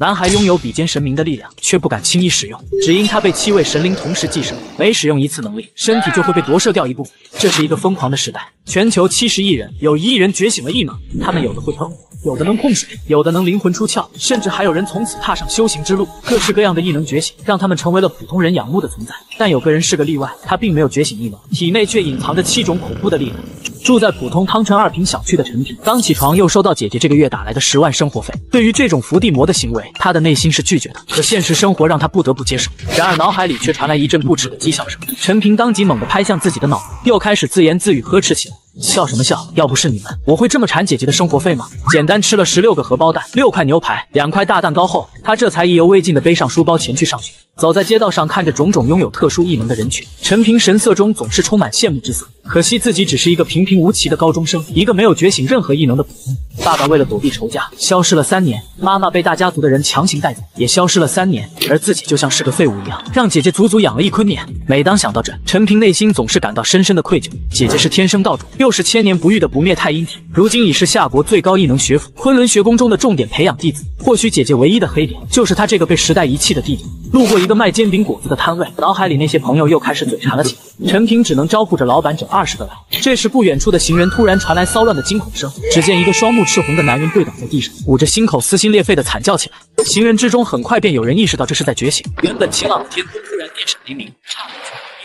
男孩拥有比肩神明的力量，却不敢轻易使用，只因他被七位神灵同时寄生，每使用一次能力，身体就会被夺舍掉一部分。这是一个疯狂的时代，全球七十亿人有一亿人觉醒了异能，他们有的会喷火，有的能控水，有的能灵魂出窍，甚至还有人从此踏上修行之路。各式各样的异能觉醒，让他们成为了普通人仰慕的存在。但有个人是个例外，他并没有觉醒异能，体内却隐藏着七种恐怖的力量。住在普通汤臣二品小区的陈皮，刚起床又收到姐姐这个月打来的十万生活费。对于这种伏地魔的行为。他的内心是拒绝的，可现实生活让他不得不接受。然而脑海里却传来一阵不耻的讥笑声，陈平当即猛地拍向自己的脑又开始自言自语呵斥起来。笑什么笑？要不是你们，我会这么馋姐姐的生活费吗？简单吃了十六个荷包蛋、六块牛排、两块大蛋糕后，他这才意犹未尽地背上书包前去上学。走在街道上，看着种种拥有特殊异能的人群，陈平神色中总是充满羡慕之色。可惜自己只是一个平平无奇的高中生，一个没有觉醒任何异能的普通。爸爸为了躲避仇家，消失了三年；妈妈被大家族的人强行带走，也消失了三年。而自己就像是个废物一样，让姐姐足足养了一坤年。每当想到这，陈平内心总是感到深深的愧疚。姐姐是天生道主。又是千年不遇的不灭太阴体，如今已是夏国最高异能学府昆仑学宫中的重点培养弟子。或许姐姐唯一的黑点就是她这个被时代遗弃的弟弟。路过一个卖煎饼果子的摊位，脑海里那些朋友又开始嘴馋了起来。陈平只能招呼着老板整二十个来。这时，不远处的行人突然传来骚乱的惊恐声。只见一个双目赤红的男人跪倒在地上，捂着心口，撕心裂肺的惨叫起来。行人之中很快便有人意识到这是在觉醒。原本晴朗的天空突然电闪雷鸣。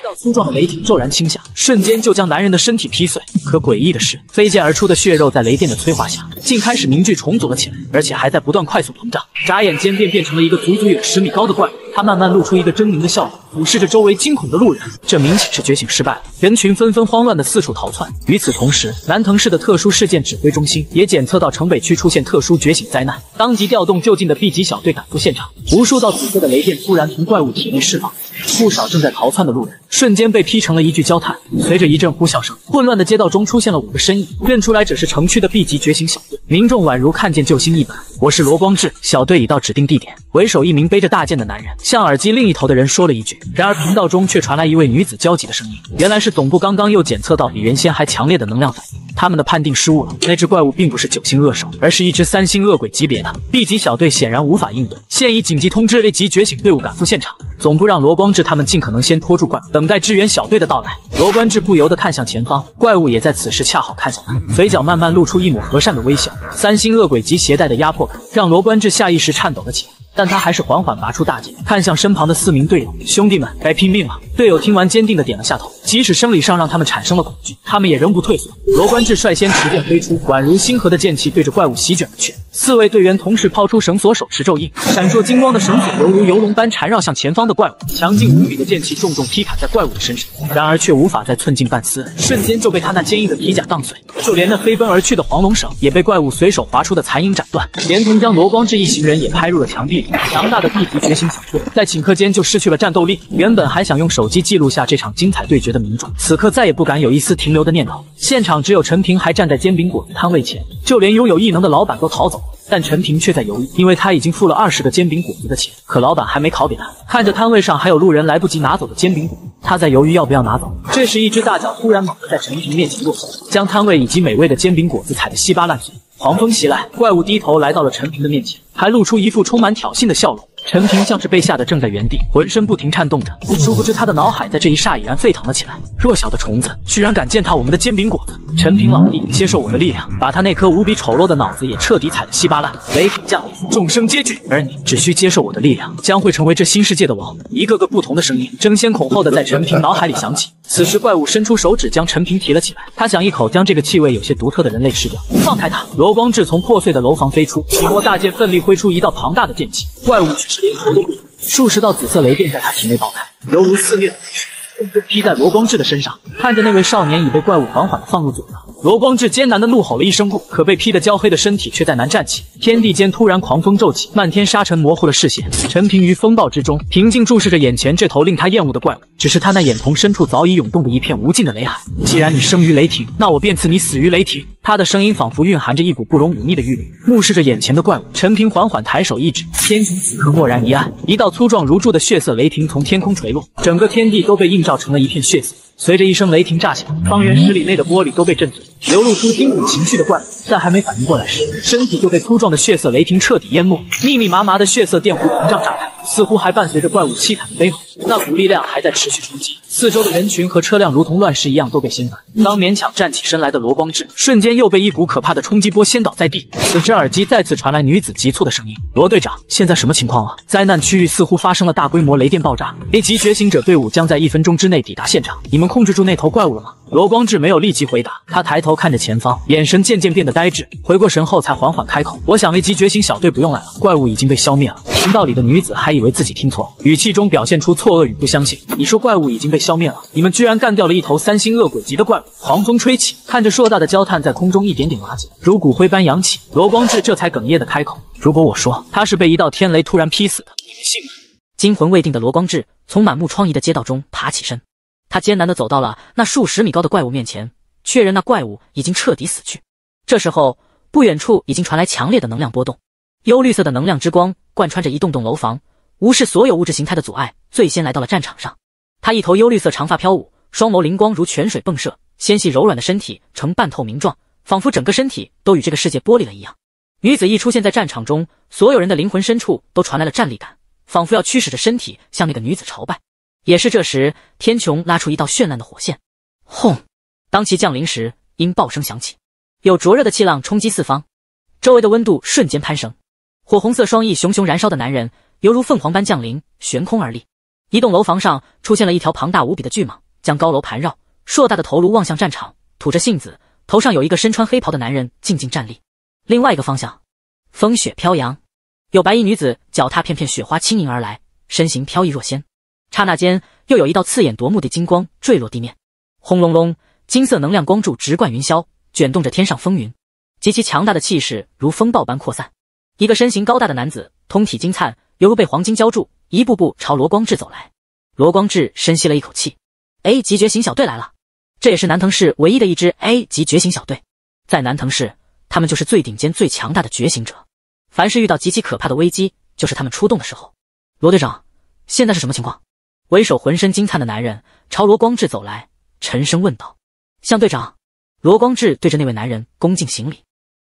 一道粗壮的雷霆骤然倾下，瞬间就将男人的身体劈碎。可诡异的是，飞溅而出的血肉在雷电的催化下，竟开始凝聚重组了起来，而且还在不断快速膨胀，眨眼间便变成了一个足足有十米高的怪物。他慢慢露出一个狰狞的笑容，俯视着周围惊恐的路人。这明显是觉醒失败了，人群纷纷慌乱的四处逃窜。与此同时，南藤市的特殊事件指挥中心也检测到城北区出现特殊觉醒灾难，当即调动就近的 B 级小队赶赴现场。无数道紫色的雷电突然从怪物体内释放，不少正在逃窜的路人瞬间被劈成了一具焦炭。随着一阵呼啸声，混乱的街道中出现了五个身影，认出来只是城区的 B 级觉醒小队。民众宛如看见救星一般：“我是罗光志，小队已到指定地点。”为首一名背着大剑的男人。向耳机另一头的人说了一句，然而频道中却传来一位女子焦急的声音。原来是总部刚刚又检测到比原先还强烈的能量反应，他们的判定失误了。那只怪物并不是九星恶兽，而是一只三星恶鬼级别的 B 级小队显然无法应对，现已紧急通知 A 级觉醒队伍赶赴现场。总部让罗光志他们尽可能先拖住怪物，等待支援小队的到来。罗光志不由得看向前方，怪物也在此时恰好看向他，嘴角慢慢露出一抹和善的微笑。三星恶鬼级携带的压迫感让罗光志下意识颤抖了起来。但他还是缓缓拔出大剑，看向身旁的四名队友：“兄弟们，该拼命了！”队友听完，坚定的点了下头，即使生理上让他们产生了恐惧，他们也仍不退缩。罗观志率先持剑飞出，宛如星河的剑气对着怪物席卷而去。四位队员同时抛出绳索，手持咒印，闪烁金光的绳索犹如游龙般缠绕向前方的怪物。强劲无比的剑气重重劈砍在怪物的身上，然而却无法再寸进半丝，瞬间就被他那坚硬的皮甲荡碎。就连那飞奔而去的黄龙绳也被怪物随手划出的残影斩断，连同将罗光志一行人也拍入了墙壁。强大的地级觉醒小队在顷刻间就失去了战斗力，原本还想用手。手机记录下这场精彩对决的民众，此刻再也不敢有一丝停留的念头。现场只有陈平还站在煎饼果子摊位前，就连拥有异能的老板都逃走了。但陈平却在犹豫，因为他已经付了二十个煎饼果子的钱，可老板还没烤给他。看着摊位上还有路人来不及拿走的煎饼果子，他在犹豫要不要拿走。这时，一只大脚忽然猛地在陈平面前落下，将摊位以及美味的煎饼果子踩得稀巴烂碎。狂风袭来，怪物低头来到了陈平的面前，还露出一副充满挑衅的笑容。陈平像是被吓得正在原地，浑身不停颤动着。殊不知他的脑海在这一霎已然沸腾了起来。弱小的虫子居然敢践踏我们的煎饼果子！陈平老弟，接受我的力量，把他那颗无比丑陋的脑子也彻底踩得稀巴烂！雷霆降，众生皆惧，而你只需接受我的力量，将会成为这新世界的王。一个个不同的声音争先恐后地在陈平脑海里响起。此时怪物伸出手指将陈平提了起来，他想一口将这个气味有些独特的人类吃掉。放开他！罗光志从破碎的楼房飞出，一波大剑奋力挥出一道庞大的剑气，怪物。灵猴的骨，数十道紫色雷电在他体内爆开，犹如肆面。披在罗光志的身上，看着那位少年已被怪物缓缓的放入嘴巴，罗光志艰难的怒吼了一声不，可被劈得焦黑的身体却再难站起。天地间突然狂风骤起，漫天沙尘模糊了视线。陈平于风暴之中平静注视着眼前这头令他厌恶的怪物，只是他那眼瞳深处早已涌动着一片无尽的雷海。既然你生于雷霆，那我便赐你死于雷霆。他的声音仿佛蕴含着一股不容忤逆的欲力，目视着眼前的怪物，陈平缓缓抬手一指，天穹此刻蓦然一暗，一道粗壮如柱的血色雷霆从天空垂落，整个天地都被映照。造成了一片血色。随着一声雷霆炸响，方圆十里内的玻璃都被震碎。流露出低谷情绪的怪物，在还没反应过来时，身体就被粗壮的血色雷霆彻底淹没。密密麻麻的血色电弧膨胀炸开，似乎还伴随着怪物凄惨的悲吼。那股力量还在持续冲击，四周的人群和车辆如同乱石一样都被掀翻。当勉强站起身来的罗光志，瞬间又被一股可怕的冲击波掀倒在地。此时耳机再次传来女子急促的声音：“罗队长，现在什么情况了？灾难区域似乎发生了大规模雷电爆炸，A 级觉醒者队伍将在一分钟之内抵达现场。你们控制住那头怪物了吗？”罗光志没有立即回答，他抬头看着前方，眼神渐渐变得呆滞。回过神后，才缓缓开口：“我想立即觉醒小队不用来了，怪物已经被消灭了。”频道里的女子还以为自己听错，语气中表现出错愕与不相信：“你说怪物已经被消灭了？你们居然干掉了一头三星恶鬼级的怪物！”狂风吹起，看着硕大的焦炭在空中一点点瓦解，如骨灰般扬起。罗光志这才哽咽的开口：“如果我说他是被一道天雷突然劈死的，你们信吗？”惊魂未定的罗光志从满目疮痍的街道中爬起身。他艰难地走到了那数十米高的怪物面前，确认那怪物已经彻底死去。这时候，不远处已经传来强烈的能量波动，幽绿色的能量之光贯穿着一栋栋楼房，无视所有物质形态的阻碍，最先来到了战场上。他一头幽绿色长发飘舞，双眸灵光如泉水迸射，纤细柔软的身体呈半透明状，仿佛整个身体都与这个世界剥离了一样。女子一出现在战场中，所有人的灵魂深处都传来了战栗感，仿佛要驱使着身体向那个女子朝拜。也是这时，天穹拉出一道绚烂的火线，轰！当其降临时，因爆声响起，有灼热的气浪冲击四方，周围的温度瞬间攀升。火红色双翼熊熊燃烧的男人，犹如凤凰般降临，悬空而立。一栋楼房上出现了一条庞大无比的巨蟒，将高楼盘绕，硕大的头颅望向战场，吐着信子。头上有一个身穿黑袍的男人静静站立。另外一个方向，风雪飘扬，有白衣女子脚踏片片雪花轻盈而来，身形飘逸若仙。刹那间，又有一道刺眼夺目的金光坠落地面，轰隆隆，金色能量光柱直贯云霄，卷动着天上风云，极其强大的气势如风暴般扩散。一个身形高大的男子，通体金灿，犹如被黄金浇筑，一步步朝罗光志走来。罗光志深吸了一口气：“A 级觉醒小队来了，这也是南藤市唯一的一支 A 级觉醒小队，在南藤市，他们就是最顶尖、最强大的觉醒者。凡是遇到极其可怕的危机，就是他们出动的时候。”罗队长，现在是什么情况？为首浑身金灿的男人朝罗光志走来，沉声问道：“向队长。”罗光志对着那位男人恭敬行礼。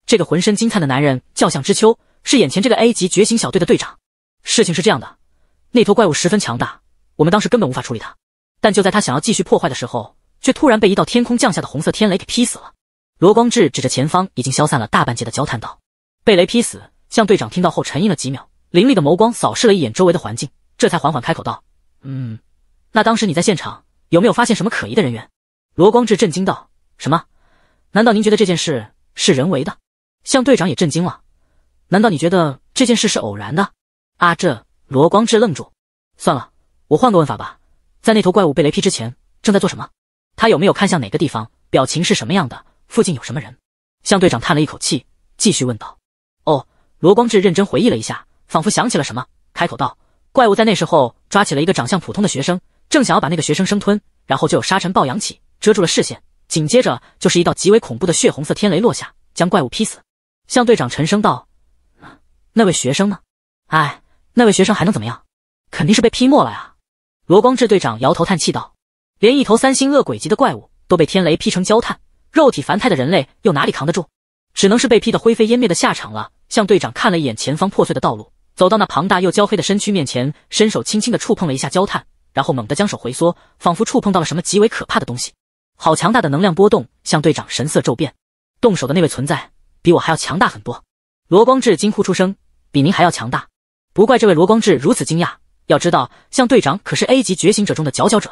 这个浑身金灿的男人叫向知秋，是眼前这个 A 级觉醒小队的队长。事情是这样的，那头怪物十分强大，我们当时根本无法处理它。但就在他想要继续破坏的时候，却突然被一道天空降下的红色天雷给劈死了。罗光志指着前方已经消散了大半截的焦炭道：“被雷劈死。”向队长听到后沉吟了几秒，凌厉的眸光扫视了一眼周围的环境，这才缓缓开口道。嗯，那当时你在现场有没有发现什么可疑的人员？罗光志震惊道：“什么？难道您觉得这件事是人为的？”向队长也震惊了：“难道你觉得这件事是偶然的？”啊，这罗光志愣住。算了，我换个问法吧。在那头怪物被雷劈之前，正在做什么？他有没有看向哪个地方？表情是什么样的？附近有什么人？向队长叹了一口气，继续问道：“哦。”罗光志认真回忆了一下，仿佛想起了什么，开口道。怪物在那时候抓起了一个长相普通的学生，正想要把那个学生生吞，然后就有沙尘暴扬起，遮住了视线。紧接着就是一道极为恐怖的血红色天雷落下，将怪物劈死。向队长沉声道：“那位学生呢？”“哎，那位学生还能怎么样？肯定是被劈没了呀。”罗光志队长摇头叹气道：“连一头三星恶鬼级的怪物都被天雷劈成焦炭，肉体凡胎的人类又哪里扛得住？只能是被劈得灰飞烟灭的下场了。”向队长看了一眼前方破碎的道路。走到那庞大又焦黑的身躯面前，伸手轻轻的触碰了一下焦炭，然后猛地将手回缩，仿佛触碰到了什么极为可怕的东西。好强大的能量波动！向队长神色骤变，动手的那位存在比我还要强大很多。罗光志惊呼出声：“比您还要强大？”不怪这位罗光志如此惊讶，要知道向队长可是 A 级觉醒者中的佼佼者。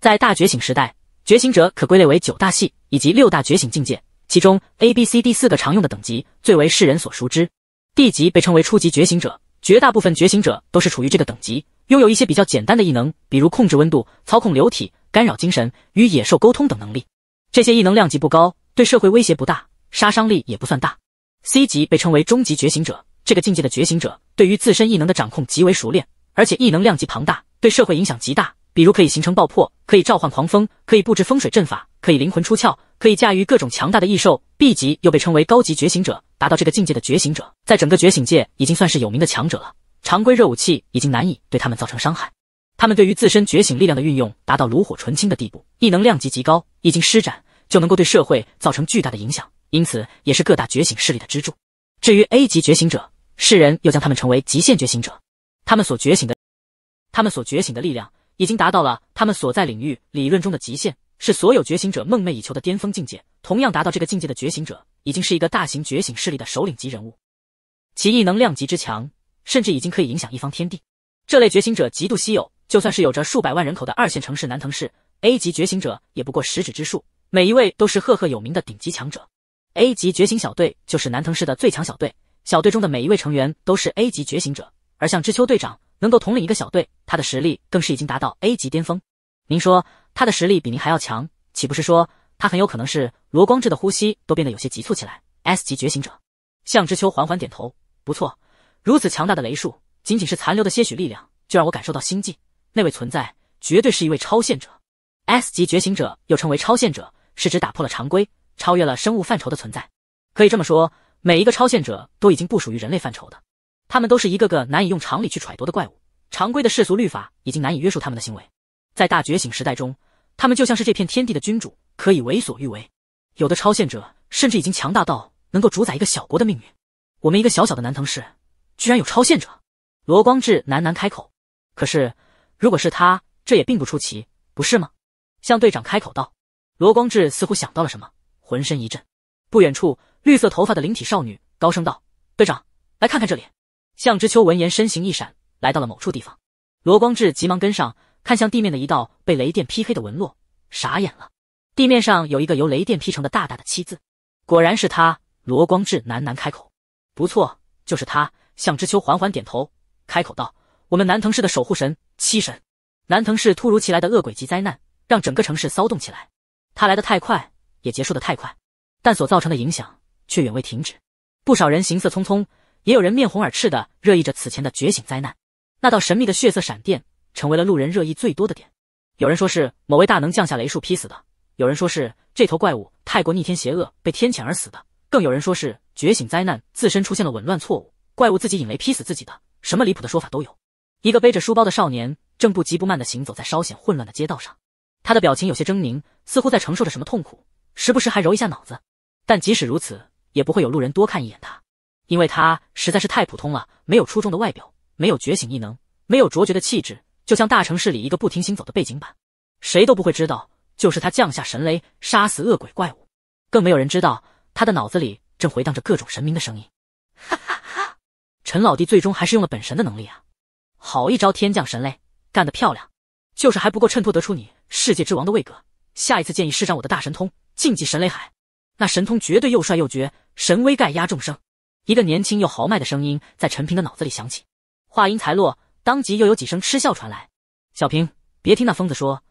在大觉醒时代，觉醒者可归类为九大系以及六大觉醒境界，其中 A、B、C、D 四个常用的等级最为世人所熟知。D 级被称为初级觉醒者。绝大部分觉醒者都是处于这个等级，拥有一些比较简单的异能，比如控制温度、操控流体、干扰精神、与野兽沟通等能力。这些异能量级不高，对社会威胁不大，杀伤力也不算大。C 级被称为终极觉醒者，这个境界的觉醒者对于自身异能的掌控极为熟练，而且异能量级庞大，对社会影响极大。比如可以形成爆破，可以召唤狂风，可以布置风水阵法。可以灵魂出窍，可以驾驭各种强大的异兽。B 级又被称为高级觉醒者，达到这个境界的觉醒者，在整个觉醒界已经算是有名的强者了。常规热武器已经难以对他们造成伤害，他们对于自身觉醒力量的运用达到炉火纯青的地步，异能量级极高，一经施展就能够对社会造成巨大的影响，因此也是各大觉醒势力的支柱。至于 A 级觉醒者，世人又将他们称为极限觉醒者，他们所觉醒的，他们所觉醒的力量已经达到了他们所在领域理论中的极限。是所有觉醒者梦寐以求的巅峰境界。同样达到这个境界的觉醒者，已经是一个大型觉醒势力的首领级人物，其异能量级之强，甚至已经可以影响一方天地。这类觉醒者极度稀有，就算是有着数百万人口的二线城市南藤市，A 级觉醒者也不过十指之数，每一位都是赫赫有名的顶级强者。A 级觉醒小队就是南藤市的最强小队，小队中的每一位成员都是 A 级觉醒者，而像知秋队长能够统领一个小队，他的实力更是已经达到 A 级巅峰。您说他的实力比您还要强，岂不是说他很有可能是罗光志的呼吸都变得有些急促起来？S 级觉醒者向之秋缓缓点头，不错，如此强大的雷术，仅仅是残留的些许力量，就让我感受到心悸。那位存在绝对是一位超限者。S 级觉醒者又称为超限者，是指打破了常规、超越了生物范畴的存在。可以这么说，每一个超限者都已经不属于人类范畴的，他们都是一个个难以用常理去揣度的怪物。常规的世俗律法已经难以约束他们的行为。在大觉醒时代中，他们就像是这片天地的君主，可以为所欲为。有的超限者甚至已经强大到能够主宰一个小国的命运。我们一个小小的南藤市，居然有超限者！罗光志喃喃开口。可是，如果是他，这也并不出奇，不是吗？向队长开口道。罗光志似乎想到了什么，浑身一震。不远处，绿色头发的灵体少女高声道：“队长，来看看这里。”向之秋闻言，身形一闪，来到了某处地方。罗光志急忙跟上。看向地面的一道被雷电劈黑的纹络，傻眼了。地面上有一个由雷电劈成的大大的七字，果然是他。罗光志喃喃开口：“不错，就是他。”向知秋缓缓点头，开口道：“我们南藤市的守护神，七神。南藤市突如其来的恶鬼级灾难，让整个城市骚动起来。他来的太快，也结束的太快，但所造成的影响却远未停止。不少人行色匆匆，也有人面红耳赤的热议着此前的觉醒灾难。那道神秘的血色闪电。”成为了路人热议最多的点，有人说是某位大能降下雷术劈死的，有人说是这头怪物太过逆天邪恶被天谴而死的，更有人说是觉醒灾难自身出现了紊乱错误，怪物自己引雷劈死自己的，什么离谱的说法都有。一个背着书包的少年正不急不慢的行走在稍显混乱的街道上，他的表情有些狰狞，似乎在承受着什么痛苦，时不时还揉一下脑子。但即使如此，也不会有路人多看一眼他，因为他实在是太普通了，没有出众的外表，没有觉醒异能，没有卓绝的气质。就像大城市里一个不停行走的背景板，谁都不会知道，就是他降下神雷杀死恶鬼怪物，更没有人知道他的脑子里正回荡着各种神明的声音。哈哈哈，陈老弟最终还是用了本神的能力啊，好一招天降神雷，干得漂亮！就是还不够衬托得出你世界之王的位格，下一次建议施展我的大神通禁忌神雷海，那神通绝对又帅又绝，神威盖压众生。一个年轻又豪迈的声音在陈平的脑子里响起，话音才落。当即又有几声嗤笑传来。小平，别听那疯子说，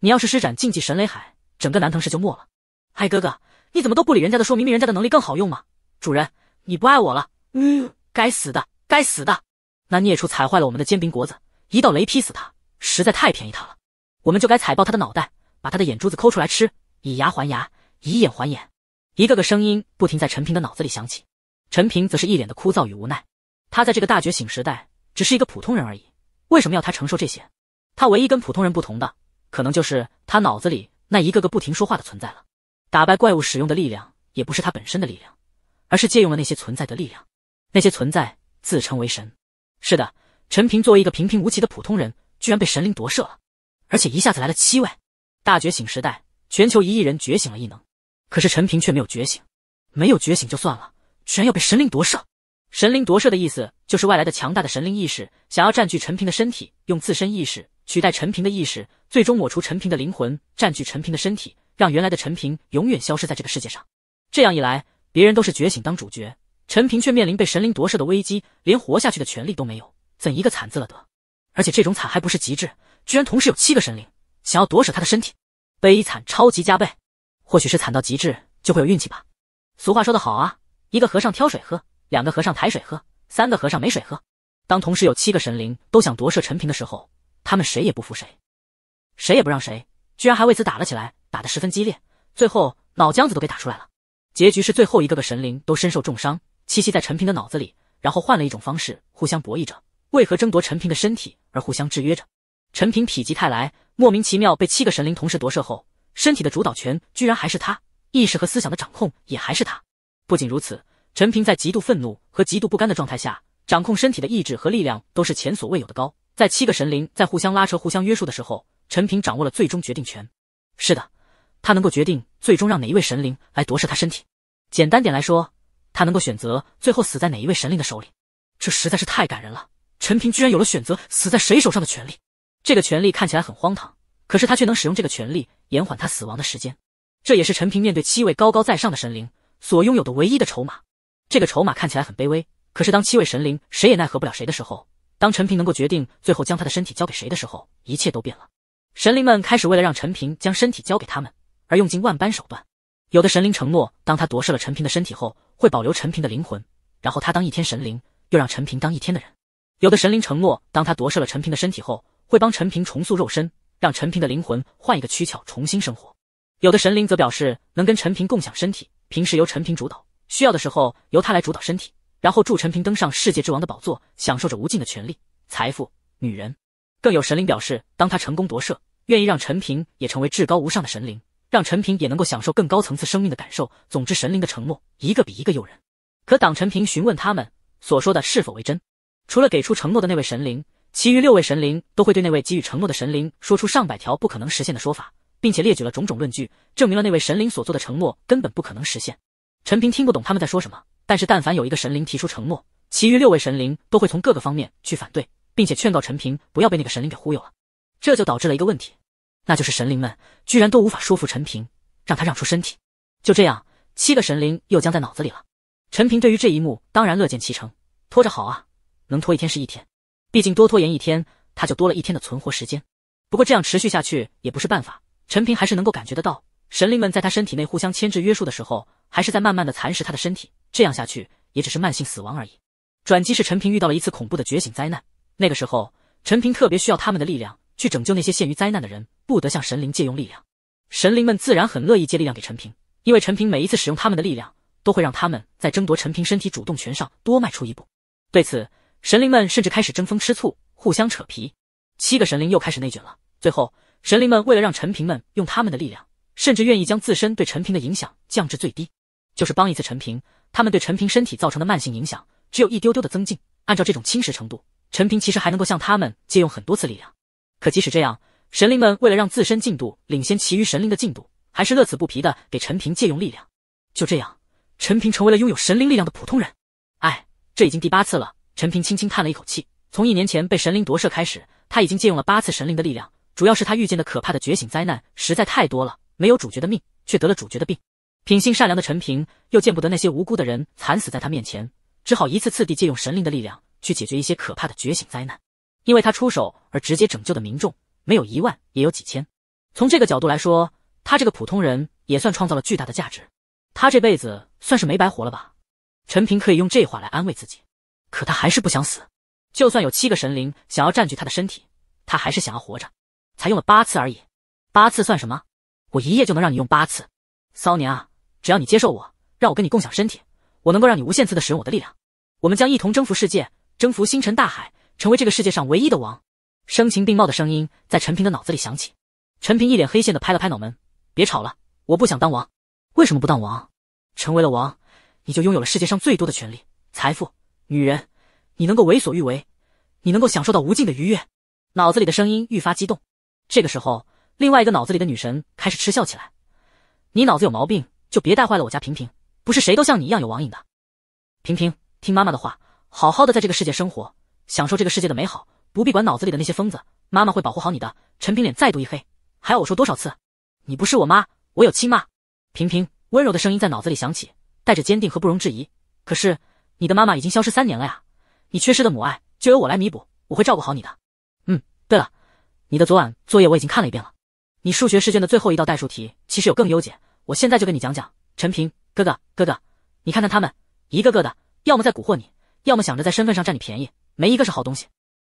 你要是施展禁忌神雷海，整个南藤市就没了。嗨，哥哥，你怎么都不理人家的？说明明人家的能力更好用吗？主人，你不爱我了？嗯，该死的，该死的！那孽畜踩坏了我们的煎饼果子，一道雷劈死他，实在太便宜他了。我们就该踩爆他的脑袋，把他的眼珠子抠出来吃，以牙还牙，以眼还眼。一个个声音不停在陈平的脑子里响起，陈平则是一脸的枯燥与无奈。他在这个大觉醒时代。只是一个普通人而已，为什么要他承受这些？他唯一跟普通人不同的，可能就是他脑子里那一个个不停说话的存在了。打败怪物使用的力量，也不是他本身的力量，而是借用了那些存在的力量。那些存在自称为神。是的，陈平作为一个平平无奇的普通人，居然被神灵夺舍了，而且一下子来了七位。大觉醒时代，全球一亿人觉醒了异能，可是陈平却没有觉醒。没有觉醒就算了，居然要被神灵夺舍。神灵夺舍的意思就是外来的强大的神灵意识想要占据陈平的身体，用自身意识取代陈平的意识，最终抹除陈平的灵魂，占据陈平的身体，让原来的陈平永远消失在这个世界上。这样一来，别人都是觉醒当主角，陈平却面临被神灵夺舍的危机，连活下去的权利都没有，怎一个惨字了得？而且这种惨还不是极致，居然同时有七个神灵想要夺舍他的身体，悲惨超级加倍。或许是惨到极致就会有运气吧。俗话说得好啊，一个和尚挑水喝。两个和尚抬水喝，三个和尚没水喝。当同时有七个神灵都想夺舍陈平的时候，他们谁也不服谁，谁也不让谁，居然还为此打了起来，打的十分激烈，最后脑浆子都给打出来了。结局是最后一个个神灵都身受重伤，栖息在陈平的脑子里，然后换了一种方式互相博弈着，为何争夺陈平的身体而互相制约着？陈平否极泰来，莫名其妙被七个神灵同时夺舍后，身体的主导权居然还是他，意识和思想的掌控也还是他。不仅如此。陈平在极度愤怒和极度不甘的状态下，掌控身体的意志和力量都是前所未有的高。在七个神灵在互相拉扯、互相约束的时候，陈平掌握了最终决定权。是的，他能够决定最终让哪一位神灵来夺舍他身体。简单点来说，他能够选择最后死在哪一位神灵的手里。这实在是太感人了，陈平居然有了选择死在谁手上的权利。这个权利看起来很荒唐，可是他却能使用这个权利延缓他死亡的时间。这也是陈平面对七位高高在上的神灵所拥有的唯一的筹码。这个筹码看起来很卑微，可是当七位神灵谁也奈何不了谁的时候，当陈平能够决定最后将他的身体交给谁的时候，一切都变了。神灵们开始为了让陈平将身体交给他们而用尽万般手段。有的神灵承诺，当他夺舍了陈平的身体后，会保留陈平的灵魂，然后他当一天神灵，又让陈平当一天的人。有的神灵承诺，当他夺舍了陈平的身体后，会帮陈平重塑肉身，让陈平的灵魂换一个躯壳重新生活。有的神灵则表示能跟陈平共享身体，平时由陈平主导。需要的时候，由他来主导身体，然后助陈平登上世界之王的宝座，享受着无尽的权利、财富、女人。更有神灵表示，当他成功夺舍，愿意让陈平也成为至高无上的神灵，让陈平也能够享受更高层次生命的感受。总之，神灵的承诺一个比一个诱人。可党陈平询问他们所说的是否为真，除了给出承诺的那位神灵，其余六位神灵都会对那位给予承诺的神灵说出上百条不可能实现的说法，并且列举了种种论据，证明了那位神灵所做的承诺根本不可能实现。陈平听不懂他们在说什么，但是但凡有一个神灵提出承诺，其余六位神灵都会从各个方面去反对，并且劝告陈平不要被那个神灵给忽悠了。这就导致了一个问题，那就是神灵们居然都无法说服陈平，让他让出身体。就这样，七个神灵又僵在脑子里了。陈平对于这一幕当然乐见其成，拖着好啊，能拖一天是一天，毕竟多拖延一天，他就多了一天的存活时间。不过这样持续下去也不是办法，陈平还是能够感觉得到，神灵们在他身体内互相牵制约束的时候。还是在慢慢的蚕食他的身体，这样下去也只是慢性死亡而已。转机是陈平遇到了一次恐怖的觉醒灾难，那个时候陈平特别需要他们的力量去拯救那些陷于灾难的人，不得向神灵借用力量。神灵们自然很乐意借力量给陈平，因为陈平每一次使用他们的力量，都会让他们在争夺陈平身体主动权上多迈出一步。对此，神灵们甚至开始争风吃醋，互相扯皮。七个神灵又开始内卷了。最后，神灵们为了让陈平们用他们的力量，甚至愿意将自身对陈平的影响降至最低。就是帮一次陈平，他们对陈平身体造成的慢性影响只有一丢丢的增进。按照这种侵蚀程度，陈平其实还能够向他们借用很多次力量。可即使这样，神灵们为了让自身进度领先其余神灵的进度，还是乐此不疲的给陈平借用力量。就这样，陈平成为了拥有神灵力量的普通人。哎，这已经第八次了。陈平轻轻叹了一口气，从一年前被神灵夺舍开始，他已经借用了八次神灵的力量。主要是他遇见的可怕的觉醒灾难实在太多了，没有主角的命，却得了主角的病。品性善良的陈平，又见不得那些无辜的人惨死在他面前，只好一次次地借用神灵的力量去解决一些可怕的觉醒灾难。因为他出手而直接拯救的民众，没有一万也有几千。从这个角度来说，他这个普通人也算创造了巨大的价值。他这辈子算是没白活了吧？陈平可以用这话来安慰自己，可他还是不想死。就算有七个神灵想要占据他的身体，他还是想要活着。才用了八次而已，八次算什么？我一夜就能让你用八次，骚年啊！只要你接受我，让我跟你共享身体，我能够让你无限次的使用我的力量，我们将一同征服世界，征服星辰大海，成为这个世界上唯一的王。声情并茂的声音在陈平的脑子里响起，陈平一脸黑线的拍了拍脑门，别吵了，我不想当王。为什么不当王？成为了王，你就拥有了世界上最多的权利、财富、女人，你能够为所欲为，你能够享受到无尽的愉悦。脑子里的声音愈发激动，这个时候，另外一个脑子里的女神开始嗤笑起来，你脑子有毛病。就别带坏了我家平平，不是谁都像你一样有网瘾的。平平，听妈妈的话，好好的在这个世界生活，享受这个世界的美好，不必管脑子里的那些疯子。妈妈会保护好你的。陈平脸再度一黑，还要我说多少次？你不是我妈，我有亲妈。平平温柔的声音在脑子里响起，带着坚定和不容置疑。可是你的妈妈已经消失三年了呀，你缺失的母爱就由我来弥补，我会照顾好你的。嗯，对了，你的昨晚作业我已经看了一遍了，你数学试卷的最后一道代数题其实有更优解。我现在就跟你讲讲，陈平哥哥哥哥，你看看他们一个个的，要么在蛊惑你，要么想着在身份上占你便宜，没一个是好东西。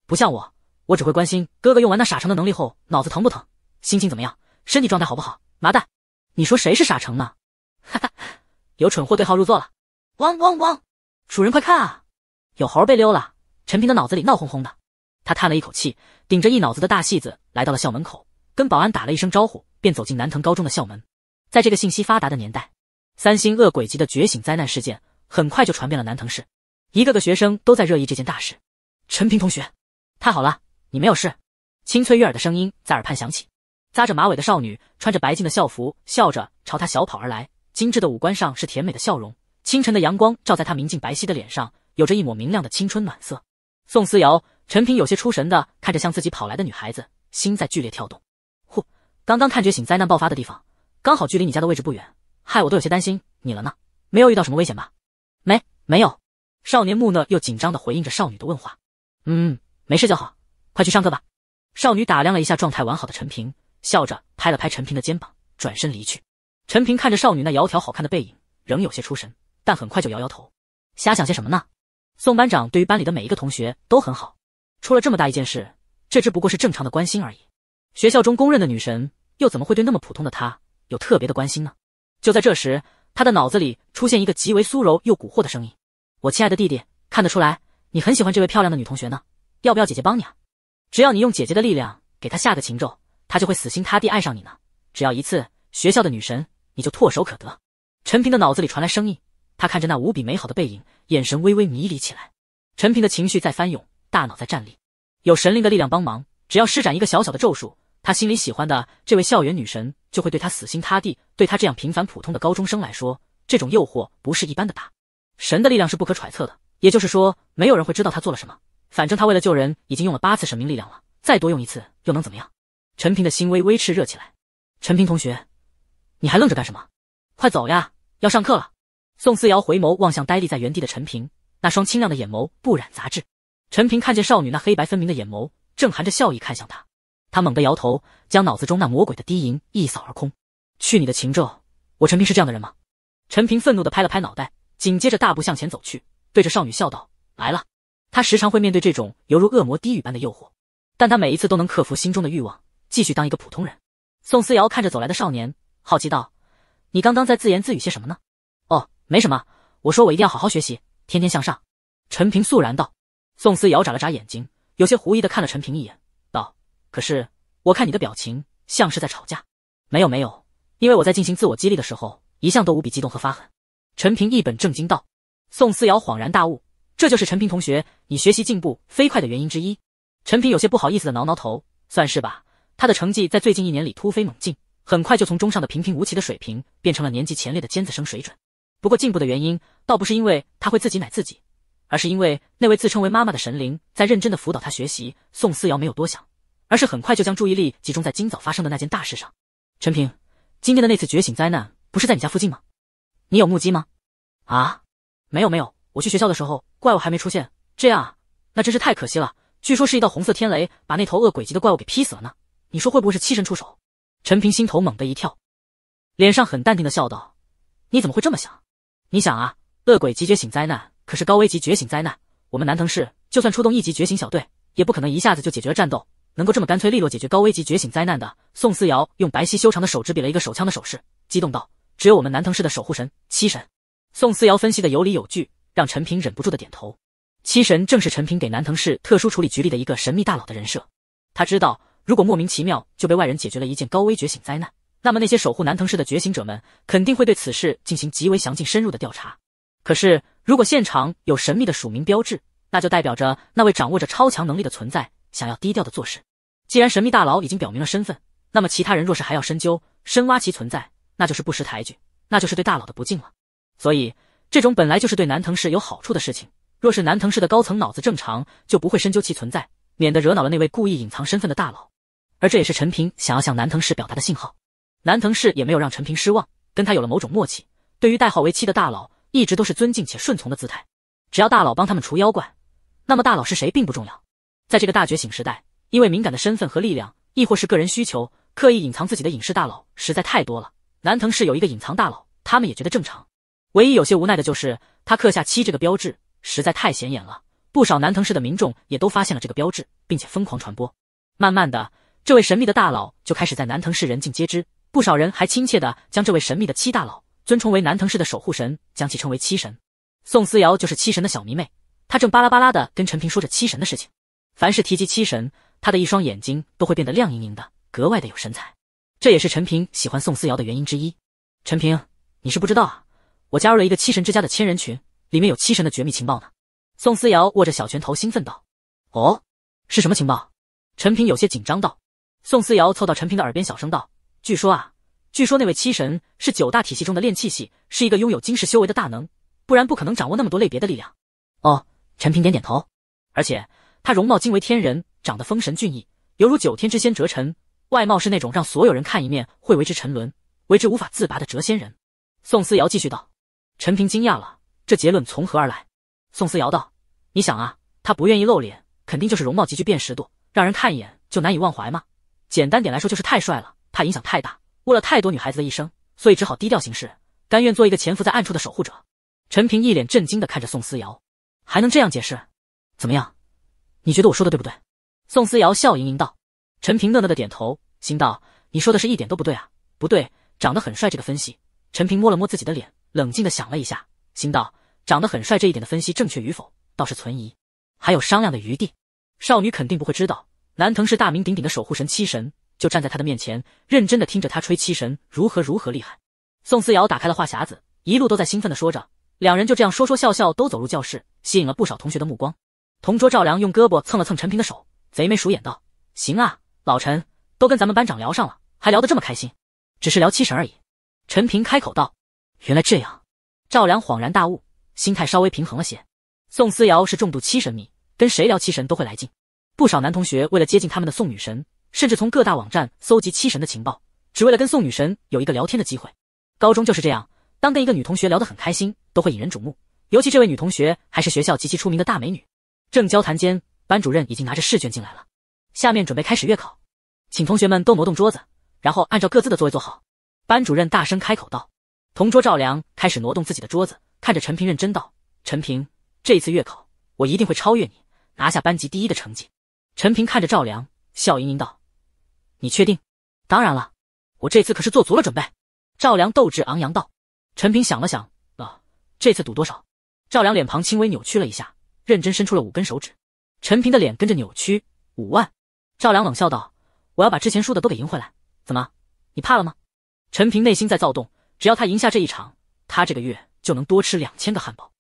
不像我，我只会关心哥哥用完那傻成的能力后，脑子疼不疼，心情怎么样，身体状态好不好。麻蛋，你说谁是傻成呢？哈哈，有蠢货对号入座了。汪汪汪，主人快看啊，有猴被溜了。陈平的脑子里闹哄哄的，他叹了一口气，顶着一脑子的大戏子来到了校门口，跟保安打了一声招呼，便走进南藤高中的校门。在这个信息发达的年代，三星恶鬼级的觉醒灾难事件很快就传遍了南藤市，一个个学生都在热议这件大事。陈平同学，太好了，你没有事。清脆悦耳的声音在耳畔响起，扎着马尾的少女穿着白净的校服，笑着朝他小跑而来。精致的五官上是甜美的笑容，清晨的阳光照在她明净白皙的脸上，有着一抹明亮的青春暖色。宋思瑶，陈平有些出神的看着向自己跑来的女孩子，心在剧烈跳动。呼，刚刚看觉醒灾难爆发的地方。刚好距离你家的位置不远，害我都有些担心你了呢。没有遇到什么危险吧？没，没有。少年木讷又紧张地回应着少女的问话。嗯，没事就好，快去上课吧。少女打量了一下状态完好的陈平，笑着拍了拍陈平的肩膀，转身离去。陈平看着少女那窈窕好看的背影，仍有些出神，但很快就摇摇头，瞎想些什么呢？宋班长对于班里的每一个同学都很好，出了这么大一件事，这只不过是正常的关心而已。学校中公认的女神，又怎么会对那么普通的他？有特别的关心呢。就在这时，他的脑子里出现一个极为酥柔又蛊惑的声音：“我亲爱的弟弟，看得出来你很喜欢这位漂亮的女同学呢，要不要姐姐帮你啊？只要你用姐姐的力量给她下个情咒，她就会死心塌地爱上你呢。只要一次，学校的女神你就唾手可得。”陈平的脑子里传来声音，他看着那无比美好的背影，眼神微微迷离起来。陈平的情绪在翻涌，大脑在战栗。有神灵的力量帮忙，只要施展一个小小的咒术，他心里喜欢的这位校园女神。就会对他死心塌地。对他这样平凡普通的高中生来说，这种诱惑不是一般的大。神的力量是不可揣测的，也就是说，没有人会知道他做了什么。反正他为了救人，已经用了八次神明力量了，再多用一次又能怎么样？陈平的心微微炽热起来。陈平同学，你还愣着干什么？快走呀，要上课了。宋思瑶回眸望向呆立在原地的陈平，那双清亮的眼眸不染杂质。陈平看见少女那黑白分明的眼眸，正含着笑意看向他。他猛地摇头，将脑子中那魔鬼的低吟一扫而空。去你的情咒！我陈平是这样的人吗？陈平愤怒地拍了拍脑袋，紧接着大步向前走去，对着少女笑道：“来了。”他时常会面对这种犹如恶魔低语般的诱惑，但他每一次都能克服心中的欲望，继续当一个普通人。宋思瑶看着走来的少年，好奇道：“你刚刚在自言自语些什么呢？”“哦，没什么。我说我一定要好好学习，天天向上。”陈平肃然道。宋思瑶眨了眨眼睛，有些狐疑的看了陈平一眼。可是我看你的表情像是在吵架，没有没有，因为我在进行自我激励的时候，一向都无比激动和发狠。陈平一本正经道。宋思瑶恍然大悟，这就是陈平同学你学习进步飞快的原因之一。陈平有些不好意思的挠挠头，算是吧。他的成绩在最近一年里突飞猛进，很快就从中上的平平无奇的水平变成了年级前列的尖子生水准。不过进步的原因倒不是因为他会自己奶自己，而是因为那位自称为妈妈的神灵在认真的辅导他学习。宋思瑶没有多想。而是很快就将注意力集中在今早发生的那件大事上。陈平，今天的那次觉醒灾难不是在你家附近吗？你有目击吗？啊，没有没有，我去学校的时候怪物还没出现。这样啊，那真是太可惜了。据说是一道红色天雷把那头恶鬼级的怪物给劈死了呢。你说会不会是七神出手？陈平心头猛地一跳，脸上很淡定的笑道：“你怎么会这么想？你想啊，恶鬼级觉醒灾难可是高危级觉醒灾难，我们南藤市就算出动一级觉醒小队，也不可能一下子就解决了战斗。”能够这么干脆利落解决高危级觉醒灾难的，宋思瑶用白皙修长的手指比了一个手枪的手势，激动道：“只有我们南藤市的守护神七神。”宋思瑶分析的有理有据，让陈平忍不住的点头。七神正是陈平给南藤市特殊处理局里的一个神秘大佬的人设。他知道，如果莫名其妙就被外人解决了一件高危觉醒灾难，那么那些守护南藤市的觉醒者们肯定会对此事进行极为详尽深入的调查。可是，如果现场有神秘的署名标志，那就代表着那位掌握着超强能力的存在。想要低调的做事，既然神秘大佬已经表明了身份，那么其他人若是还要深究、深挖其存在，那就是不识抬举，那就是对大佬的不敬了。所以，这种本来就是对南藤氏有好处的事情，若是南藤氏的高层脑子正常，就不会深究其存在，免得惹恼了那位故意隐藏身份的大佬。而这也是陈平想要向南藤氏表达的信号。南藤氏也没有让陈平失望，跟他有了某种默契。对于代号为七的大佬，一直都是尊敬且顺从的姿态。只要大佬帮他们除妖怪，那么大佬是谁并不重要。在这个大觉醒时代，因为敏感的身份和力量，亦或是个人需求，刻意隐藏自己的影视大佬实在太多了。南藤市有一个隐藏大佬，他们也觉得正常。唯一有些无奈的就是他刻下七这个标志，实在太显眼了。不少南藤市的民众也都发现了这个标志，并且疯狂传播。慢慢的，这位神秘的大佬就开始在南藤市人尽皆知。不少人还亲切的将这位神秘的七大佬尊崇为南藤市的守护神，将其称为七神。宋思瑶就是七神的小迷妹，她正巴拉巴拉的跟陈平说着七神的事情。凡是提及七神，他的一双眼睛都会变得亮莹莹的，格外的有神采。这也是陈平喜欢宋思瑶的原因之一。陈平，你是不知道啊，我加入了一个七神之家的千人群，里面有七神的绝密情报呢。宋思瑶握着小拳头，兴奋道：“哦，是什么情报？”陈平有些紧张道。宋思瑶凑到陈平的耳边，小声道：“据说啊，据说那位七神是九大体系中的炼气系，是一个拥有金世修为的大能，不然不可能掌握那么多类别的力量。”哦，陈平点点头，而且。他容貌惊为天人，长得丰神俊逸，犹如九天之仙折尘。外貌是那种让所有人看一面会为之沉沦、为之无法自拔的谪仙人。宋思瑶继续道：“陈平惊讶了，这结论从何而来？”宋思瑶道：“你想啊，他不愿意露脸，肯定就是容貌极具辨识度，让人看一眼就难以忘怀嘛。简单点来说，就是太帅了，怕影响太大，误了太多女孩子的一生，所以只好低调行事，甘愿做一个潜伏在暗处的守护者。”陈平一脸震惊地看着宋思瑶，还能这样解释？怎么样？你觉得我说的对不对？宋思瑶笑盈盈道。陈平讷讷的点头，心道：“你说的是一点都不对啊，不对，长得很帅这个分析。”陈平摸了摸自己的脸，冷静的想了一下，心道：“长得很帅这一点的分析正确与否倒是存疑，还有商量的余地。”少女肯定不会知道南藤是大名鼎鼎的守护神七神，就站在他的面前，认真的听着他吹七神如何如何厉害。宋思瑶打开了话匣子，一路都在兴奋的说着，两人就这样说说笑笑，都走入教室，吸引了不少同学的目光。同桌赵良用胳膊蹭了蹭陈平的手，贼眉鼠眼道：“行啊，老陈都跟咱们班长聊上了，还聊得这么开心，只是聊七神而已。”陈平开口道：“原来这样。”赵良恍然大悟，心态稍微平衡了些。宋思瑶是重度七神迷，跟谁聊七神都会来劲。不少男同学为了接近他们的宋女神，甚至从各大网站搜集七神的情报，只为了跟宋女神有一个聊天的机会。高中就是这样，当跟一个女同学聊得很开心，都会引人瞩目，尤其这位女同学还是学校极其出名的大美女。正交谈间，班主任已经拿着试卷进来了。下面准备开始月考，请同学们都挪动桌子，然后按照各自的座位坐好。班主任大声开口道：“同桌赵良，开始挪动自己的桌子。”看着陈平认真道：“陈平，这一次月考我一定会超越你，拿下班级第一的成绩。”陈平看着赵良，笑盈盈道：“你确定？”“当然了，我这次可是做足了准备。”赵良斗志昂扬道。陈平想了想：“啊，这次赌多少？”赵良脸庞轻微扭曲了一下。认真伸出了五根手指，陈平的脸跟着扭曲。五万，赵良冷笑道：“我要把之前输的都给赢回来。怎么，你怕了吗？”陈平内心在躁动，只要他赢下这一场，他这个月就能多吃两千个汉堡。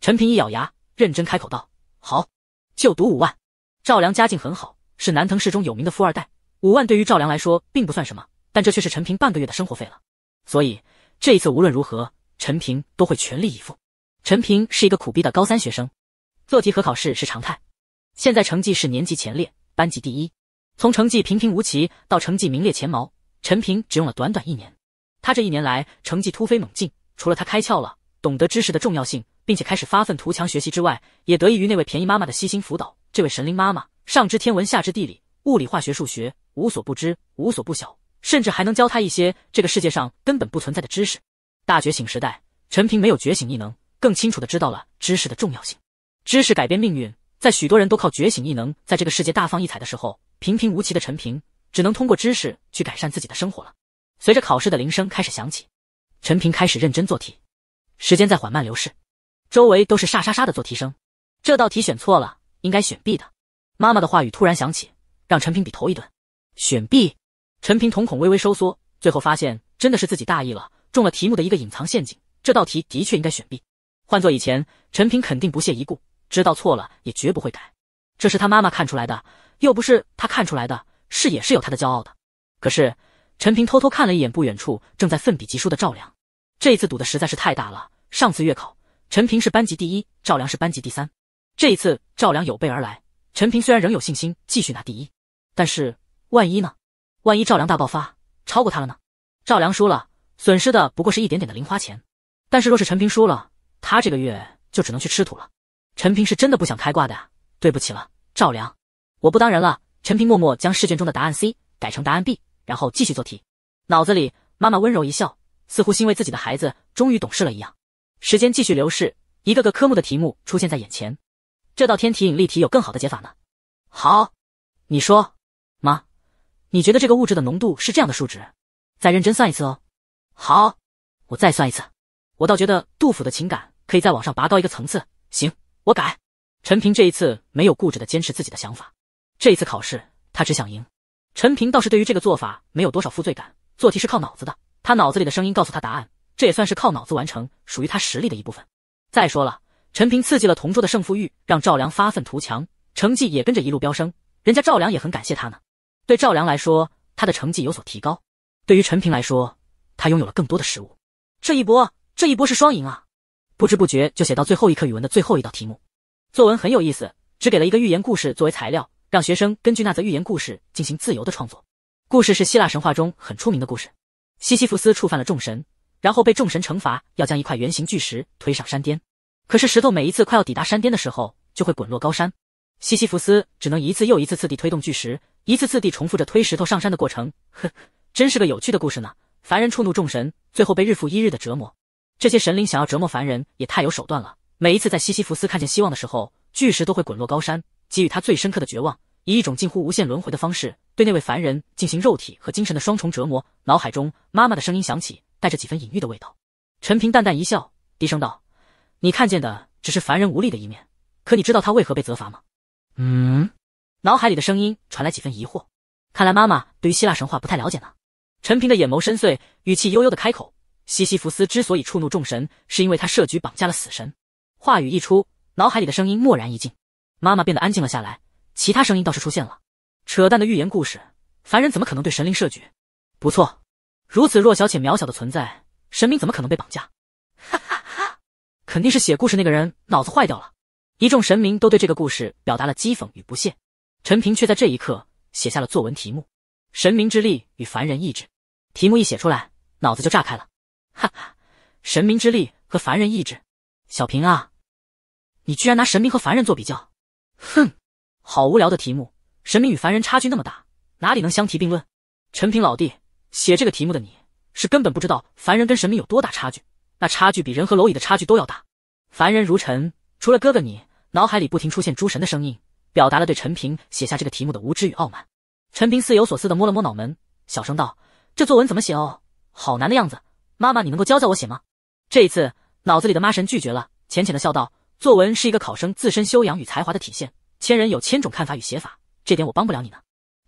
陈平一咬牙，认真开口道：“好，就赌五万。”赵良家境很好，是南藤市中有名的富二代。五万对于赵良来说并不算什么，但这却是陈平半个月的生活费了。所以这一次无论如何，陈平都会全力以赴。陈平是一个苦逼的高三学生。做题和考试是常态，现在成绩是年级前列，班级第一。从成绩平平无奇到成绩名列前茅，陈平只用了短短一年。他这一年来成绩突飞猛进，除了他开窍了，懂得知识的重要性，并且开始发愤图强学习之外，也得益于那位便宜妈妈的悉心辅导。这位神灵妈妈上知天文，下知地理，物理、化学、数学无所不知，无所不晓，甚至还能教他一些这个世界上根本不存在的知识。大觉醒时代，陈平没有觉醒异能，更清楚的知道了知识的重要性。知识改变命运，在许多人都靠觉醒异能在这个世界大放异彩的时候，平平无奇的陈平只能通过知识去改善自己的生活了。随着考试的铃声开始响起，陈平开始认真做题。时间在缓慢流逝，周围都是沙沙沙的做题声。这道题选错了，应该选 B 的。妈妈的话语突然响起，让陈平笔头一顿。选 B，陈平瞳孔微微收缩，最后发现真的是自己大意了，中了题目的一个隐藏陷阱。这道题的确应该选 B。换做以前，陈平肯定不屑一顾。知道错了也绝不会改，这是他妈妈看出来的，又不是他看出来的。是也是有他的骄傲的。可是陈平偷偷看了一眼不远处正在奋笔疾书的赵良，这一次赌的实在是太大了。上次月考，陈平是班级第一，赵良是班级第三。这一次赵良有备而来，陈平虽然仍有信心继续拿第一，但是万一呢？万一赵良大爆发超过他了呢？赵良输了，损失的不过是一点点的零花钱。但是若是陈平输了，他这个月就只能去吃土了。陈平是真的不想开挂的啊！对不起了，赵良，我不当人了。陈平默默将试卷中的答案 C 改成答案 B，然后继续做题。脑子里，妈妈温柔一笑，似乎欣慰自己的孩子终于懂事了一样。时间继续流逝，一个个科目的题目出现在眼前。这道天体引力题有更好的解法呢？好，你说妈，你觉得这个物质的浓度是这样的数值？再认真算一次哦。好，我再算一次。我倒觉得杜甫的情感可以在网上拔高一个层次。行。我改，陈平这一次没有固执的坚持自己的想法，这一次考试他只想赢。陈平倒是对于这个做法没有多少负罪感，做题是靠脑子的，他脑子里的声音告诉他答案，这也算是靠脑子完成，属于他实力的一部分。再说了，陈平刺激了同桌的胜负欲，让赵良发愤图强，成绩也跟着一路飙升，人家赵良也很感谢他呢。对赵良来说，他的成绩有所提高；对于陈平来说，他拥有了更多的食物。这一波，这一波是双赢啊！不知不觉就写到最后一课语文的最后一道题目，作文很有意思，只给了一个寓言故事作为材料，让学生根据那则寓言故事进行自由的创作。故事是希腊神话中很出名的故事，西西弗斯触犯了众神，然后被众神惩罚，要将一块圆形巨石推上山巅。可是石头每一次快要抵达山巅的时候，就会滚落高山。西西弗斯只能一次又一次次地推动巨石，一次次地重复着推石头上山的过程。呵，真是个有趣的故事呢。凡人触怒众神，最后被日复一日的折磨。这些神灵想要折磨凡人，也太有手段了。每一次在西西弗斯看见希望的时候，巨石都会滚落高山，给予他最深刻的绝望，以一种近乎无限轮回的方式，对那位凡人进行肉体和精神的双重折磨。脑海中，妈妈的声音响起，带着几分隐喻的味道。陈平淡淡一笑，低声道：“你看见的只是凡人无力的一面，可你知道他为何被责罚吗？”嗯，脑海里的声音传来几分疑惑。看来妈妈对于希腊神话不太了解呢。陈平的眼眸深邃，语气悠悠的开口。西西弗斯之所以触怒众神，是因为他设局绑架了死神。话语一出，脑海里的声音蓦然一静，妈妈变得安静了下来。其他声音倒是出现了，扯淡的寓言故事，凡人怎么可能对神灵设局？不错，如此弱小且渺小的存在，神明怎么可能被绑架？哈哈哈，肯定是写故事那个人脑子坏掉了。一众神明都对这个故事表达了讥讽与不屑。陈平却在这一刻写下了作文题目：神明之力与凡人意志。题目一写出来，脑子就炸开了。哈哈，神明之力和凡人意志，小平啊，你居然拿神明和凡人做比较，哼，好无聊的题目。神明与凡人差距那么大，哪里能相提并论？陈平老弟，写这个题目的你是根本不知道凡人跟神明有多大差距，那差距比人和蝼蚁的差距都要大。凡人如尘，除了哥哥你，脑海里不停出现诸神的声音，表达了对陈平写下这个题目的无知与傲慢。陈平似有所思的摸了摸脑门，小声道：“这作文怎么写哦？好难的样子。”妈妈，你能够教教我写吗？这一次，脑子里的妈神拒绝了，浅浅的笑道：“作文是一个考生自身修养与才华的体现，千人有千种看法与写法，这点我帮不了你呢。”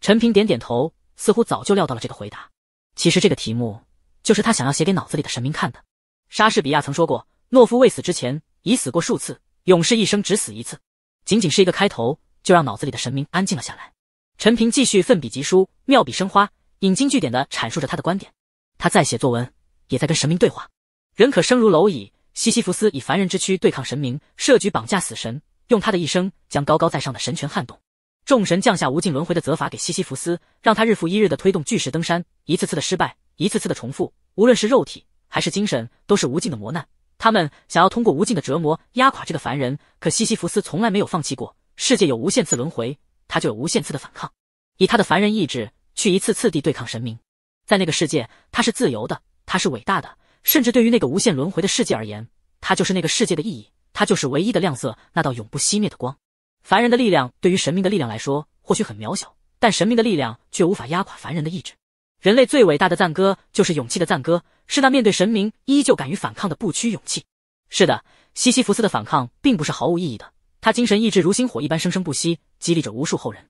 陈平点点头，似乎早就料到了这个回答。其实这个题目就是他想要写给脑子里的神明看的。莎士比亚曾说过：“懦夫未死之前已死过数次，勇士一生只死一次。”仅仅是一个开头，就让脑子里的神明安静了下来。陈平继续奋笔疾书，妙笔生花，引经据典的阐述着他的观点。他在写作文。也在跟神明对话。人可生如蝼蚁，西西弗斯以凡人之躯对抗神明，设局绑架死神，用他的一生将高高在上的神权撼动。众神降下无尽轮回的责罚给西西弗斯，让他日复一日的推动巨石登山，一次次的失败，一次次的重复。无论是肉体还是精神，都是无尽的磨难。他们想要通过无尽的折磨压垮这个凡人，可西西弗斯从来没有放弃过。世界有无限次轮回，他就有无限次的反抗。以他的凡人意志，去一次次地对抗神明。在那个世界，他是自由的。他是伟大的，甚至对于那个无限轮回的世界而言，他就是那个世界的意义，他就是唯一的亮色，那道永不熄灭的光。凡人的力量对于神明的力量来说，或许很渺小，但神明的力量却无法压垮凡人的意志。人类最伟大的赞歌就是勇气的赞歌，是那面对神明依旧敢于反抗的不屈勇气。是的，西西弗斯的反抗并不是毫无意义的，他精神意志如星火一般生生不息，激励着无数后人。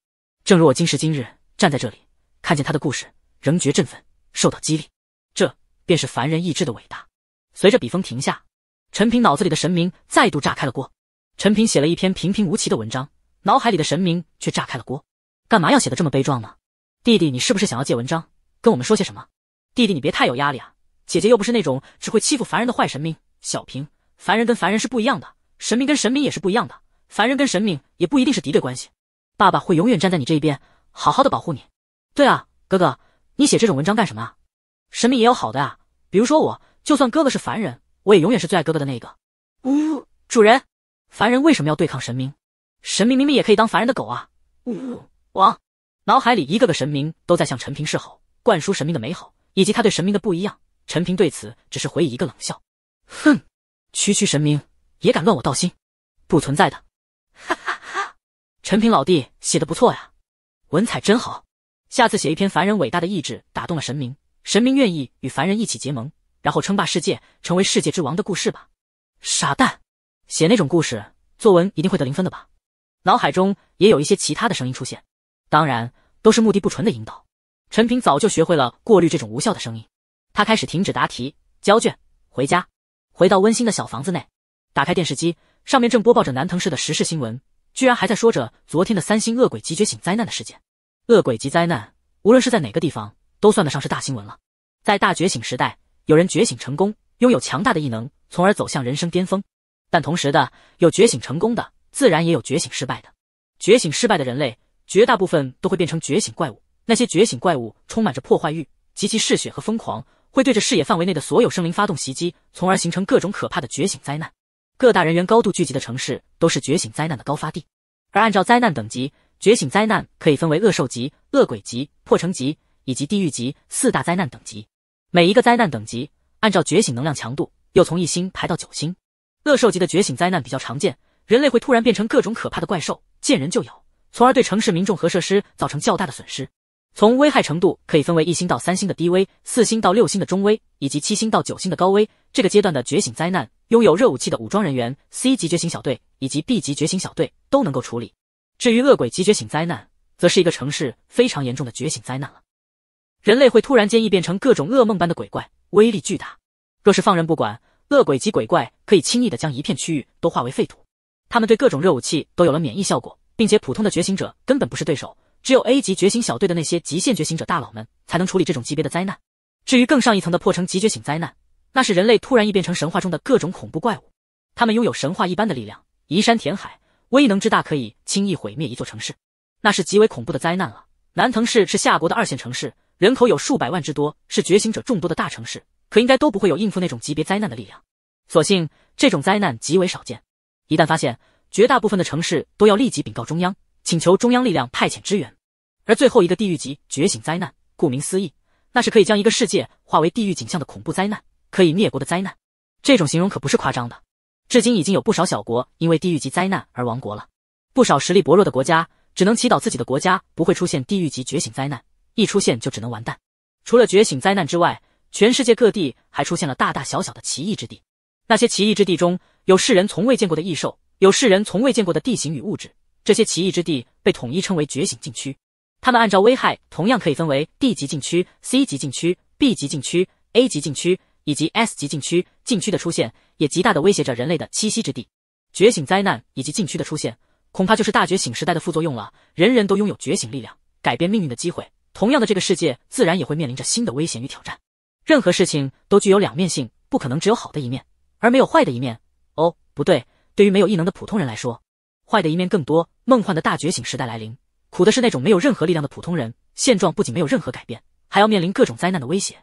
正如我今时今日站在这里，看见他的故事，仍觉振奋，受到激励。便是凡人意志的伟大。随着笔锋停下，陈平脑子里的神明再度炸开了锅。陈平写了一篇平平无奇的文章，脑海里的神明却炸开了锅。干嘛要写的这么悲壮呢？弟弟，你是不是想要借文章跟我们说些什么？弟弟，你别太有压力啊。姐姐又不是那种只会欺负凡人的坏神明。小平，凡人跟凡人是不一样的，神明跟神明也是不一样的，凡人跟神明也不一定是敌对关系。爸爸会永远站在你这一边，好好的保护你。对啊，哥哥，你写这种文章干什么啊？神明也有好的啊，比如说我，就算哥哥是凡人，我也永远是最爱哥哥的那个。呜，主人，凡人为什么要对抗神明？神明明明也可以当凡人的狗啊。呜，王，脑海里一个个神明都在向陈平示好，灌输神明的美好，以及他对神明的不一样。陈平对此只是回以一个冷笑，哼，区区神明也敢乱我道心，不存在的。哈哈哈，陈平老弟写的不错呀，文采真好，下次写一篇凡人伟大的意志打动了神明。神明愿意与凡人一起结盟，然后称霸世界，成为世界之王的故事吧？傻蛋，写那种故事作文一定会得零分的吧？脑海中也有一些其他的声音出现，当然都是目的不纯的引导。陈平早就学会了过滤这种无效的声音，他开始停止答题，交卷，回家，回到温馨的小房子内，打开电视机，上面正播报着南藤市的时事新闻，居然还在说着昨天的三星恶鬼级觉醒灾难的事件。恶鬼级灾难，无论是在哪个地方。都算得上是大新闻了。在大觉醒时代，有人觉醒成功，拥有强大的异能，从而走向人生巅峰；但同时的，有觉醒成功的，自然也有觉醒失败的。觉醒失败的人类，绝大部分都会变成觉醒怪物。那些觉醒怪物充满着破坏欲，极其嗜血和疯狂，会对着视野范围内的所有生灵发动袭击，从而形成各种可怕的觉醒灾难。各大人员高度聚集的城市都是觉醒灾难的高发地。而按照灾难等级，觉醒灾难可以分为恶兽级、恶鬼级、破城级。以及地狱级四大灾难等级，每一个灾难等级按照觉醒能量强度，又从一星排到九星。恶兽级的觉醒灾难比较常见，人类会突然变成各种可怕的怪兽，见人就咬，从而对城市民众和设施造成较大的损失。从危害程度可以分为一星到三星的低危，四星到六星的中危，以及七星到九星的高危。这个阶段的觉醒灾难，拥有热武器的武装人员、C 级觉醒小队以及 B 级觉醒小队都能够处理。至于恶鬼级觉醒灾难，则是一个城市非常严重的觉醒灾难了。人类会突然间异变成各种噩梦般的鬼怪，威力巨大。若是放任不管，恶鬼及鬼怪可以轻易的将一片区域都化为废土。他们对各种热武器都有了免疫效果，并且普通的觉醒者根本不是对手，只有 A 级觉醒小队的那些极限觉醒者大佬们才能处理这种级别的灾难。至于更上一层的破城级觉醒灾难，那是人类突然异变成神话中的各种恐怖怪物，他们拥有神话一般的力量，移山填海，威能之大可以轻易毁灭一座城市，那是极为恐怖的灾难了。南藤市是夏国的二线城市。人口有数百万之多，是觉醒者众多的大城市，可应该都不会有应付那种级别灾难的力量。所幸这种灾难极为少见，一旦发现，绝大部分的城市都要立即禀告中央，请求中央力量派遣支援。而最后一个地狱级觉醒灾难，顾名思义，那是可以将一个世界化为地狱景象的恐怖灾难，可以灭国的灾难。这种形容可不是夸张的。至今已经有不少小国因为地狱级灾难而亡国了，不少实力薄弱的国家只能祈祷自己的国家不会出现地狱级觉醒灾难。一出现就只能完蛋。除了觉醒灾难之外，全世界各地还出现了大大小小的奇异之地。那些奇异之地中有世人从未见过的异兽，有世人从未见过的地形与物质。这些奇异之地被统一称为觉醒禁区。它们按照危害同样可以分为 D 级禁区、C 级禁区、B 级禁区、A 级禁区以及 S 级禁区。禁区的出现也极大的威胁着人类的栖息之地。觉醒灾难以及禁区的出现，恐怕就是大觉醒时代的副作用了。人人都拥有觉醒力量，改变命运的机会。同样的，这个世界自然也会面临着新的危险与挑战。任何事情都具有两面性，不可能只有好的一面，而没有坏的一面。哦，不对，对于没有异能的普通人来说，坏的一面更多。梦幻的大觉醒时代来临，苦的是那种没有任何力量的普通人。现状不仅没有任何改变，还要面临各种灾难的威胁。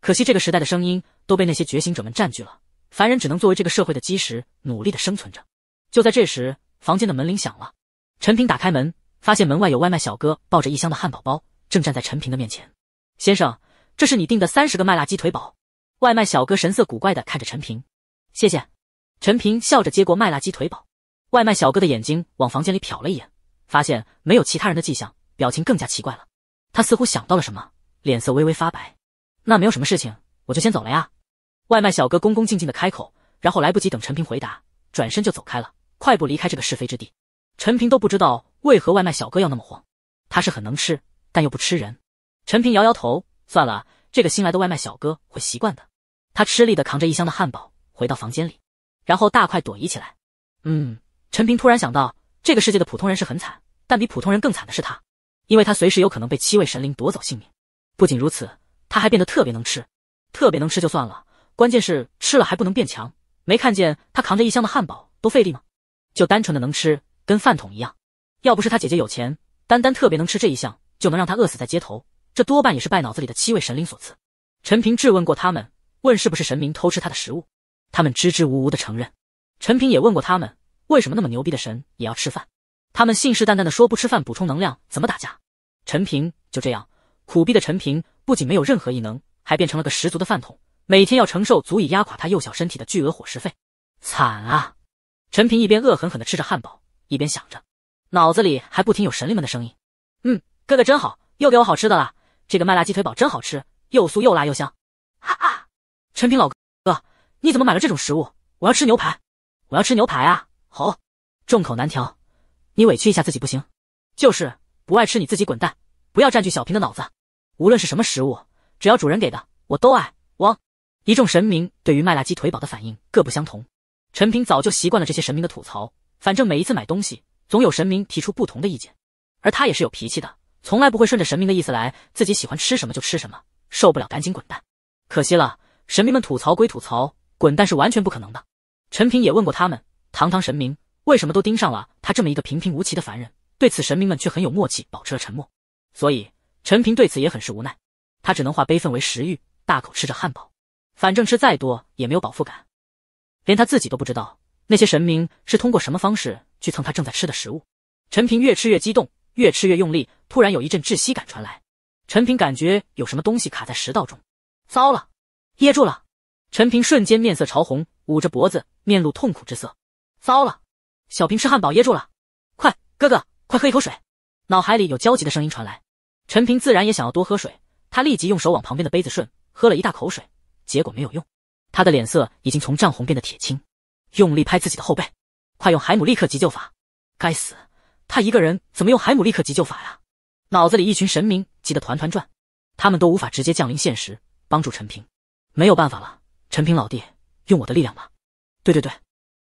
可惜这个时代的声音都被那些觉醒者们占据了，凡人只能作为这个社会的基石，努力的生存着。就在这时，房间的门铃响了。陈平打开门，发现门外有外卖小哥抱着一箱的汉堡包。正站在陈平的面前，先生，这是你订的三十个麦辣鸡腿堡。外卖小哥神色古怪的看着陈平，谢谢。陈平笑着接过麦辣鸡腿堡。外卖小哥的眼睛往房间里瞟了一眼，发现没有其他人的迹象，表情更加奇怪了。他似乎想到了什么，脸色微微发白。那没有什么事情，我就先走了呀。外卖小哥恭恭敬敬的开口，然后来不及等陈平回答，转身就走开了，快步离开这个是非之地。陈平都不知道为何外卖小哥要那么慌，他是很能吃。但又不吃人，陈平摇摇头，算了，这个新来的外卖小哥会习惯的。他吃力的扛着一箱的汉堡回到房间里，然后大快朵颐起来。嗯，陈平突然想到，这个世界的普通人是很惨，但比普通人更惨的是他，因为他随时有可能被七位神灵夺走性命。不仅如此，他还变得特别能吃，特别能吃就算了，关键是吃了还不能变强。没看见他扛着一箱的汉堡都费力吗？就单纯的能吃，跟饭桶一样。要不是他姐姐有钱，单单特别能吃这一项。就能让他饿死在街头，这多半也是拜脑子里的七位神灵所赐。陈平质问过他们，问是不是神明偷吃他的食物，他们支支吾吾的承认。陈平也问过他们，为什么那么牛逼的神也要吃饭？他们信誓旦旦的说不吃饭补充能量怎么打架？陈平就这样苦逼的陈平不仅没有任何异能，还变成了个十足的饭桶，每天要承受足以压垮他幼小身体的巨额伙食费，惨啊！陈平一边恶狠狠的吃着汉堡，一边想着，脑子里还不停有神灵们的声音，嗯。哥哥真好，又给我好吃的了。这个麦辣鸡腿堡真好吃，又酥又辣又香，哈哈！陈平老哥，你怎么买了这种食物？我要吃牛排，我要吃牛排啊！好，众口难调，你委屈一下自己不行？就是不爱吃你自己滚蛋，不要占据小平的脑子。无论是什么食物，只要主人给的，我都爱。汪！一众神明对于麦辣鸡腿堡的反应各不相同。陈平早就习惯了这些神明的吐槽，反正每一次买东西，总有神明提出不同的意见，而他也是有脾气的。从来不会顺着神明的意思来，自己喜欢吃什么就吃什么，受不了赶紧滚蛋。可惜了，神明们吐槽归吐槽，滚蛋是完全不可能的。陈平也问过他们，堂堂神明为什么都盯上了他这么一个平平无奇的凡人？对此，神明们却很有默契，保持了沉默。所以，陈平对此也很是无奈，他只能化悲愤为食欲，大口吃着汉堡。反正吃再多也没有饱腹感，连他自己都不知道那些神明是通过什么方式去蹭他正在吃的食物。陈平越吃越激动。越吃越用力，突然有一阵窒息感传来，陈平感觉有什么东西卡在食道中，糟了，噎住了！陈平瞬间面色潮红，捂着脖子，面露痛苦之色。糟了，小平吃汉堡噎住了，快，哥哥，快喝一口水！脑海里有焦急的声音传来，陈平自然也想要多喝水，他立即用手往旁边的杯子顺，喝了一大口水，结果没有用，他的脸色已经从涨红变得铁青，用力拍自己的后背，快用海姆立克急救法！该死！他一个人怎么用海姆立克急救法呀？脑子里一群神明急得团团转，他们都无法直接降临现实帮助陈平，没有办法了。陈平老弟，用我的力量吧！对对对，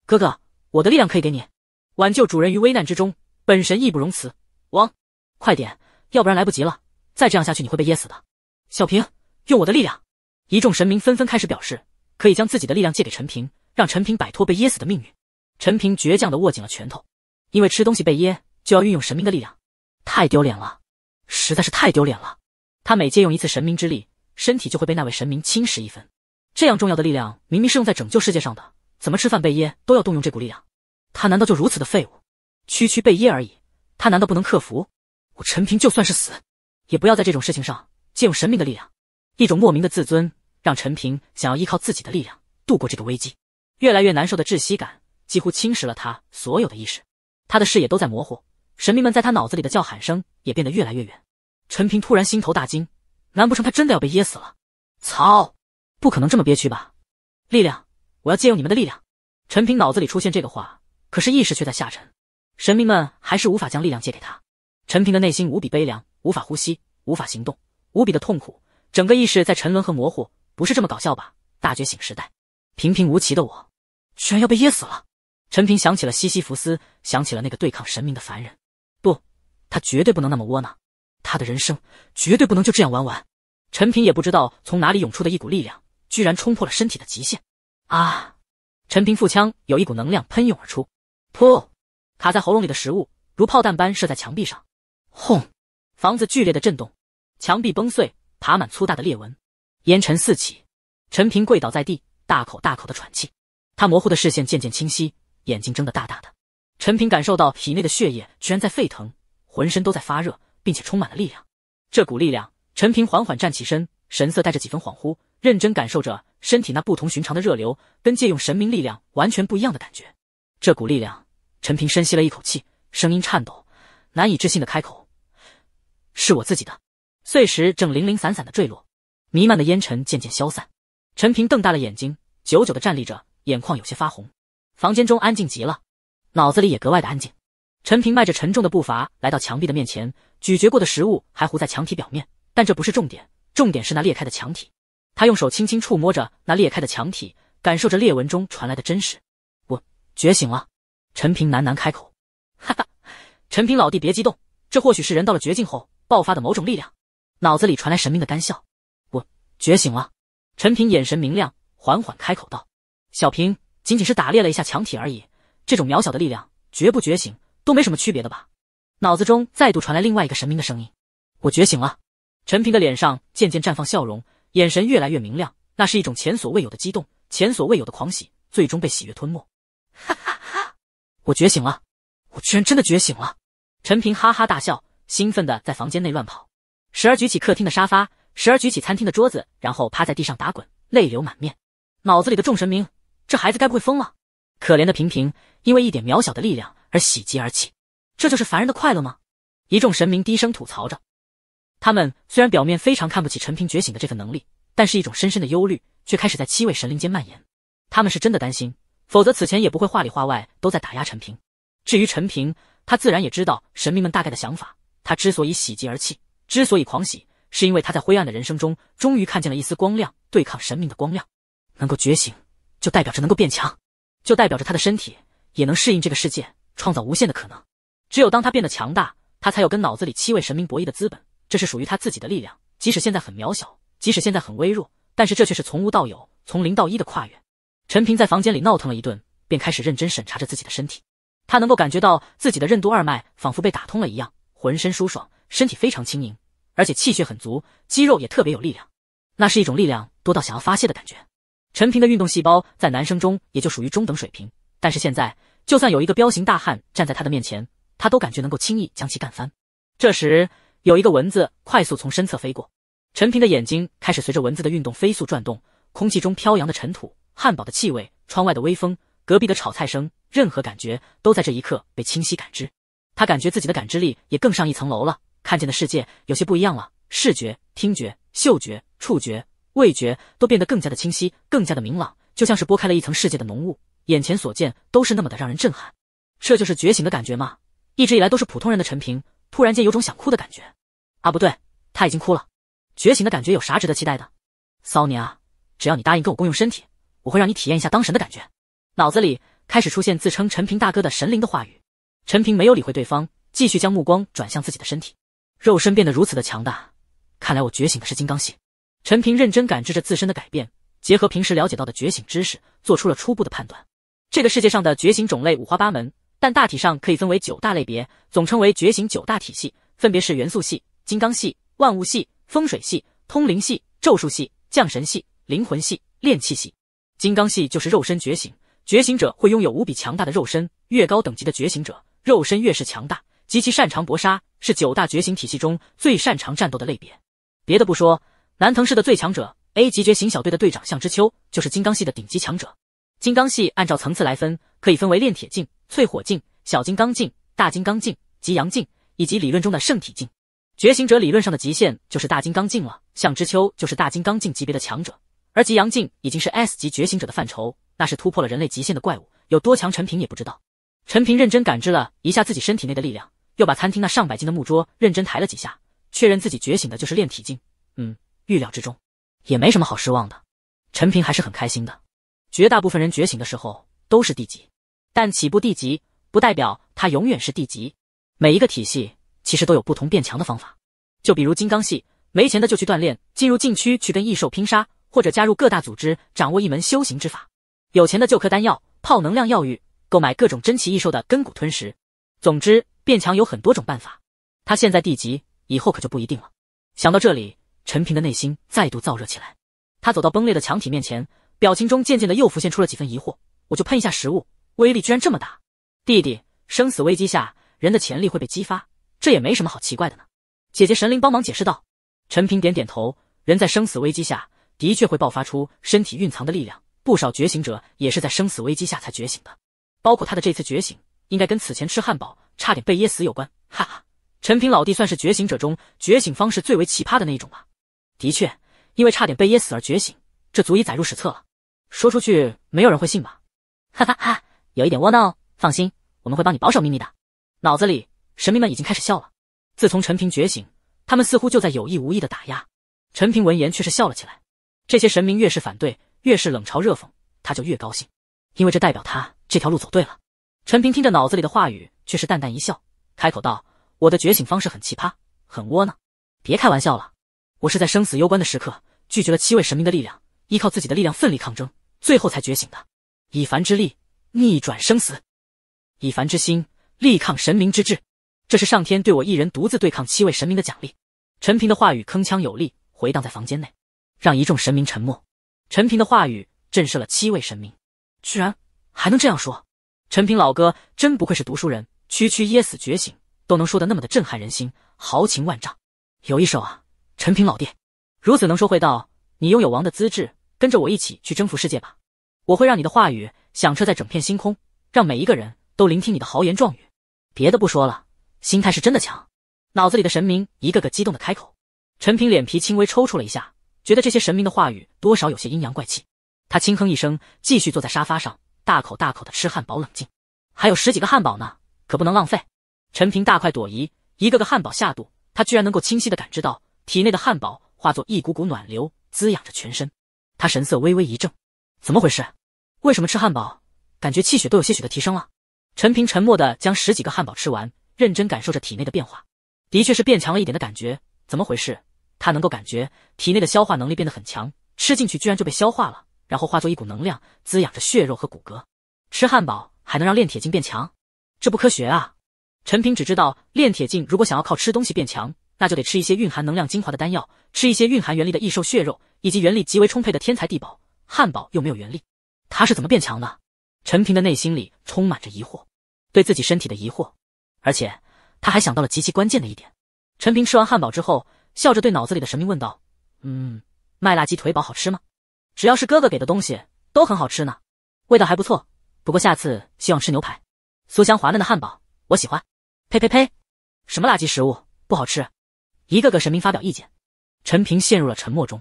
哥哥，我的力量可以给你，挽救主人于危难之中，本神义不容辞。王，快点，要不然来不及了！再这样下去你会被噎死的。小平，用我的力量！一众神明纷纷开始表示可以将自己的力量借给陈平，让陈平摆脱被噎死的命运。陈平倔强地握紧了拳头，因为吃东西被噎。就要运用神明的力量，太丢脸了，实在是太丢脸了！他每借用一次神明之力，身体就会被那位神明侵蚀一分。这样重要的力量，明明是用在拯救世界上的，怎么吃饭被噎都要动用这股力量？他难道就如此的废物？区区被噎而已，他难道不能克服？我陈平就算是死，也不要在这种事情上借用神明的力量。一种莫名的自尊让陈平想要依靠自己的力量度过这个危机。越来越难受的窒息感几乎侵蚀了他所有的意识，他的视野都在模糊。神明们在他脑子里的叫喊声也变得越来越远，陈平突然心头大惊，难不成他真的要被噎死了？操，不可能这么憋屈吧？力量，我要借用你们的力量！陈平脑子里出现这个话，可是意识却在下沉，神明们还是无法将力量借给他。陈平的内心无比悲凉，无法呼吸，无法行动，无比的痛苦，整个意识在沉沦和模糊。不是这么搞笑吧？大觉醒时代，平平无奇的我，居然要被噎死了！陈平想起了西西弗斯，想起了那个对抗神明的凡人。他绝对不能那么窝囊，他的人生绝对不能就这样完完。陈平也不知道从哪里涌出的一股力量，居然冲破了身体的极限。啊！陈平腹腔有一股能量喷涌而出，噗！卡在喉咙里的食物如炮弹般射在墙壁上，轰！房子剧烈的震动，墙壁崩碎，爬满粗大的裂纹，烟尘四起。陈平跪倒在地，大口大口的喘气。他模糊的视线渐渐清晰，眼睛睁得大大的。陈平感受到体内的血液居然在沸腾。浑身都在发热，并且充满了力量。这股力量，陈平缓缓站起身，神色带着几分恍惚，认真感受着身体那不同寻常的热流，跟借用神明力量完全不一样的感觉。这股力量，陈平深吸了一口气，声音颤抖，难以置信的开口：“是我自己的。”碎石正零零散散的坠落，弥漫的烟尘渐渐消散。陈平瞪大了眼睛，久久的站立着，眼眶有些发红。房间中安静极了，脑子里也格外的安静。陈平迈着沉重的步伐来到墙壁的面前，咀嚼过的食物还糊在墙体表面，但这不是重点，重点是那裂开的墙体。他用手轻轻触摸着那裂开的墙体，感受着裂纹中传来的真实。我觉醒了，陈平喃喃开口。哈哈，陈平老弟别激动，这或许是人到了绝境后爆发的某种力量。脑子里传来神明的干笑。我觉醒了，陈平眼神明亮，缓缓开口道：“小平，仅仅是打裂了一下墙体而已，这种渺小的力量绝不觉醒。”都没什么区别的吧？脑子中再度传来另外一个神明的声音，我觉醒了。陈平的脸上渐渐绽放笑容，眼神越来越明亮，那是一种前所未有的激动，前所未有的狂喜，最终被喜悦吞没。哈哈哈，我觉醒了，我居然真的觉醒了！陈平哈哈大笑，兴奋的在房间内乱跑，时而举起客厅的沙发，时而举起餐厅的桌子，然后趴在地上打滚，泪流满面。脑子里的众神明，这孩子该不会疯了？可怜的平平，因为一点渺小的力量而喜极而泣，这就是凡人的快乐吗？一众神明低声吐槽着。他们虽然表面非常看不起陈平觉醒的这份能力，但是一种深深的忧虑却开始在七位神灵间蔓延。他们是真的担心，否则此前也不会话里话外都在打压陈平。至于陈平，他自然也知道神明们大概的想法。他之所以喜极而泣，之所以狂喜，是因为他在灰暗的人生中终于看见了一丝光亮——对抗神明的光亮。能够觉醒，就代表着能够变强。就代表着他的身体也能适应这个世界，创造无限的可能。只有当他变得强大，他才有跟脑子里七位神明博弈的资本。这是属于他自己的力量，即使现在很渺小，即使现在很微弱，但是这却是从无到有、从零到一的跨越。陈平在房间里闹腾了一顿，便开始认真审查着自己的身体。他能够感觉到自己的任督二脉仿佛被打通了一样，浑身舒爽，身体非常轻盈，而且气血很足，肌肉也特别有力量。那是一种力量多到想要发泄的感觉。陈平的运动细胞在男生中也就属于中等水平，但是现在，就算有一个彪形大汉站在他的面前，他都感觉能够轻易将其干翻。这时，有一个蚊子快速从身侧飞过，陈平的眼睛开始随着蚊子的运动飞速转动，空气中飘扬的尘土、汉堡的气味、窗外的微风、隔壁的炒菜声，任何感觉都在这一刻被清晰感知。他感觉自己的感知力也更上一层楼了，看见的世界有些不一样了，视觉、听觉、嗅觉、触觉。味觉都变得更加的清晰，更加的明朗，就像是拨开了一层世界的浓雾，眼前所见都是那么的让人震撼。这就是觉醒的感觉吗？一直以来都是普通人的陈平，突然间有种想哭的感觉。啊，不对，他已经哭了。觉醒的感觉有啥值得期待的？骚年啊，只要你答应跟我共用身体，我会让你体验一下当神的感觉。脑子里开始出现自称陈平大哥的神灵的话语。陈平没有理会对方，继续将目光转向自己的身体，肉身变得如此的强大，看来我觉醒的是金刚系。陈平认真感知着自身的改变，结合平时了解到的觉醒知识，做出了初步的判断。这个世界上的觉醒种类五花八门，但大体上可以分为九大类别，总称为觉醒九大体系，分别是元素系、金刚系、万物系、风水系、通灵系、咒术系、降神系、灵魂系、炼气系。金刚系就是肉身觉醒，觉醒者会拥有无比强大的肉身，越高等级的觉醒者，肉身越是强大，极其擅长搏杀，是九大觉醒体系中最擅长战斗的类别。别的不说。南藤市的最强者 A 级觉醒小队的队长向之秋就是金刚系的顶级强者。金刚系按照层次来分，可以分为炼铁境、淬火境、小金刚境、大金刚境、极阳境，以及理论中的圣体境。觉醒者理论上的极限就是大金刚境了。向之秋就是大金刚境级别的强者，而极阳境已经是 S 级觉醒者的范畴，那是突破了人类极限的怪物，有多强陈平也不知道。陈平认真感知了一下自己身体内的力量，又把餐厅那上百斤的木桌认真抬了几下，确认自己觉醒的就是炼体境。预料之中，也没什么好失望的。陈平还是很开心的。绝大部分人觉醒的时候都是地级，但起步地级不代表他永远是地级。每一个体系其实都有不同变强的方法。就比如金刚系，没钱的就去锻炼，进入禁区去跟异兽拼杀，或者加入各大组织，掌握一门修行之法；有钱的就嗑丹药、泡能量药浴、购买各种珍奇异兽的根骨吞食。总之，变强有很多种办法。他现在地级，以后可就不一定了。想到这里。陈平的内心再度燥热起来，他走到崩裂的墙体面前，表情中渐渐的又浮现出了几分疑惑。我就喷一下食物，威力居然这么大！弟弟，生死危机下，人的潜力会被激发，这也没什么好奇怪的呢。姐姐神灵帮忙解释道。陈平点点头，人在生死危机下的确会爆发出身体蕴藏的力量，不少觉醒者也是在生死危机下才觉醒的，包括他的这次觉醒，应该跟此前吃汉堡差点被噎死有关。哈哈，陈平老弟算是觉醒者中觉醒方式最为奇葩的那一种吧。的确，因为差点被噎死而觉醒，这足以载入史册了。说出去，没有人会信吧？哈哈哈，有一点窝囊哦。放心，我们会帮你保守秘密的。脑子里，神明们已经开始笑了。自从陈平觉醒，他们似乎就在有意无意的打压。陈平闻言却是笑了起来。这些神明越是反对，越是冷嘲热讽，他就越高兴，因为这代表他这条路走对了。陈平听着脑子里的话语，却是淡淡一笑，开口道：“我的觉醒方式很奇葩，很窝囊。别开玩笑了。”我是在生死攸关的时刻，拒绝了七位神明的力量，依靠自己的力量奋力抗争，最后才觉醒的。以凡之力逆转生死，以凡之心力抗神明之志，这是上天对我一人独自对抗七位神明的奖励。陈平的话语铿锵有力，回荡在房间内，让一众神明沉默。陈平的话语震慑了七位神明，居然还能这样说！陈平老哥真不愧是读书人，区区噎死觉醒都能说的那么的震撼人心，豪情万丈，有一手啊！陈平老弟，如此能说会道，你拥有王的资质，跟着我一起去征服世界吧！我会让你的话语响彻在整片星空，让每一个人都聆听你的豪言壮语。别的不说了，心态是真的强。脑子里的神明一个个激动的开口。陈平脸皮轻微抽搐了一下，觉得这些神明的话语多少有些阴阳怪气。他轻哼一声，继续坐在沙发上，大口大口的吃汉堡，冷静。还有十几个汉堡呢，可不能浪费。陈平大快朵颐，一个个汉堡下肚，他居然能够清晰的感知到。体内的汉堡化作一股股暖流，滋养着全身。他神色微微一怔，怎么回事？为什么吃汉堡感觉气血都有些许的提升了？陈平沉默的将十几个汉堡吃完，认真感受着体内的变化。的确是变强了一点的感觉。怎么回事？他能够感觉体内的消化能力变得很强，吃进去居然就被消化了，然后化作一股能量滋养着血肉和骨骼。吃汉堡还能让炼铁镜变强？这不科学啊！陈平只知道炼铁镜如果想要靠吃东西变强。那就得吃一些蕴含能量精华的丹药，吃一些蕴含元力的异兽血肉，以及元力极为充沛的天才地宝。汉堡又没有元力，他是怎么变强的？陈平的内心里充满着疑惑，对自己身体的疑惑。而且他还想到了极其关键的一点。陈平吃完汉堡之后，笑着对脑子里的神明问道：“嗯，麦辣鸡腿堡好吃吗？只要是哥哥给的东西都很好吃呢，味道还不错。不过下次希望吃牛排，酥香滑嫩的汉堡我喜欢。呸呸呸，什么垃圾食物，不好吃。”一个个神明发表意见，陈平陷入了沉默中。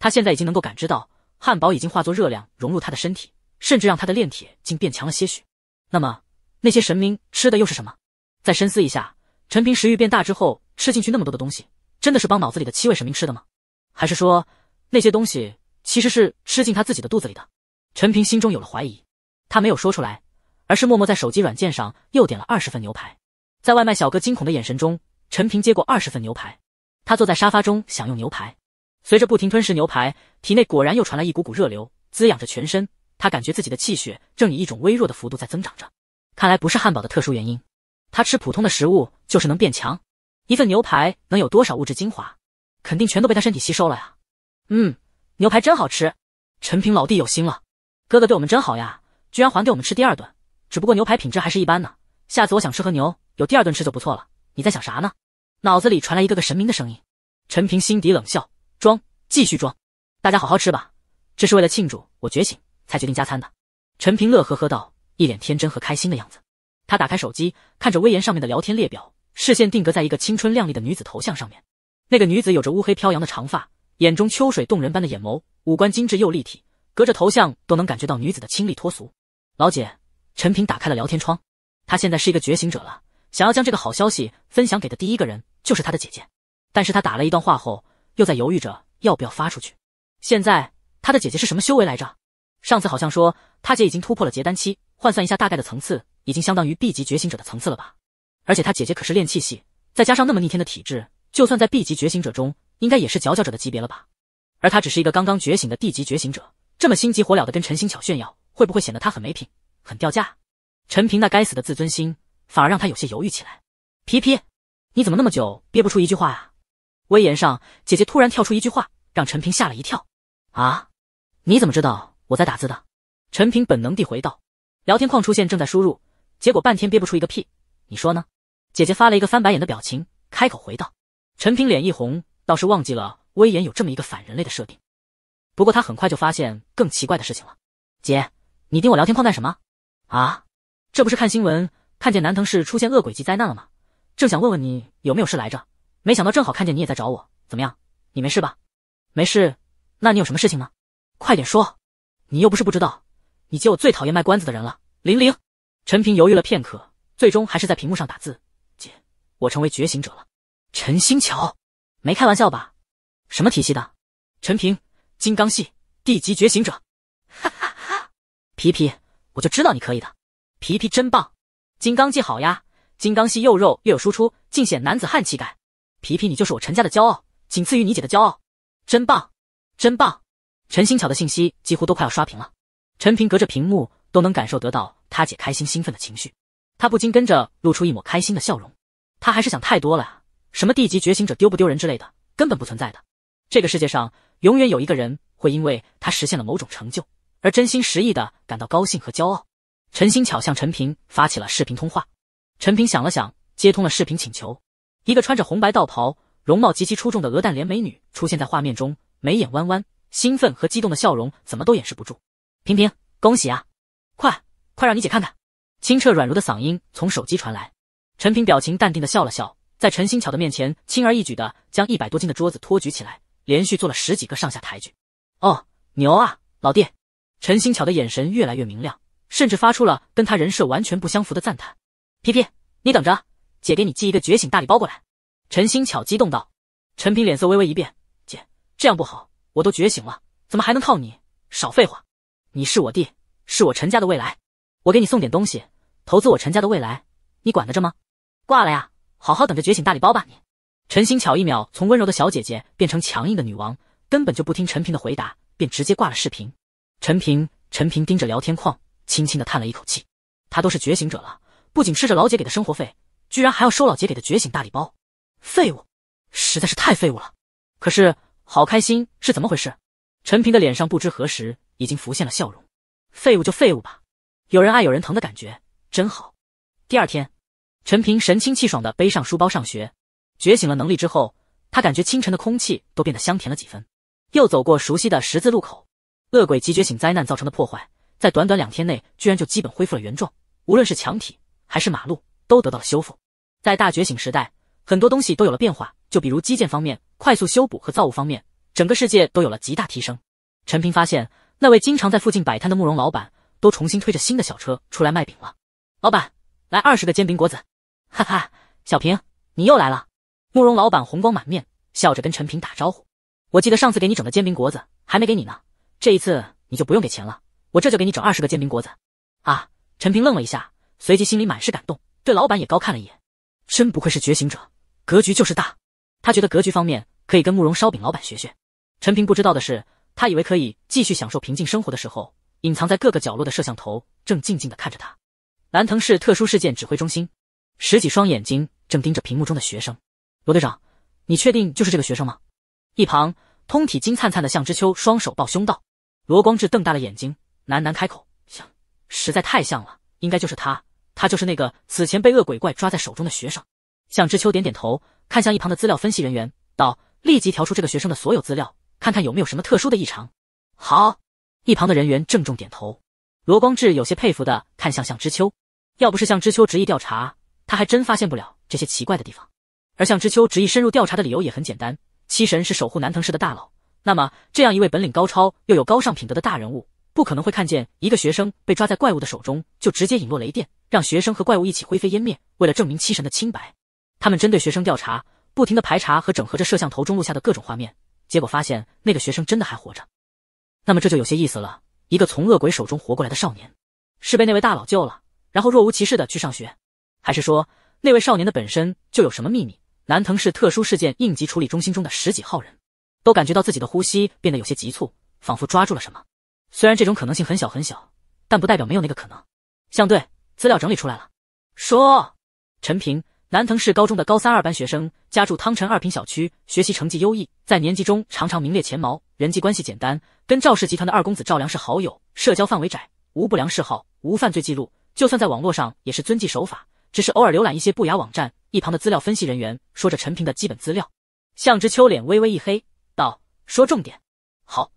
他现在已经能够感知到汉堡已经化作热量融入他的身体，甚至让他的炼铁竟变强了些许。那么那些神明吃的又是什么？再深思一下，陈平食欲变大之后吃进去那么多的东西，真的是帮脑子里的七位神明吃的吗？还是说那些东西其实是吃进他自己的肚子里的？陈平心中有了怀疑，他没有说出来，而是默默在手机软件上又点了二十份牛排。在外卖小哥惊恐的眼神中，陈平接过二十份牛排。他坐在沙发中享用牛排，随着不停吞食牛排，体内果然又传来一股股热流，滋养着全身。他感觉自己的气血正以一种微弱的幅度在增长着，看来不是汉堡的特殊原因。他吃普通的食物就是能变强，一份牛排能有多少物质精华，肯定全都被他身体吸收了呀。嗯，牛排真好吃，陈平老弟有心了，哥哥对我们真好呀，居然还给我们吃第二顿。只不过牛排品质还是一般呢，下次我想吃和牛，有第二顿吃就不错了。你在想啥呢？脑子里传来一个个神明的声音，陈平心底冷笑，装，继续装。大家好好吃吧，这是为了庆祝我觉醒才决定加餐的。陈平乐呵呵道，一脸天真和开心的样子。他打开手机，看着威严上面的聊天列表，视线定格在一个青春靓丽的女子头像上面。那个女子有着乌黑飘扬的长发，眼中秋水动人般的眼眸，五官精致又立体，隔着头像都能感觉到女子的清丽脱俗。老姐，陈平打开了聊天窗，他现在是一个觉醒者了，想要将这个好消息分享给的第一个人。就是他的姐姐，但是他打了一段话后，又在犹豫着要不要发出去。现在他的姐姐是什么修为来着？上次好像说他姐已经突破了结丹期，换算一下大概的层次，已经相当于 B 级觉醒者的层次了吧？而且他姐姐可是练气系，再加上那么逆天的体质，就算在 B 级觉醒者中，应该也是佼佼者的级别了吧？而他只是一个刚刚觉醒的 D 级觉醒者，这么心急火燎的跟陈星巧炫耀，会不会显得他很没品、很掉价？陈平那该死的自尊心，反而让他有些犹豫起来。皮皮。你怎么那么久憋不出一句话呀？威严上，姐姐突然跳出一句话，让陈平吓了一跳。啊？你怎么知道我在打字的？陈平本能地回道，聊天框出现正在输入，结果半天憋不出一个屁。你说呢？姐姐发了一个翻白眼的表情，开口回道。陈平脸一红，倒是忘记了威严有这么一个反人类的设定。不过他很快就发现更奇怪的事情了。姐，你盯我聊天框干什么？啊？这不是看新闻，看见南藤市出现恶鬼级灾难了吗？正想问问你有没有事来着，没想到正好看见你也在找我。怎么样，你没事吧？没事，那你有什么事情呢？快点说，你又不是不知道，你姐我最讨厌卖关子的人了。玲玲，陈平犹豫了片刻，最终还是在屏幕上打字：“姐，我成为觉醒者了。”陈星桥，没开玩笑吧？什么体系的？陈平，金刚系，地级觉醒者。哈哈哈，皮皮，我就知道你可以的。皮皮真棒，金刚系好呀。金刚系又肉又有输出，尽显男子汉气概。皮皮，你就是我陈家的骄傲，仅次于你姐的骄傲，真棒，真棒！陈新巧的信息几乎都快要刷屏了，陈平隔着屏幕都能感受得到他姐开心兴奋的情绪，他不禁跟着露出一抹开心的笑容。他还是想太多了，什么地级觉醒者丢不丢人之类的，根本不存在的。这个世界上永远有一个人会因为他实现了某种成就而真心实意的感到高兴和骄傲。陈新巧向陈平发起了视频通话。陈平想了想，接通了视频请求。一个穿着红白道袍、容貌极其出众的鹅蛋脸美女出现在画面中，眉眼弯弯，兴奋和激动的笑容怎么都掩饰不住。平平，恭喜啊！快快让你姐看看！清澈软柔的嗓音从手机传来。陈平表情淡定的笑了笑，在陈新巧的面前轻而易举的将一百多斤的桌子托举起来，连续做了十几个上下抬举。哦，牛啊，老弟！陈新巧的眼神越来越明亮，甚至发出了跟他人设完全不相符的赞叹。皮皮，你等着，姐给你寄一个觉醒大礼包过来。”陈星巧激动道。陈平脸色微微一变：“姐，这样不好，我都觉醒了，怎么还能靠你？少废话，你是我弟，是我陈家的未来，我给你送点东西，投资我陈家的未来，你管得着吗？挂了呀，好好等着觉醒大礼包吧你。”陈星巧一秒从温柔的小姐姐变成强硬的女王，根本就不听陈平的回答，便直接挂了视频。陈平，陈平盯着聊天框，轻轻的叹了一口气，他都是觉醒者了。不仅吃着老姐给的生活费，居然还要收老姐给的觉醒大礼包，废物，实在是太废物了。可是好开心是怎么回事？陈平的脸上不知何时已经浮现了笑容。废物就废物吧，有人爱有人疼的感觉真好。第二天，陈平神清气爽的背上书包上学。觉醒了能力之后，他感觉清晨的空气都变得香甜了几分。又走过熟悉的十字路口，恶鬼级觉醒灾难造成的破坏，在短短两天内居然就基本恢复了原状，无论是墙体。还是马路都得到了修复，在大觉醒时代，很多东西都有了变化，就比如基建方面、快速修补和造物方面，整个世界都有了极大提升。陈平发现，那位经常在附近摆摊的慕容老板，都重新推着新的小车出来卖饼了。老板，来二十个煎饼果子。哈哈，小平，你又来了。慕容老板红光满面，笑着跟陈平打招呼。我记得上次给你整的煎饼果子还没给你呢，这一次你就不用给钱了，我这就给你整二十个煎饼果子。啊！陈平愣了一下。随即心里满是感动，对老板也高看了一眼，真不愧是觉醒者，格局就是大。他觉得格局方面可以跟慕容烧饼老板学学。陈平不知道的是，他以为可以继续享受平静生活的时候，隐藏在各个角落的摄像头正静静的看着他。南腾市特殊事件指挥中心，十几双眼睛正盯着屏幕中的学生。罗队长，你确定就是这个学生吗？一旁通体金灿灿的向之秋双手抱胸道。罗光志瞪大了眼睛，喃喃开口：像，实在太像了。应该就是他，他就是那个此前被恶鬼怪抓在手中的学生。向知秋点点头，看向一旁的资料分析人员，道：“立即调出这个学生的所有资料，看看有没有什么特殊的异常。”好，一旁的人员郑重点头。罗光志有些佩服的看向向知秋，要不是向知秋执意调查，他还真发现不了这些奇怪的地方。而向知秋执意深入调查的理由也很简单，七神是守护南藤市的大佬，那么这样一位本领高超又有高尚品德的大人物。不可能会看见一个学生被抓在怪物的手中，就直接引落雷电，让学生和怪物一起灰飞烟灭。为了证明七神的清白，他们针对学生调查，不停的排查和整合着摄像头中录下的各种画面。结果发现那个学生真的还活着。那么这就有些意思了。一个从恶鬼手中活过来的少年，是被那位大佬救了，然后若无其事的去上学，还是说那位少年的本身就有什么秘密？南藤市特殊事件应急处理中心中的十几号人，都感觉到自己的呼吸变得有些急促，仿佛抓住了什么。虽然这种可能性很小很小，但不代表没有那个可能。向队，资料整理出来了。说，陈平，南藤市高中的高三二班学生，家住汤臣二品小区，学习成绩优异，在年级中常常名列前茅，人际关系简单，跟赵氏集团的二公子赵良是好友，社交范围窄，无不良嗜好，无犯罪记录，就算在网络上也是遵纪守法，只是偶尔浏览一些不雅网站。一旁的资料分析人员说着陈平的基本资料，向之秋脸微微一黑，道：“说重点。”好。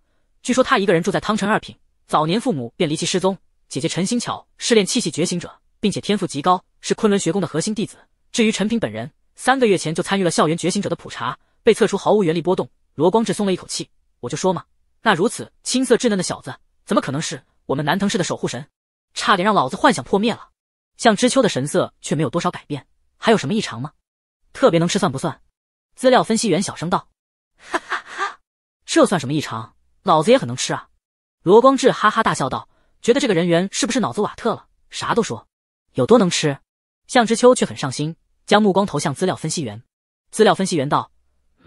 据说他一个人住在汤臣二品，早年父母便离奇失踪。姐姐陈星巧是练气息觉醒者，并且天赋极高，是昆仑学宫的核心弟子。至于陈平本人，三个月前就参与了校园觉醒者的普查，被测出毫无原力波动。罗光志松了一口气，我就说嘛，那如此青涩稚嫩的小子，怎么可能是我们南藤市的守护神？差点让老子幻想破灭了。向知秋的神色却没有多少改变。还有什么异常吗？特别能吃算不算？资料分析员小声道：“哈哈哈，这算什么异常？”老子也很能吃啊！罗光志哈哈大笑道：“觉得这个人员是不是脑子瓦特了？啥都说，有多能吃？”向之秋却很上心，将目光投向资料分析员。资料分析员道：“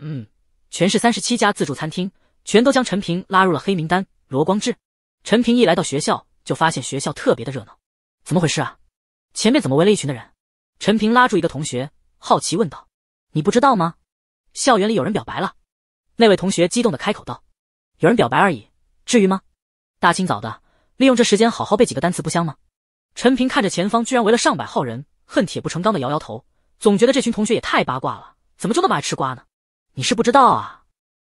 嗯，全市三十七家自助餐厅，全都将陈平拉入了黑名单。”罗光志，陈平一来到学校就发现学校特别的热闹，怎么回事啊？前面怎么围了一群的人？陈平拉住一个同学，好奇问道：“你不知道吗？校园里有人表白了。”那位同学激动的开口道。有人表白而已，至于吗？大清早的，利用这时间好好背几个单词不香吗？陈平看着前方居然围了上百号人，恨铁不成钢的摇摇头，总觉得这群同学也太八卦了，怎么就那么爱吃瓜呢？你是不知道啊，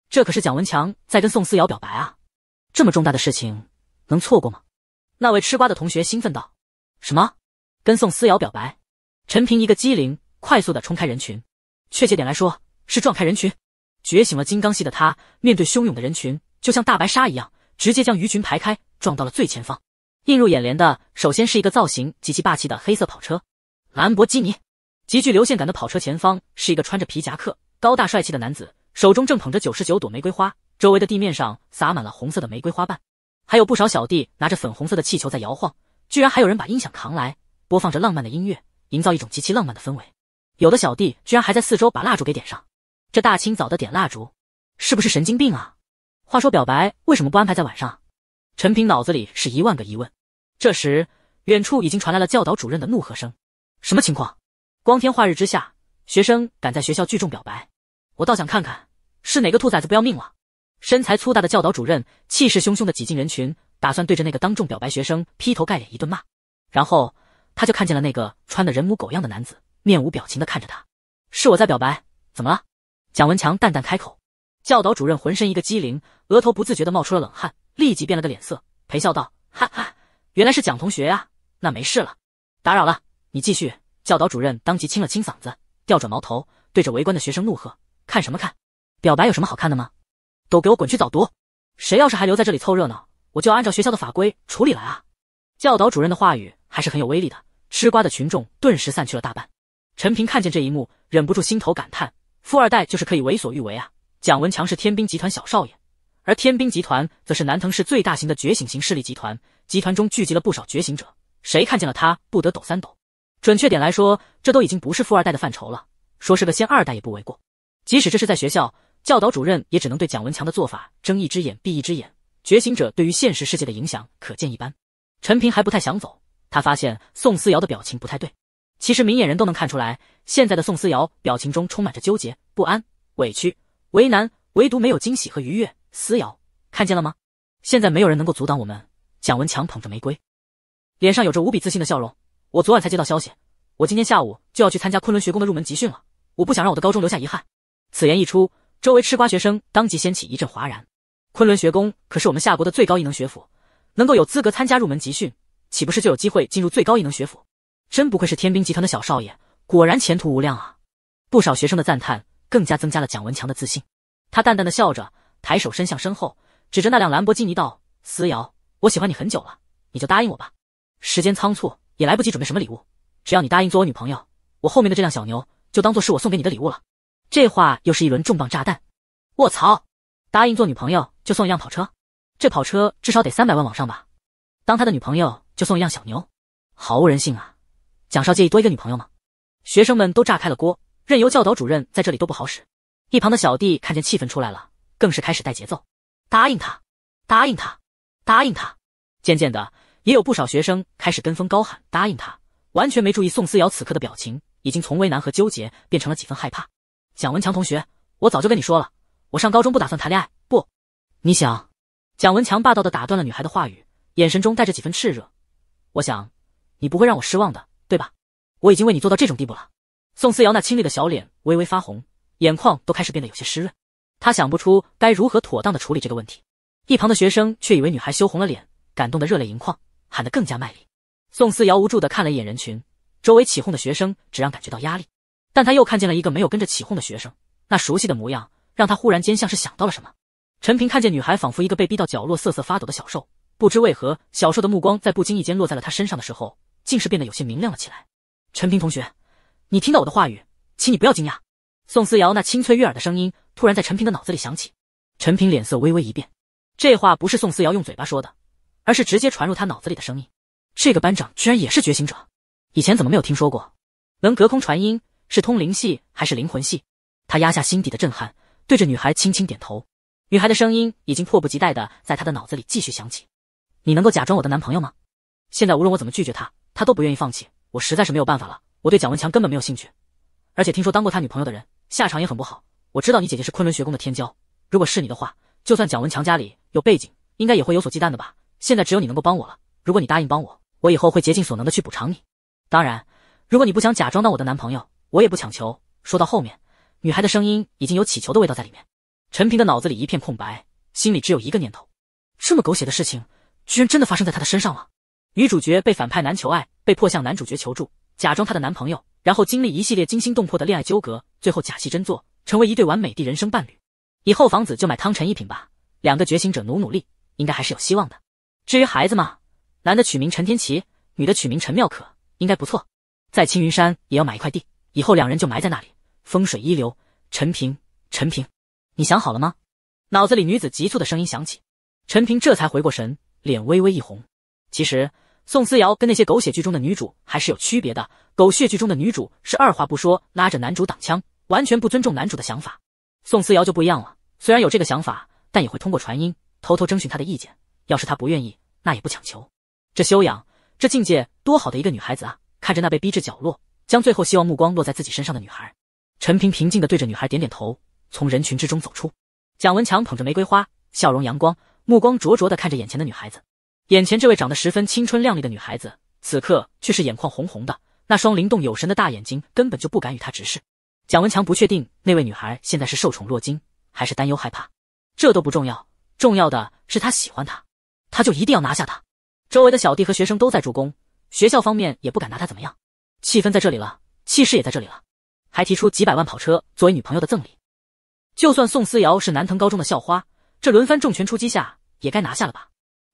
这可是蒋文强在跟宋思瑶表白啊，这么重大的事情能错过吗？那位吃瓜的同学兴奋道：“什么？跟宋思瑶表白？”陈平一个机灵，快速的冲开人群，确切点来说是撞开人群。觉醒了金刚系的他，面对汹涌的人群。就像大白鲨一样，直接将鱼群排开，撞到了最前方。映入眼帘的，首先是一个造型极其霸气的黑色跑车，兰博基尼，极具流线感的跑车。前方是一个穿着皮夹克、高大帅气的男子，手中正捧着九十九朵玫瑰花，周围的地面上洒满了红色的玫瑰花瓣，还有不少小弟拿着粉红色的气球在摇晃，居然还有人把音响扛来，播放着浪漫的音乐，营造一种极其浪漫的氛围。有的小弟居然还在四周把蜡烛给点上，这大清早的点蜡烛，是不是神经病啊？话说，表白为什么不安排在晚上？陈平脑子里是一万个疑问。这时，远处已经传来了教导主任的怒喝声：“什么情况？光天化日之下，学生敢在学校聚众表白？我倒想看看是哪个兔崽子不要命了！”身材粗大的教导主任气势汹汹的挤进人群，打算对着那个当众表白学生劈头盖脸一顿骂。然后，他就看见了那个穿的人模狗样的男子，面无表情的看着他：“是我在表白，怎么了？”蒋文强淡淡开口。教导主任浑身一个机灵，额头不自觉的冒出了冷汗，立即变了个脸色，陪笑道：“哈哈，原来是蒋同学呀，那没事了，打扰了，你继续。”教导主任当即清了清嗓子，调转矛头，对着围观的学生怒喝：“看什么看？表白有什么好看的吗？都给我滚去早读！谁要是还留在这里凑热闹，我就要按照学校的法规处理了啊！”教导主任的话语还是很有威力的，吃瓜的群众顿时散去了大半。陈平看见这一幕，忍不住心头感叹：富二代就是可以为所欲为啊！蒋文强是天兵集团小少爷，而天兵集团则是南藤市最大型的觉醒型势力集团，集团中聚集了不少觉醒者。谁看见了他不得抖三抖？准确点来说，这都已经不是富二代的范畴了，说是个仙二代也不为过。即使这是在学校，教导主任也只能对蒋文强的做法睁一只眼闭一只眼。觉醒者对于现实世界的影响可见一斑。陈平还不太想走，他发现宋思瑶的表情不太对。其实明眼人都能看出来，现在的宋思瑶表情中充满着纠结、不安、委屈。为难，唯独没有惊喜和愉悦。思瑶，看见了吗？现在没有人能够阻挡我们。蒋文强捧着玫瑰，脸上有着无比自信的笑容。我昨晚才接到消息，我今天下午就要去参加昆仑学宫的入门集训了。我不想让我的高中留下遗憾。此言一出，周围吃瓜学生当即掀起一阵哗然。昆仑学宫可是我们夏国的最高异能学府，能够有资格参加入门集训，岂不是就有机会进入最高异能学府？真不愧是天兵集团的小少爷，果然前途无量啊！不少学生的赞叹。更加增加了蒋文强的自信，他淡淡的笑着，抬手伸向身后，指着那辆兰博基尼道：“思瑶，我喜欢你很久了，你就答应我吧。时间仓促，也来不及准备什么礼物，只要你答应做我女朋友，我后面的这辆小牛就当做是我送给你的礼物了。”这话又是一轮重磅炸弹。卧槽，答应做女朋友就送一辆跑车，这跑车至少得三百万往上吧？当他的女朋友就送一辆小牛，毫无人性啊！蒋少介意多一个女朋友吗？学生们都炸开了锅。任由教导主任在这里都不好使，一旁的小弟看见气氛出来了，更是开始带节奏，答应他，答应他，答应他。渐渐的，也有不少学生开始跟风高喊答应他，完全没注意宋思瑶此刻的表情已经从为难和纠结变成了几分害怕。蒋文强同学，我早就跟你说了，我上高中不打算谈恋爱，不，你想？蒋文强霸道的打断了女孩的话语，眼神中带着几分炽热。我想，你不会让我失望的，对吧？我已经为你做到这种地步了。宋思瑶那清丽的小脸微微发红，眼眶都开始变得有些湿润。他想不出该如何妥当的处理这个问题。一旁的学生却以为女孩羞红了脸，感动的热泪盈眶，喊得更加卖力。宋思瑶无助的看了一眼人群，周围起哄的学生只让感觉到压力。但他又看见了一个没有跟着起哄的学生，那熟悉的模样让他忽然间像是想到了什么。陈平看见女孩，仿佛一个被逼到角落瑟瑟发抖的小兽。不知为何，小兽的目光在不经意间落在了他身上的时候，竟是变得有些明亮了起来。陈平同学。你听到我的话语，请你不要惊讶。宋思瑶那清脆悦耳的声音突然在陈平的脑子里响起，陈平脸色微微一变。这话不是宋思瑶用嘴巴说的，而是直接传入他脑子里的声音。这个班长居然也是觉醒者，以前怎么没有听说过？能隔空传音是通灵系还是灵魂系？他压下心底的震撼，对着女孩轻轻点头。女孩的声音已经迫不及待的在他的脑子里继续响起：“你能够假装我的男朋友吗？现在无论我怎么拒绝他，他都不愿意放弃，我实在是没有办法了。”我对蒋文强根本没有兴趣，而且听说当过他女朋友的人下场也很不好。我知道你姐姐是昆仑学宫的天骄，如果是你的话，就算蒋文强家里有背景，应该也会有所忌惮的吧？现在只有你能够帮我了。如果你答应帮我，我以后会竭尽所能的去补偿你。当然，如果你不想假装当我的男朋友，我也不强求。说到后面，女孩的声音已经有乞求的味道在里面。陈平的脑子里一片空白，心里只有一个念头：这么狗血的事情，居然真的发生在他的身上了。女主角被反派男求爱，被迫向男主角求助。假装她的男朋友，然后经历一系列惊心动魄的恋爱纠葛，最后假戏真做，成为一对完美的人生伴侣。以后房子就买汤臣一品吧，两个觉醒者努努力，应该还是有希望的。至于孩子嘛，男的取名陈天琪，女的取名陈妙可，应该不错。在青云山也要买一块地，以后两人就埋在那里，风水一流。陈平，陈平，你想好了吗？脑子里女子急促的声音响起，陈平这才回过神，脸微微一红。其实。宋思瑶跟那些狗血剧中的女主还是有区别的。狗血剧中的女主是二话不说拉着男主挡枪，完全不尊重男主的想法。宋思瑶就不一样了，虽然有这个想法，但也会通过传音偷偷征询他的意见。要是他不愿意，那也不强求。这修养，这境界，多好的一个女孩子啊！看着那被逼至角落，将最后希望目光落在自己身上的女孩，陈平平静的对着女孩点点头，从人群之中走出。蒋文强捧着玫瑰花，笑容阳光，目光灼灼的看着眼前的女孩子。眼前这位长得十分青春靓丽的女孩子，此刻却是眼眶红红的，那双灵动有神的大眼睛根本就不敢与他直视。蒋文强不确定那位女孩现在是受宠若惊，还是担忧害怕，这都不重要，重要的是他喜欢她，他就一定要拿下她。周围的小弟和学生都在助攻，学校方面也不敢拿他怎么样，气氛在这里了，气势也在这里了，还提出几百万跑车作为女朋友的赠礼。就算宋思瑶是南藤高中的校花，这轮番重拳出击下，也该拿下了吧。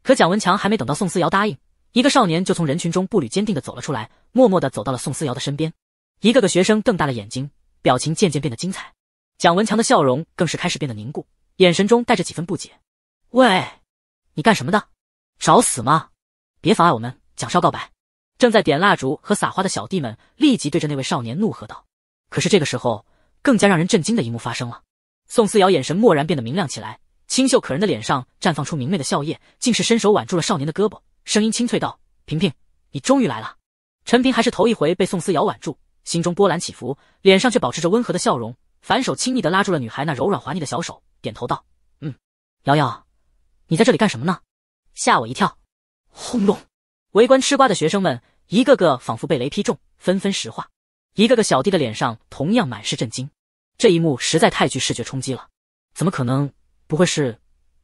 可蒋文强还没等到宋思瑶答应，一个少年就从人群中步履坚定地走了出来，默默地走到了宋思瑶的身边。一个个学生瞪大了眼睛，表情渐渐变得精彩，蒋文强的笑容更是开始变得凝固，眼神中带着几分不解。喂，你干什么的？找死吗？别妨碍我们蒋少告白！正在点蜡烛和撒花的小弟们立即对着那位少年怒喝道。可是这个时候，更加让人震惊的一幕发生了。宋思瑶眼神蓦然变得明亮起来。清秀可人的脸上绽放出明媚的笑靥，竟是伸手挽住了少年的胳膊，声音清脆道：“平平，你终于来了。”陈平还是头一回被宋思瑶挽住，心中波澜起伏，脸上却保持着温和的笑容，反手轻昵的拉住了女孩那柔软滑腻的小手，点头道：“嗯，瑶瑶，你在这里干什么呢？吓我一跳。”轰隆！围观吃瓜的学生们一个个仿佛被雷劈中，纷纷石化，一个个小弟的脸上同样满是震惊。这一幕实在太具视觉冲击了，怎么可能？不会是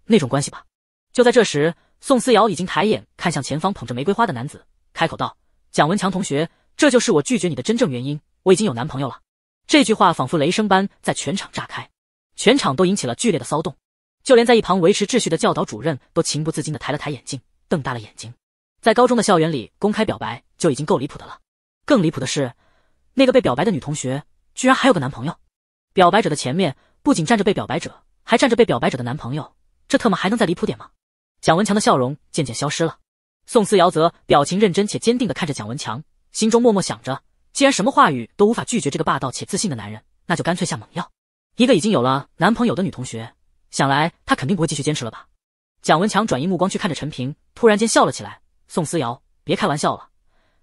那种关系吧？就在这时，宋思瑶已经抬眼看向前方捧着玫瑰花的男子，开口道：“蒋文强同学，这就是我拒绝你的真正原因。我已经有男朋友了。”这句话仿佛雷声般在全场炸开，全场都引起了剧烈的骚动。就连在一旁维持秩序的教导主任都情不自禁的抬了抬眼镜，瞪大了眼睛。在高中的校园里公开表白就已经够离谱的了，更离谱的是，那个被表白的女同学居然还有个男朋友。表白者的前面不仅站着被表白者。还站着被表白者的男朋友，这特么还能再离谱点吗？蒋文强的笑容渐渐消失了，宋思瑶则表情认真且坚定的看着蒋文强，心中默默想着：既然什么话语都无法拒绝这个霸道且自信的男人，那就干脆下猛药。一个已经有了男朋友的女同学，想来她肯定不会继续坚持了吧？蒋文强转移目光去看着陈平，突然间笑了起来。宋思瑶，别开玩笑了，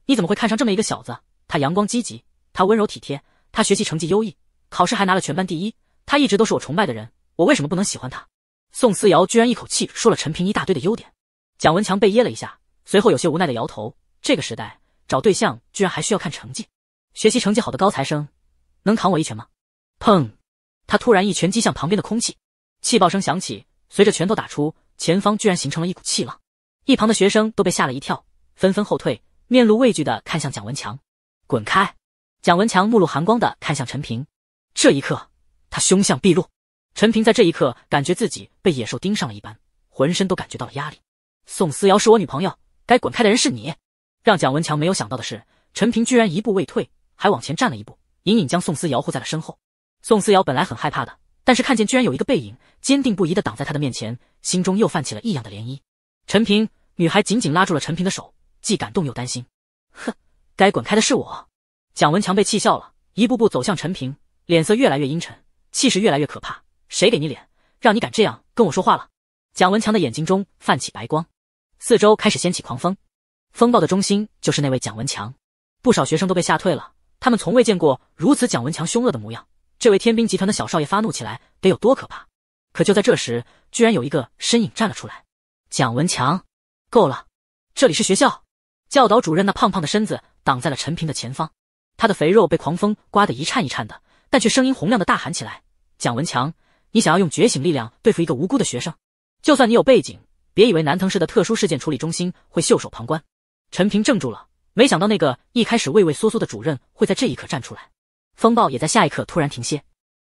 你怎么会看上这么一个小子？他阳光积极，他温柔体贴，他学习成绩优异，考试还拿了全班第一，他一直都是我崇拜的人。我为什么不能喜欢他？宋思瑶居然一口气说了陈平一大堆的优点，蒋文强被噎了一下，随后有些无奈的摇头。这个时代找对象居然还需要看成绩？学习成绩好的高材生能扛我一拳吗？砰！他突然一拳击向旁边的空气，气爆声响起，随着拳头打出，前方居然形成了一股气浪，一旁的学生都被吓了一跳，纷纷后退，面露畏惧的看向蒋文强。滚开！蒋文强目露寒光的看向陈平，这一刻他凶相毕露。陈平在这一刻感觉自己被野兽盯上了一般，浑身都感觉到了压力。宋思瑶是我女朋友，该滚开的人是你。让蒋文强没有想到的是，陈平居然一步未退，还往前站了一步，隐隐将宋思瑶护在了身后。宋思瑶本来很害怕的，但是看见居然有一个背影坚定不移的挡在他的面前，心中又泛起了异样的涟漪。陈平，女孩紧紧拉住了陈平的手，既感动又担心。哼，该滚开的是我。蒋文强被气笑了，一步步走向陈平，脸色越来越阴沉，气势越来越可怕。谁给你脸，让你敢这样跟我说话了？蒋文强的眼睛中泛起白光，四周开始掀起狂风，风暴的中心就是那位蒋文强。不少学生都被吓退了，他们从未见过如此蒋文强凶恶的模样。这位天兵集团的小少爷发怒起来得有多可怕？可就在这时，居然有一个身影站了出来。蒋文强，够了！这里是学校，教导主任那胖胖的身子挡在了陈平的前方，他的肥肉被狂风刮得一颤一颤的，但却声音洪亮的大喊起来：“蒋文强！”你想要用觉醒力量对付一个无辜的学生？就算你有背景，别以为南藤市的特殊事件处理中心会袖手旁观。陈平怔住了，没想到那个一开始畏畏缩缩的主任会在这一刻站出来。风暴也在下一刻突然停歇。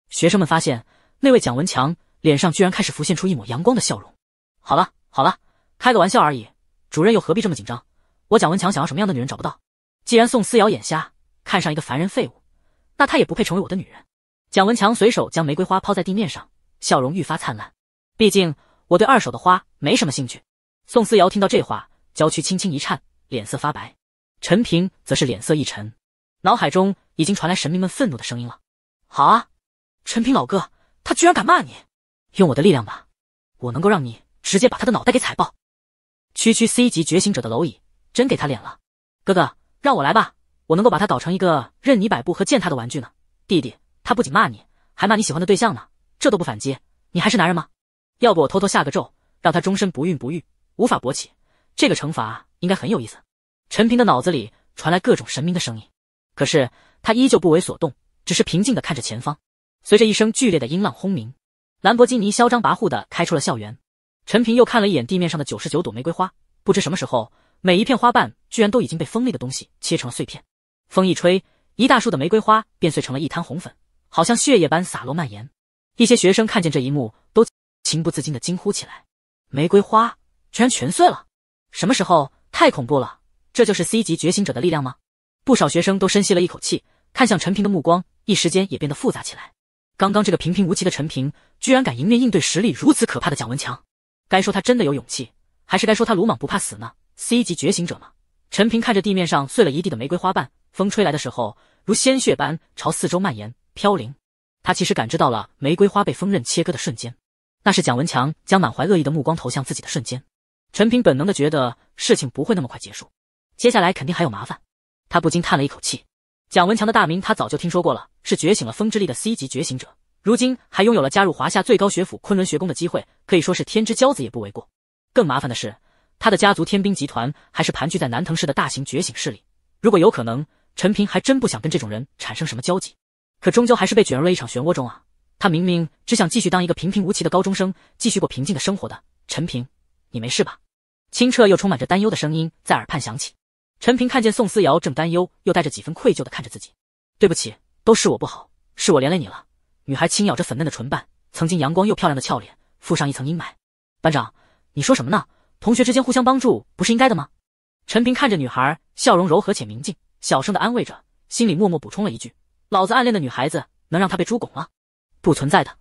学生们发现，那位蒋文强脸上居然开始浮现出一抹阳光的笑容。好了好了，开个玩笑而已，主任又何必这么紧张？我蒋文强想要什么样的女人找不到？既然宋思瑶眼瞎看上一个凡人废物，那她也不配成为我的女人。蒋文强随手将玫瑰花抛在地面上。笑容愈发灿烂，毕竟我对二手的花没什么兴趣。宋思瑶听到这话，娇躯轻轻一颤，脸色发白。陈平则是脸色一沉，脑海中已经传来神明们愤怒的声音了。好啊，陈平老哥，他居然敢骂你！用我的力量吧，我能够让你直接把他的脑袋给踩爆。区区 C 级觉醒者的蝼蚁，真给他脸了。哥哥，让我来吧，我能够把他搞成一个任你摆布和践踏的玩具呢。弟弟，他不仅骂你，还骂你喜欢的对象呢。这都不反击，你还是男人吗？要不我偷偷下个咒，让他终身不孕不育，无法勃起。这个惩罚应该很有意思。陈平的脑子里传来各种神明的声音，可是他依旧不为所动，只是平静的看着前方。随着一声剧烈的音浪轰鸣，兰博基尼嚣张跋扈的开出了校园。陈平又看了一眼地面上的九十九朵玫瑰花，不知什么时候，每一片花瓣居然都已经被锋利的东西切成了碎片。风一吹，一大束的玫瑰花便碎成了一滩红粉，好像血液般洒落蔓延。一些学生看见这一幕，都情不自禁的惊呼起来：“玫瑰花居然全碎了！什么时候？太恐怖了！这就是 C 级觉醒者的力量吗？”不少学生都深吸了一口气，看向陈平的目光，一时间也变得复杂起来。刚刚这个平平无奇的陈平，居然敢迎面应对实力如此可怕的蒋文强，该说他真的有勇气，还是该说他鲁莽不怕死呢？C 级觉醒者吗？陈平看着地面上碎了一地的玫瑰花瓣，风吹来的时候，如鲜血般朝四周蔓延飘零。他其实感知到了玫瑰花被锋刃切割的瞬间，那是蒋文强将满怀恶意的目光投向自己的瞬间。陈平本能的觉得事情不会那么快结束，接下来肯定还有麻烦。他不禁叹了一口气。蒋文强的大名他早就听说过了，是觉醒了风之力的 C 级觉醒者，如今还拥有了加入华夏最高学府昆仑学宫的机会，可以说是天之骄子也不为过。更麻烦的是，他的家族天兵集团还是盘踞在南藤市的大型觉醒势力。如果有可能，陈平还真不想跟这种人产生什么交集。可终究还是被卷入了一场漩涡中啊！他明明只想继续当一个平平无奇的高中生，继续过平静的生活的。陈平，你没事吧？清澈又充满着担忧的声音在耳畔响起。陈平看见宋思瑶正担忧又带着几分愧疚的看着自己，对不起，都是我不好，是我连累你了。女孩轻咬着粉嫩的唇瓣，曾经阳光又漂亮的俏脸附上一层阴霾。班长，你说什么呢？同学之间互相帮助不是应该的吗？陈平看着女孩，笑容柔和且明净，小声的安慰着，心里默默补充了一句。老子暗恋的女孩子能让他被猪拱了？不存在的！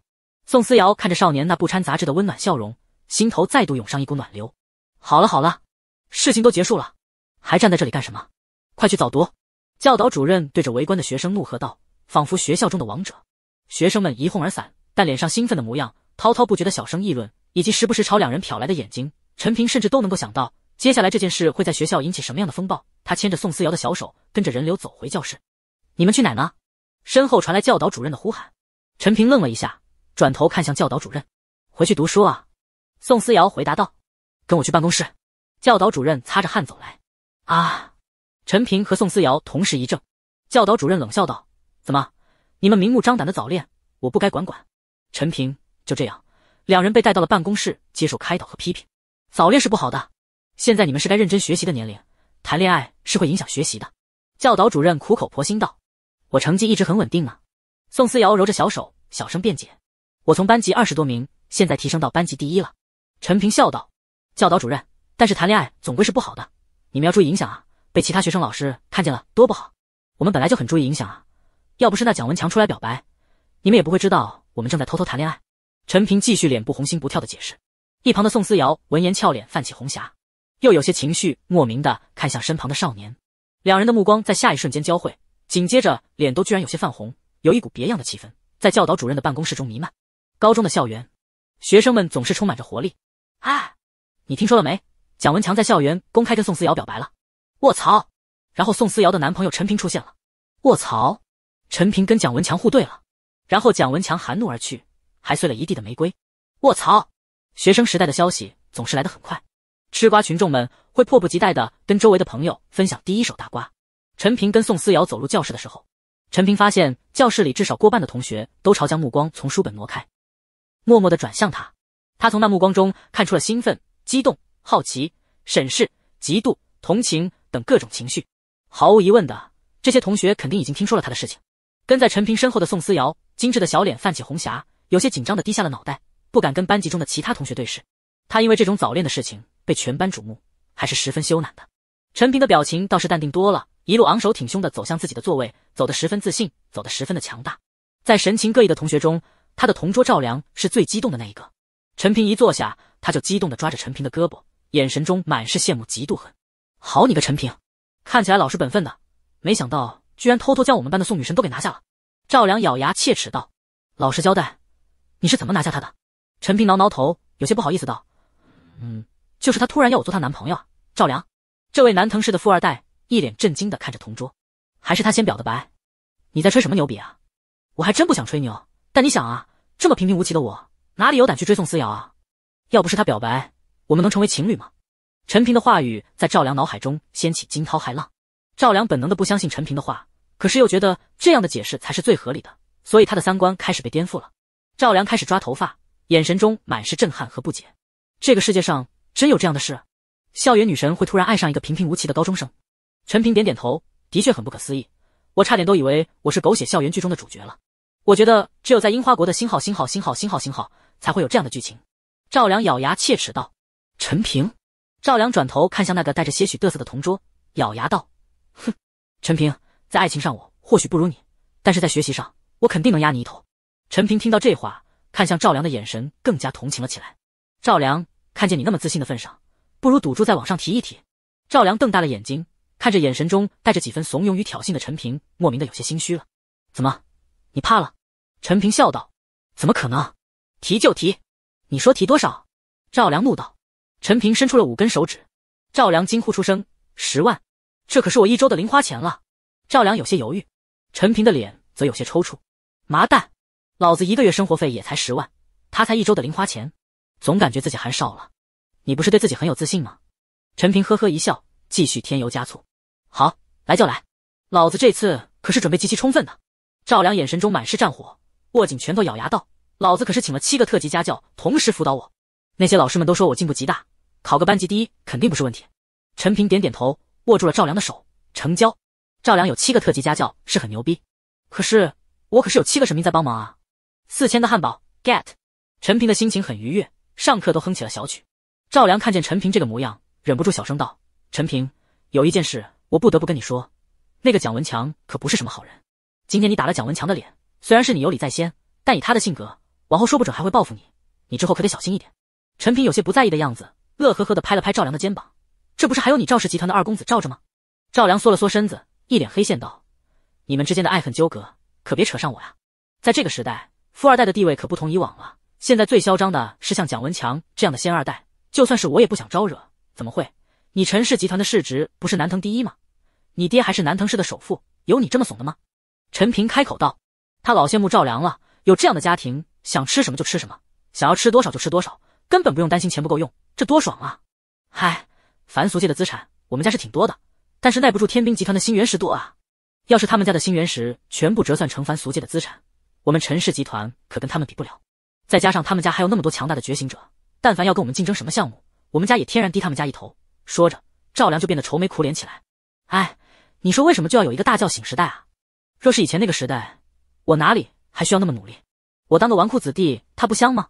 宋思瑶看着少年那不掺杂质的温暖笑容，心头再度涌上一股暖流。好了好了，事情都结束了，还站在这里干什么？快去早读！教导主任对着围观的学生怒喝道，仿佛学校中的王者。学生们一哄而散，但脸上兴奋的模样，滔滔不绝的小声议论，以及时不时朝两人瞟来的眼睛，陈平甚至都能够想到接下来这件事会在学校引起什么样的风暴。他牵着宋思瑶的小手，跟着人流走回教室。你们去哪呢？身后传来教导主任的呼喊，陈平愣了一下，转头看向教导主任：“回去读书啊。”宋思瑶回答道：“跟我去办公室。”教导主任擦着汗走来：“啊！”陈平和宋思瑶同时一怔，教导主任冷笑道：“怎么，你们明目张胆的早恋，我不该管管？”陈平就这样，两人被带到了办公室接受开导和批评。早恋是不好的，现在你们是该认真学习的年龄，谈恋爱是会影响学习的。教导主任苦口婆心道。我成绩一直很稳定呢，宋思瑶揉着小手，小声辩解：“我从班级二十多名，现在提升到班级第一了。”陈平笑道：“教导主任，但是谈恋爱总归是不好的，你们要注意影响啊，被其他学生老师看见了多不好。”我们本来就很注意影响啊，要不是那蒋文强出来表白，你们也不会知道我们正在偷偷谈恋爱。”陈平继续脸部红心不跳的解释。一旁的宋思瑶闻言，俏脸泛起红霞，又有些情绪莫名的看向身旁的少年，两人的目光在下一瞬间交汇。紧接着，脸都居然有些泛红，有一股别样的气氛在教导主任的办公室中弥漫。高中的校园，学生们总是充满着活力。哎，你听说了没？蒋文强在校园公开跟宋思瑶表白了。卧槽！然后宋思瑶的男朋友陈平出现了。卧槽！陈平跟蒋文强互怼了。然后蒋文强含怒而去，还碎了一地的玫瑰。卧槽！学生时代的消息总是来得很快，吃瓜群众们会迫不及待的跟周围的朋友分享第一手大瓜。陈平跟宋思瑶走入教室的时候，陈平发现教室里至少过半的同学都朝将目光从书本挪开，默默的转向他。他从那目光中看出了兴奋、激动、好奇、审视、嫉妒、同情等各种情绪。毫无疑问的，这些同学肯定已经听说了他的事情。跟在陈平身后的宋思瑶，精致的小脸泛起红霞，有些紧张的低下了脑袋，不敢跟班级中的其他同学对视。他因为这种早恋的事情被全班瞩目，还是十分羞赧的。陈平的表情倒是淡定多了。一路昂首挺胸的走向自己的座位，走得十分自信，走得十分的强大。在神情各异的同学中，他的同桌赵良是最激动的那一个。陈平一坐下，他就激动地抓着陈平的胳膊，眼神中满是羡慕、嫉妒、恨。好你个陈平，看起来老实本分的，没想到居然偷偷将我们班的宋女神都给拿下了。赵良咬牙切齿道：“老实交代，你是怎么拿下她的？”陈平挠挠头，有些不好意思道：“嗯，就是她突然要我做她男朋友赵良，这位南藤市的富二代。一脸震惊的看着同桌，还是他先表的白？你在吹什么牛逼啊？我还真不想吹牛，但你想啊，这么平平无奇的我，哪里有胆去追宋思瑶啊？要不是他表白，我们能成为情侣吗？陈平的话语在赵良脑海中掀起惊涛骇浪，赵良本能的不相信陈平的话，可是又觉得这样的解释才是最合理的，所以他的三观开始被颠覆了。赵良开始抓头发，眼神中满是震撼和不解，这个世界上真有这样的事？校园女神会突然爱上一个平平无奇的高中生？陈平点点头，的确很不可思议，我差点都以为我是狗血校园剧中的主角了。我觉得只有在樱花国的星号星号星号星号星号才会有这样的剧情。赵良咬牙切齿道：“陈平！”赵良转头看向那个带着些许嘚瑟的同桌，咬牙道：“哼，陈平，在爱情上我或许不如你，但是在学习上我肯定能压你一头。”陈平听到这话，看向赵良的眼神更加同情了起来。赵良看见你那么自信的份上，不如赌注再往上提一提。赵良瞪大了眼睛。看着眼神中带着几分怂恿与挑衅的陈平，莫名的有些心虚了。怎么，你怕了？陈平笑道：“怎么可能？提就提，你说提多少？”赵良怒道。陈平伸出了五根手指。赵良惊呼出声：“十万！这可是我一周的零花钱了。”赵良有些犹豫。陈平的脸则有些抽搐：“麻蛋，老子一个月生活费也才十万，他才一周的零花钱，总感觉自己还少了。”你不是对自己很有自信吗？”陈平呵呵一笑，继续添油加醋。好，来就来！老子这次可是准备极其充分的。赵良眼神中满是战火，握紧拳头，咬牙道：“老子可是请了七个特级家教，同时辅导我。那些老师们都说我进步极大，考个班级第一肯定不是问题。”陈平点点头，握住了赵良的手，成交。赵良有七个特级家教是很牛逼，可是我可是有七个神明在帮忙啊！四千个汉堡 get。陈平的心情很愉悦，上课都哼起了小曲。赵良看见陈平这个模样，忍不住小声道：“陈平，有一件事。”我不得不跟你说，那个蒋文强可不是什么好人。今天你打了蒋文强的脸，虽然是你有理在先，但以他的性格，往后说不准还会报复你。你之后可得小心一点。陈平有些不在意的样子，乐呵呵的拍了拍赵良的肩膀：“这不是还有你赵氏集团的二公子赵着吗？”赵良缩了缩身子，一脸黑线道：“你们之间的爱恨纠葛，可别扯上我呀！在这个时代，富二代的地位可不同以往了。现在最嚣张的是像蒋文强这样的仙二代，就算是我也不想招惹。怎么会？你陈氏集团的市值不是南腾第一吗？”你爹还是南藤市的首富，有你这么怂的吗？陈平开口道：“他老羡慕赵良了，有这样的家庭，想吃什么就吃什么，想要吃多少就吃多少，根本不用担心钱不够用，这多爽啊！”嗨，凡俗界的资产，我们家是挺多的，但是耐不住天兵集团的新原石多啊。要是他们家的新原石全部折算成凡俗界的资产，我们陈氏集团可跟他们比不了。再加上他们家还有那么多强大的觉醒者，但凡要跟我们竞争什么项目，我们家也天然低他们家一头。说着，赵良就变得愁眉苦脸起来，哎。你说为什么就要有一个大觉醒时代啊？若是以前那个时代，我哪里还需要那么努力？我当个纨绔子弟，他不香吗？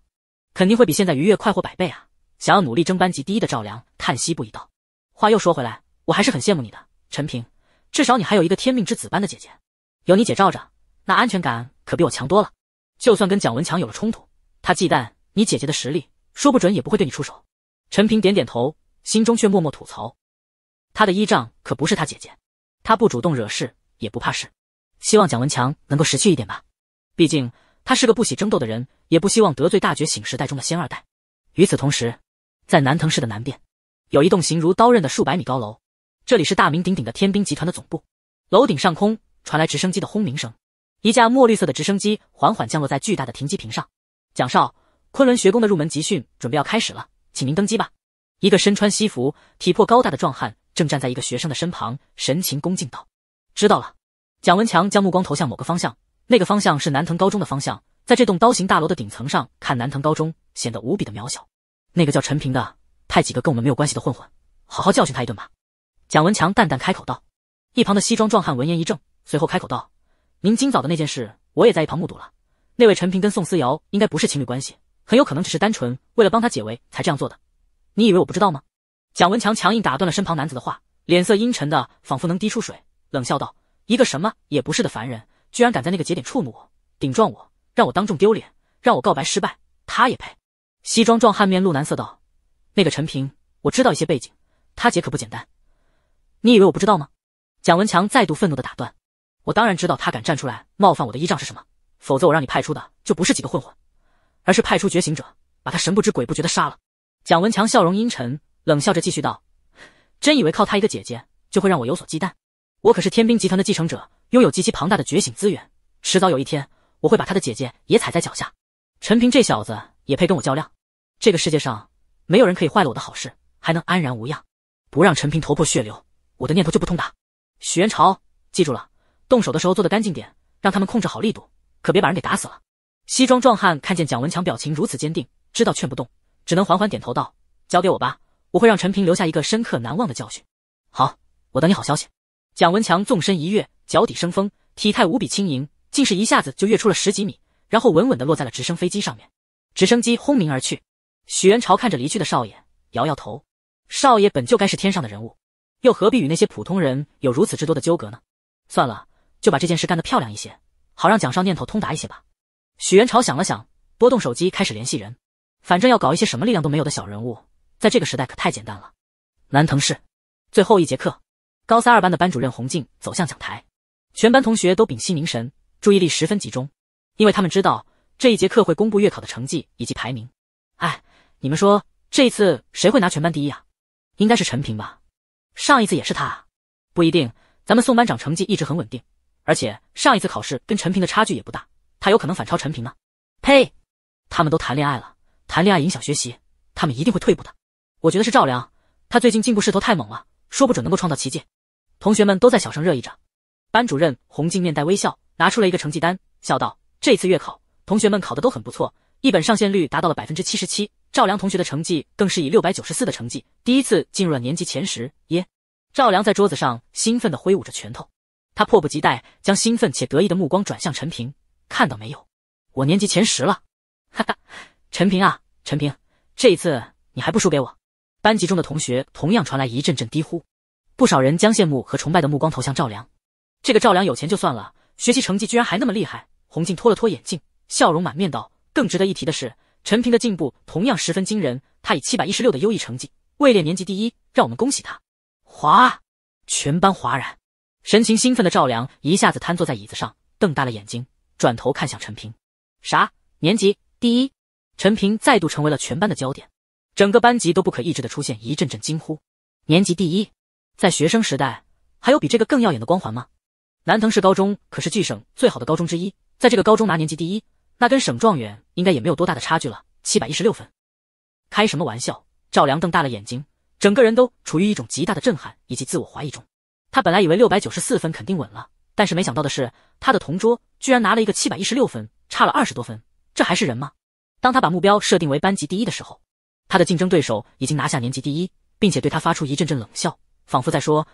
肯定会比现在愉悦快活百倍啊！想要努力争班级第一的赵良叹息不已道：“话又说回来，我还是很羡慕你的陈平，至少你还有一个天命之子般的姐姐，有你姐罩着，那安全感可比我强多了。就算跟蒋文强有了冲突，他忌惮你姐姐的实力，说不准也不会对你出手。”陈平点点头，心中却默默吐槽：“他的依仗可不是他姐姐。”他不主动惹事，也不怕事，希望蒋文强能够识趣一点吧。毕竟他是个不喜争斗的人，也不希望得罪大觉醒时代中的仙二代。与此同时，在南藤市的南边，有一栋形如刀刃的数百米高楼，这里是大名鼎鼎的天兵集团的总部。楼顶上空传来直升机的轰鸣声，一架墨绿色的直升机缓缓降落在巨大的停机坪上。蒋少，昆仑学宫的入门集训准备要开始了，请您登机吧。一个身穿西服、体魄高大的壮汉正站在一个学生的身旁，神情恭敬道：“知道了。”蒋文强将目光投向某个方向，那个方向是南藤高中的方向。在这栋刀形大楼的顶层上看南藤高中，显得无比的渺小。那个叫陈平的，派几个跟我们没有关系的混混，好好教训他一顿吧。”蒋文强淡淡开口道。一旁的西装壮汉闻言一怔，随后开口道：“您今早的那件事，我也在一旁目睹了。那位陈平跟宋思瑶应该不是情侣关系，很有可能只是单纯为了帮他解围才这样做的。”你以为我不知道吗？蒋文强强硬打断了身旁男子的话，脸色阴沉的仿佛能滴出水，冷笑道：“一个什么也不是的凡人，居然敢在那个节点触怒我，顶撞我，让我当众丢脸，让我告白失败，他也配？”西装壮汉面露难色道：“那个陈平，我知道一些背景，他姐可不简单。你以为我不知道吗？”蒋文强再度愤怒的打断：“我当然知道他敢站出来冒犯我的依仗是什么，否则我让你派出的就不是几个混混，而是派出觉醒者，把他神不知鬼不觉的杀了。”蒋文强笑容阴沉，冷笑着继续道：“真以为靠他一个姐姐就会让我有所忌惮？我可是天兵集团的继承者，拥有极其庞大的觉醒资源。迟早有一天，我会把他的姐姐也踩在脚下。陈平这小子也配跟我较量？这个世界上，没有人可以坏了我的好事，还能安然无恙。不让陈平头破血流，我的念头就不通达。许元朝，记住了，动手的时候做的干净点，让他们控制好力度，可别把人给打死了。”西装壮汉看见蒋文强表情如此坚定，知道劝不动。只能缓缓点头道：“交给我吧，我会让陈平留下一个深刻难忘的教训。”好，我等你好消息。蒋文强纵身一跃，脚底生风，体态无比轻盈，竟是一下子就跃出了十几米，然后稳稳地落在了直升飞机上面。直升机轰鸣而去。许元朝看着离去的少爷，摇摇头：“少爷本就该是天上的人物，又何必与那些普通人有如此之多的纠葛呢？”算了，就把这件事干得漂亮一些，好让蒋少念头通达一些吧。许元朝想了想，拨动手机开始联系人。反正要搞一些什么力量都没有的小人物，在这个时代可太简单了。南藤市，最后一节课，高三二班的班主任洪静走向讲台，全班同学都屏息凝神，注意力十分集中，因为他们知道这一节课会公布月考的成绩以及排名。哎，你们说这一次谁会拿全班第一啊？应该是陈平吧？上一次也是他。不一定，咱们宋班长成绩一直很稳定，而且上一次考试跟陈平的差距也不大，他有可能反超陈平呢。呸，他们都谈恋爱了。谈恋爱影响学习，他们一定会退步的。我觉得是赵良，他最近进步势头太猛了，说不准能够创造奇迹。同学们都在小声热议着。班主任洪静面带微笑，拿出了一个成绩单，笑道：“这次月考，同学们考的都很不错，一本上线率达到了百分之七十七。赵良同学的成绩更是以六百九十四的成绩，第一次进入了年级前十。”耶！赵良在桌子上兴奋的挥舞着拳头，他迫不及待将兴奋且得意的目光转向陈平，看到没有，我年级前十了！哈哈，陈平啊！陈平，这一次你还不输给我？班级中的同学同样传来一阵阵低呼，不少人将羡慕和崇拜的目光投向赵良。这个赵良有钱就算了，学习成绩居然还那么厉害。洪静拖了拖眼镜，笑容满面道：“更值得一提的是，陈平的进步同样十分惊人。他以七百一十六的优异成绩位列年级第一，让我们恭喜他！”哗，全班哗然，神情兴奋的赵良一下子瘫坐在椅子上，瞪大了眼睛，转头看向陈平：“啥？年级第一？”陈平再度成为了全班的焦点，整个班级都不可抑制的出现一阵阵惊呼。年级第一，在学生时代还有比这个更耀眼的光环吗？南藤市高中可是巨省最好的高中之一，在这个高中拿年级第一，那跟省状元应该也没有多大的差距了。七百一十六分，开什么玩笑！赵良瞪大了眼睛，整个人都处于一种极大的震撼以及自我怀疑中。他本来以为六百九十四分肯定稳了，但是没想到的是，他的同桌居然拿了一个七百一十六分，差了二十多分，这还是人吗？当他把目标设定为班级第一的时候，他的竞争对手已经拿下年级第一，并且对他发出一阵阵冷笑，仿佛在说：“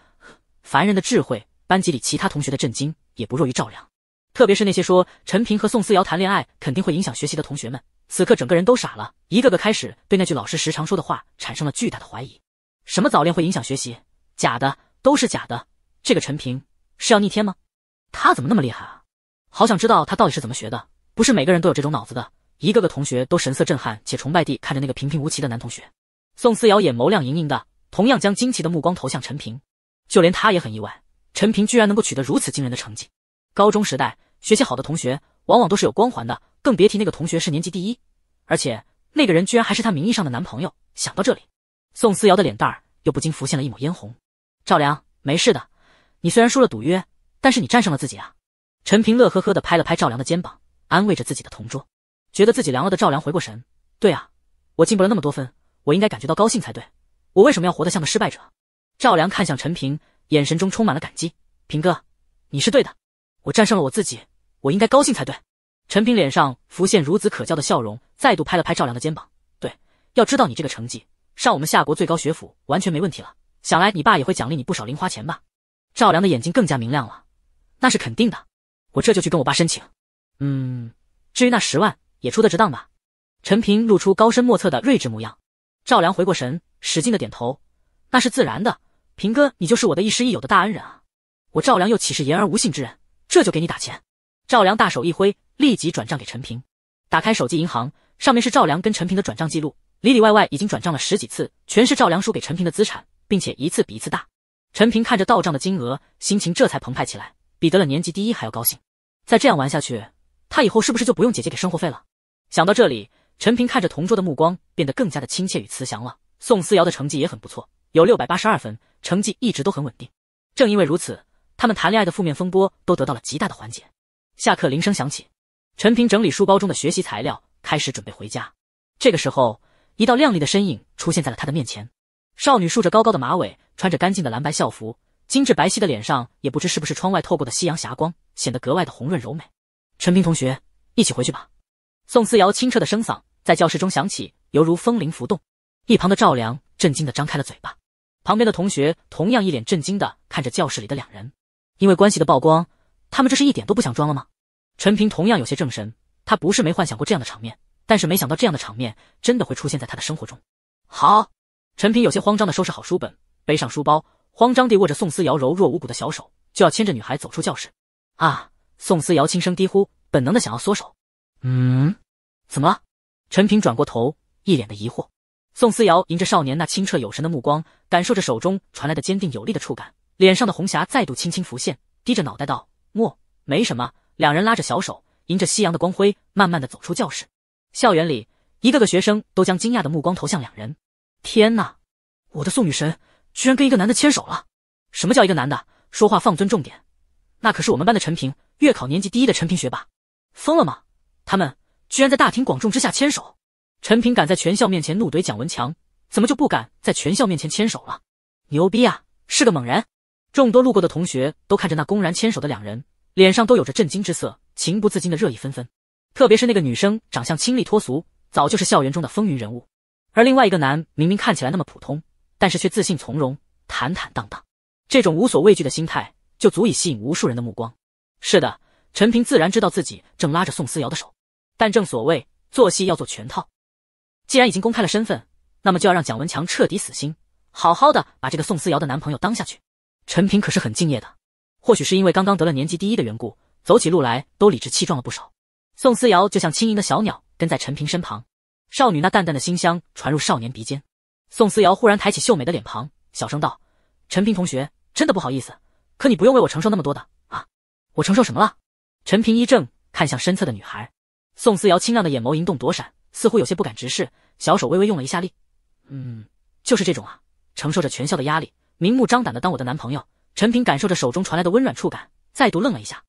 凡人的智慧。”班级里其他同学的震惊也不弱于赵良，特别是那些说陈平和宋思瑶谈恋爱肯定会影响学习的同学们，此刻整个人都傻了，一个个开始对那句老师时常说的话产生了巨大的怀疑：“什么早恋会影响学习？假的，都是假的。”这个陈平是要逆天吗？他怎么那么厉害啊？好想知道他到底是怎么学的，不是每个人都有这种脑子的。一个个同学都神色震撼且崇拜地看着那个平平无奇的男同学，宋思瑶眼眸亮盈盈的，同样将惊奇的目光投向陈平。就连她也很意外，陈平居然能够取得如此惊人的成绩。高中时代，学习好的同学往往都是有光环的，更别提那个同学是年级第一，而且那个人居然还是她名义上的男朋友。想到这里，宋思瑶的脸蛋儿又不禁浮现了一抹嫣红。赵良，没事的，你虽然输了赌约，但是你战胜了自己啊！陈平乐呵呵地拍了拍赵良的肩膀，安慰着自己的同桌。觉得自己凉了的赵良回过神，对啊，我进步了那么多分，我应该感觉到高兴才对。我为什么要活得像个失败者？赵良看向陈平，眼神中充满了感激。平哥，你是对的，我战胜了我自己，我应该高兴才对。陈平脸上浮现孺子可教的笑容，再度拍了拍赵良的肩膀。对，要知道你这个成绩，上我们夏国最高学府完全没问题了。想来你爸也会奖励你不少零花钱吧？赵良的眼睛更加明亮了。那是肯定的，我这就去跟我爸申请。嗯，至于那十万。也出得值当吧？陈平露出高深莫测的睿智模样。赵良回过神，使劲的点头：“那是自然的，平哥，你就是我的亦师亦友的大恩人啊！我赵良又岂是言而无信之人？这就给你打钱。”赵良大手一挥，立即转账给陈平。打开手机银行，上面是赵良跟陈平的转账记录，里里外外已经转账了十几次，全是赵良输给陈平的资产，并且一次比一次大。陈平看着到账的金额，心情这才澎湃起来，比得了年级第一还要高兴。再这样玩下去，他以后是不是就不用姐姐给生活费了？想到这里，陈平看着同桌的目光变得更加的亲切与慈祥了。宋思瑶的成绩也很不错，有六百八十二分，成绩一直都很稳定。正因为如此，他们谈恋爱的负面风波都得到了极大的缓解。下课铃声响起，陈平整理书包中的学习材料，开始准备回家。这个时候，一道亮丽的身影出现在了他的面前。少女梳着高高的马尾，穿着干净的蓝白校服，精致白皙的脸上，也不知是不是窗外透过的夕阳霞光，显得格外的红润柔美。陈平同学，一起回去吧。宋思瑶清澈的声嗓在教室中响起，犹如风铃浮动。一旁的赵良震惊的张开了嘴巴，旁边的同学同样一脸震惊的看着教室里的两人。因为关系的曝光，他们这是一点都不想装了吗？陈平同样有些怔神，他不是没幻想过这样的场面，但是没想到这样的场面真的会出现在他的生活中。好，陈平有些慌张的收拾好书本，背上书包，慌张地握着宋思瑶柔弱无骨的小手，就要牵着女孩走出教室。啊！宋思瑶轻声低呼，本能的想要缩手。嗯？怎么了？陈平转过头，一脸的疑惑。宋思瑶迎着少年那清澈有神的目光，感受着手中传来的坚定有力的触感，脸上的红霞再度轻轻浮现，低着脑袋道：“莫，没什么。”两人拉着小手，迎着夕阳的光辉，慢慢的走出教室。校园里，一个个学生都将惊讶的目光投向两人。天哪！我的宋女神居然跟一个男的牵手了！什么叫一个男的？说话放尊重点！那可是我们班的陈平，月考年级第一的陈平学霸！疯了吗？他们居然在大庭广众之下牵手！陈平敢在全校面前怒怼蒋文强，怎么就不敢在全校面前牵手了？牛逼啊，是个猛人！众多路过的同学都看着那公然牵手的两人，脸上都有着震惊之色，情不自禁的热议纷纷。特别是那个女生，长相清丽脱俗，早就是校园中的风云人物；而另外一个男，明明看起来那么普通，但是却自信从容、坦坦荡荡，这种无所畏惧的心态就足以吸引无数人的目光。是的，陈平自然知道自己正拉着宋思瑶的手。但正所谓做戏要做全套，既然已经公开了身份，那么就要让蒋文强彻底死心，好好的把这个宋思瑶的男朋友当下去。陈平可是很敬业的，或许是因为刚刚得了年级第一的缘故，走起路来都理直气壮了不少。宋思瑶就像轻盈的小鸟，跟在陈平身旁，少女那淡淡的馨香传入少年鼻尖。宋思瑶忽然抬起秀美的脸庞，小声道：“陈平同学，真的不好意思，可你不用为我承受那么多的啊，我承受什么了？”陈平一怔，看向身侧的女孩。宋思瑶清亮的眼眸灵动躲闪，似乎有些不敢直视，小手微微用了一下力。嗯，就是这种啊，承受着全校的压力，明目张胆的当我的男朋友。陈平感受着手中传来的温软触感，再度愣了一下。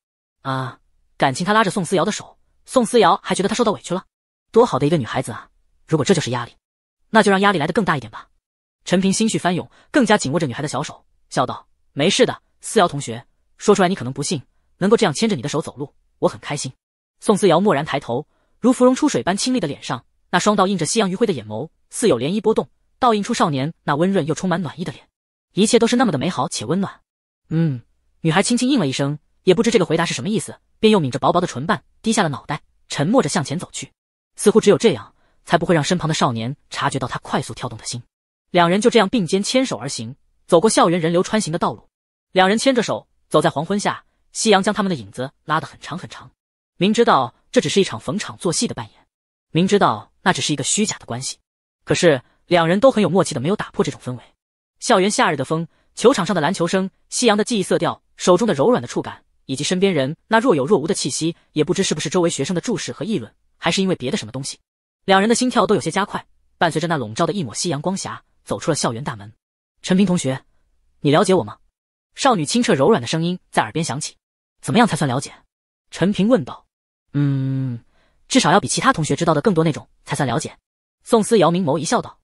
啊，感情他拉着宋思瑶的手，宋思瑶还觉得他受到委屈了？多好的一个女孩子啊！如果这就是压力，那就让压力来得更大一点吧。陈平心绪翻涌，更加紧握着女孩的小手，笑道：“没事的，思瑶同学，说出来你可能不信，能够这样牵着你的手走路，我很开心。”宋思瑶蓦然抬头，如芙蓉出水般清丽的脸上，那双倒映着夕阳余晖的眼眸，似有涟漪波动，倒映出少年那温润又充满暖意的脸。一切都是那么的美好且温暖。嗯，女孩轻轻应了一声，也不知这个回答是什么意思，便又抿着薄薄的唇瓣，低下了脑袋，沉默着向前走去。似乎只有这样，才不会让身旁的少年察觉到他快速跳动的心。两人就这样并肩牵手而行，走过校园人流穿行的道路。两人牵着手，走在黄昏下，夕阳将他们的影子拉得很长很长。明知道这只是一场逢场作戏的扮演，明知道那只是一个虚假的关系，可是两人都很有默契的没有打破这种氛围。校园夏日的风，球场上的篮球声，夕阳的记忆色调，手中的柔软的触感，以及身边人那若有若无的气息，也不知是不是周围学生的注视和议论，还是因为别的什么东西，两人的心跳都有些加快。伴随着那笼罩的一抹夕阳光霞，走出了校园大门。陈平同学，你了解我吗？少女清澈柔软的声音在耳边响起。怎么样才算了解？陈平问道。嗯，至少要比其他同学知道的更多那种才算了解。宋思瑶明眸一笑道：“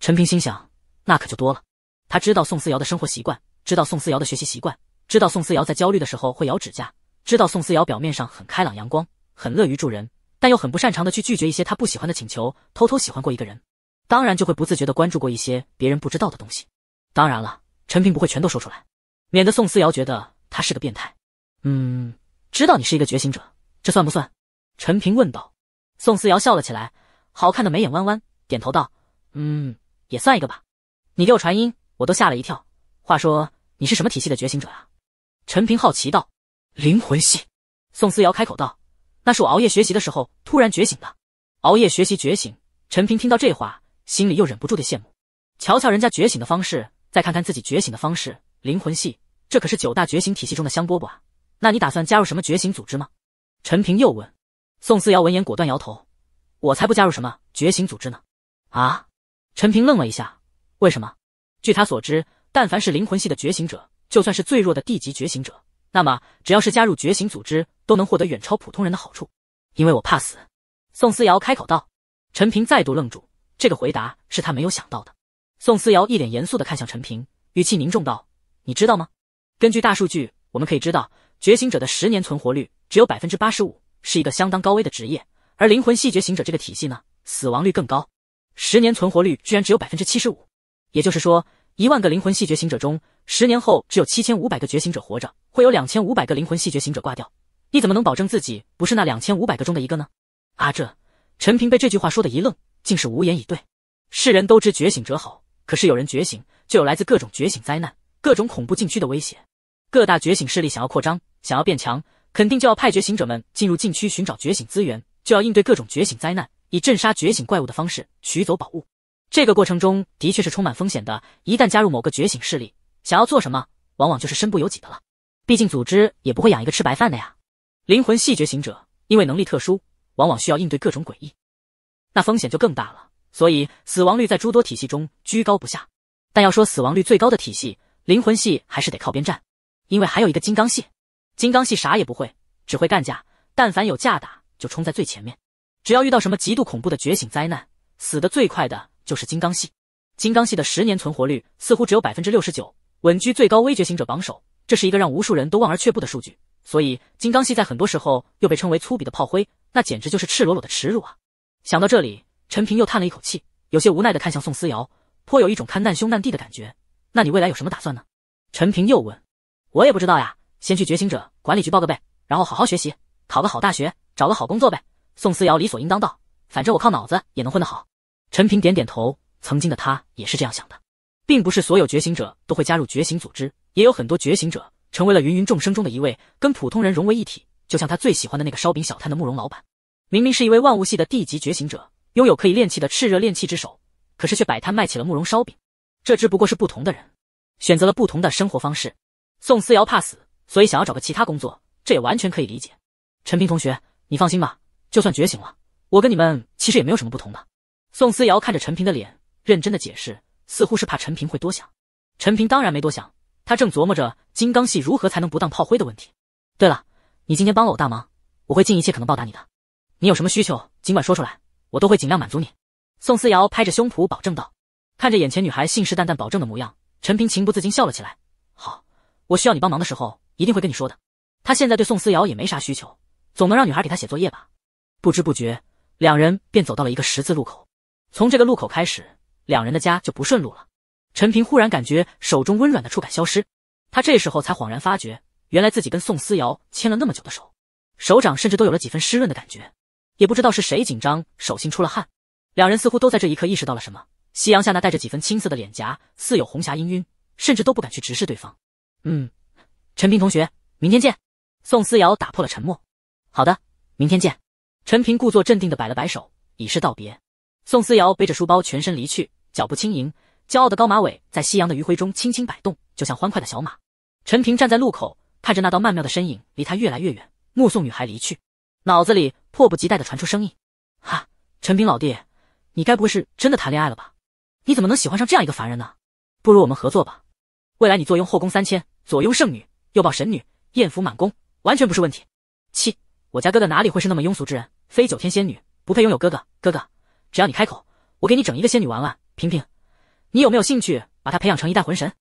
陈平心想，那可就多了。他知道宋思瑶的生活习惯，知道宋思瑶的学习习惯，知道宋思瑶在焦虑的时候会咬指甲，知道宋思瑶表面上很开朗阳光，很乐于助人，但又很不擅长的去拒绝一些他不喜欢的请求。偷偷喜欢过一个人，当然就会不自觉的关注过一些别人不知道的东西。当然了，陈平不会全都说出来，免得宋思瑶觉得他是个变态。嗯，知道你是一个觉醒者，这算不算？”陈平问道，宋思瑶笑了起来，好看的眉眼弯弯，点头道：“嗯，也算一个吧。你给我传音，我都吓了一跳。话说，你是什么体系的觉醒者啊？”陈平好奇道。灵魂系，宋思瑶开口道：“那是我熬夜学习的时候突然觉醒的。熬夜学习觉醒。”陈平听到这话，心里又忍不住的羡慕。瞧瞧人家觉醒的方式，再看看自己觉醒的方式，灵魂系，这可是九大觉醒体系中的香饽饽啊。那你打算加入什么觉醒组织吗？”陈平又问。宋思瑶闻言果断摇头：“我才不加入什么觉醒组织呢！”啊，陈平愣了一下：“为什么？据他所知，但凡是灵魂系的觉醒者，就算是最弱的地级觉醒者，那么只要是加入觉醒组织，都能获得远超普通人的好处。因为我怕死。”宋思瑶开口道。陈平再度愣住，这个回答是他没有想到的。宋思瑶一脸严肃的看向陈平，语气凝重道：“你知道吗？根据大数据，我们可以知道，觉醒者的十年存活率只有百分之八十五。”是一个相当高危的职业，而灵魂系觉醒者这个体系呢，死亡率更高，十年存活率居然只有百分之七十五，也就是说，一万个灵魂系觉醒者中，十年后只有七千五百个觉醒者活着，会有两千五百个灵魂系觉醒者挂掉。你怎么能保证自己不是那两千五百个中的一个呢？啊，这陈平被这句话说的一愣，竟是无言以对。世人都知觉醒者好，可是有人觉醒，就有来自各种觉醒灾难、各种恐怖禁区的威胁，各大觉醒势力想要扩张，想要变强。肯定就要派觉醒者们进入禁区寻找觉醒资源，就要应对各种觉醒灾难，以镇杀觉醒怪物的方式取走宝物。这个过程中的确是充满风险的。一旦加入某个觉醒势力，想要做什么，往往就是身不由己的了。毕竟组织也不会养一个吃白饭的呀。灵魂系觉醒者因为能力特殊，往往需要应对各种诡异，那风险就更大了。所以死亡率在诸多体系中居高不下。但要说死亡率最高的体系，灵魂系还是得靠边站，因为还有一个金刚系。金刚系啥也不会，只会干架。但凡有架打，就冲在最前面。只要遇到什么极度恐怖的觉醒灾难，死的最快的就是金刚系。金刚系的十年存活率似乎只有百分之六十九，稳居最高微觉醒者榜首。这是一个让无数人都望而却步的数据。所以，金刚系在很多时候又被称为粗鄙的炮灰，那简直就是赤裸裸的耻辱啊！想到这里，陈平又叹了一口气，有些无奈的看向宋思瑶，颇有一种看难兄难弟的感觉。那你未来有什么打算呢？陈平又问。我也不知道呀。先去觉醒者管理局报个备，然后好好学习，考个好大学，找个好工作呗。宋思瑶理所应当道：“反正我靠脑子也能混得好。”陈平点点头，曾经的他也是这样想的。并不是所有觉醒者都会加入觉醒组织，也有很多觉醒者成为了芸芸众生中的一位，跟普通人融为一体。就像他最喜欢的那个烧饼小摊的慕容老板，明明是一位万物系的地级觉醒者，拥有可以炼气的炽热炼气之手，可是却摆摊卖起了慕容烧饼。这只不过是不同的人，选择了不同的生活方式。宋思瑶怕死。所以想要找个其他工作，这也完全可以理解。陈平同学，你放心吧，就算觉醒了，我跟你们其实也没有什么不同的。宋思瑶看着陈平的脸，认真的解释，似乎是怕陈平会多想。陈平当然没多想，他正琢磨着金刚系如何才能不当炮灰的问题。对了，你今天帮了我大忙，我会尽一切可能报答你的。你有什么需求，尽管说出来，我都会尽量满足你。宋思瑶拍着胸脯保证道。看着眼前女孩信誓旦旦保证的模样，陈平情不自禁笑了起来。好，我需要你帮忙的时候。一定会跟你说的。他现在对宋思瑶也没啥需求，总能让女孩给他写作业吧。不知不觉，两人便走到了一个十字路口。从这个路口开始，两人的家就不顺路了。陈平忽然感觉手中温软的触感消失，他这时候才恍然发觉，原来自己跟宋思瑶牵了那么久的手，手掌甚至都有了几分湿润的感觉。也不知道是谁紧张，手心出了汗。两人似乎都在这一刻意识到了什么。夕阳下那带着几分青涩的脸颊，似有红霞氤氲，甚至都不敢去直视对方。嗯。陈平同学，明天见。宋思瑶打破了沉默。好的，明天见。陈平故作镇定的摆了摆手，以示道别。宋思瑶背着书包，全身离去，脚步轻盈，骄傲的高马尾在夕阳的余晖中轻轻摆动，就像欢快的小马。陈平站在路口，看着那道曼妙的身影离他越来越远，目送女孩离去，脑子里迫不及待的传出声音：“哈，陈平老弟，你该不会是真的谈恋爱了吧？你怎么能喜欢上这样一个凡人呢？不如我们合作吧，未来你坐拥后宫三千，左拥圣女。”又抱神女，艳福满宫，完全不是问题。七，我家哥哥哪里会是那么庸俗之人？非九天仙女不配拥有哥哥。哥哥，只要你开口，我给你整一个仙女玩玩，平平，你有没有兴趣把她培养成一代魂神？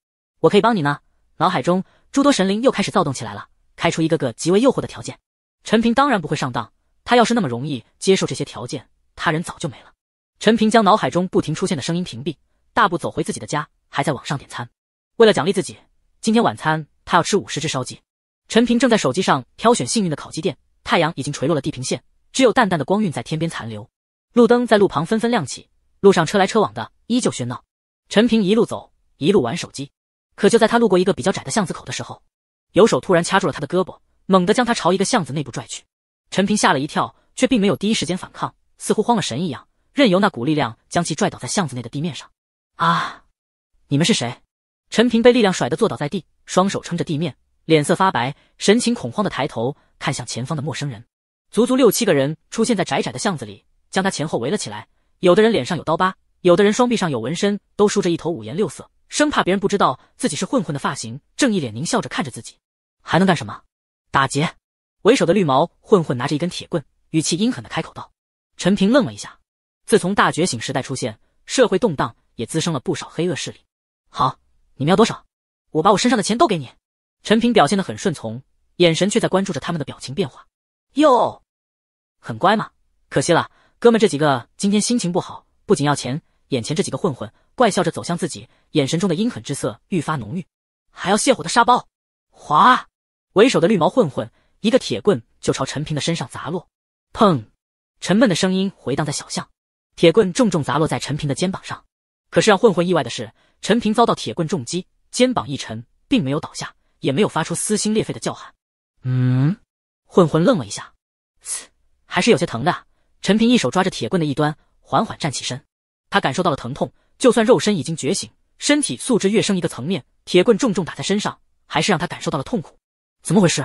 我可以帮你呢。脑海中诸多神灵又开始躁动起来了，开出一个个极为诱惑的条件。陈平当然不会上当，他要是那么容易接受这些条件，他人早就没了。陈平将脑海中不停出现的声音屏蔽，大步走回自己的家，还在网上点餐。为了奖励自己，今天晚餐。他要吃五十只烧鸡。陈平正在手机上挑选幸运的烤鸡店。太阳已经垂落了地平线，只有淡淡的光晕在天边残留。路灯在路旁纷纷亮起，路上车来车往的，依旧喧闹。陈平一路走，一路玩手机。可就在他路过一个比较窄的巷子口的时候，有手突然掐住了他的胳膊，猛地将他朝一个巷子内部拽去。陈平吓了一跳，却并没有第一时间反抗，似乎慌了神一样，任由那股力量将其拽倒在巷子内的地面上。啊！你们是谁？陈平被力量甩得坐倒在地，双手撑着地面，脸色发白，神情恐慌地抬头看向前方的陌生人。足足六七个人出现在窄窄的巷子里，将他前后围了起来。有的人脸上有刀疤，有的人双臂上有纹身，都梳着一头五颜六色，生怕别人不知道自己是混混的发型，正一脸狞笑着看着自己，还能干什么？打劫！为首的绿毛混混拿着一根铁棍，语气阴狠的开口道。陈平愣了一下，自从大觉醒时代出现，社会动荡也滋生了不少黑恶势力。好。你要多少？我把我身上的钱都给你。陈平表现的很顺从，眼神却在关注着他们的表情变化。哟，很乖嘛。可惜了，哥们这几个今天心情不好，不仅要钱。眼前这几个混混怪笑着走向自己，眼神中的阴狠之色愈发浓郁。还要泄火的沙包，哗！为首的绿毛混混一个铁棍就朝陈平的身上砸落，砰！沉闷的声音回荡在小巷，铁棍重重砸落在陈平的肩膀上。可是让混混意外的是，陈平遭到铁棍重击，肩膀一沉，并没有倒下，也没有发出撕心裂肺的叫喊。嗯，混混愣了一下，还是有些疼的。陈平一手抓着铁棍的一端，缓缓站起身。他感受到了疼痛，就算肉身已经觉醒，身体素质跃升一个层面，铁棍重重打在身上，还是让他感受到了痛苦。怎么回事？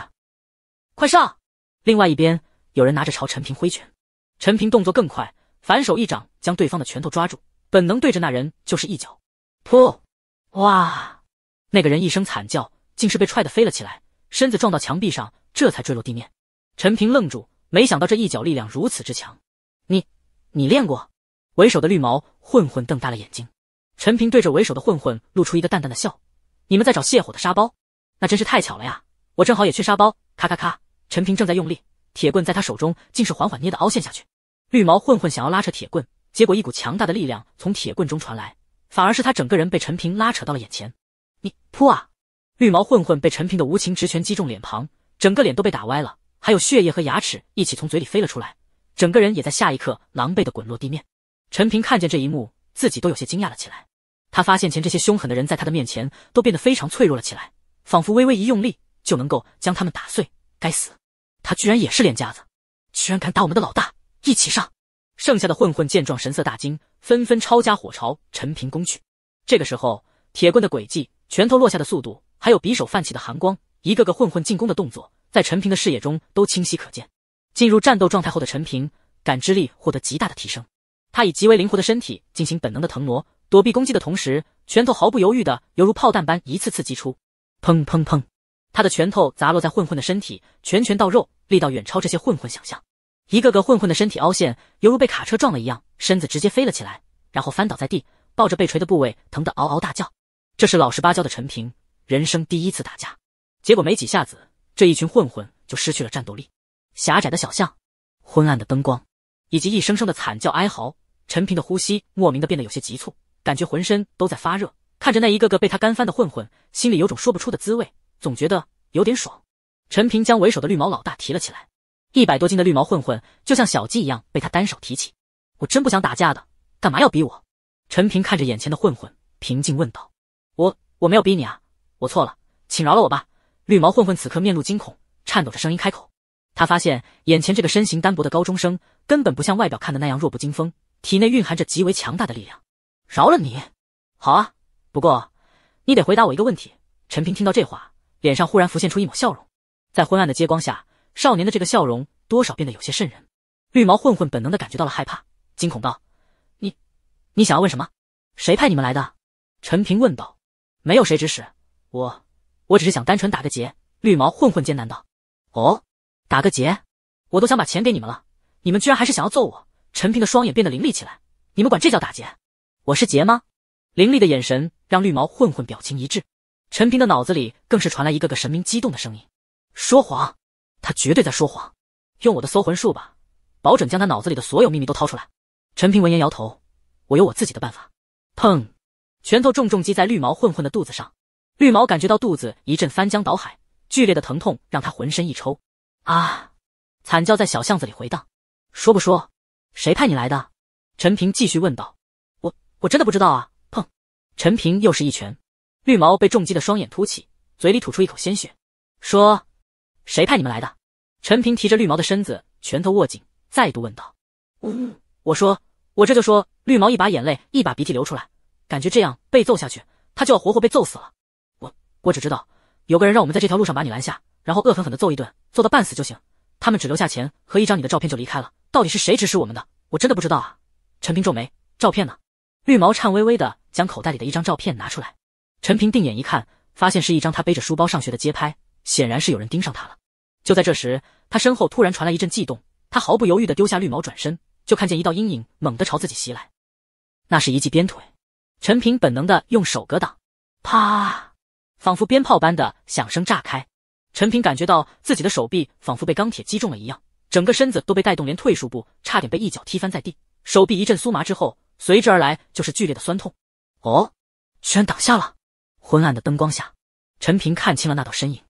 快上！另外一边，有人拿着朝陈平挥拳，陈平动作更快，反手一掌将对方的拳头抓住。本能对着那人就是一脚，噗！哇！那个人一声惨叫，竟是被踹得飞了起来，身子撞到墙壁上，这才坠落地面。陈平愣住，没想到这一脚力量如此之强。你……你练过？为首的绿毛混混瞪大了眼睛。陈平对着为首的混混露出一个淡淡的笑：“你们在找泄火的沙包？那真是太巧了呀，我正好也缺沙包。”咔咔咔！陈平正在用力，铁棍在他手中竟是缓缓捏的凹陷下去。绿毛混混想要拉扯铁棍。结果，一股强大的力量从铁棍中传来，反而是他整个人被陈平拉扯到了眼前。你扑啊！绿毛混混被陈平的无情直拳击中脸庞，整个脸都被打歪了，还有血液和牙齿一起从嘴里飞了出来，整个人也在下一刻狼狈的滚落地面。陈平看见这一幕，自己都有些惊讶了起来。他发现前这些凶狠的人在他的面前都变得非常脆弱了起来，仿佛微微一用力就能够将他们打碎。该死，他居然也是脸架子，居然敢打我们的老大！一起上！剩下的混混见状，神色大惊，纷纷抄家伙朝陈平攻去。这个时候，铁棍的轨迹、拳头落下的速度，还有匕首泛起的寒光，一个个混混进攻的动作，在陈平的视野中都清晰可见。进入战斗状态后的陈平，感知力获得极大的提升。他以极为灵活的身体进行本能的腾挪躲避攻击的同时，拳头毫不犹豫的犹如炮弹般一次次击出，砰砰砰！他的拳头砸落在混混的身体，拳拳到肉，力道远超这些混混想象。一个个混混的身体凹陷，犹如被卡车撞了一样，身子直接飞了起来，然后翻倒在地，抱着被锤的部位，疼得嗷嗷大叫。这是老实巴交的陈平人生第一次打架，结果没几下子，这一群混混就失去了战斗力。狭窄的小巷，昏暗的灯光，以及一声声的惨叫哀嚎，陈平的呼吸莫名的变得有些急促，感觉浑身都在发热。看着那一个个被他干翻的混混，心里有种说不出的滋味，总觉得有点爽。陈平将为首的绿毛老大提了起来。一百多斤的绿毛混混就像小鸡一样被他单手提起。我真不想打架的，干嘛要逼我？陈平看着眼前的混混，平静问道：“我我没有逼你啊，我错了，请饶了我吧。”绿毛混混此刻面露惊恐，颤抖着声音开口。他发现眼前这个身形单薄的高中生根本不像外表看的那样弱不禁风，体内蕴含着极为强大的力量。饶了你，好啊，不过你得回答我一个问题。陈平听到这话，脸上忽然浮现出一抹笑容，在昏暗的街光下。少年的这个笑容多少变得有些渗人，绿毛混混本能的感觉到了害怕，惊恐道：“你，你想要问什么？谁派你们来的？”陈平问道：“没有谁指使我，我只是想单纯打个劫。”绿毛混混艰难道：“哦，打个劫？我都想把钱给你们了，你们居然还是想要揍我？”陈平的双眼变得凌厉起来：“你们管这叫打劫？我是劫吗？”凌厉的眼神让绿毛混混表情一滞。陈平的脑子里更是传来一个个神明激动的声音：“说谎！”他绝对在说谎，用我的搜魂术吧，保准将他脑子里的所有秘密都掏出来。陈平闻言摇头：“我有我自己的办法。”砰，拳头重重击在绿毛混混的肚子上，绿毛感觉到肚子一阵翻江倒海，剧烈的疼痛让他浑身一抽，“啊！”惨叫在小巷子里回荡。说不说？谁派你来的？陈平继续问道。“我我真的不知道啊！”砰，陈平又是一拳，绿毛被重击的双眼凸起，嘴里吐出一口鲜血。“说。”谁派你们来的？陈平提着绿毛的身子，拳头握紧，再度问道：“呜，我说，我这就说。”绿毛一把眼泪一把鼻涕流出来，感觉这样被揍下去，他就要活活被揍死了。我我只知道，有个人让我们在这条路上把你拦下，然后恶狠狠地揍一顿，揍到半死就行。他们只留下钱和一张你的照片就离开了。到底是谁指使我们的？我真的不知道啊！陈平皱眉：“照片呢？”绿毛颤巍巍的将口袋里的一张照片拿出来。陈平定眼一看，发现是一张他背着书包上学的街拍。显然是有人盯上他了。就在这时，他身后突然传来一阵悸动，他毫不犹豫的丢下绿毛，转身就看见一道阴影猛地朝自己袭来。那是一记鞭腿，陈平本能的用手格挡，啪，仿佛鞭炮般的响声炸开。陈平感觉到自己的手臂仿佛被钢铁击中了一样，整个身子都被带动，连退数步，差点被一脚踢翻在地。手臂一阵酥麻之后，随之而来就是剧烈的酸痛。哦，居然挡下了！昏暗的灯光下，陈平看清了那道身影。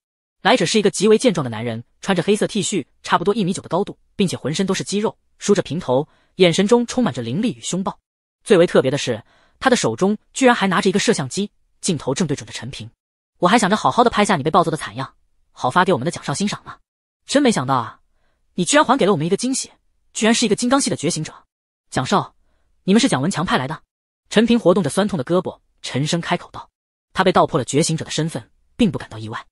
来者是一个极为健壮的男人，穿着黑色 T 恤，差不多一米九的高度，并且浑身都是肌肉，梳着平头，眼神中充满着凌厉与凶暴。最为特别的是，他的手中居然还拿着一个摄像机，镜头正对准着陈平。我还想着好好的拍下你被暴揍的惨样，好发给我们的蒋少欣赏呢。真没想到啊，你居然还给了我们一个惊喜，居然是一个金刚系的觉醒者。蒋少，你们是蒋文强派来的？陈平活动着酸痛的胳膊，沉声开口道。他被道破了觉醒者的身份，并不感到意外。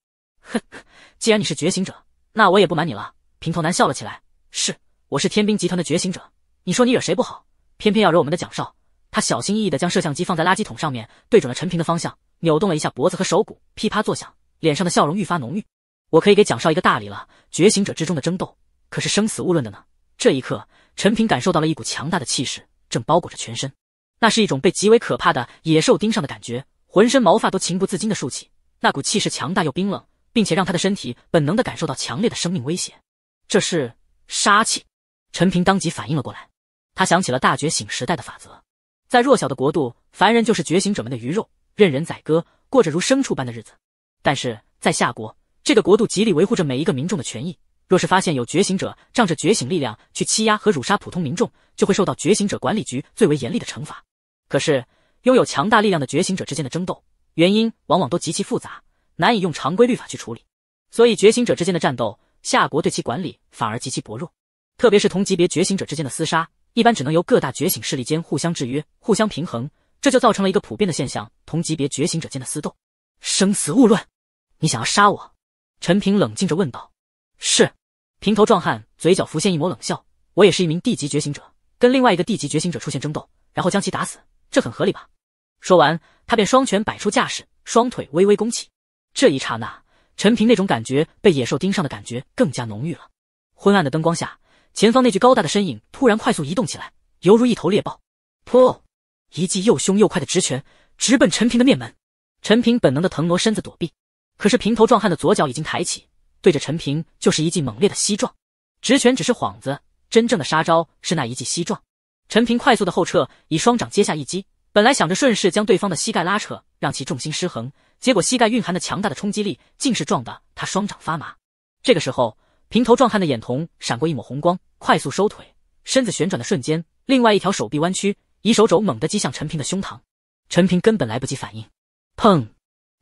哼，既然你是觉醒者，那我也不瞒你了。平头男笑了起来：“是，我是天兵集团的觉醒者。你说你惹谁不好，偏偏要惹我们的蒋少。”他小心翼翼地将摄像机放在垃圾桶上面，对准了陈平的方向，扭动了一下脖子和手骨，噼啪作响，脸上的笑容愈发浓郁。我可以给蒋少一个大礼了。觉醒者之中的争斗，可是生死勿论的呢。这一刻，陈平感受到了一股强大的气势正包裹着全身，那是一种被极为可怕的野兽盯上的感觉，浑身毛发都情不自禁地竖起。那股气势强大又冰冷。并且让他的身体本能的感受到强烈的生命威胁，这是杀气。陈平当即反应了过来，他想起了大觉醒时代的法则：在弱小的国度，凡人就是觉醒者们的鱼肉，任人宰割，过着如牲畜般的日子；但是在夏国，这个国度极力维护着每一个民众的权益。若是发现有觉醒者仗着觉醒力量去欺压和辱杀普通民众，就会受到觉醒者管理局最为严厉的惩罚。可是，拥有强大力量的觉醒者之间的争斗，原因往往都极其复杂。难以用常规律法去处理，所以觉醒者之间的战斗，夏国对其管理反而极其薄弱。特别是同级别觉醒者之间的厮杀，一般只能由各大觉醒势力间互相制约、互相平衡，这就造成了一个普遍的现象：同级别觉醒者间的厮斗，生死勿论。你想要杀我？陈平冷静着问道。是，平头壮汉嘴角浮现一抹冷笑。我也是一名地级觉醒者，跟另外一个地级觉醒者出现争斗，然后将其打死，这很合理吧？说完，他便双拳摆出架势，双腿微微弓起。这一刹那，陈平那种感觉被野兽盯上的感觉更加浓郁了。昏暗的灯光下，前方那具高大的身影突然快速移动起来，犹如一头猎豹。噗！一记又凶又快的直拳直奔陈平的面门。陈平本能的腾挪身子躲避，可是平头壮汉的左脚已经抬起，对着陈平就是一记猛烈的膝撞。直拳只是幌子，真正的杀招是那一记膝撞。陈平快速的后撤，以双掌接下一击。本来想着顺势将对方的膝盖拉扯，让其重心失衡。结果膝盖蕴含的强大的冲击力，竟是撞得他双掌发麻。这个时候，平头壮汉的眼瞳闪过一抹红光，快速收腿，身子旋转的瞬间，另外一条手臂弯曲，以手肘猛地击向陈平的胸膛。陈平根本来不及反应，砰，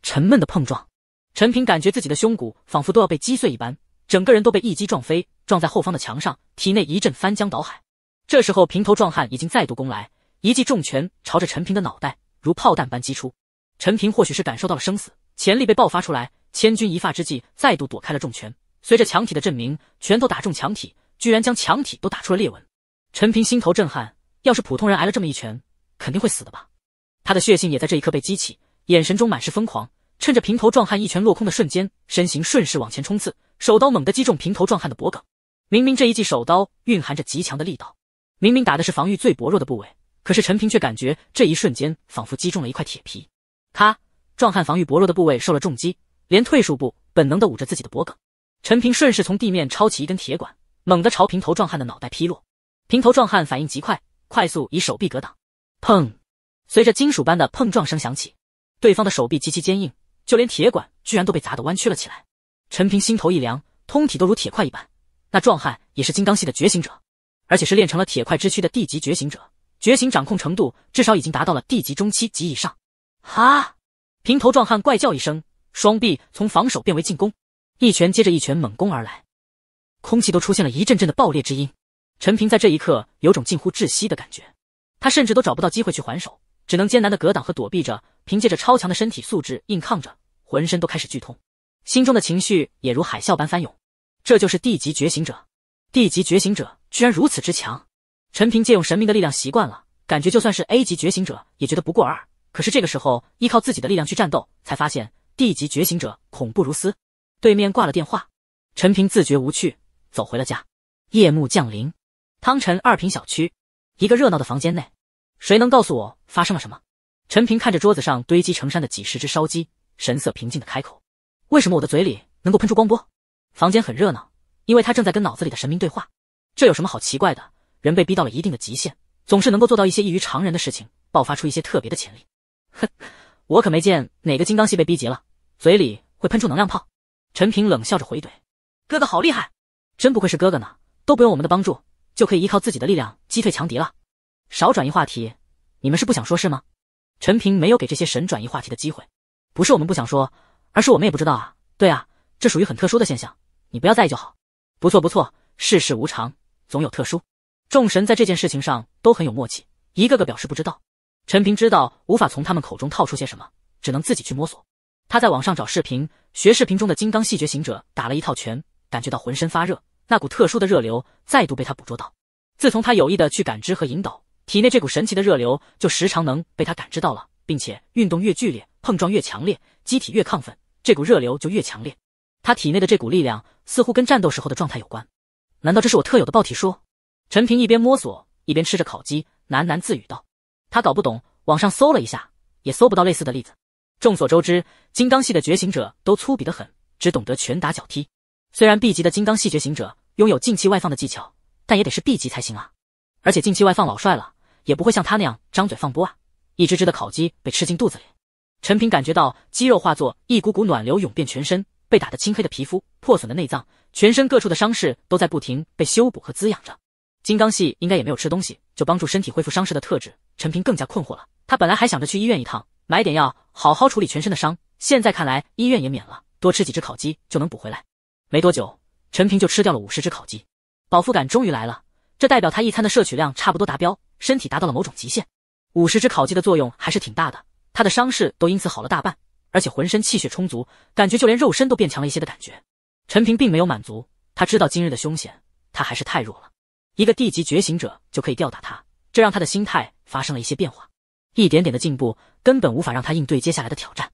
沉闷的碰撞。陈平感觉自己的胸骨仿佛都要被击碎一般，整个人都被一击撞飞，撞在后方的墙上，体内一阵翻江倒海。这时候，平头壮汉已经再度攻来，一记重拳朝着陈平的脑袋如炮弹般击出。陈平或许是感受到了生死，潜力被爆发出来。千钧一发之际，再度躲开了重拳。随着墙体的震鸣，拳头打中墙体，居然将墙体都打出了裂纹。陈平心头震撼，要是普通人挨了这么一拳，肯定会死的吧？他的血性也在这一刻被激起，眼神中满是疯狂。趁着平头壮汉一拳落空的瞬间，身形顺势往前冲刺，手刀猛地击中平头壮汉的脖颈。明明这一记手刀蕴含着极强的力道，明明打的是防御最薄弱的部位，可是陈平却感觉这一瞬间仿佛击中了一块铁皮。咔！壮汉防御薄弱的部位受了重击，连退数步，本能的捂着自己的脖颈。陈平顺势从地面抄起一根铁管，猛地朝平头壮汉的脑袋劈落。平头壮汉反应极快，快速以手臂格挡。砰！随着金属般的碰撞声响起，对方的手臂极其坚硬，就连铁管居然都被砸得弯曲了起来。陈平心头一凉，通体都如铁块一般。那壮汉也是金刚系的觉醒者，而且是练成了铁块之躯的地级觉醒者，觉醒掌控程度至少已经达到了地级中期及以上。哈！平头壮汉怪叫一声，双臂从防守变为进攻，一拳接着一拳猛攻而来，空气都出现了一阵阵的爆裂之音。陈平在这一刻有种近乎窒息的感觉，他甚至都找不到机会去还手，只能艰难的格挡和躲避着，凭借着超强的身体素质硬抗着，浑身都开始剧痛，心中的情绪也如海啸般翻涌。这就是地级觉醒者，地级觉醒者居然如此之强！陈平借用神明的力量习惯了，感觉就算是 A 级觉醒者也觉得不过二。可是这个时候，依靠自己的力量去战斗，才发现地级觉醒者恐怖如斯。对面挂了电话，陈平自觉无趣，走回了家。夜幕降临，汤臣二品小区，一个热闹的房间内，谁能告诉我发生了什么？陈平看着桌子上堆积成山的几十只烧鸡，神色平静的开口：“为什么我的嘴里能够喷出光波？”房间很热闹，因为他正在跟脑子里的神明对话。这有什么好奇怪的？人被逼到了一定的极限，总是能够做到一些异于常人的事情，爆发出一些特别的潜力。哼，我可没见哪个金刚系被逼急了，嘴里会喷出能量炮。陈平冷笑着回怼：“哥哥好厉害，真不愧是哥哥呢，都不用我们的帮助，就可以依靠自己的力量击退强敌了。”少转移话题，你们是不想说是吗？陈平没有给这些神转移话题的机会。不是我们不想说，而是我们也不知道啊。对啊，这属于很特殊的现象，你不要在意就好。不错不错，世事无常，总有特殊。众神在这件事情上都很有默契，一个个表示不知道。陈平知道无法从他们口中套出些什么，只能自己去摸索。他在网上找视频，学视频中的金刚细觉行者打了一套拳，感觉到浑身发热，那股特殊的热流再度被他捕捉到。自从他有意的去感知和引导体内这股神奇的热流，就时常能被他感知到了，并且运动越剧烈，碰撞越强烈，机体越亢奋，这股热流就越强烈。他体内的这股力量似乎跟战斗时候的状态有关，难道这是我特有的爆体术？陈平一边摸索一边吃着烤鸡，喃喃自语道。他搞不懂，网上搜了一下，也搜不到类似的例子。众所周知，金刚系的觉醒者都粗鄙的很，只懂得拳打脚踢。虽然 B 级的金刚系觉醒者拥有近气外放的技巧，但也得是 B 级才行啊！而且近期外放老帅了，也不会像他那样张嘴放波啊！一只只的烤鸡被吃进肚子里，陈平感觉到肌肉化作一股股暖流涌遍全身，被打得青黑的皮肤、破损的内脏，全身各处的伤势都在不停被修补和滋养着。金刚系应该也没有吃东西就帮助身体恢复伤势的特质。陈平更加困惑了。他本来还想着去医院一趟，买点药好好处理全身的伤，现在看来医院也免了，多吃几只烤鸡就能补回来。没多久，陈平就吃掉了五十只烤鸡，饱腹感终于来了。这代表他一餐的摄取量差不多达标，身体达到了某种极限。五十只烤鸡的作用还是挺大的，他的伤势都因此好了大半，而且浑身气血充足，感觉就连肉身都变强了一些的感觉。陈平并没有满足，他知道今日的凶险，他还是太弱了，一个地级觉醒者就可以吊打他，这让他的心态。发生了一些变化，一点点的进步根本无法让他应对接下来的挑战，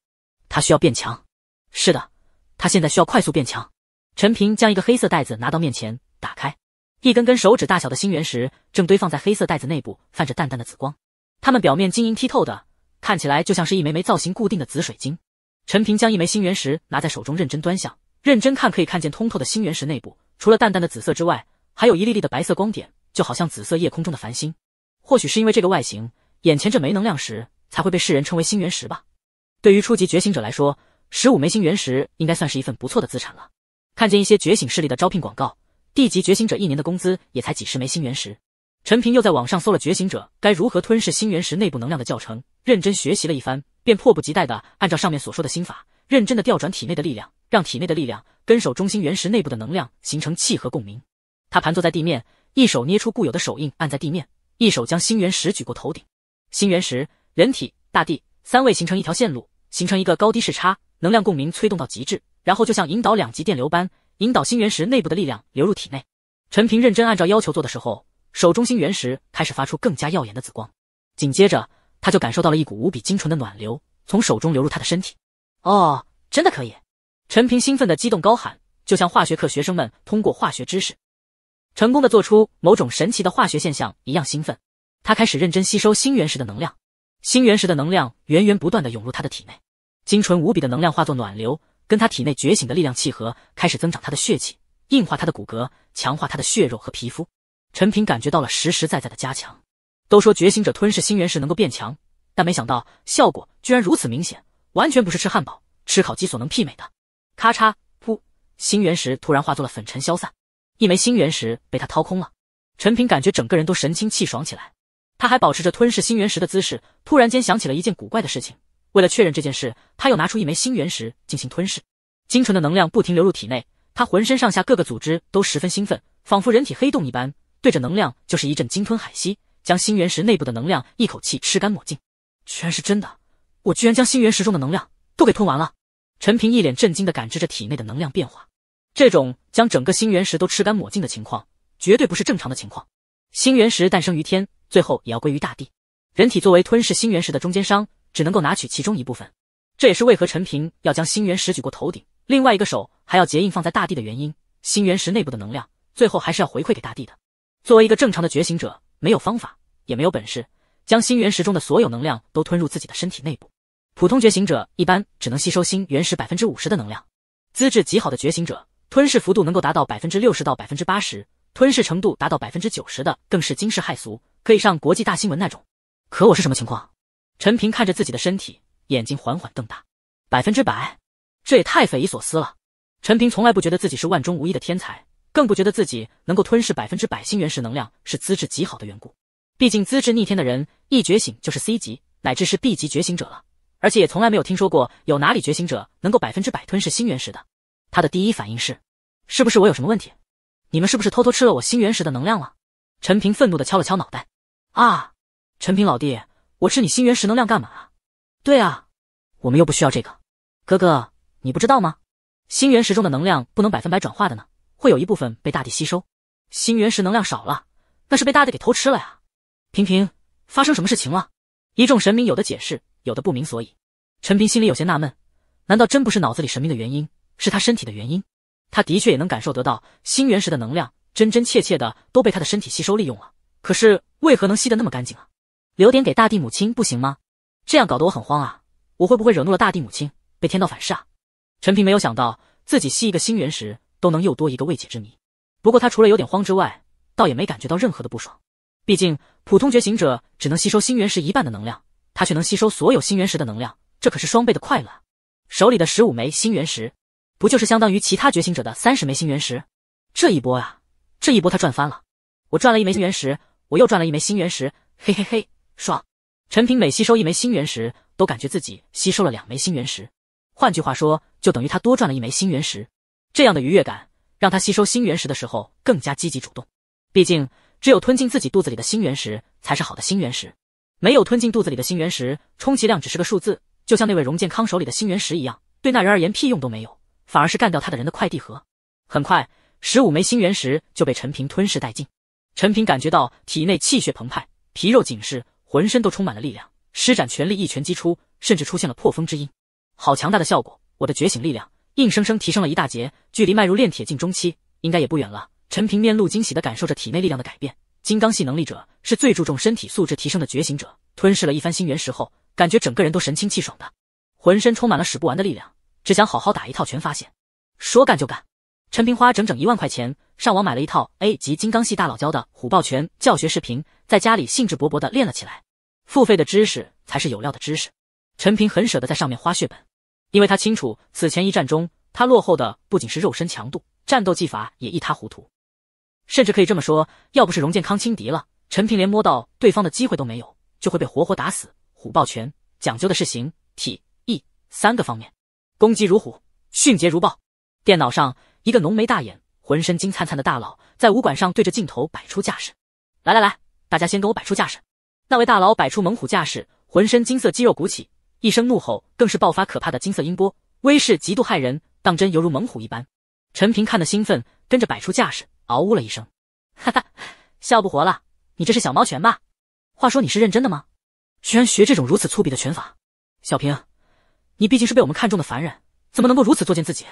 他需要变强。是的，他现在需要快速变强。陈平将一个黑色袋子拿到面前，打开，一根根手指大小的星原石正堆放在黑色袋子内部，泛着淡淡的紫光。它们表面晶莹剔透的，看起来就像是一枚枚造型固定的紫水晶。陈平将一枚星原石拿在手中，认真端详，认真看，可以看见通透的星原石内部，除了淡淡的紫色之外，还有一粒粒的白色光点，就好像紫色夜空中的繁星。或许是因为这个外形，眼前这枚能量石才会被世人称为星元石吧。对于初级觉醒者来说，十五枚星元石应该算是一份不错的资产了。看见一些觉醒势力的招聘广告，地级觉醒者一年的工资也才几十枚星元石。陈平又在网上搜了觉醒者该如何吞噬星元石内部能量的教程，认真学习了一番，便迫不及待地按照上面所说的心法，认真地调转体内的力量，让体内的力量跟守中心原石内部的能量形成契合共鸣。他盘坐在地面，一手捏出固有的手印，按在地面。一手将星原石举过头顶，星原石、人体、大地三位形成一条线路，形成一个高低视差，能量共鸣催动到极致，然后就像引导两极电流般，引导星原石内部的力量流入体内。陈平认真按照要求做的时候，手中星原石开始发出更加耀眼的紫光，紧接着他就感受到了一股无比精纯的暖流从手中流入他的身体。哦，真的可以！陈平兴奋的激动高喊，就像化学课学生们通过化学知识。成功的做出某种神奇的化学现象一样兴奋，他开始认真吸收星原石的能量，星原石的能量源源不断的涌入他的体内，精纯无比的能量化作暖流，跟他体内觉醒的力量契合，开始增长他的血气，硬化他的骨骼，强化他的血肉和皮肤。陈平感觉到了实实在在的加强。都说觉醒者吞噬星原石能够变强，但没想到效果居然如此明显，完全不是吃汉堡、吃烤鸡所能媲美的。咔嚓，噗，星原石突然化作了粉尘消散。一枚星元石被他掏空了，陈平感觉整个人都神清气爽起来。他还保持着吞噬星元石的姿势，突然间想起了一件古怪的事情。为了确认这件事，他又拿出一枚星元石进行吞噬。精纯的能量不停流入体内，他浑身上下各个组织都十分兴奋，仿佛人体黑洞一般，对着能量就是一阵鲸吞海吸，将星元石内部的能量一口气吃干抹净。居然是真的，我居然将星元石中的能量都给吞完了！陈平一脸震惊的感知着体内的能量变化。这种将整个星原石都吃干抹净的情况，绝对不是正常的情况。星原石诞生于天，最后也要归于大地。人体作为吞噬星原石的中间商，只能够拿取其中一部分。这也是为何陈平要将星原石举过头顶，另外一个手还要结印放在大地的原因。星原石内部的能量，最后还是要回馈给大地的。作为一个正常的觉醒者，没有方法，也没有本事，将星原石中的所有能量都吞入自己的身体内部。普通觉醒者一般只能吸收星原石百分之五十的能量，资质极好的觉醒者。吞噬幅度能够达到百分之六十到百分之八十，吞噬程度达到百分之九十的更是惊世骇俗，可以上国际大新闻那种。可我是什么情况？陈平看着自己的身体，眼睛缓缓瞪大。百分之百？这也太匪夷所思了。陈平从来不觉得自己是万中无一的天才，更不觉得自己能够吞噬百分之百星原石能量是资质极好的缘故。毕竟资质逆天的人一觉醒就是 C 级乃至是 B 级觉醒者了，而且也从来没有听说过有哪里觉醒者能够百分之百吞噬星原石的。他的第一反应是，是不是我有什么问题？你们是不是偷偷吃了我星原石的能量了？陈平愤怒的敲了敲脑袋。啊，陈平老弟，我吃你星原石能量干嘛对啊，我们又不需要这个。哥哥，你不知道吗？星原石中的能量不能百分百转化的呢，会有一部分被大地吸收。星原石能量少了，那是被大地给偷吃了呀。平平，发生什么事情了？一众神明有的解释，有的不明所以。陈平心里有些纳闷，难道真不是脑子里神明的原因？是他身体的原因，他的确也能感受得到星原石的能量，真真切切的都被他的身体吸收利用了。可是为何能吸得那么干净啊？留点给大地母亲不行吗？这样搞得我很慌啊！我会不会惹怒了大地母亲，被天道反噬啊？陈平没有想到自己吸一个星原石都能又多一个未解之谜。不过他除了有点慌之外，倒也没感觉到任何的不爽。毕竟普通觉醒者只能吸收星原石一半的能量，他却能吸收所有星原石的能量，这可是双倍的快乐。手里的十五枚星原石。不就是相当于其他觉醒者的三十枚星元石？这一波啊，这一波他赚翻了！我赚了一枚星元石，我又赚了一枚星元石，嘿嘿嘿，爽！陈平每吸收一枚星元石，都感觉自己吸收了两枚星元石。换句话说，就等于他多赚了一枚星元石。这样的愉悦感，让他吸收星元石的时候更加积极主动。毕竟，只有吞进自己肚子里的星元石才是好的星元石，没有吞进肚子里的星元石，充其量只是个数字，就像那位荣健康手里的星元石一样，对那人而言屁用都没有。反而是干掉他的人的快递盒，很快，十五枚星元石就被陈平吞噬殆尽。陈平感觉到体内气血澎湃，皮肉紧实，浑身都充满了力量。施展全力一拳击出，甚至出现了破风之音。好强大的效果！我的觉醒力量硬生生提升了一大截，距离迈入炼铁境中期应该也不远了。陈平面露惊喜的感受着体内力量的改变。金刚系能力者是最注重身体素质提升的觉醒者，吞噬了一番星元石后，感觉整个人都神清气爽的，浑身充满了使不完的力量。只想好好打一套拳，发现说干就干。陈平花整整一万块钱上网买了一套 A 级金刚系大佬教的虎豹拳教学视频，在家里兴致勃勃的练了起来。付费的知识才是有料的知识。陈平很舍得在上面花血本，因为他清楚此前一战中他落后的不仅是肉身强度，战斗技法也一塌糊涂。甚至可以这么说，要不是荣健康轻敌了，陈平连摸到对方的机会都没有，就会被活活打死。虎豹拳讲究的是形、体、意三个方面。攻击如虎，迅捷如豹。电脑上，一个浓眉大眼、浑身金灿灿的大佬在武馆上对着镜头摆出架势。来来来，大家先跟我摆出架势。那位大佬摆出猛虎架势，浑身金色肌肉鼓起，一声怒吼，更是爆发可怕的金色音波，威势极度骇人，当真犹如猛虎一般。陈平看得兴奋，跟着摆出架势，嗷呜了一声，哈哈，笑不活了。你这是小猫拳吧？话说你是认真的吗？居然学这种如此粗鄙的拳法，小平。你毕竟是被我们看中的凡人，怎么能够如此作践自己？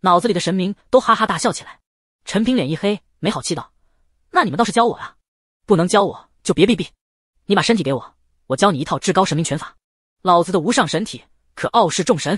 脑子里的神明都哈哈大笑起来。陈平脸一黑，没好气道：“那你们倒是教我啊！不能教我就别逼逼。你把身体给我，我教你一套至高神明拳法。老子的无上神体可傲视众神。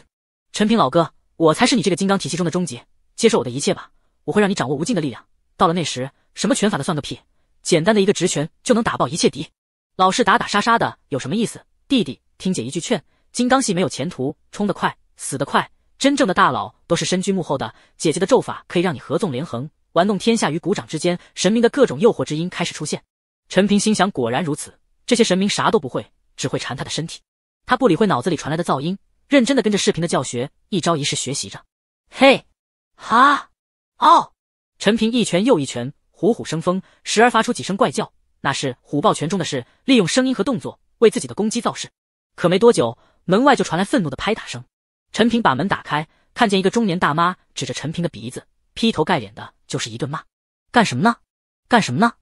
陈平老哥，我才是你这个金刚体系中的终结，接受我的一切吧！我会让你掌握无尽的力量。到了那时，什么拳法的算个屁？简单的一个直拳就能打爆一切敌。老是打打杀杀的有什么意思？弟弟，听姐一句劝。”金刚系没有前途，冲得快，死得快。真正的大佬都是身居幕后的。姐姐的咒法可以让你合纵连横，玩弄天下于股掌之间。神明的各种诱惑之音开始出现。陈平心想：果然如此，这些神明啥都不会，只会缠他的身体。他不理会脑子里传来的噪音，认真的跟着视频的教学，一招一式学习着。嘿，哈，哦！陈平一拳又一拳，虎虎生风，时而发出几声怪叫，那是虎豹拳中的事，利用声音和动作为自己的攻击造势。可没多久。门外就传来愤怒的拍打声，陈平把门打开，看见一个中年大妈指着陈平的鼻子，劈头盖脸的就是一顿骂：“干什么呢？干什么呢？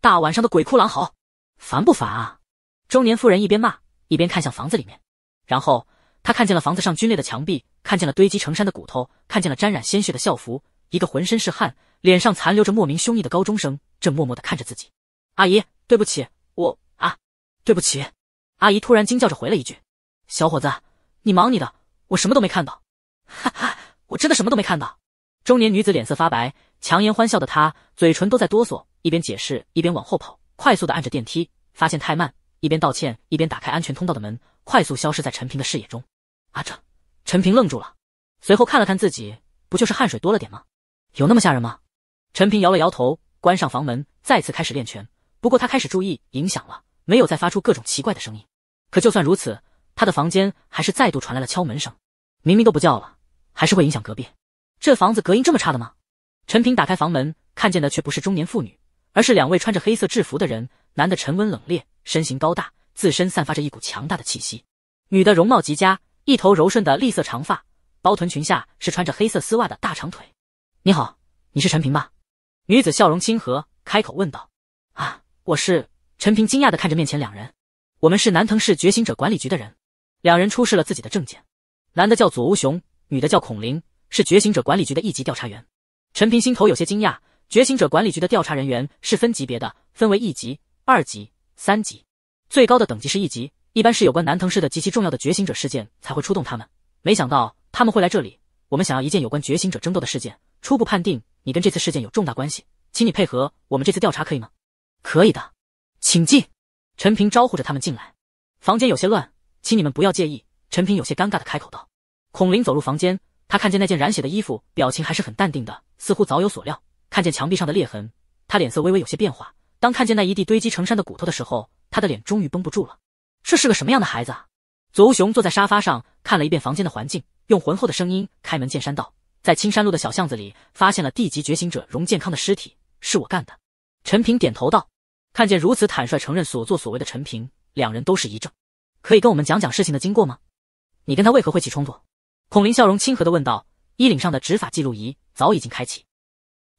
大晚上的鬼哭狼嚎，烦不烦啊？”中年妇人一边骂一边看向房子里面，然后她看见了房子上龟裂的墙壁，看见了堆积成山的骨头，看见了沾染鲜血的校服，一个浑身是汗、脸上残留着莫名凶意的高中生正默默的看着自己。阿姨，对不起，我啊，对不起。阿姨突然惊叫着回了一句。小伙子，你忙你的，我什么都没看到。哈哈，我真的什么都没看到。中年女子脸色发白，强颜欢笑的她嘴唇都在哆嗦，一边解释一边往后跑，快速的按着电梯，发现太慢，一边道歉一边打开安全通道的门，快速消失在陈平的视野中。啊这，陈平愣住了，随后看了看自己，不就是汗水多了点吗？有那么吓人吗？陈平摇了摇头，关上房门，再次开始练拳。不过他开始注意影响了，没有再发出各种奇怪的声音。可就算如此。他的房间还是再度传来了敲门声，明明都不叫了，还是会影响隔壁。这房子隔音这么差的吗？陈平打开房门，看见的却不是中年妇女，而是两位穿着黑色制服的人。男的沉稳冷冽，身形高大，自身散发着一股强大的气息；女的容貌极佳，一头柔顺的栗色长发，包臀裙下是穿着黑色丝袜的大长腿。你好，你是陈平吧？女子笑容亲和，开口问道。啊，我是陈平。惊讶的看着面前两人，我们是南藤市觉醒者管理局的人。两人出示了自己的证件，男的叫左无雄，女的叫孔玲，是觉醒者管理局的一级调查员。陈平心头有些惊讶，觉醒者管理局的调查人员是分级别的，分为一级、二级、三级，最高的等级是一级，一般是有关南藤市的极其重要的觉醒者事件才会出动他们。没想到他们会来这里，我们想要一件有关觉醒者争斗的事件，初步判定你跟这次事件有重大关系，请你配合我们这次调查，可以吗？可以的，请进。陈平招呼着他们进来，房间有些乱。请你们不要介意。”陈平有些尴尬的开口道。孔林走入房间，他看见那件染血的衣服，表情还是很淡定的，似乎早有所料。看见墙壁上的裂痕，他脸色微微有些变化。当看见那一地堆积成山的骨头的时候，他的脸终于绷不住了。这是个什么样的孩子？啊？左无雄坐在沙发上，看了一遍房间的环境，用浑厚的声音开门见山道：“在青山路的小巷子里，发现了地级觉醒者荣健康的尸体，是我干的。”陈平点头道。看见如此坦率承认所作所为的陈平，两人都是一怔。可以跟我们讲讲事情的经过吗？你跟他为何会起冲突？孔林笑容亲和的问道。衣领上的执法记录仪早已经开启。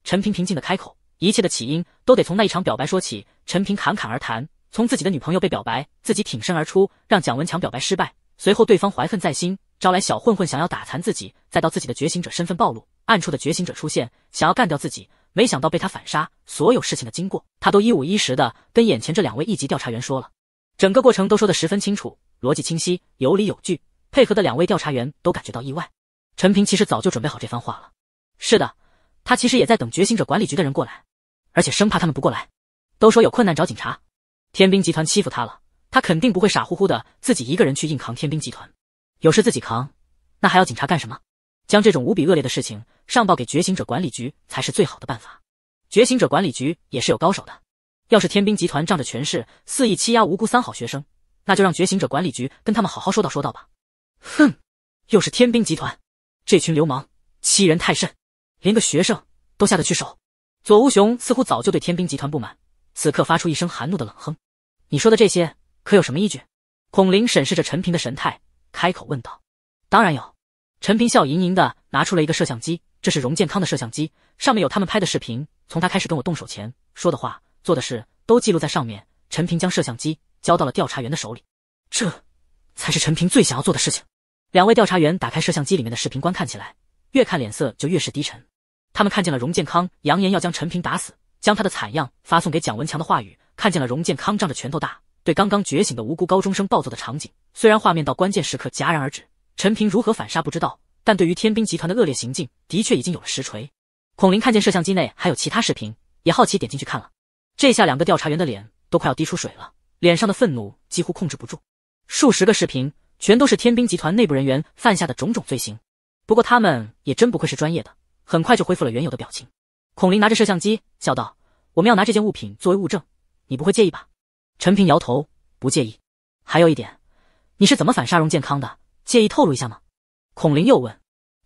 陈平平静的开口：“一切的起因都得从那一场表白说起。”陈平侃侃而谈，从自己的女朋友被表白，自己挺身而出，让蒋文强表白失败，随后对方怀恨在心，招来小混混想要打残自己，再到自己的觉醒者身份暴露，暗处的觉醒者出现，想要干掉自己，没想到被他反杀。所有事情的经过，他都一五一十的跟眼前这两位一级调查员说了。整个过程都说的十分清楚，逻辑清晰，有理有据，配合的两位调查员都感觉到意外。陈平其实早就准备好这番话了。是的，他其实也在等觉醒者管理局的人过来，而且生怕他们不过来。都说有困难找警察，天兵集团欺负他了，他肯定不会傻乎乎的自己一个人去硬扛天兵集团。有事自己扛，那还要警察干什么？将这种无比恶劣的事情上报给觉醒者管理局才是最好的办法。觉醒者管理局也是有高手的。要是天兵集团仗着权势肆意欺压无辜三好学生，那就让觉醒者管理局跟他们好好说道说道吧。哼，又是天兵集团，这群流氓欺人太甚，连个学生都下得去手。左无雄似乎早就对天兵集团不满，此刻发出一声含怒的冷哼。你说的这些可有什么依据？孔林审视着陈平的神态，开口问道。当然有。陈平笑盈盈的拿出了一个摄像机，这是荣健康的摄像机，上面有他们拍的视频，从他开始跟我动手前说的话。做的事都记录在上面。陈平将摄像机交到了调查员的手里，这，才是陈平最想要做的事情。两位调查员打开摄像机里面的视频观看起来，越看脸色就越是低沉。他们看见了荣健康扬言要将陈平打死，将他的惨样发送给蒋文强的话语；看见了荣健康仗着拳头大，对刚刚觉醒的无辜高中生暴揍的场景。虽然画面到关键时刻戛然而止，陈平如何反杀不知道，但对于天兵集团的恶劣行径，的确已经有了实锤。孔林看见摄像机内还有其他视频，也好奇点进去看了。这下两个调查员的脸都快要滴出水了，脸上的愤怒几乎控制不住。数十个视频全都是天兵集团内部人员犯下的种种罪行。不过他们也真不愧是专业的，很快就恢复了原有的表情。孔林拿着摄像机笑道：“我们要拿这件物品作为物证，你不会介意吧？”陈平摇头，不介意。还有一点，你是怎么反杀荣健康的？介意透露一下吗？孔林又问。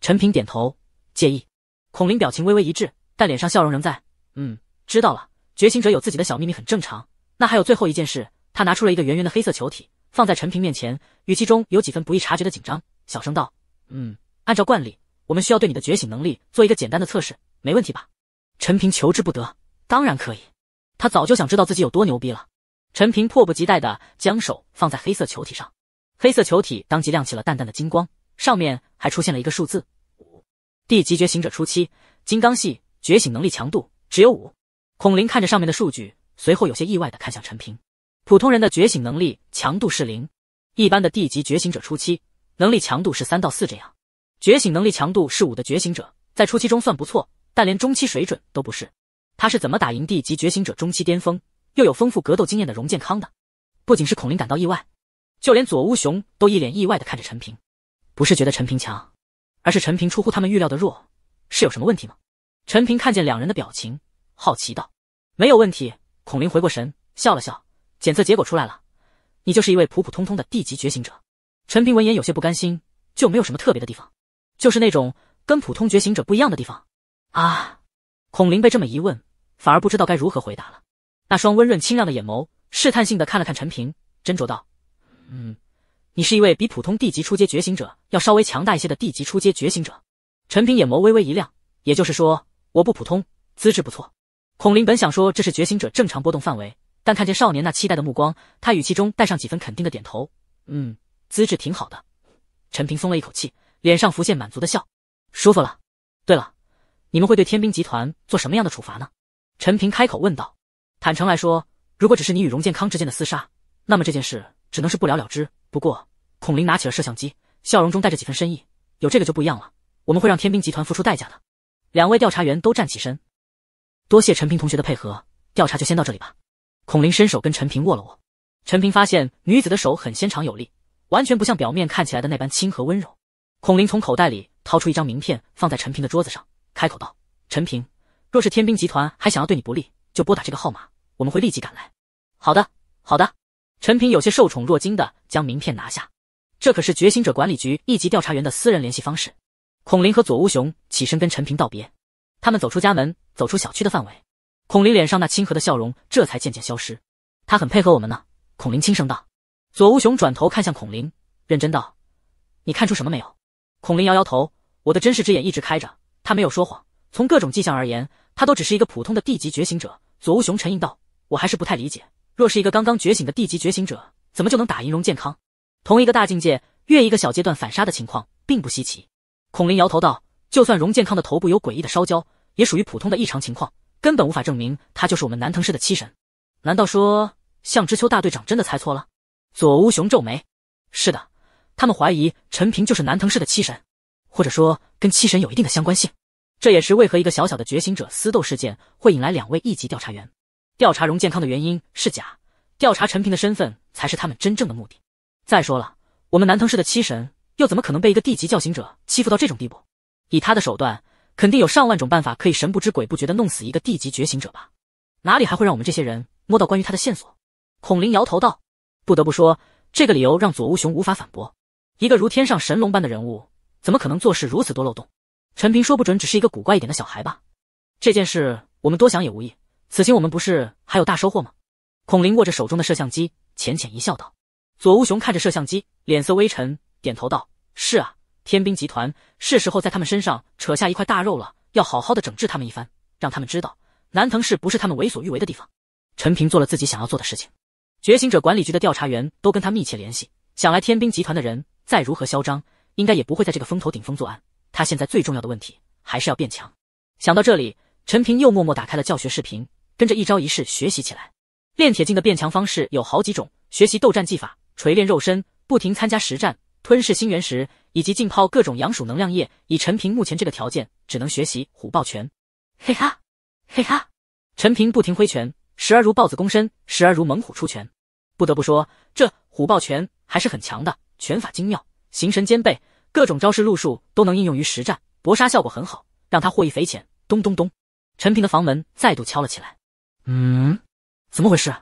陈平点头，介意。孔林表情微微一滞，但脸上笑容仍在。嗯，知道了。觉醒者有自己的小秘密，很正常。那还有最后一件事，他拿出了一个圆圆的黑色球体，放在陈平面前，语气中有几分不易察觉的紧张，小声道：“嗯，按照惯例，我们需要对你的觉醒能力做一个简单的测试，没问题吧？”陈平求之不得，当然可以。他早就想知道自己有多牛逼了。陈平迫不及待的将手放在黑色球体上，黑色球体当即亮起了淡淡的金光，上面还出现了一个数字五。D 级觉醒者初期，金刚系觉醒能力强度只有五。孔林看着上面的数据，随后有些意外的看向陈平。普通人的觉醒能力强度是零，一般的地级觉醒者初期能力强度是三到四，这样觉醒能力强度是五的觉醒者，在初期中算不错，但连中期水准都不是。他是怎么打赢地级觉醒者中期巅峰又有丰富格斗经验的荣健康的？不仅是孔林感到意外，就连左乌雄都一脸意外的看着陈平。不是觉得陈平强，而是陈平出乎他们预料的弱，是有什么问题吗？陈平看见两人的表情，好奇道。没有问题。孔林回过神，笑了笑。检测结果出来了，你就是一位普普通通的地级觉醒者。陈平闻言有些不甘心，就没有什么特别的地方，就是那种跟普通觉醒者不一样的地方啊。孔林被这么一问，反而不知道该如何回答了。那双温润清亮的眼眸试探性的看了看陈平，斟酌道：“嗯，你是一位比普通地级初阶觉醒者要稍微强大一些的地级初阶觉醒者。”陈平眼眸微微一亮，也就是说，我不普通，资质不错。孔林本想说这是觉醒者正常波动范围，但看见少年那期待的目光，他语气中带上几分肯定的点头：“嗯，资质挺好的。”陈平松了一口气，脸上浮现满足的笑：“舒服了。对了，你们会对天兵集团做什么样的处罚呢？”陈平开口问道。坦诚来说，如果只是你与荣健康之间的厮杀，那么这件事只能是不了了之。不过，孔林拿起了摄像机，笑容中带着几分深意：“有这个就不一样了，我们会让天兵集团付出代价的。”两位调查员都站起身。多谢陈平同学的配合，调查就先到这里吧。孔林伸手跟陈平握了握，陈平发现女子的手很纤长有力，完全不像表面看起来的那般亲和温柔。孔林从口袋里掏出一张名片，放在陈平的桌子上，开口道：“陈平，若是天兵集团还想要对你不利，就拨打这个号码，我们会立即赶来。”“好的，好的。”陈平有些受宠若惊的将名片拿下，这可是觉醒者管理局一级调查员的私人联系方式。孔林和左乌雄起身跟陈平道别。他们走出家门，走出小区的范围，孔林脸上那亲和的笑容这才渐渐消失。他很配合我们呢，孔林轻声道。左无雄转头看向孔林，认真道：“你看出什么没有？”孔林摇摇头：“我的真实之眼一直开着，他没有说谎。从各种迹象而言，他都只是一个普通的地级觉醒者。”左无雄沉吟道：“我还是不太理解，若是一个刚刚觉醒的地级觉醒者，怎么就能打赢荣健康？同一个大境界，越一个小阶段反杀的情况并不稀奇。”孔林摇头道。就算荣健康的头部有诡异的烧焦，也属于普通的异常情况，根本无法证明他就是我们南藤市的七神。难道说向知秋大队长真的猜错了？左乌雄皱眉：“是的，他们怀疑陈平就是南藤市的七神，或者说跟七神有一定的相关性。这也是为何一个小小的觉醒者私斗事件会引来两位一级调查员，调查荣健康的原因是假，调查陈平的身份才是他们真正的目的。再说了，我们南藤市的七神又怎么可能被一个地级叫醒者欺负到这种地步？”以他的手段，肯定有上万种办法可以神不知鬼不觉的弄死一个地级觉醒者吧？哪里还会让我们这些人摸到关于他的线索？孔林摇头道：“不得不说，这个理由让左无雄无法反驳。一个如天上神龙般的人物，怎么可能做事如此多漏洞？”陈平说：“不准只是一个古怪一点的小孩吧？这件事我们多想也无益。此行我们不是还有大收获吗？”孔林握着手中的摄像机，浅浅一笑，道：“左无雄看着摄像机，脸色微沉，点头道：是啊。”天兵集团是时候在他们身上扯下一块大肉了，要好好的整治他们一番，让他们知道南藤市不是他们为所欲为的地方。陈平做了自己想要做的事情，觉醒者管理局的调查员都跟他密切联系。想来天兵集团的人再如何嚣张，应该也不会在这个风头顶峰作案。他现在最重要的问题还是要变强。想到这里，陈平又默默打开了教学视频，跟着一招一式学习起来。炼铁境的变强方式有好几种，学习斗战技法，锤炼肉身，不停参加实战。吞噬星元石，以及浸泡各种阳属能量液。以陈平目前这个条件，只能学习虎豹拳。嘿哈，嘿哈！陈平不停挥拳，时而如豹子躬身，时而如猛虎出拳。不得不说，这虎豹拳还是很强的，拳法精妙，形神兼备，各种招式路数都能应用于实战搏杀，效果很好，让他获益匪浅。咚咚咚！陈平的房门再度敲了起来。嗯，怎么回事？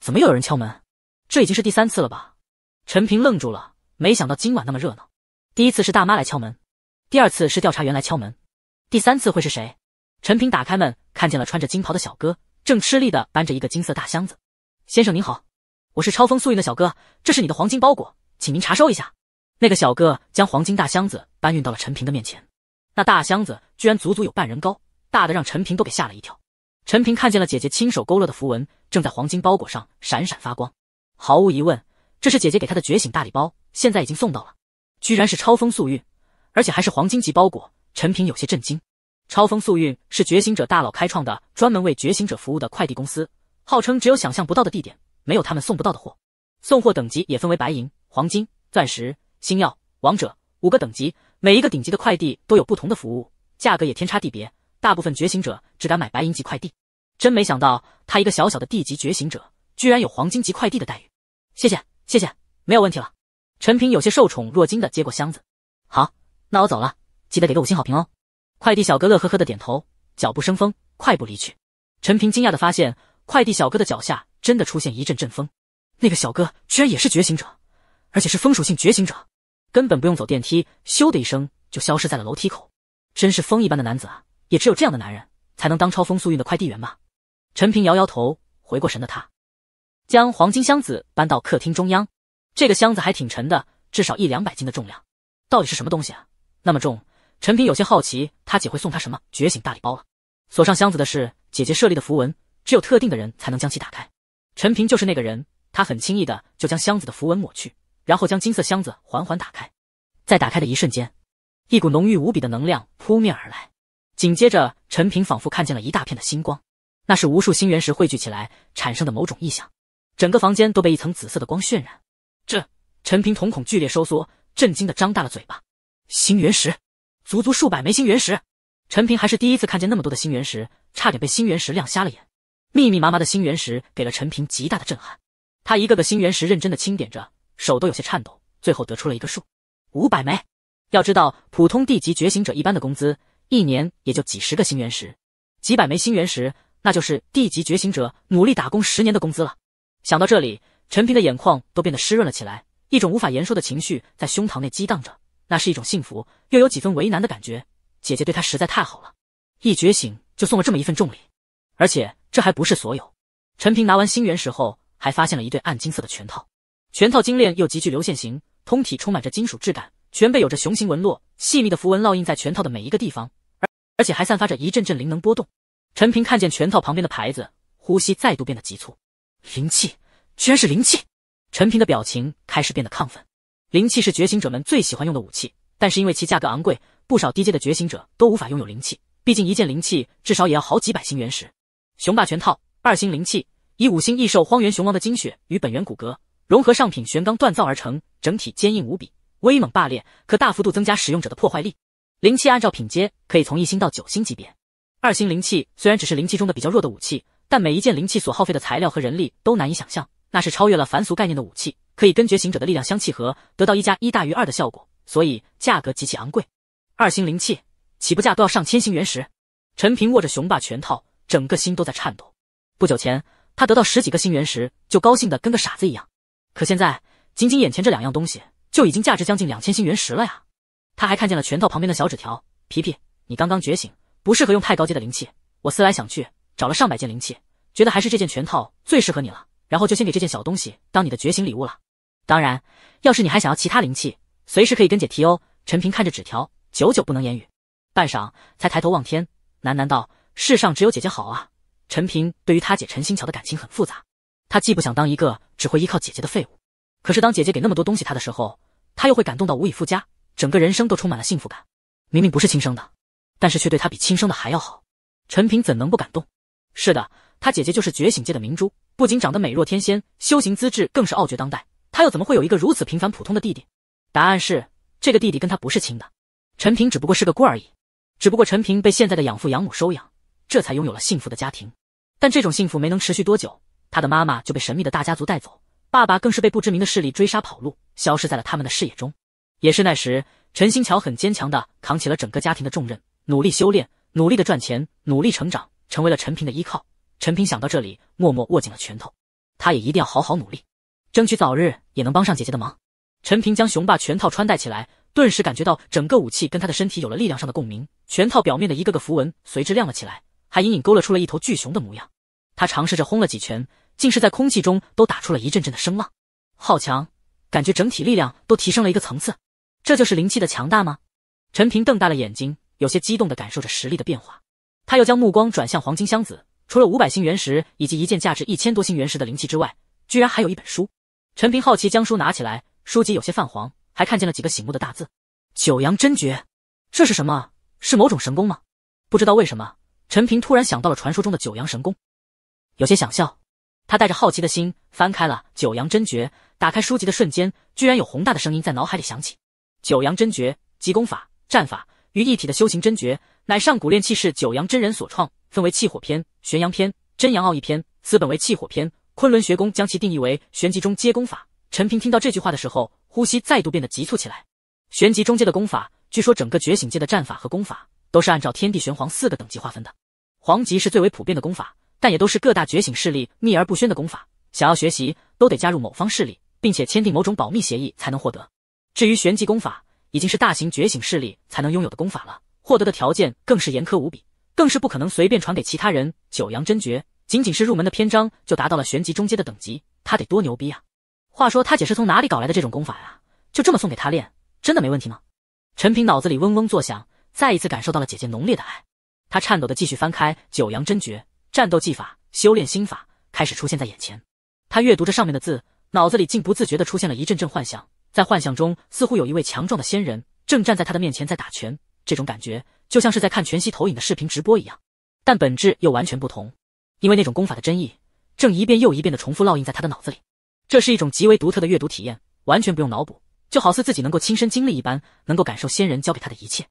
怎么又有人敲门？这已经是第三次了吧？陈平愣住了。没想到今晚那么热闹，第一次是大妈来敲门，第二次是调查员来敲门，第三次会是谁？陈平打开门，看见了穿着金袍的小哥，正吃力的搬着一个金色大箱子。先生您好，我是超风速运的小哥，这是你的黄金包裹，请您查收一下。那个小哥将黄金大箱子搬运到了陈平的面前，那大箱子居然足足有半人高，大的让陈平都给吓了一跳。陈平看见了姐姐亲手勾勒的符文，正在黄金包裹上闪闪发光。毫无疑问，这是姐姐给他的觉醒大礼包。现在已经送到了，居然是超风速运，而且还是黄金级包裹。陈平有些震惊。超风速运是觉醒者大佬开创的，专门为觉醒者服务的快递公司，号称只有想象不到的地点，没有他们送不到的货。送货等级也分为白银、黄金、钻石、星耀、王者五个等级，每一个顶级的快递都有不同的服务，价格也天差地别。大部分觉醒者只敢买白银级快递。真没想到，他一个小小的地级觉醒者，居然有黄金级快递的待遇。谢谢，谢谢，没有问题了。陈平有些受宠若惊的接过箱子，好，那我走了，记得给个五星好评哦。快递小哥乐呵呵的点头，脚步生风，快步离去。陈平惊讶的发现，快递小哥的脚下真的出现一阵阵风，那个小哥居然也是觉醒者，而且是风属性觉醒者，根本不用走电梯，咻的一声就消失在了楼梯口。真是风一般的男子啊！也只有这样的男人才能当超风速运的快递员吧？陈平摇摇头，回过神的他，将黄金箱子搬到客厅中央。这个箱子还挺沉的，至少一两百斤的重量，到底是什么东西啊？那么重，陈平有些好奇，他姐会送他什么觉醒大礼包了？锁上箱子的是姐姐设立的符文，只有特定的人才能将其打开。陈平就是那个人，他很轻易的就将箱子的符文抹去，然后将金色箱子缓缓打开。在打开的一瞬间，一股浓郁无比的能量扑面而来，紧接着，陈平仿佛看见了一大片的星光，那是无数星原石汇聚起来产生的某种异象，整个房间都被一层紫色的光渲染。这陈平瞳孔剧烈收缩，震惊的张大了嘴巴。星元石，足足数百枚星元石，陈平还是第一次看见那么多的星元石，差点被星元石亮瞎了眼。密密麻麻的星元石给了陈平极大的震撼，他一个个星元石认真的清点着，手都有些颤抖，最后得出了一个数：五百枚。要知道，普通地级觉醒者一般的工资，一年也就几十个星元石，几百枚星元石，那就是地级觉醒者努力打工十年的工资了。想到这里。陈平的眼眶都变得湿润了起来，一种无法言说的情绪在胸膛内激荡着，那是一种幸福，又有几分为难的感觉。姐姐对他实在太好了，一觉醒就送了这么一份重礼，而且这还不是所有。陈平拿完星元石后，还发现了一对暗金色的拳套，拳套精炼又极具流线型，通体充满着金属质感，全背有着熊形纹络，细密的符文烙印在拳套的每一个地方，而而且还散发着一阵阵灵能波动。陈平看见拳套旁边的牌子，呼吸再度变得急促，灵气。居然是灵气！陈平的表情开始变得亢奋。灵气是觉醒者们最喜欢用的武器，但是因为其价格昂贵，不少低阶的觉醒者都无法拥有灵气。毕竟一件灵气至少也要好几百星原石。雄霸全套二星灵气，以五星异兽荒原雄王的精血与本源骨骼融合上品玄钢锻造而成，整体坚硬无比，威猛霸烈，可大幅度增加使用者的破坏力。灵气按照品阶可以从一星到九星级别。二星灵气虽然只是灵气中的比较弱的武器，但每一件灵气所耗费的材料和人力都难以想象。那是超越了凡俗概念的武器，可以跟觉醒者的力量相契合，得到一加一大于二的效果，所以价格极其昂贵。二星灵器起步价都要上千星元石。陈平握着雄霸拳套，整个心都在颤抖。不久前他得到十几个星元石，就高兴的跟个傻子一样。可现在，仅仅眼前这两样东西，就已经价值将近两千星元石了呀！他还看见了拳套旁边的小纸条：“皮皮，你刚刚觉醒，不适合用太高阶的灵器。我思来想去，找了上百件灵器，觉得还是这件拳套最适合你了。”然后就先给这件小东西当你的觉醒礼物了。当然，要是你还想要其他灵气，随时可以跟姐提哦。陈平看着纸条，久久不能言语，半晌才抬头望天，喃喃道：“世上只有姐姐好啊。”陈平对于他姐陈星巧的感情很复杂，他既不想当一个只会依靠姐姐的废物，可是当姐姐给那么多东西他的时候，他又会感动到无以复加，整个人生都充满了幸福感。明明不是亲生的，但是却对他比亲生的还要好。陈平怎能不感动？是的，他姐姐就是觉醒界的明珠。不仅长得美若天仙，修行资质更是傲绝当代。他又怎么会有一个如此平凡普通的弟弟？答案是，这个弟弟跟他不是亲的。陈平只不过是个孤儿而已。只不过陈平被现在的养父养母收养，这才拥有了幸福的家庭。但这种幸福没能持续多久，他的妈妈就被神秘的大家族带走，爸爸更是被不知名的势力追杀跑路，消失在了他们的视野中。也是那时，陈星桥很坚强的扛起了整个家庭的重任，努力修炼，努力的赚钱，努力成长，成为了陈平的依靠。陈平想到这里，默默握紧了拳头。他也一定要好好努力，争取早日也能帮上姐姐的忙。陈平将雄霸拳套穿戴起来，顿时感觉到整个武器跟他的身体有了力量上的共鸣。拳套表面的一个个符文随之亮了起来，还隐隐勾勒出了一头巨熊的模样。他尝试着轰了几拳，竟是在空气中都打出了一阵阵的声浪。好强！感觉整体力量都提升了一个层次。这就是灵气的强大吗？陈平瞪大了眼睛，有些激动的感受着实力的变化。他又将目光转向黄金箱子。除了五百星原石以及一件价值一千多星原石的灵器之外，居然还有一本书。陈平好奇将书拿起来，书籍有些泛黄，还看见了几个醒目的大字：九阳真诀。这是什么？是某种神功吗？不知道为什么，陈平突然想到了传说中的九阳神功，有些想笑。他带着好奇的心翻开了《九阳真诀》，打开书籍的瞬间，居然有宏大的声音在脑海里响起：九阳真诀，集功法、战法。于一体的修行真诀，乃上古炼气士九阳真人所创，分为气火篇、玄阳篇、真阳奥义篇。此本为气火篇，昆仑学宫将其定义为玄极中阶功法。陈平听到这句话的时候，呼吸再度变得急促起来。玄极中阶的功法，据说整个觉醒界的战法和功法，都是按照天地玄黄四个等级划分的。黄级是最为普遍的功法，但也都是各大觉醒势力秘而不宣的功法，想要学习，都得加入某方势力，并且签订某种保密协议才能获得。至于玄极功法，已经是大型觉醒势力才能拥有的功法了，获得的条件更是严苛无比，更是不可能随便传给其他人。九阳真诀仅仅是入门的篇章就达到了玄级中阶的等级，他得多牛逼啊！话说他姐是从哪里搞来的这种功法呀？就这么送给他练，真的没问题吗？陈平脑子里嗡嗡作响，再一次感受到了姐姐浓烈的爱。他颤抖的继续翻开九阳真诀，战斗技法、修炼心法开始出现在眼前。他阅读着上面的字，脑子里竟不自觉的出现了一阵阵幻想。在幻象中，似乎有一位强壮的仙人正站在他的面前，在打拳。这种感觉就像是在看全息投影的视频直播一样，但本质又完全不同。因为那种功法的真意，正一遍又一遍的重复烙印在他的脑子里。这是一种极为独特的阅读体验，完全不用脑补，就好似自己能够亲身经历一般，能够感受仙人教给他的一切。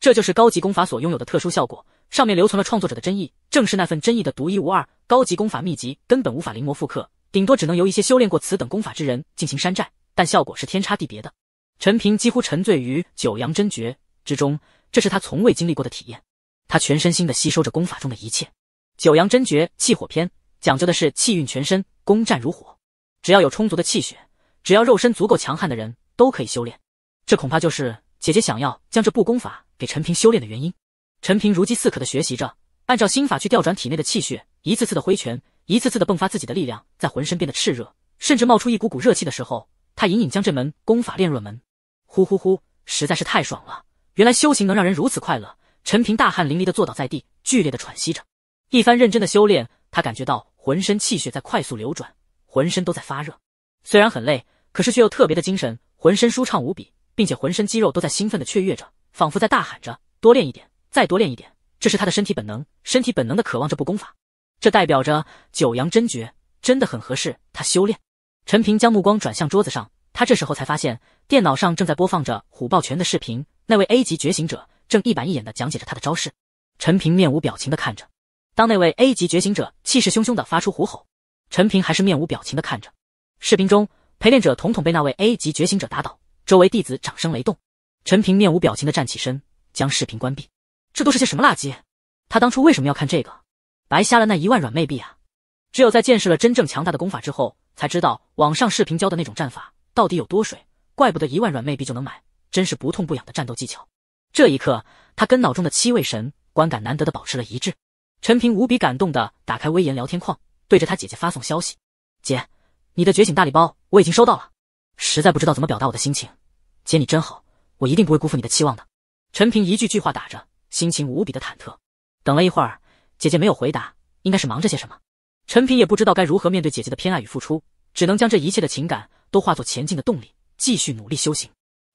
这就是高级功法所拥有的特殊效果，上面留存了创作者的真意，正是那份真意的独一无二。高级功法秘籍根本无法临摹复刻，顶多只能由一些修炼过此等功法之人进行山寨。但效果是天差地别的。陈平几乎沉醉于九阳真诀之中，这是他从未经历过的体验。他全身心的吸收着功法中的一切。九阳真诀气火篇讲究的是气运全身，攻战如火。只要有充足的气血，只要肉身足够强悍的人，都可以修炼。这恐怕就是姐姐想要将这部功法给陈平修炼的原因。陈平如饥似渴的学习着，按照心法去调转体内的气血，一次次的挥拳，一次次的迸发自己的力量，在浑身变得炽热，甚至冒出一股股热气的时候。他隐隐将这门功法练入门，呼呼呼，实在是太爽了！原来修行能让人如此快乐。陈平大汗淋漓的坐倒在地，剧烈的喘息着。一番认真的修炼，他感觉到浑身气血在快速流转，浑身都在发热。虽然很累，可是却又特别的精神，浑身舒畅无比，并且浑身肌肉都在兴奋的雀跃着，仿佛在大喊着：“多练一点，再多练一点！”这是他的身体本能，身体本能的渴望这部功法。这代表着九阳真诀真的很合适他修炼。陈平将目光转向桌子上，他这时候才发现电脑上正在播放着虎豹拳的视频。那位 A 级觉醒者正一板一眼的讲解着他的招式。陈平面无表情的看着。当那位 A 级觉醒者气势汹汹的发出虎吼，陈平还是面无表情的看着。视频中陪练者统统被那位 A 级觉醒者打倒，周围弟子掌声雷动。陈平面无表情的站起身，将视频关闭。这都是些什么垃圾？他当初为什么要看这个？白瞎了那一万软妹币啊！只有在见识了真正强大的功法之后。才知道网上视频教的那种战法到底有多水，怪不得一万软妹币就能买，真是不痛不痒的战斗技巧。这一刻，他跟脑中的七位神观感难得的保持了一致。陈平无比感动的打开微言聊天框，对着他姐姐发送消息：“姐，你的觉醒大礼包我已经收到了，实在不知道怎么表达我的心情。姐你真好，我一定不会辜负你的期望的。”陈平一句句话打着，心情无比的忐忑。等了一会儿，姐姐没有回答，应该是忙着些什么。陈平也不知道该如何面对姐姐的偏爱与付出，只能将这一切的情感都化作前进的动力，继续努力修行。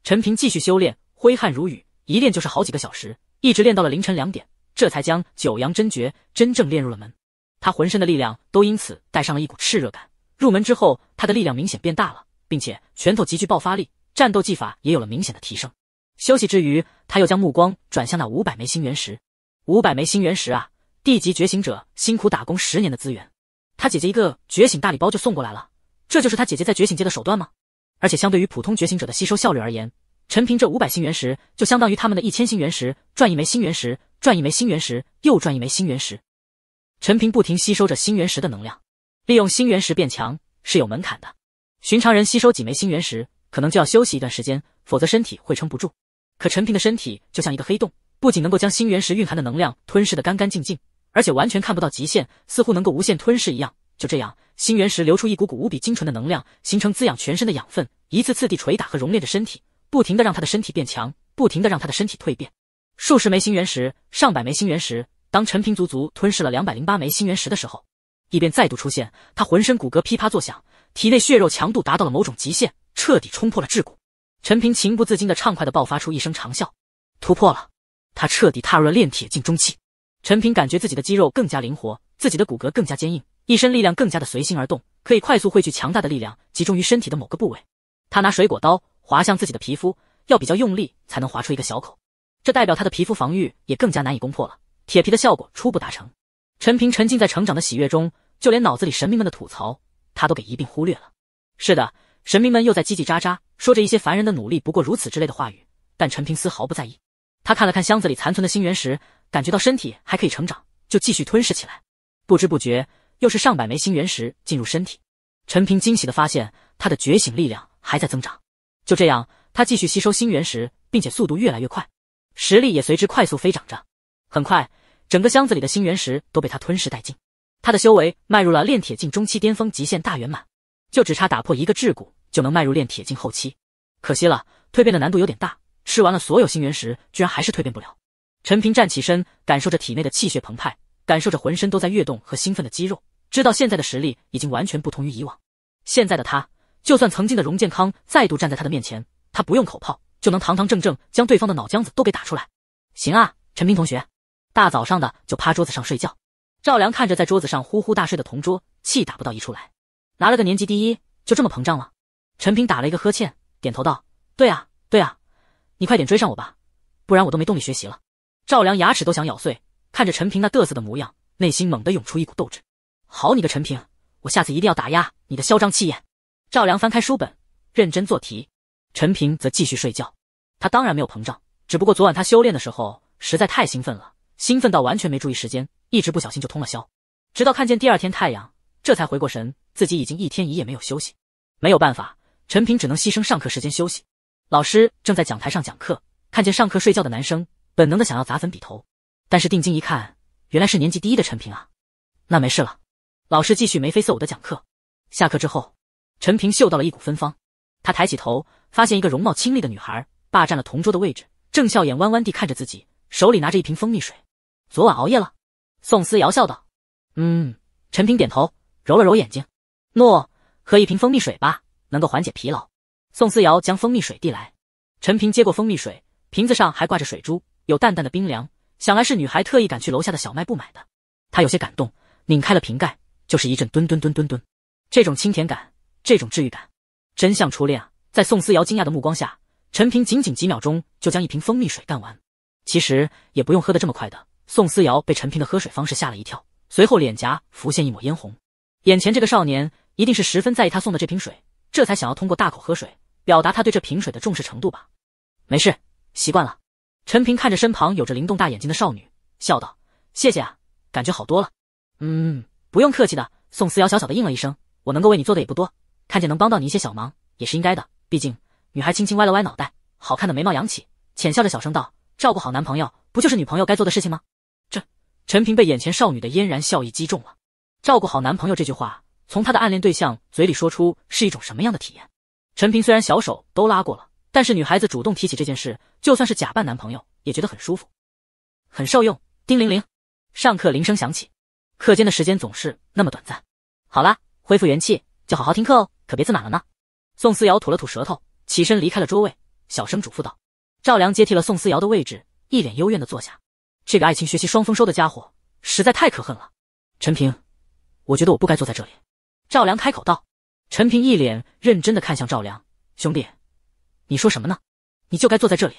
陈平继续修炼，挥汗如雨，一练就是好几个小时，一直练到了凌晨两点，这才将九阳真诀真正练入了门。他浑身的力量都因此带上了一股炽热感。入门之后，他的力量明显变大了，并且拳头极具爆发力，战斗技法也有了明显的提升。休息之余，他又将目光转向那五百枚星元石。五百枚星元石啊！地级觉醒者辛苦打工十年的资源。他姐姐一个觉醒大礼包就送过来了，这就是他姐姐在觉醒界的手段吗？而且相对于普通觉醒者的吸收效率而言，陈平这五百星原石就相当于他们的一千星原石，赚一枚星原石，赚一枚星原石，又赚一枚星原石。陈平不停吸收着星原石的能量，利用星原石变强是有门槛的，寻常人吸收几枚星原石可能就要休息一段时间，否则身体会撑不住。可陈平的身体就像一个黑洞，不仅能够将星原石蕴含的能量吞噬的干干净净。而且完全看不到极限，似乎能够无限吞噬一样。就这样，星元石流出一股股无比精纯的能量，形成滋养全身的养分，一次次地捶打和熔炼着身体，不停地让他的身体变强，不停地让他的身体蜕变。数十枚星元石，上百枚星元石。当陈平足足吞噬了两百零八枚星元石的时候，异变再度出现，他浑身骨骼噼啪作响，体内血肉强度达到了某种极限，彻底冲破了桎梏。陈平情不自禁地畅快地爆发出一声长啸，突破了！他彻底踏入了炼铁境中期。陈平感觉自己的肌肉更加灵活，自己的骨骼更加坚硬，一身力量更加的随心而动，可以快速汇聚强大的力量，集中于身体的某个部位。他拿水果刀划向自己的皮肤，要比较用力才能划出一个小口，这代表他的皮肤防御也更加难以攻破了。铁皮的效果初步达成。陈平沉浸在成长的喜悦中，就连脑子里神明们的吐槽，他都给一并忽略了。是的，神明们又在叽叽喳喳说着一些凡人的努力不过如此之类的话语，但陈平丝毫不在意。他看了看箱子里残存的新元石。感觉到身体还可以成长，就继续吞噬起来。不知不觉，又是上百枚星元石进入身体。陈平惊喜的发现，他的觉醒力量还在增长。就这样，他继续吸收星元石，并且速度越来越快，实力也随之快速飞涨着。很快，整个箱子里的星元石都被他吞噬殆尽。他的修为迈入了炼铁境中期巅峰极限大圆满，就只差打破一个桎梏就能迈入炼铁境后期。可惜了，蜕变的难度有点大，吃完了所有星元石，居然还是蜕变不了。陈平站起身，感受着体内的气血澎湃，感受着浑身都在跃动和兴奋的肌肉，知道现在的实力已经完全不同于以往。现在的他，就算曾经的荣健康再度站在他的面前，他不用口炮就能堂堂正正将对方的脑浆子都给打出来。行啊，陈平同学，大早上的就趴桌子上睡觉。赵良看着在桌子上呼呼大睡的同桌，气打不到一处来。拿了个年级第一，就这么膨胀了？陈平打了一个呵欠，点头道：“对啊，对啊，你快点追上我吧，不然我都没动力学习了。”赵良牙齿都想咬碎，看着陈平那得瑟的模样，内心猛地涌出一股斗志。好你个陈平，我下次一定要打压你的嚣张气焰！赵良翻开书本，认真做题。陈平则继续睡觉。他当然没有膨胀，只不过昨晚他修炼的时候实在太兴奋了，兴奋到完全没注意时间，一直不小心就通了宵。直到看见第二天太阳，这才回过神，自己已经一天一夜没有休息。没有办法，陈平只能牺牲上课时间休息。老师正在讲台上讲课，看见上课睡觉的男生。本能的想要砸粉笔头，但是定睛一看，原来是年级第一的陈平啊，那没事了。老师继续眉飞色舞的讲课。下课之后，陈平嗅到了一股芬芳，他抬起头，发现一个容貌清丽的女孩霸占了同桌的位置，正笑眼弯弯地看着自己，手里拿着一瓶蜂蜜水。昨晚熬夜了？宋思瑶笑道。嗯，陈平点头，揉了揉眼睛。诺，喝一瓶蜂蜜水吧，能够缓解疲劳。宋思瑶将蜂蜜水递来，陈平接过蜂蜜水，瓶子上还挂着水珠。有淡淡的冰凉，想来是女孩特意赶去楼下的小卖部买的。他有些感动，拧开了瓶盖，就是一阵吨吨吨吨吨。这种清甜感，这种治愈感，真像初恋。啊！在宋思瑶惊讶的目光下，陈平仅仅几秒钟就将一瓶蜂蜜水干完。其实也不用喝得这么快的。宋思瑶被陈平的喝水方式吓了一跳，随后脸颊浮现一抹嫣红。眼前这个少年一定是十分在意他送的这瓶水，这才想要通过大口喝水表达他对这瓶水的重视程度吧？没事，习惯了。陈平看着身旁有着灵动大眼睛的少女，笑道：“谢谢啊，感觉好多了。”“嗯，不用客气的。”宋思瑶小小的应了一声，“我能够为你做的也不多，看见能帮到你一些小忙，也是应该的。”毕竟，女孩轻轻歪了歪脑袋，好看的眉毛扬起，浅笑着小声道：“照顾好男朋友，不就是女朋友该做的事情吗？”这，陈平被眼前少女的嫣然笑意击中了。照顾好男朋友这句话，从他的暗恋对象嘴里说出，是一种什么样的体验？陈平虽然小手都拉过了。但是女孩子主动提起这件事，就算是假扮男朋友，也觉得很舒服，很受用。叮铃铃，上课铃声响起，课间的时间总是那么短暂。好啦，恢复元气，就好好听课哦，可别自满了呢。宋思瑶吐了吐舌头，起身离开了桌位，小声嘱咐道：“赵良接替了宋思瑶的位置，一脸幽怨的坐下。这个爱情学习双丰收的家伙，实在太可恨了。”陈平，我觉得我不该坐在这里。赵良开口道。陈平一脸认真的看向赵良，兄弟。你说什么呢？你就该坐在这里。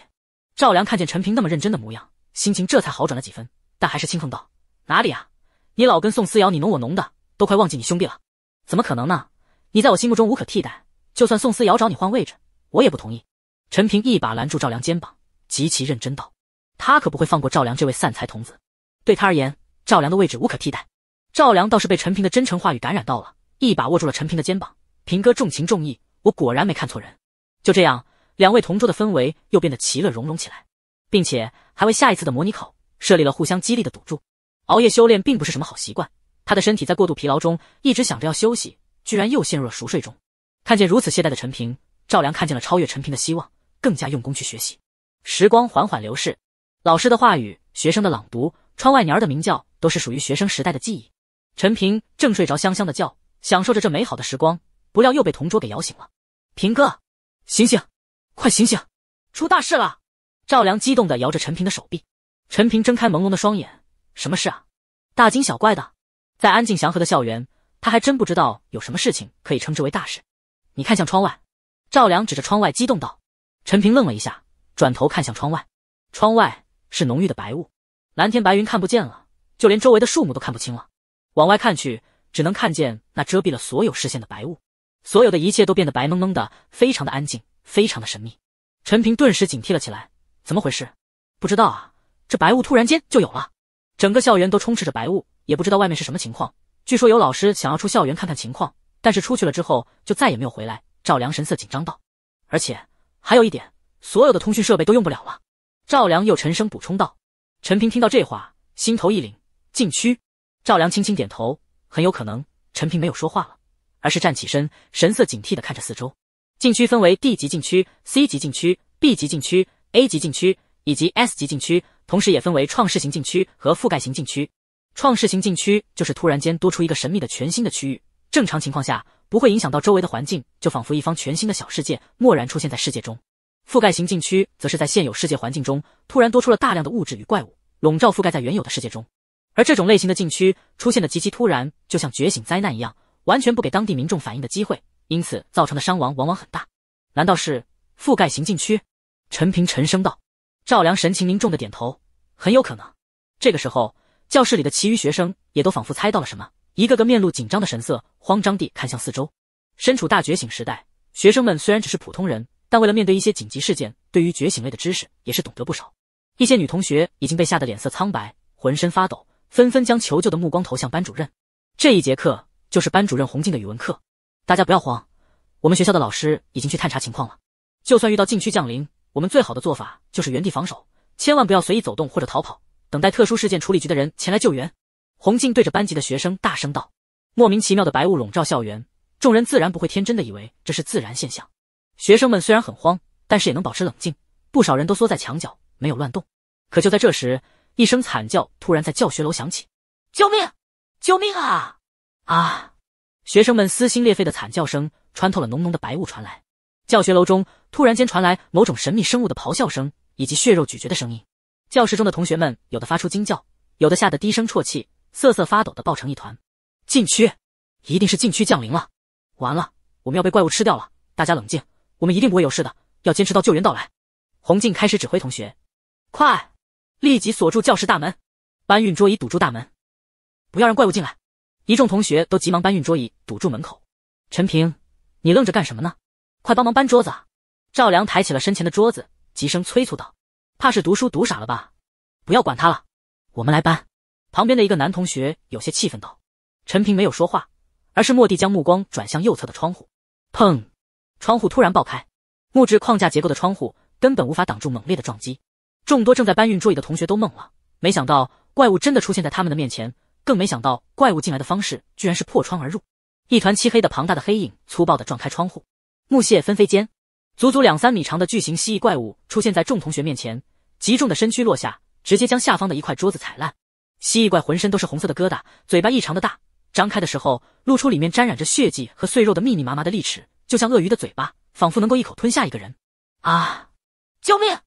赵良看见陈平那么认真的模样，心情这才好转了几分，但还是轻哼道：“哪里啊，你老跟宋思瑶你侬我侬的，都快忘记你兄弟了，怎么可能呢？你在我心目中无可替代，就算宋思瑶找你换位置，我也不同意。”陈平一把拦住赵良肩膀，极其认真道：“他可不会放过赵良这位散财童子，对他而言，赵良的位置无可替代。”赵良倒是被陈平的真诚话语感染到了，一把握住了陈平的肩膀：“平哥重情重义，我果然没看错人。”就这样。两位同桌的氛围又变得其乐融融起来，并且还为下一次的模拟考设立了互相激励的赌注。熬夜修炼并不是什么好习惯，他的身体在过度疲劳中一直想着要休息，居然又陷入了熟睡中。看见如此懈怠的陈平，赵良看见了超越陈平的希望，更加用功去学习。时光缓缓流逝，老师的话语、学生的朗读、窗外鸟儿的鸣叫，都是属于学生时代的记忆。陈平正睡着香香的觉，享受着这美好的时光，不料又被同桌给摇醒了。“平哥，醒醒！”快醒醒！出大事了！赵良激动的摇着陈平的手臂。陈平睁开朦胧的双眼，什么事啊？大惊小怪的，在安静祥和的校园，他还真不知道有什么事情可以称之为大事。你看向窗外，赵良指着窗外激动道。陈平愣了一下，转头看向窗外，窗外是浓郁的白雾，蓝天白云看不见了，就连周围的树木都看不清了。往外看去，只能看见那遮蔽了所有视线的白雾，所有的一切都变得白蒙蒙的，非常的安静。非常的神秘，陈平顿时警惕了起来。怎么回事？不知道啊，这白雾突然间就有了，整个校园都充斥着白雾，也不知道外面是什么情况。据说有老师想要出校园看看情况，但是出去了之后就再也没有回来。赵良神色紧张道。而且还有一点，所有的通讯设备都用不了了。赵良又沉声补充道。陈平听到这话，心头一凛。禁区。赵良轻轻点头，很有可能。陈平没有说话了，而是站起身，神色警惕的看着四周。禁区分为 D 级禁区、C 级禁区、B 级禁区、A 级禁区以及 S 级禁区，同时也分为创世型禁区和覆盖型禁区。创世型禁区就是突然间多出一个神秘的全新的区域，正常情况下不会影响到周围的环境，就仿佛一方全新的小世界蓦然出现在世界中。覆盖型禁区则是在现有世界环境中突然多出了大量的物质与怪物，笼罩覆盖在原有的世界中。而这种类型的禁区出现的极其突然，就像觉醒灾难一样，完全不给当地民众反应的机会。因此造成的伤亡往往很大，难道是覆盖行进区？陈平沉声道。赵良神情凝重的点头，很有可能。这个时候，教室里的其余学生也都仿佛猜到了什么，一个个面露紧张的神色，慌张地看向四周。身处大觉醒时代，学生们虽然只是普通人，但为了面对一些紧急事件，对于觉醒类的知识也是懂得不少。一些女同学已经被吓得脸色苍白，浑身发抖，纷纷将求救的目光投向班主任。这一节课就是班主任洪静的语文课。大家不要慌，我们学校的老师已经去探查情况了。就算遇到禁区降临，我们最好的做法就是原地防守，千万不要随意走动或者逃跑，等待特殊事件处理局的人前来救援。洪静对着班级的学生大声道：“莫名其妙的白雾笼罩校园，众人自然不会天真的以为这是自然现象。学生们虽然很慌，但是也能保持冷静，不少人都缩在墙角，没有乱动。可就在这时，一声惨叫突然在教学楼响起：‘救命！救命啊！啊！’”学生们撕心裂肺的惨叫声穿透了浓浓的白雾传来，教学楼中突然间传来某种神秘生物的咆哮声以及血肉咀嚼的声音。教室中的同学们有的发出惊叫，有的吓得低声啜泣，瑟瑟发抖的抱成一团。禁区，一定是禁区降临了！完了，我们要被怪物吃掉了！大家冷静，我们一定不会有事的，要坚持到救援到来。洪静开始指挥同学，快，立即锁住教室大门，搬运桌椅堵住大门，不要让怪物进来。一众同学都急忙搬运桌椅，堵住门口。陈平，你愣着干什么呢？快帮忙搬桌子！啊！赵良抬起了身前的桌子，急声催促道：“怕是读书读傻了吧？不要管他了，我们来搬。”旁边的一个男同学有些气愤道。陈平没有说话，而是蓦地将目光转向右侧的窗户。砰！窗户突然爆开，木质框架结构的窗户根本无法挡住猛烈的撞击。众多正在搬运桌椅的同学都懵了，没想到怪物真的出现在他们的面前。更没想到，怪物进来的方式居然是破窗而入。一团漆黑的庞大的黑影粗暴的撞开窗户，木屑纷飞间，足足两三米长的巨型蜥蜴怪物出现在众同学面前。极重的身躯落下，直接将下方的一块桌子踩烂。蜥蜴怪浑身都是红色的疙瘩，嘴巴异常的大，张开的时候露出里面沾染着血迹和碎肉的密密麻麻的利齿，就像鳄鱼的嘴巴，仿佛能够一口吞下一个人。啊！救命！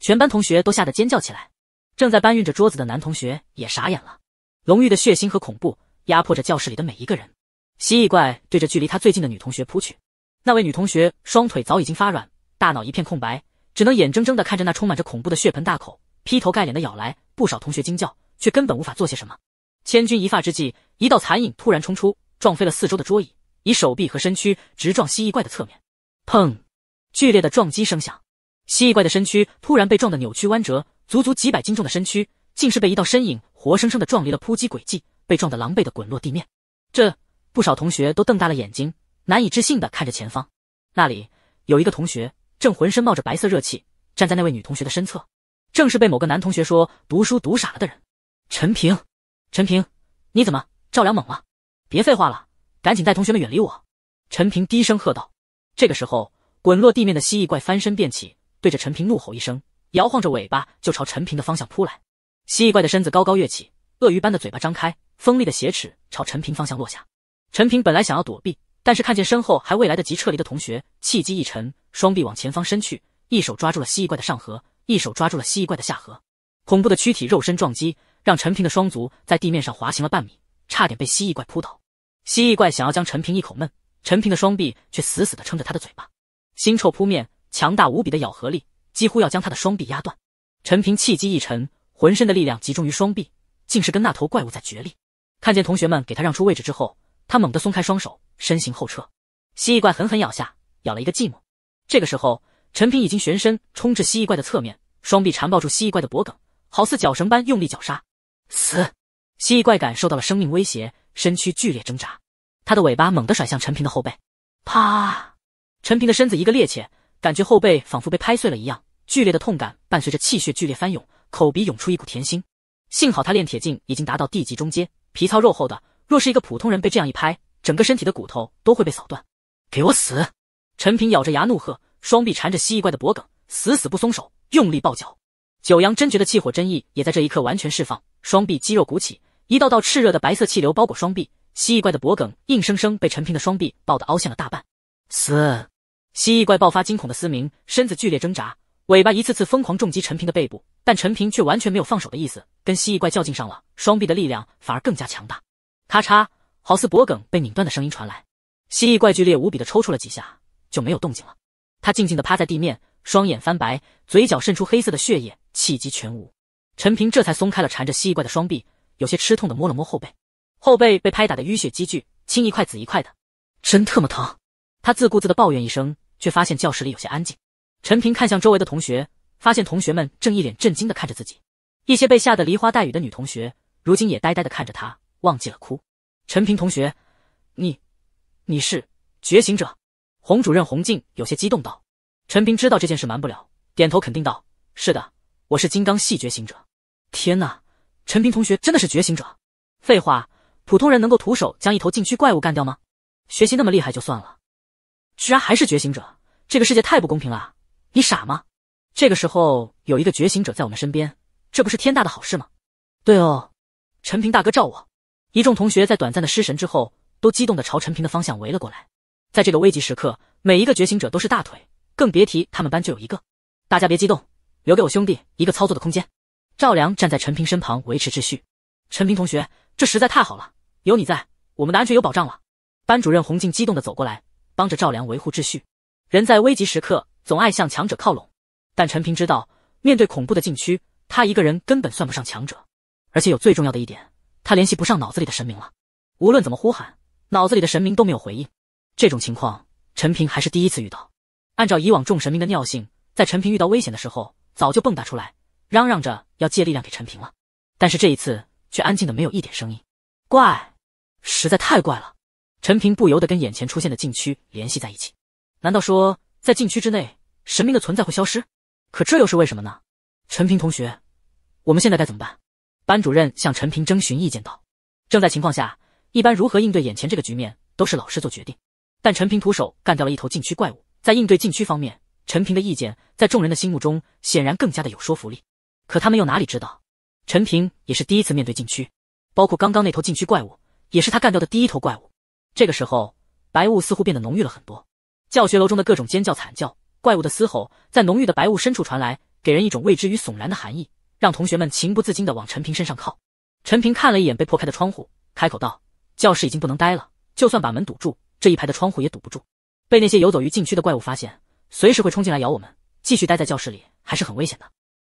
全班同学都吓得尖叫起来，正在搬运着桌子的男同学也傻眼了。浓郁的血腥和恐怖压迫着教室里的每一个人。蜥蜴怪对着距离他最近的女同学扑去，那位女同学双腿早已经发软，大脑一片空白，只能眼睁睁的看着那充满着恐怖的血盆大口劈头盖脸的咬来。不少同学惊叫，却根本无法做些什么。千钧一发之际，一道残影突然冲出，撞飞了四周的桌椅，以手臂和身躯直撞蜥蜴怪的侧面，砰！剧烈的撞击声响，蜥蜴怪的身躯突然被撞得扭曲弯折，足足几百斤重的身躯，竟是被一道身影。活生生的撞离了扑击轨迹，被撞得狼狈的滚落地面。这不少同学都瞪大了眼睛，难以置信的看着前方。那里有一个同学正浑身冒着白色热气，站在那位女同学的身侧，正是被某个男同学说读书读傻了的人——陈平。陈平，你怎么？赵良猛了。别废话了，赶紧带同学们远离我！陈平低声喝道。这个时候，滚落地面的蜥蜴怪翻身便起，对着陈平怒吼一声，摇晃着尾巴就朝陈平的方向扑来。蜥蜴怪的身子高高跃起，鳄鱼般的嘴巴张开，锋利的斜齿朝陈平方向落下。陈平本来想要躲避，但是看见身后还未来得及撤离的同学，气机一沉，双臂往前方伸去，一手抓住了蜥蜴怪的上颌，一手抓住了蜥蜴怪的下颌。恐怖的躯体肉身撞击，让陈平的双足在地面上滑行了半米，差点被蜥蜴怪扑倒。蜥蜴怪想要将陈平一口闷，陈平的双臂却死死的撑着他的嘴巴。腥臭扑面，强大无比的咬合力几乎要将他的双臂压断。陈平气机一沉。浑身的力量集中于双臂，竟是跟那头怪物在决力。看见同学们给他让出位置之后，他猛地松开双手，身形后撤。蜥蜴怪狠狠咬下，咬了一个寂寞。这个时候，陈平已经旋身冲至蜥蜴怪的侧面，双臂缠抱住蜥蜴怪的脖颈，好似绞绳般用力绞杀。死！蜥蜴怪感受到了生命威胁，身躯剧烈挣扎，它的尾巴猛地甩向陈平的后背。啪！陈平的身子一个趔趄，感觉后背仿佛被拍碎了一样，剧烈的痛感伴随着气血剧烈翻涌。口鼻涌出一股甜腥，幸好他炼铁境已经达到地级中阶，皮糙肉厚的，若是一个普通人被这样一拍，整个身体的骨头都会被扫断。给我死！陈平咬着牙怒喝，双臂缠着蜥蜴怪的脖梗，死死不松手，用力抱脚。九阳真觉得气火真意也在这一刻完全释放，双臂肌肉鼓起，一道道炽热的白色气流包裹双臂，蜥蜴怪的脖梗硬生生被陈平的双臂抱得凹陷了大半。死！蜥蜴怪爆发惊恐的嘶鸣，身子剧烈挣扎。尾巴一次次疯狂重击陈平的背部，但陈平却完全没有放手的意思，跟蜥蜴怪较劲上了。双臂的力量反而更加强大。咔嚓，好似脖梗被拧断的声音传来，蜥蜴怪剧烈无比的抽搐了几下，就没有动静了。他静静的趴在地面，双眼翻白，嘴角渗出黑色的血液，气机全无。陈平这才松开了缠着蜥蜴怪的双臂，有些吃痛的摸了摸后背，后背被拍打的淤血积聚，青一块紫一块的，真特么疼。他自顾自的抱怨一声，却发现教室里有些安静。陈平看向周围的同学，发现同学们正一脸震惊的看着自己，一些被吓得梨花带雨的女同学如今也呆呆的看着他，忘记了哭。陈平同学，你，你是觉醒者？洪主任洪静有些激动道。陈平知道这件事瞒不了，点头肯定道：“是的，我是金刚系觉醒者。”天哪，陈平同学真的是觉醒者！废话，普通人能够徒手将一头禁区怪物干掉吗？学习那么厉害就算了，居然还是觉醒者，这个世界太不公平了！你傻吗？这个时候有一个觉醒者在我们身边，这不是天大的好事吗？对哦，陈平大哥罩我！一众同学在短暂的失神之后，都激动的朝陈平的方向围了过来。在这个危急时刻，每一个觉醒者都是大腿，更别提他们班就有一个。大家别激动，留给我兄弟一个操作的空间。赵良站在陈平身旁维持秩序。陈平同学，这实在太好了，有你在，我们的安全有保障了。班主任洪静激动的走过来，帮着赵良维护秩序。人在危急时刻。总爱向强者靠拢，但陈平知道，面对恐怖的禁区，他一个人根本算不上强者。而且有最重要的一点，他联系不上脑子里的神明了。无论怎么呼喊，脑子里的神明都没有回应。这种情况，陈平还是第一次遇到。按照以往众神明的尿性，在陈平遇到危险的时候，早就蹦跶出来，嚷嚷着要借力量给陈平了。但是这一次却安静的没有一点声音，怪，实在太怪了。陈平不由得跟眼前出现的禁区联系在一起，难道说？在禁区之内，神明的存在会消失，可这又是为什么呢？陈平同学，我们现在该怎么办？班主任向陈平征询意见道。正在情况下，一般如何应对眼前这个局面都是老师做决定。但陈平徒手干掉了一头禁区怪物，在应对禁区方面，陈平的意见在众人的心目中显然更加的有说服力。可他们又哪里知道，陈平也是第一次面对禁区，包括刚刚那头禁区怪物，也是他干掉的第一头怪物。这个时候，白雾似乎变得浓郁了很多。教学楼中的各种尖叫、惨叫、怪物的嘶吼，在浓郁的白雾深处传来，给人一种未知与悚然的寒意，让同学们情不自禁的往陈平身上靠。陈平看了一眼被破开的窗户，开口道：“教室已经不能待了，就算把门堵住，这一排的窗户也堵不住，被那些游走于禁区的怪物发现，随时会冲进来咬我们。继续待在教室里还是很危险的。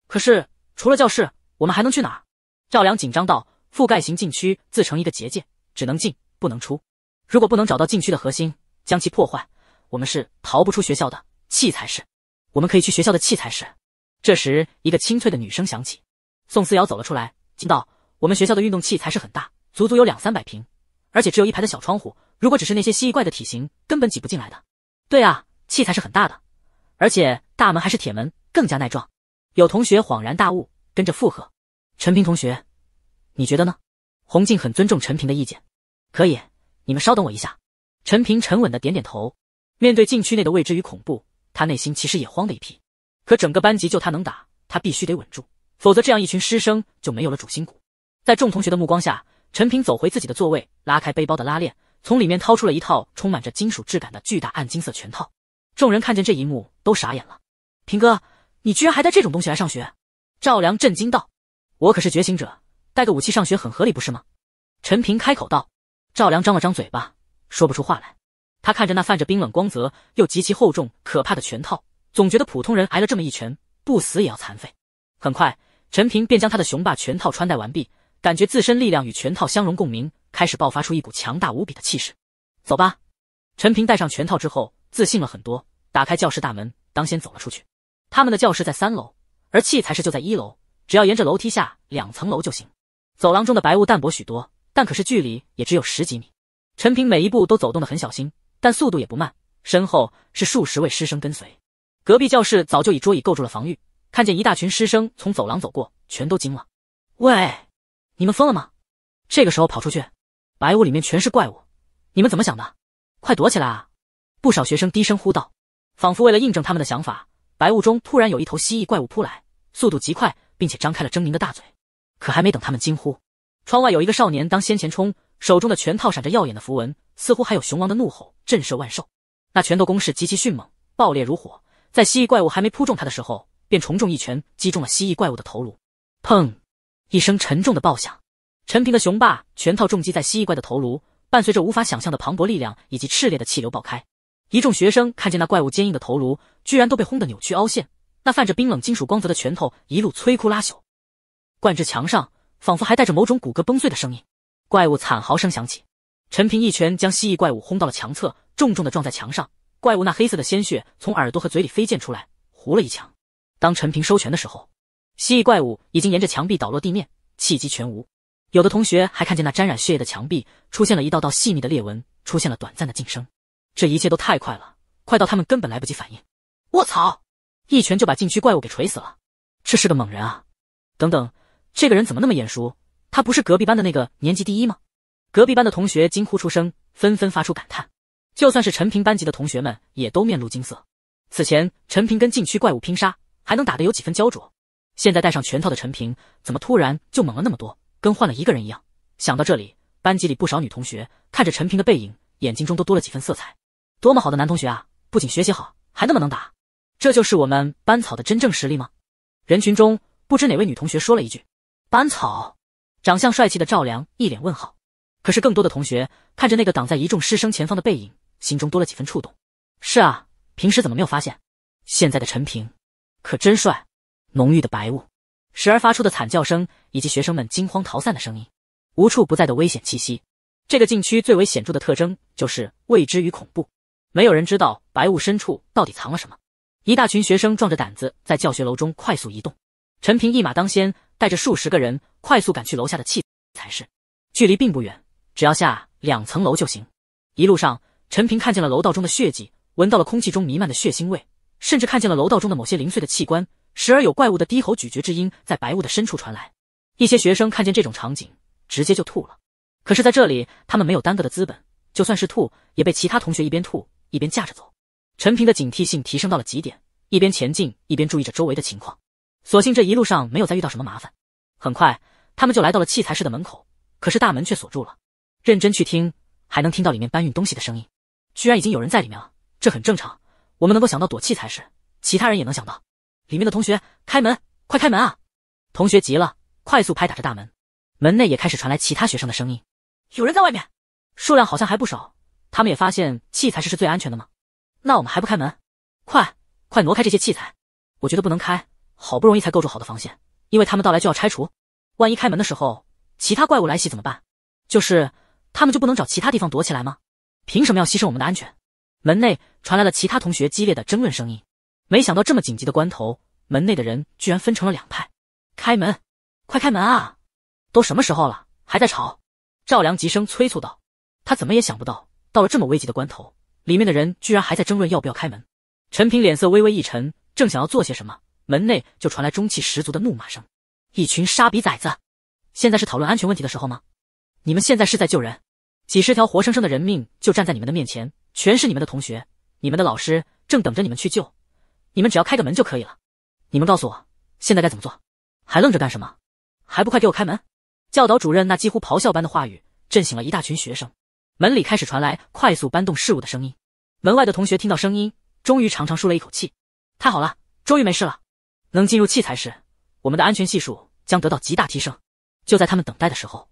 可是除了教室，我们还能去哪儿？”赵良紧张道：“覆盖型禁区自成一个结界，只能进不能出。如果不能找到禁区的核心，将其破坏。”我们是逃不出学校的器材室，我们可以去学校的器材室。这时，一个清脆的女声响起，宋思瑶走了出来，惊道：“我们学校的运动器材室很大，足足有两三百平，而且只有一排的小窗户。如果只是那些蜥蜴怪的体型，根本挤不进来的。”“对啊，器材是很大的，而且大门还是铁门，更加耐撞。”有同学恍然大悟，跟着附和。陈平同学，你觉得呢？洪静很尊重陈平的意见，可以。你们稍等我一下。陈平沉稳的点点头。面对禁区内的未知与恐怖，他内心其实也慌的一批。可整个班级就他能打，他必须得稳住，否则这样一群师生就没有了主心骨。在众同学的目光下，陈平走回自己的座位，拉开背包的拉链，从里面掏出了一套充满着金属质感的巨大暗金色拳套。众人看见这一幕都傻眼了：“平哥，你居然还带这种东西来上学？”赵良震惊道：“我可是觉醒者，带个武器上学很合理不是吗？”陈平开口道。赵良张了张嘴巴，说不出话来。他看着那泛着冰冷光泽又极其厚重可怕的拳套，总觉得普通人挨了这么一拳，不死也要残废。很快，陈平便将他的雄霸拳套穿戴完毕，感觉自身力量与拳套相融共鸣，开始爆发出一股强大无比的气势。走吧，陈平戴上拳套之后，自信了很多，打开教室大门，当先走了出去。他们的教室在三楼，而器材室就在一楼，只要沿着楼梯下两层楼就行。走廊中的白雾淡薄许多，但可是距离也只有十几米。陈平每一步都走动的很小心。但速度也不慢，身后是数十位师生跟随。隔壁教室早就以桌椅构筑了防御，看见一大群师生从走廊走过，全都惊了。喂，你们疯了吗？这个时候跑出去，白雾里面全是怪物，你们怎么想的？快躲起来啊！不少学生低声呼道，仿佛为了印证他们的想法，白雾中突然有一头蜥蜴怪物扑来，速度极快，并且张开了狰狞的大嘴。可还没等他们惊呼，窗外有一个少年当先前冲，手中的拳套闪着耀眼的符文。似乎还有雄王的怒吼震慑万兽，那拳头攻势极其迅猛，爆裂如火。在蜥蜴怪物还没扑中他的时候，便重重一拳击中了蜥蜴怪物的头颅。砰！一声沉重的爆响，陈平的雄霸拳套重击在蜥蜴怪的头颅，伴随着无法想象的磅礴力量以及炽烈的气流爆开。一众学生看见那怪物坚硬的头颅居然都被轰得扭曲凹陷，那泛着冰冷金属光泽的拳头一路摧枯拉朽，灌至墙上，仿佛还带着某种骨骼崩碎的声音。怪物惨嚎声响起。陈平一拳将蜥蜴怪物轰到了墙侧，重重的撞在墙上，怪物那黑色的鲜血从耳朵和嘴里飞溅出来，糊了一墙。当陈平收拳的时候，蜥蜴怪物已经沿着墙壁倒落地面，气机全无。有的同学还看见那沾染血液的墙壁出现了一道道细密的裂纹，出现了短暂的晋升。这一切都太快了，快到他们根本来不及反应。我操！一拳就把禁区怪物给锤死了，这是个猛人啊！等等，这个人怎么那么眼熟？他不是隔壁班的那个年级第一吗？隔壁班的同学惊呼出声，纷纷发出感叹。就算是陈平班级的同学们，也都面露惊色。此前，陈平跟禁区怪物拼杀，还能打得有几分焦灼。现在戴上拳套的陈平，怎么突然就猛了那么多，跟换了一个人一样？想到这里，班级里不少女同学看着陈平的背影，眼睛中都多了几分色彩。多么好的男同学啊！不仅学习好，还那么能打。这就是我们班草的真正实力吗？人群中，不知哪位女同学说了一句：“班草。”长相帅气的赵良一脸问号。可是，更多的同学看着那个挡在一众师生前方的背影，心中多了几分触动。是啊，平时怎么没有发现？现在的陈平可真帅！浓郁的白雾，时而发出的惨叫声，以及学生们惊慌逃散的声音，无处不在的危险气息。这个禁区最为显著的特征就是未知与恐怖。没有人知道白雾深处到底藏了什么。一大群学生壮着胆子在教学楼中快速移动，陈平一马当先，带着数十个人快速赶去楼下的器材室，距离并不远。只要下两层楼就行。一路上，陈平看见了楼道中的血迹，闻到了空气中弥漫的血腥味，甚至看见了楼道中的某些零碎的器官。时而有怪物的低吼、咀嚼之音在白雾的深处传来。一些学生看见这种场景，直接就吐了。可是在这里，他们没有耽搁的资本，就算是吐，也被其他同学一边吐一边架着走。陈平的警惕性提升到了极点，一边前进，一边注意着周围的情况。所幸这一路上没有再遇到什么麻烦。很快，他们就来到了器材室的门口，可是大门却锁住了。认真去听，还能听到里面搬运东西的声音，居然已经有人在里面了，这很正常。我们能够想到躲器材室，其他人也能想到。里面的同学，开门，快开门啊！同学急了，快速拍打着大门，门内也开始传来其他学生的声音：“有人在外面，数量好像还不少。他们也发现器材室是最安全的吗？那我们还不开门？快快挪开这些器材，我觉得不能开。好不容易才构筑好的防线，因为他们到来就要拆除，万一开门的时候其他怪物来袭怎么办？就是。”他们就不能找其他地方躲起来吗？凭什么要牺牲我们的安全？门内传来了其他同学激烈的争论声音。没想到这么紧急的关头，门内的人居然分成了两派。开门！快开门啊！都什么时候了，还在吵？赵良急声催促道。他怎么也想不到，到了这么危急的关头，里面的人居然还在争论要不要开门。陈平脸色微微一沉，正想要做些什么，门内就传来中气十足的怒骂声：“一群沙比崽子！现在是讨论安全问题的时候吗？你们现在是在救人？”几十条活生生的人命就站在你们的面前，全是你们的同学，你们的老师，正等着你们去救。你们只要开个门就可以了。你们告诉我，现在该怎么做？还愣着干什么？还不快给我开门！教导主任那几乎咆哮般的话语，震醒了一大群学生。门里开始传来快速搬动事物的声音。门外的同学听到声音，终于长长舒了一口气。太好了，终于没事了。能进入器材室，我们的安全系数将得到极大提升。就在他们等待的时候。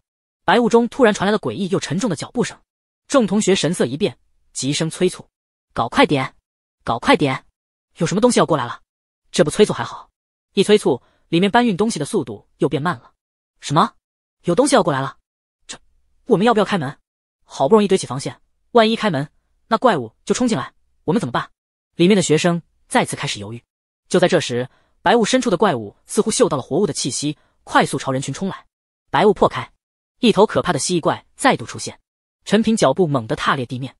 白雾中突然传来了诡异又沉重的脚步声，众同学神色一变，急声催促：“搞快点，搞快点！有什么东西要过来了？”这不催促还好，一催促，里面搬运东西的速度又变慢了。什么？有东西要过来了？这我们要不要开门？好不容易堆起防线，万一开门，那怪物就冲进来，我们怎么办？里面的学生再次开始犹豫。就在这时，白雾深处的怪物似乎嗅到了活物的气息，快速朝人群冲来。白雾破开。一头可怕的蜥蜴怪再度出现，陈平脚步猛地踏裂地面，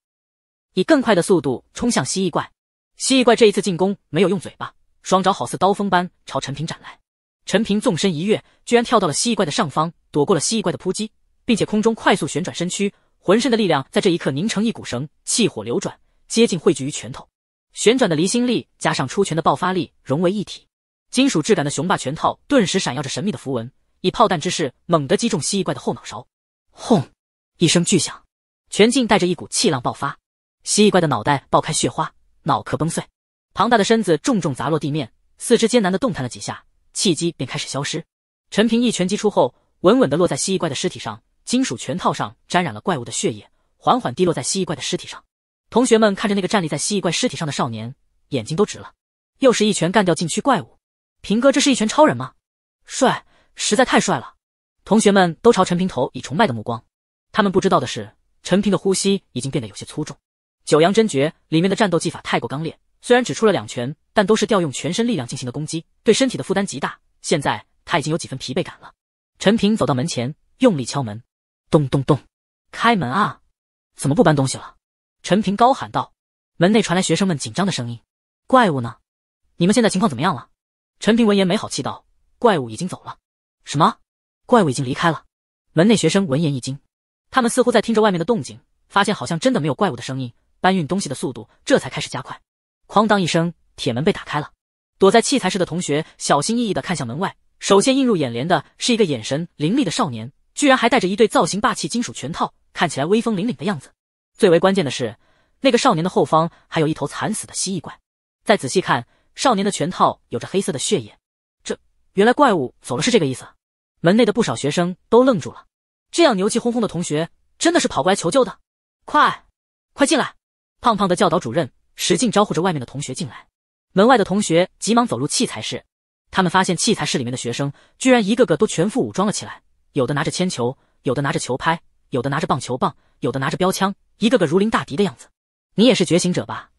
以更快的速度冲向蜥蜴怪。蜥蜴怪这一次进攻没有用嘴巴，双爪好似刀锋般朝陈平斩来。陈平纵身一跃，居然跳到了蜥蜴怪的上方，躲过了蜥蜴怪的扑击，并且空中快速旋转身躯，浑身的力量在这一刻凝成一股绳，气火流转，接近汇聚于拳头。旋转的离心力加上出拳的爆发力融为一体，金属质感的雄霸拳套顿时闪耀着神秘的符文。以炮弹之势猛地击中蜥蜴怪的后脑勺，轰！一声巨响，拳劲带着一股气浪爆发，蜥蜴怪的脑袋爆开血花，脑壳崩碎，庞大的身子重重砸落地面，四肢艰难地动弹了几下，气机便开始消失。陈平一拳击出后，稳稳地落在蜥蜴怪的尸体上，金属拳套上沾染了怪物的血液，缓缓滴落在蜥蜴怪的尸体上。同学们看着那个站立在蜥蜴怪尸体上的少年，眼睛都直了。又是一拳干掉禁区怪物，平哥这是一拳超人吗？帅！实在太帅了，同学们都朝陈平投以崇拜的目光。他们不知道的是，陈平的呼吸已经变得有些粗重。九阳真诀里面的战斗技法太过刚烈，虽然只出了两拳，但都是调用全身力量进行的攻击，对身体的负担极大。现在他已经有几分疲惫感了。陈平走到门前，用力敲门，咚咚咚，开门啊！怎么不搬东西了？陈平高喊道。门内传来学生们紧张的声音：“怪物呢？你们现在情况怎么样了？”陈平闻言没好气道：“怪物已经走了。”什么？怪物已经离开了？门内学生闻言一惊，他们似乎在听着外面的动静，发现好像真的没有怪物的声音，搬运东西的速度这才开始加快。哐当一声，铁门被打开了，躲在器材室的同学小心翼翼的看向门外，首先映入眼帘的是一个眼神凌厉的少年，居然还带着一对造型霸气金属拳套，看起来威风凛凛的样子。最为关键的是，那个少年的后方还有一头惨死的蜥蜴怪。再仔细看，少年的拳套有着黑色的血液。原来怪物走了是这个意思，门内的不少学生都愣住了。这样牛气哄哄的同学真的是跑过来求救的？快，快进来！胖胖的教导主任使劲招呼着外面的同学进来。门外的同学急忙走入器材室，他们发现器材室里面的学生居然一个个都全副武装了起来，有的拿着铅球，有的拿着球拍，有的拿着棒球棒，有的拿着标枪，一个个如临大敌的样子。你也是觉醒者吧？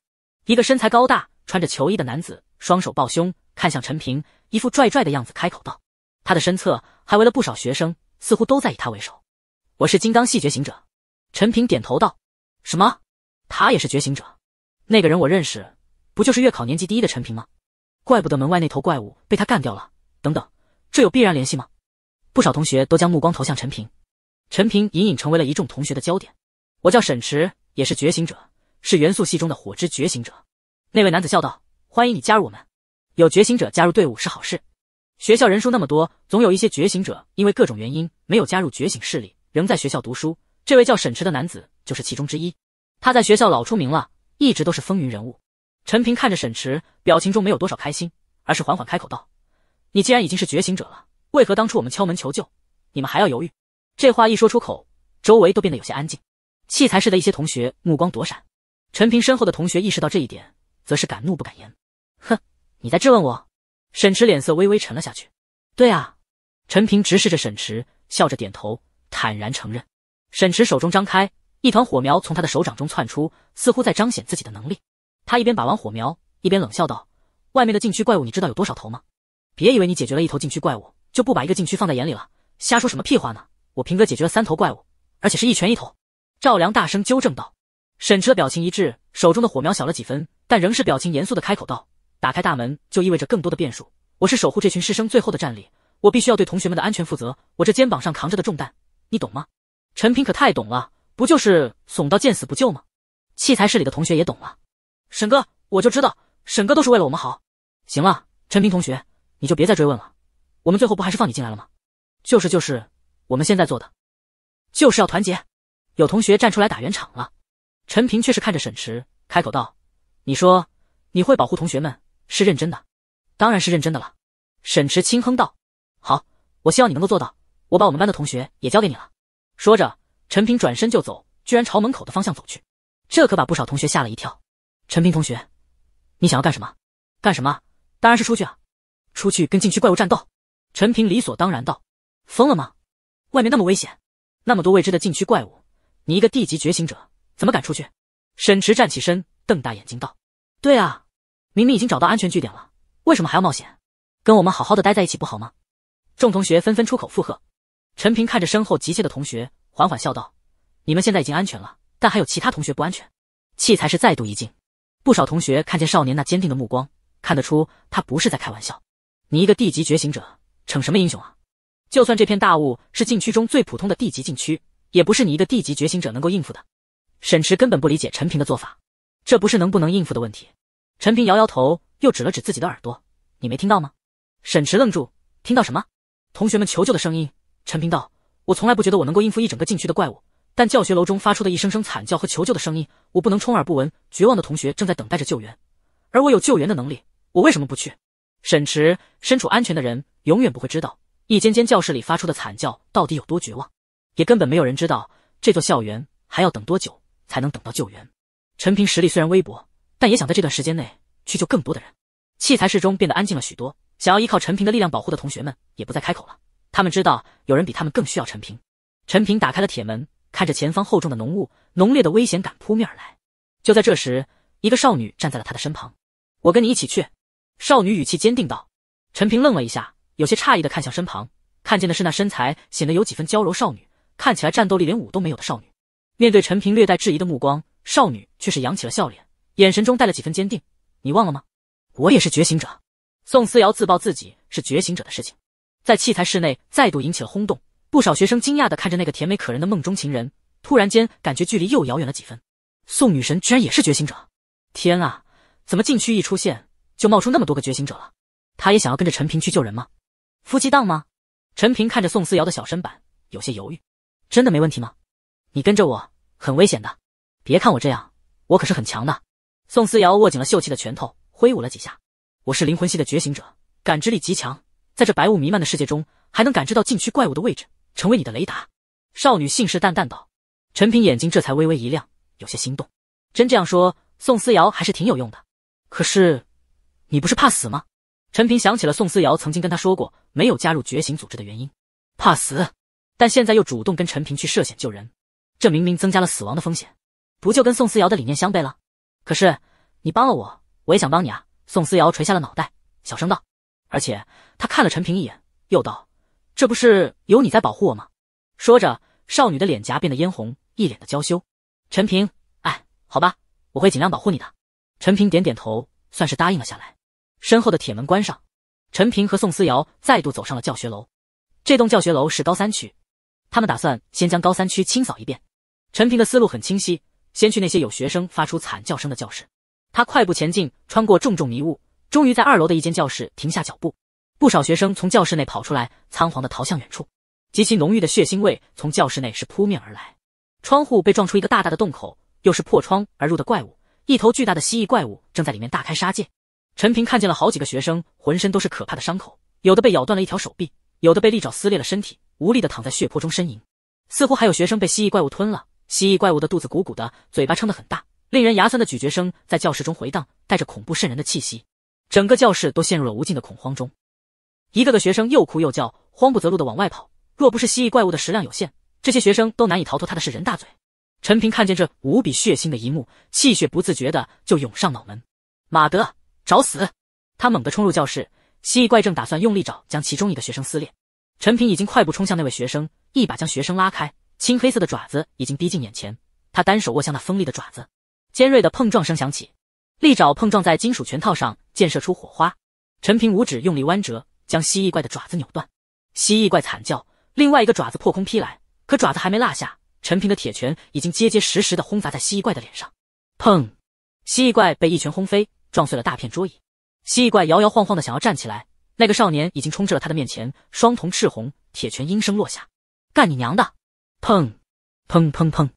一个身材高大、穿着球衣的男子双手抱胸。看向陈平，一副拽拽的样子，开口道：“他的身侧还围了不少学生，似乎都在以他为首。”“我是金刚系觉醒者。”陈平点头道。“什么？他也是觉醒者？那个人我认识，不就是月考年级第一的陈平吗？怪不得门外那头怪物被他干掉了。等等，这有必然联系吗？”不少同学都将目光投向陈平，陈平隐隐成为了一众同学的焦点。“我叫沈池，也是觉醒者，是元素系中的火之觉醒者。”那位男子笑道：“欢迎你加入我们。”有觉醒者加入队伍是好事。学校人数那么多，总有一些觉醒者因为各种原因没有加入觉醒势力，仍在学校读书。这位叫沈池的男子就是其中之一。他在学校老出名了，一直都是风云人物。陈平看着沈池，表情中没有多少开心，而是缓缓开口道：“你既然已经是觉醒者了，为何当初我们敲门求救，你们还要犹豫？”这话一说出口，周围都变得有些安静。器材室的一些同学目光躲闪，陈平身后的同学意识到这一点，则是敢怒不敢言。哼。你在质问我？沈池脸色微微沉了下去。对啊，陈平直视着沈池，笑着点头，坦然承认。沈池手中张开一团火苗，从他的手掌中窜出，似乎在彰显自己的能力。他一边把玩火苗，一边冷笑道：“外面的禁区怪物，你知道有多少头吗？别以为你解决了一头禁区怪物，就不把一个禁区放在眼里了。瞎说什么屁话呢！我平哥解决了三头怪物，而且是一拳一头。”赵良大声纠正道。沈池的表情一滞，手中的火苗小了几分，但仍是表情严肃的开口道。打开大门就意味着更多的变数。我是守护这群师生最后的战力，我必须要对同学们的安全负责。我这肩膀上扛着的重担，你懂吗？陈平可太懂了，不就是怂到见死不救吗？器材室里的同学也懂了。沈哥，我就知道，沈哥都是为了我们好。行了，陈平同学，你就别再追问了。我们最后不还是放你进来了吗？就是就是，我们现在做的，就是要团结。有同学站出来打圆场了。陈平却是看着沈池开口道：“你说你会保护同学们？”是认真的，当然是认真的了。沈池轻哼道：“好，我希望你能够做到。我把我们班的同学也交给你了。”说着，陈平转身就走，居然朝门口的方向走去。这可把不少同学吓了一跳。“陈平同学，你想要干什么？干什么？当然是出去啊，出去跟禁区怪物战斗。”陈平理所当然道：“疯了吗？外面那么危险，那么多未知的禁区怪物，你一个地级觉醒者怎么敢出去？”沈池站起身，瞪大眼睛道：“对啊。”明明已经找到安全据点了，为什么还要冒险？跟我们好好的待在一起不好吗？众同学纷纷出口附和。陈平看着身后急切的同学，缓缓笑道：“你们现在已经安全了，但还有其他同学不安全。”气才是再度一静。不少同学看见少年那坚定的目光，看得出他不是在开玩笑。你一个地级觉醒者，逞什么英雄啊？就算这片大雾是禁区中最普通的地级禁区，也不是你一个地级觉醒者能够应付的。沈池根本不理解陈平的做法，这不是能不能应付的问题。陈平摇摇头，又指了指自己的耳朵：“你没听到吗？”沈池愣住：“听到什么？”同学们求救的声音。陈平道：“我从来不觉得我能够应付一整个禁区的怪物，但教学楼中发出的一声声惨叫和求救的声音，我不能充耳不闻。绝望的同学正在等待着救援，而我有救援的能力，我为什么不去？”沈池身处安全的人，永远不会知道一间间教室里发出的惨叫到底有多绝望，也根本没有人知道这座校园还要等多久才能等到救援。陈平实力虽然微薄。但也想在这段时间内去救更多的人。器材室中变得安静了许多，想要依靠陈平的力量保护的同学们也不再开口了。他们知道有人比他们更需要陈平。陈平打开了铁门，看着前方厚重的浓雾，浓烈的危险感扑面而来。就在这时，一个少女站在了他的身旁。“我跟你一起去。”少女语气坚定道。陈平愣了一下，有些诧异的看向身旁，看见的是那身材显得有几分娇柔少女，看起来战斗力连五都没有的少女。面对陈平略带质疑的目光，少女却是扬起了笑脸。眼神中带了几分坚定，你忘了吗？我也是觉醒者。宋思瑶自曝自己是觉醒者的事情，在器材室内再度引起了轰动，不少学生惊讶地看着那个甜美可人的梦中情人，突然间感觉距离又遥远了几分。宋女神居然也是觉醒者！天啊，怎么禁区一出现就冒出那么多个觉醒者了？她也想要跟着陈平去救人吗？夫妻档吗？陈平看着宋思瑶的小身板，有些犹豫。真的没问题吗？你跟着我很危险的，别看我这样，我可是很强的。宋思瑶握紧了秀气的拳头，挥舞了几下。我是灵魂系的觉醒者，感知力极强，在这白雾弥漫的世界中，还能感知到禁区怪物的位置，成为你的雷达。少女信誓旦旦道。陈平眼睛这才微微一亮，有些心动。真这样说，宋思瑶还是挺有用的。可是，你不是怕死吗？陈平想起了宋思瑶曾经跟他说过没有加入觉醒组织的原因，怕死。但现在又主动跟陈平去涉险救人，这明明增加了死亡的风险，不就跟宋思瑶的理念相悖了？可是，你帮了我，我也想帮你啊！宋思瑶垂下了脑袋，小声道。而且，他看了陈平一眼，又道：“这不是有你在保护我吗？”说着，少女的脸颊变得嫣红，一脸的娇羞。陈平，哎，好吧，我会尽量保护你的。陈平点点头，算是答应了下来。身后的铁门关上，陈平和宋思瑶再度走上了教学楼。这栋教学楼是高三区，他们打算先将高三区清扫一遍。陈平的思路很清晰。先去那些有学生发出惨叫声的教室。他快步前进，穿过重重迷雾，终于在二楼的一间教室停下脚步。不少学生从教室内跑出来，仓皇的逃向远处。极其浓郁的血腥味从教室内是扑面而来。窗户被撞出一个大大的洞口，又是破窗而入的怪物。一头巨大的蜥蜴怪物正在里面大开杀戒。陈平看见了好几个学生浑身都是可怕的伤口，有的被咬断了一条手臂，有的被利爪撕裂了身体，无力的躺在血泊中呻吟。似乎还有学生被蜥蜴怪物吞了。蜥蜴怪物的肚子鼓鼓的，嘴巴撑得很大，令人牙酸的咀嚼声在教室中回荡，带着恐怖渗人的气息，整个教室都陷入了无尽的恐慌中。一个个学生又哭又叫，慌不择路的往外跑。若不是蜥蜴怪物的食量有限，这些学生都难以逃脱它的是人大嘴。陈平看见这无比血腥的一幕，气血不自觉的就涌上脑门。马德，找死！他猛地冲入教室，蜥蜴怪正打算用力找将其中一个学生撕裂，陈平已经快步冲向那位学生，一把将学生拉开。青黑色的爪子已经逼近眼前，他单手握向那锋利的爪子，尖锐的碰撞声响起，利爪碰撞在金属拳套上，溅射出火花。陈平五指用力弯折，将蜥蜴怪的爪子扭断。蜥蜴怪惨叫，另外一个爪子破空劈来，可爪子还没落下，陈平的铁拳已经结结实实的轰砸在蜥蜴怪的脸上，砰！蜥蜴怪被一拳轰飞，撞碎了大片桌椅。蜥蜴怪摇摇晃晃的想要站起来，那个少年已经冲至了他的面前，双瞳赤红，铁拳应声落下，干你娘的！砰，砰砰砰！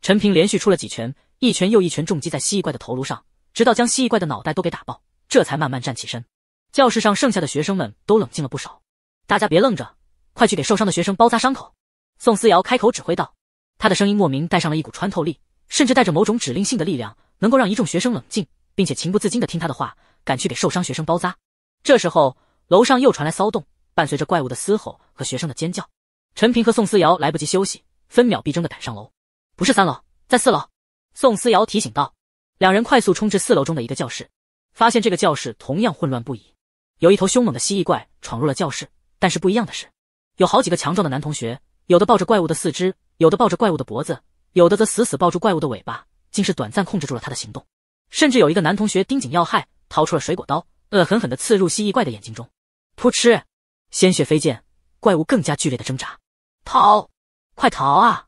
陈平连续出了几拳，一拳又一拳重击在蜥蜴怪的头颅上，直到将蜥蜴怪的脑袋都给打爆，这才慢慢站起身。教室上剩下的学生们都冷静了不少，大家别愣着，快去给受伤的学生包扎伤口。宋思瑶开口指挥道，他的声音莫名带上了一股穿透力，甚至带着某种指令性的力量，能够让一众学生冷静，并且情不自禁的听他的话，赶去给受伤学生包扎。这时候，楼上又传来骚动，伴随着怪物的嘶吼和学生的尖叫，陈平和宋思瑶来不及休息。分秒必争的赶上楼，不是三楼，在四楼。宋思瑶提醒道。两人快速冲至四楼中的一个教室，发现这个教室同样混乱不已。有一头凶猛的蜥蜴怪闯入了教室，但是不一样的是，有好几个强壮的男同学，有的抱着怪物的四肢，有的抱着怪物的脖子，有的则死死抱住怪物的尾巴，竟是短暂控制住了他的行动。甚至有一个男同学盯紧要害，掏出了水果刀，恶狠狠地刺入蜥蜴怪的眼睛中。噗嗤，鲜血飞溅，怪物更加剧烈的挣扎。逃！快逃啊！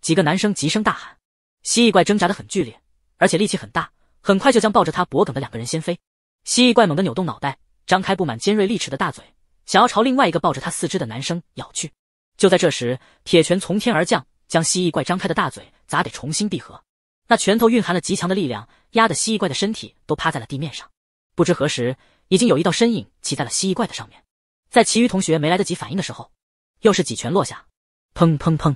几个男生急声大喊。蜥蜴怪挣扎得很剧烈，而且力气很大，很快就将抱着他脖梗的两个人掀飞。蜥蜴怪猛地扭动脑袋，张开布满尖锐利齿的大嘴，想要朝另外一个抱着他四肢的男生咬去。就在这时，铁拳从天而降，将蜥蜴怪张开的大嘴砸得重新闭合。那拳头蕴含了极强的力量，压得蜥蜴怪的身体都趴在了地面上。不知何时，已经有一道身影骑在了蜥蜴怪的上面。在其余同学没来得及反应的时候，又是几拳落下。砰砰砰！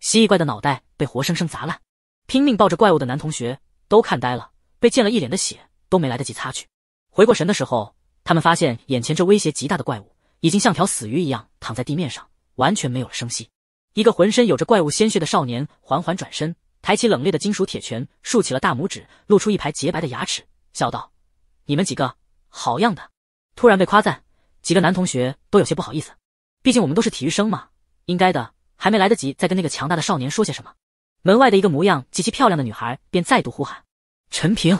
蜥蜴怪的脑袋被活生生砸烂，拼命抱着怪物的男同学都看呆了，被溅了一脸的血都没来得及擦去。回过神的时候，他们发现眼前这威胁极大的怪物已经像条死鱼一样躺在地面上，完全没有了声息。一个浑身有着怪物鲜血的少年缓缓转身，抬起冷冽的金属铁拳，竖起了大拇指，露出一排洁白的牙齿，笑道：“你们几个好样的！”突然被夸赞，几个男同学都有些不好意思，毕竟我们都是体育生嘛，应该的。还没来得及再跟那个强大的少年说些什么，门外的一个模样极其漂亮的女孩便再度呼喊：“陈平，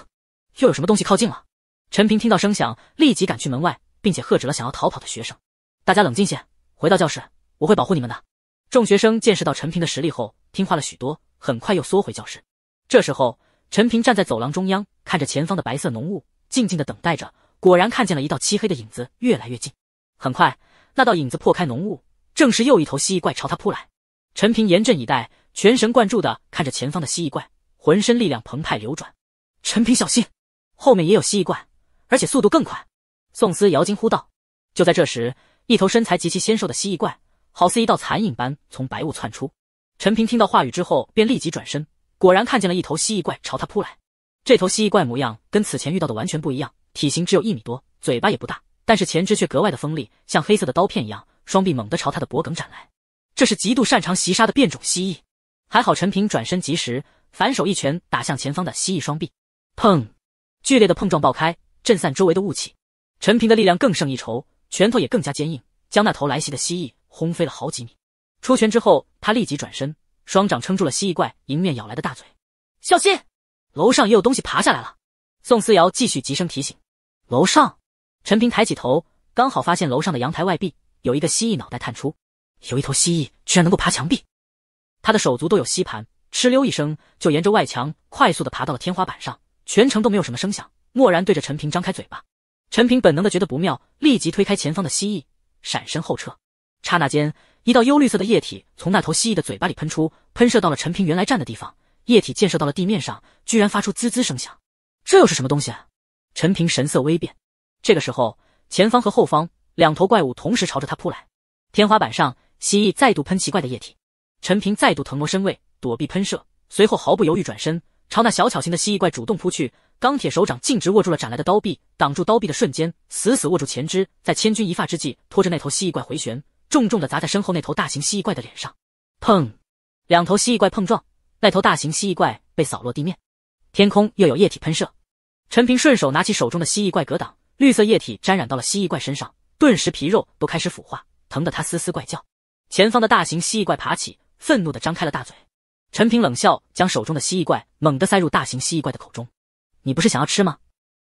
又有什么东西靠近了？”陈平听到声响，立即赶去门外，并且喝止了想要逃跑的学生：“大家冷静些，回到教室，我会保护你们的。”众学生见识到陈平的实力后，听话了许多，很快又缩回教室。这时候，陈平站在走廊中央，看着前方的白色浓雾，静静的等待着。果然，看见了一道漆黑的影子越来越近。很快，那道影子破开浓雾。正是又一头蜥蜴怪朝他扑来，陈平严阵以待，全神贯注的看着前方的蜥蜴怪，浑身力量澎湃流转。陈平小心，后面也有蜥蜴怪，而且速度更快。宋思瑶惊呼道：“就在这时，一头身材极其纤瘦的蜥蜴怪，好似一道残影般从白雾窜出。”陈平听到话语之后，便立即转身，果然看见了一头蜥蜴怪朝他扑来。这头蜥蜴怪模样跟此前遇到的完全不一样，体型只有一米多，嘴巴也不大，但是前肢却格外的锋利，像黑色的刀片一样。双臂猛地朝他的脖颈斩来，这是极度擅长袭杀的变种蜥蜴。还好陈平转身及时，反手一拳打向前方的蜥蜴双臂，砰！剧烈的碰撞爆开，震散周围的雾气。陈平的力量更胜一筹，拳头也更加坚硬，将那头来袭的蜥蜴轰飞了好几米。出拳之后，他立即转身，双掌撑住了蜥蜴怪迎面咬来的大嘴。小心，楼上也有东西爬下来了！宋思瑶继续急声提醒。楼上，陈平抬起头，刚好发现楼上的阳台外壁。有一个蜥蜴脑袋探出，有一头蜥蜴居然能够爬墙壁，他的手足都有吸盘，哧溜一声就沿着外墙快速的爬到了天花板上，全程都没有什么声响。蓦然对着陈平张开嘴巴，陈平本能的觉得不妙，立即推开前方的蜥蜴，闪身后撤。刹那间，一道幽绿色的液体从那头蜥蜴的嘴巴里喷出，喷射到了陈平原来站的地方，液体溅射到了地面上，居然发出滋滋声响。这又是什么东西啊？陈平神色微变。这个时候，前方和后方。两头怪物同时朝着他扑来，天花板上蜥蜴再度喷奇怪的液体，陈平再度腾挪身位躲避喷射，随后毫不犹豫转身朝那小巧型的蜥蜴怪主动扑去，钢铁手掌径直握住了斩来的刀臂，挡住刀臂的瞬间，死死握住前肢，在千钧一发之际拖着那头蜥蜴怪回旋，重重的砸在身后那头大型蜥蜴怪的脸上，砰！两头蜥蜴怪碰撞，那头大型蜥蜴怪被扫落地面，天空又有液体喷射，陈平顺手拿起手中的蜥蜴怪格挡，绿色液体沾染到了蜥蜴怪身上。顿时皮肉都开始腐化，疼得他嘶嘶怪叫。前方的大型蜥蜴怪爬起，愤怒地张开了大嘴。陈平冷笑，将手中的蜥蜴怪猛地塞入大型蜥蜴怪的口中。“你不是想要吃吗？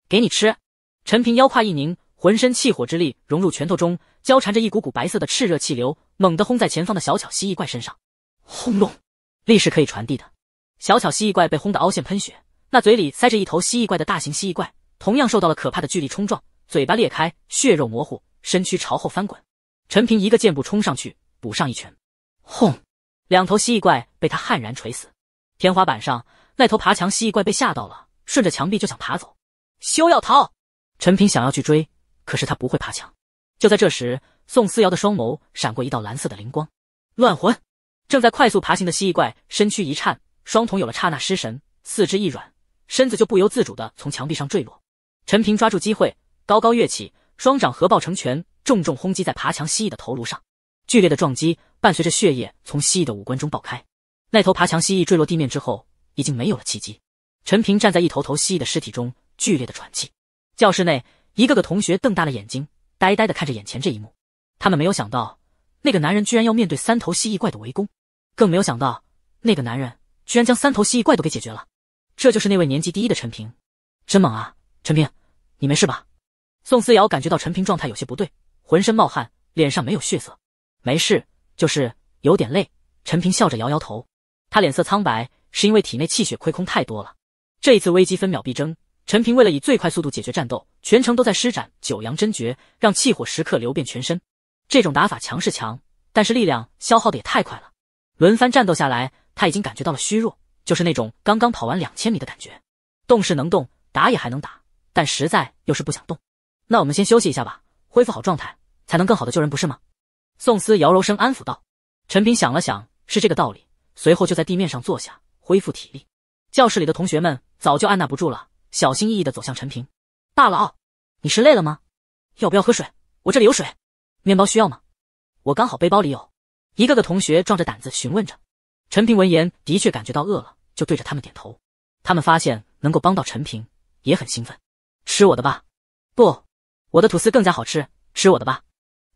给你吃！”陈平腰胯一拧，浑身气火之力融入拳头中，交缠着一股股白色的炽热气流，猛地轰在前方的小巧蜥蜴怪身上。轰隆！力是可以传递的。小巧蜥蜴怪被轰得凹陷喷血，那嘴里塞着一头蜥蜴怪的大型蜥蜴怪，同样受到了可怕的巨力冲撞，嘴巴裂开，血肉模糊。身躯朝后翻滚，陈平一个箭步冲上去，补上一拳，轰！两头蜥蜴怪被他悍然锤死。天花板上那头爬墙蜥蜴怪被吓到了，顺着墙壁就想爬走。休要逃！陈平想要去追，可是他不会爬墙。就在这时，宋思瑶的双眸闪过一道蓝色的灵光，乱魂！正在快速爬行的蜥蜴怪身躯一颤，双瞳有了刹那失神，四肢一软，身子就不由自主的从墙壁上坠落。陈平抓住机会，高高跃起。双掌合抱成拳，重重轰击在爬墙蜥蜴的头颅上。剧烈的撞击伴随着血液从蜥蜴的五官中爆开。那头爬墙蜥蜴坠落地面之后，已经没有了气机。陈平站在一头头蜥蜴的尸体中，剧烈的喘气。教室内，一个个同学瞪大了眼睛，呆呆的看着眼前这一幕。他们没有想到，那个男人居然要面对三头蜥蜴怪的围攻，更没有想到，那个男人居然将三头蜥蜴怪都给解决了。这就是那位年级第一的陈平，真猛啊！陈平，你没事吧？宋思瑶感觉到陈平状态有些不对，浑身冒汗，脸上没有血色。没事，就是有点累。陈平笑着摇摇头，他脸色苍白，是因为体内气血亏空太多了。这一次危机分秒必争，陈平为了以最快速度解决战斗，全程都在施展九阳真诀，让气火时刻流遍全身。这种打法强是强，但是力量消耗的也太快了。轮番战斗下来，他已经感觉到了虚弱，就是那种刚刚跑完两千米的感觉。动是能动，打也还能打，但实在又是不想动。那我们先休息一下吧，恢复好状态才能更好的救人，不是吗？宋思摇柔声安抚道。陈平想了想，是这个道理。随后就在地面上坐下，恢复体力。教室里的同学们早就按捺不住了，小心翼翼的走向陈平：“大佬，你是累了吗？要不要喝水？我这里有水。面包需要吗？我刚好背包里有。”一个个同学壮着胆子询问着。陈平闻言，的确感觉到饿了，就对着他们点头。他们发现能够帮到陈平，也很兴奋。吃我的吧，不。我的吐司更加好吃，吃我的吧。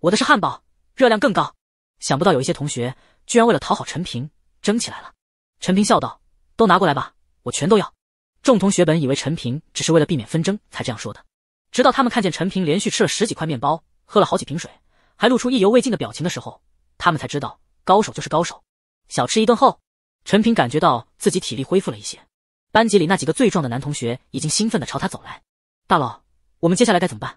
我的是汉堡，热量更高。想不到有一些同学居然为了讨好陈平争起来了。陈平笑道：“都拿过来吧，我全都要。”众同学本以为陈平只是为了避免纷争才这样说的，直到他们看见陈平连续吃了十几块面包，喝了好几瓶水，还露出意犹未尽的表情的时候，他们才知道高手就是高手。小吃一顿后，陈平感觉到自己体力恢复了一些。班级里那几个最壮的男同学已经兴奋地朝他走来：“大佬，我们接下来该怎么办？”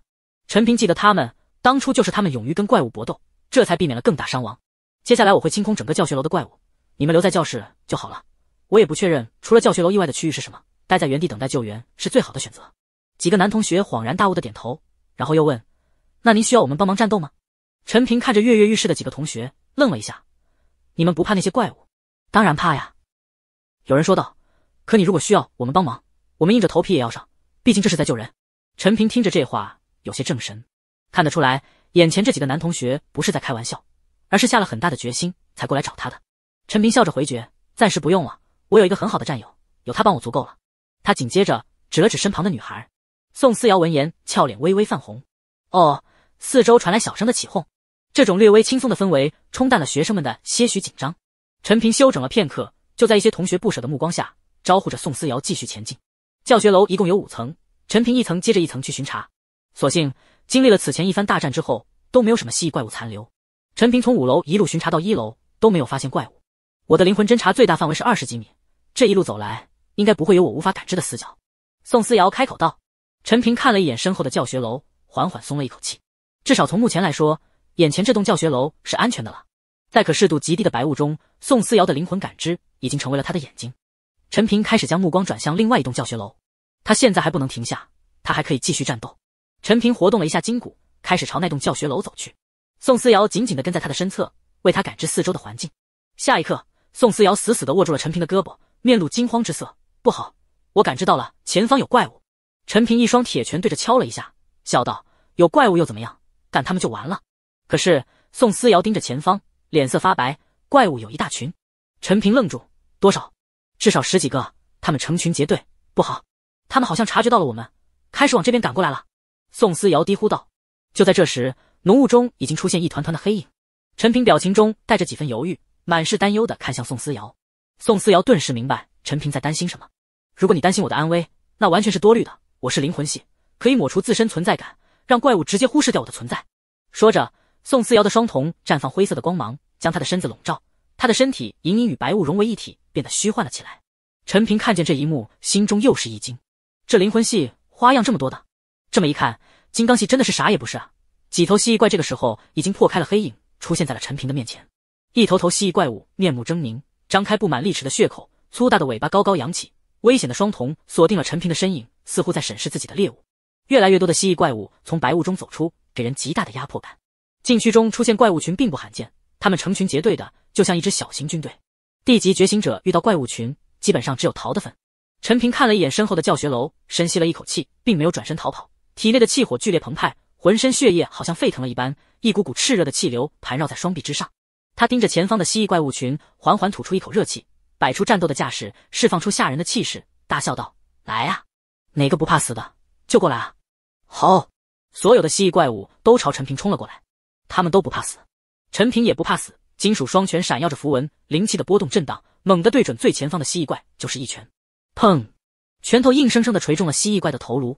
陈平记得，他们当初就是他们勇于跟怪物搏斗，这才避免了更大伤亡。接下来我会清空整个教学楼的怪物，你们留在教室就好了。我也不确认除了教学楼以外的区域是什么，待在原地等待救援是最好的选择。几个男同学恍然大悟的点头，然后又问：“那您需要我们帮忙战斗吗？”陈平看着跃跃欲试的几个同学，愣了一下：“你们不怕那些怪物？”“当然怕呀。”有人说道。“可你如果需要我们帮忙，我们硬着头皮也要上，毕竟这是在救人。”陈平听着这话。有些正神，看得出来，眼前这几个男同学不是在开玩笑，而是下了很大的决心才过来找他的。陈平笑着回绝：“暂时不用了，我有一个很好的战友，有他帮我足够了。”他紧接着指了指身旁的女孩，宋思瑶闻言，俏脸微微泛红。哦，四周传来小声的起哄，这种略微轻松的氛围冲淡了学生们的些许紧张。陈平休整了片刻，就在一些同学不舍的目光下，招呼着宋思瑶继续前进。教学楼一共有五层，陈平一层接着一层去巡查。所幸，经历了此前一番大战之后，都没有什么蜥蜴怪物残留。陈平从五楼一路巡查到一楼，都没有发现怪物。我的灵魂侦查最大范围是二十几米，这一路走来，应该不会有我无法感知的死角。宋思瑶开口道。陈平看了一眼身后的教学楼，缓缓松了一口气。至少从目前来说，眼前这栋教学楼是安全的了。在可视度极低的白雾中，宋思瑶的灵魂感知已经成为了他的眼睛。陈平开始将目光转向另外一栋教学楼。他现在还不能停下，他还可以继续战斗。陈平活动了一下筋骨，开始朝那栋教学楼走去。宋思瑶紧紧地跟在他的身侧，为他感知四周的环境。下一刻，宋思瑶死死地握住了陈平的胳膊，面露惊慌之色：“不好，我感知到了前方有怪物！”陈平一双铁拳对着敲了一下，笑道：“有怪物又怎么样？干他们就完了。”可是宋思瑶盯着前方，脸色发白：“怪物有一大群。”陈平愣住：“多少？至少十几个。他们成群结队，不好！他们好像察觉到了我们，开始往这边赶过来了。”宋思瑶低呼道：“就在这时，浓雾中已经出现一团团的黑影。”陈平表情中带着几分犹豫，满是担忧的看向宋思瑶。宋思瑶顿时明白陈平在担心什么。如果你担心我的安危，那完全是多虑的。我是灵魂系，可以抹除自身存在感，让怪物直接忽视掉我的存在。说着，宋思瑶的双瞳绽放灰色的光芒，将她的身子笼罩。她的身体隐隐与白雾融为一体，变得虚幻了起来。陈平看见这一幕，心中又是一惊：这灵魂系花样这么多的，这么一看。金刚系真的是啥也不是啊！几头蜥蜴怪这个时候已经破开了黑影，出现在了陈平的面前。一头头蜥蜴怪物面目狰狞，张开布满利齿的血口，粗大的尾巴高高扬起，危险的双瞳锁定了陈平的身影，似乎在审视自己的猎物。越来越多的蜥蜴怪物从白雾中走出，给人极大的压迫感。禁区中出现怪物群并不罕见，他们成群结队的，就像一支小型军队。地级觉醒者遇到怪物群，基本上只有逃的份。陈平看了一眼身后的教学楼，深吸了一口气，并没有转身逃跑。体内的气火剧烈澎湃，浑身血液好像沸腾了一般，一股股炽热的气流盘绕在双臂之上。他盯着前方的蜥蜴怪物群，缓缓吐出一口热气，摆出战斗的架势，释放出吓人的气势，大笑道：“来啊，哪个不怕死的就过来啊！”好，所有的蜥蜴怪物都朝陈平冲了过来，他们都不怕死，陈平也不怕死。金属双拳闪耀着符文，灵气的波动震荡，猛地对准最前方的蜥蜴怪就是一拳，砰！拳头硬生生的锤中了蜥蜴怪的头颅。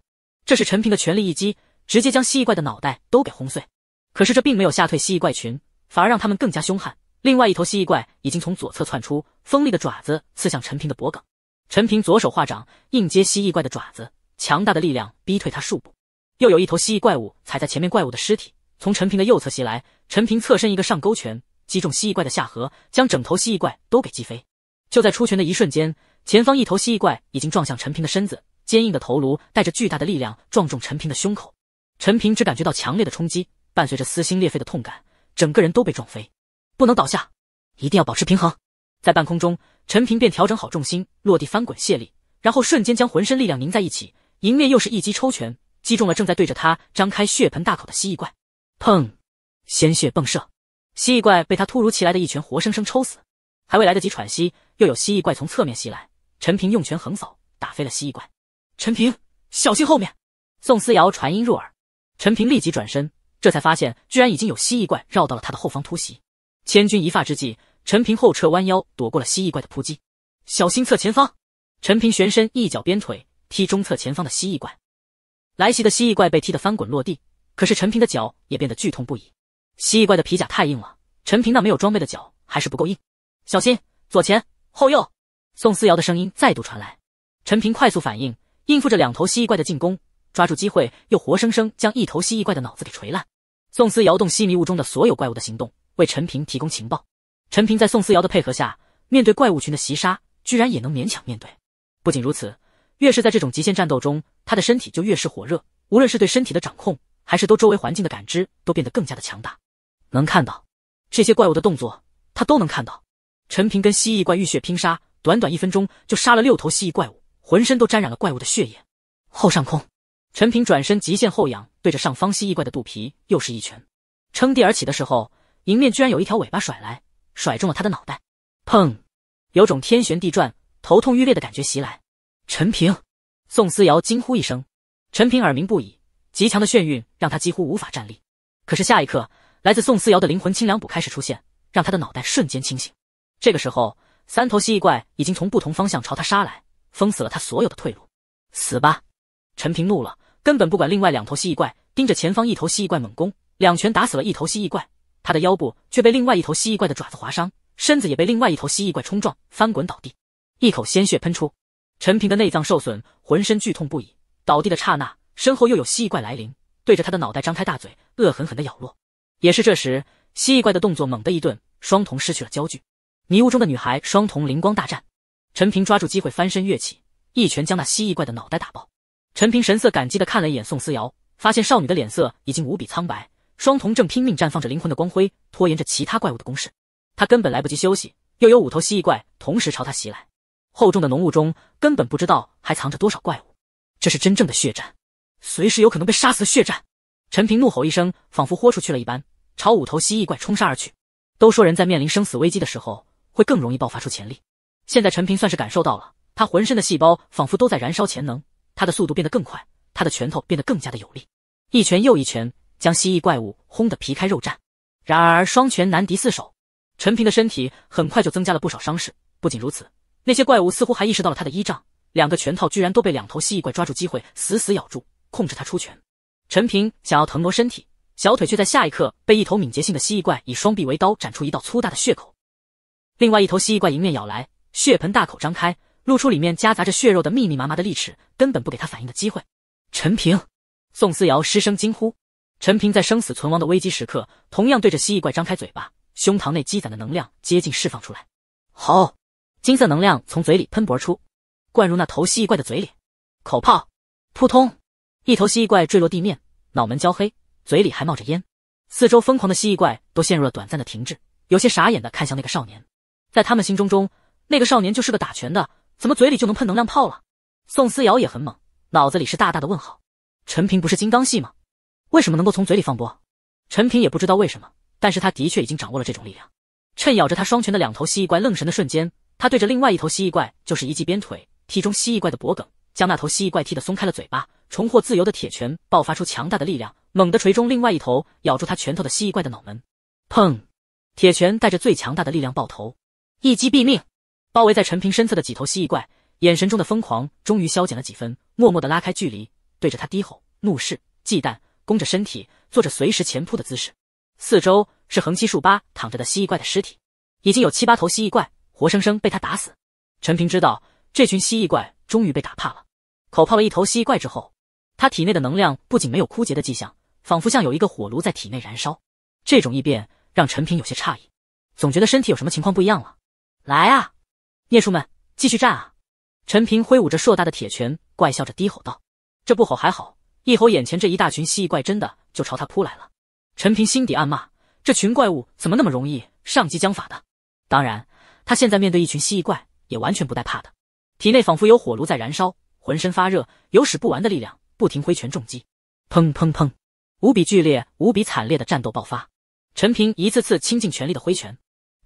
这是陈平的全力一击，直接将蜥蜴怪的脑袋都给轰碎。可是这并没有吓退蜥蜴怪群，反而让他们更加凶悍。另外一头蜥蜴怪已经从左侧窜出，锋利的爪子刺向陈平的脖颈。陈平左手化掌，硬接蜥蜴怪的爪子，强大的力量逼退他数步。又有一头蜥蜴怪物踩在前面怪物的尸体，从陈平的右侧袭来。陈平侧身一个上勾拳，击中蜥蜴怪的下颌，将整头蜥蜴怪都给击飞。就在出拳的一瞬间，前方一头蜥蜴怪已经撞向陈平的身子。坚硬的头颅带着巨大的力量撞中陈平的胸口，陈平只感觉到强烈的冲击，伴随着撕心裂肺的痛感，整个人都被撞飞。不能倒下，一定要保持平衡。在半空中，陈平便调整好重心，落地翻滚卸力，然后瞬间将浑身力量凝在一起，迎面又是一击抽拳，击中了正在对着他张开血盆大口的蜥蜴怪。砰，鲜血迸射，蜥蜴怪被他突如其来的一拳活生生抽死。还未来得及喘息，又有蜥蜴怪从侧面袭来，陈平用拳横扫，打飞了蜥蜴怪。陈平，小心后面！宋思瑶传音入耳。陈平立即转身，这才发现居然已经有蜥蜴怪绕到了他的后方突袭。千钧一发之际，陈平后撤弯腰躲过了蜥蜴怪的扑击。小心侧前方！陈平旋身一脚鞭腿踢中侧前方的蜥蜴怪。来袭的蜥蜴怪被踢得翻滚落地，可是陈平的脚也变得剧痛不已。蜥蜴怪的皮甲太硬了，陈平那没有装备的脚还是不够硬。小心左前后右！宋思瑶的声音再度传来。陈平快速反应。应付着两头蜥蜴怪的进攻，抓住机会又活生生将一头蜥蜴怪的脑子给锤烂。宋思瑶动吸迷雾中的所有怪物的行动，为陈平提供情报。陈平在宋思瑶的配合下，面对怪物群的袭杀，居然也能勉强面对。不仅如此，越是在这种极限战斗中，他的身体就越是火热。无论是对身体的掌控，还是对周围环境的感知，都变得更加的强大。能看到这些怪物的动作，他都能看到。陈平跟蜥蜴怪浴血拼杀，短短一分钟就杀了六头蜥蜴怪物。浑身都沾染了怪物的血液。后上空，陈平转身极限后仰，对着上方蜥蜴怪的肚皮又是一拳。撑地而起的时候，迎面居然有一条尾巴甩来，甩中了他的脑袋。砰！有种天旋地转、头痛欲裂的感觉袭来。陈平、宋思瑶惊呼一声。陈平耳鸣不已，极强的眩晕让他几乎无法站立。可是下一刻，来自宋思瑶的灵魂清凉补开始出现，让他的脑袋瞬间清醒。这个时候，三头蜥蜴怪已经从不同方向朝他杀来。封死了他所有的退路，死吧！陈平怒了，根本不管另外两头蜥蜴怪，盯着前方一头蜥蜴怪猛攻，两拳打死了一头蜥蜴怪，他的腰部却被另外一头蜥蜴怪的爪子划伤，身子也被另外一头蜥蜴怪冲撞，翻滚倒地，一口鲜血喷出，陈平的内脏受损，浑身剧痛不已，倒地的刹那，身后又有蜥蜴怪来临，对着他的脑袋张开大嘴，恶狠狠的咬落。也是这时，蜥蜴怪的动作猛的一顿，双瞳失去了焦距，迷雾中的女孩双瞳灵光大绽。陈平抓住机会翻身跃起，一拳将那蜥蜴怪的脑袋打爆。陈平神色感激的看了一眼宋思瑶，发现少女的脸色已经无比苍白，双瞳正拼命绽放着灵魂的光辉，拖延着其他怪物的攻势。他根本来不及休息，又有五头蜥蜴怪同时朝他袭来。厚重的浓雾中，根本不知道还藏着多少怪物。这是真正的血战，随时有可能被杀死。血战！陈平怒吼一声，仿佛豁出去了一般，朝五头蜥蜴怪冲杀而去。都说人在面临生死危机的时候，会更容易爆发出潜力。现在陈平算是感受到了，他浑身的细胞仿佛都在燃烧潜能，他的速度变得更快，他的拳头变得更加的有力，一拳又一拳将蜥蜴怪物轰得皮开肉绽。然而双拳难敌四手，陈平的身体很快就增加了不少伤势。不仅如此，那些怪物似乎还意识到了他的依仗，两个拳套居然都被两头蜥蜴怪抓住机会，死死咬住控制他出拳。陈平想要腾挪身体，小腿却在下一刻被一头敏捷性的蜥蜴怪以双臂为刀斩出一道粗大的血口，另外一头蜥蜴怪迎面咬来。血盆大口张开，露出里面夹杂着血肉的密密麻麻的利齿，根本不给他反应的机会。陈平、宋思瑶失声惊呼。陈平在生死存亡的危机时刻，同样对着蜥蜴怪张开嘴巴，胸膛内积攒的能量接近释放出来。好，金色能量从嘴里喷薄而出，灌入那头蜥蜴怪的嘴里。口炮，扑通，一头蜥蜴怪坠落地面，脑门焦黑，嘴里还冒着烟。四周疯狂的蜥蜴怪都陷入了短暂的停滞，有些傻眼的看向那个少年，在他们心中中。那个少年就是个打拳的，怎么嘴里就能喷能量炮了？宋思瑶也很懵，脑子里是大大的问号。陈平不是金刚系吗？为什么能够从嘴里放波？陈平也不知道为什么，但是他的确已经掌握了这种力量。趁咬着他双拳的两头蜥蜴怪愣神的瞬间，他对着另外一头蜥蜴怪就是一记鞭腿，踢中蜥蜴怪的脖梗，将那头蜥蜴怪踢得松开了嘴巴，重获自由的铁拳爆发出强大的力量，猛地锤中另外一头咬住他拳头的蜥蜴怪的脑门，砰！铁拳带着最强大的力量爆头，一击毙命。包围在陈平身侧的几头蜥蜴怪，眼神中的疯狂终于消减了几分，默默地拉开距离，对着他低吼、怒视、忌惮，弓着身体，做着随时前扑的姿势。四周是横七竖八躺着的蜥蜴怪的尸体，已经有七八头蜥蜴怪活生生被他打死。陈平知道，这群蜥蜴怪终于被打怕了。口泡了一头蜥蜴怪之后，他体内的能量不仅没有枯竭的迹象，仿佛像有一个火炉在体内燃烧。这种异变让陈平有些诧异，总觉得身体有什么情况不一样了。来啊！孽畜们，继续战啊！陈平挥舞着硕大的铁拳，怪笑着低吼道：“这不吼还好，一吼，眼前这一大群蜥蜴怪真的就朝他扑来了。”陈平心底暗骂：“这群怪物怎么那么容易上机将法的？”当然，他现在面对一群蜥蜴怪也完全不带怕的，体内仿佛有火炉在燃烧，浑身发热，有使不完的力量，不停挥拳重击，砰砰砰，无比剧烈、无比惨烈的战斗爆发。陈平一次次倾尽全力的挥拳，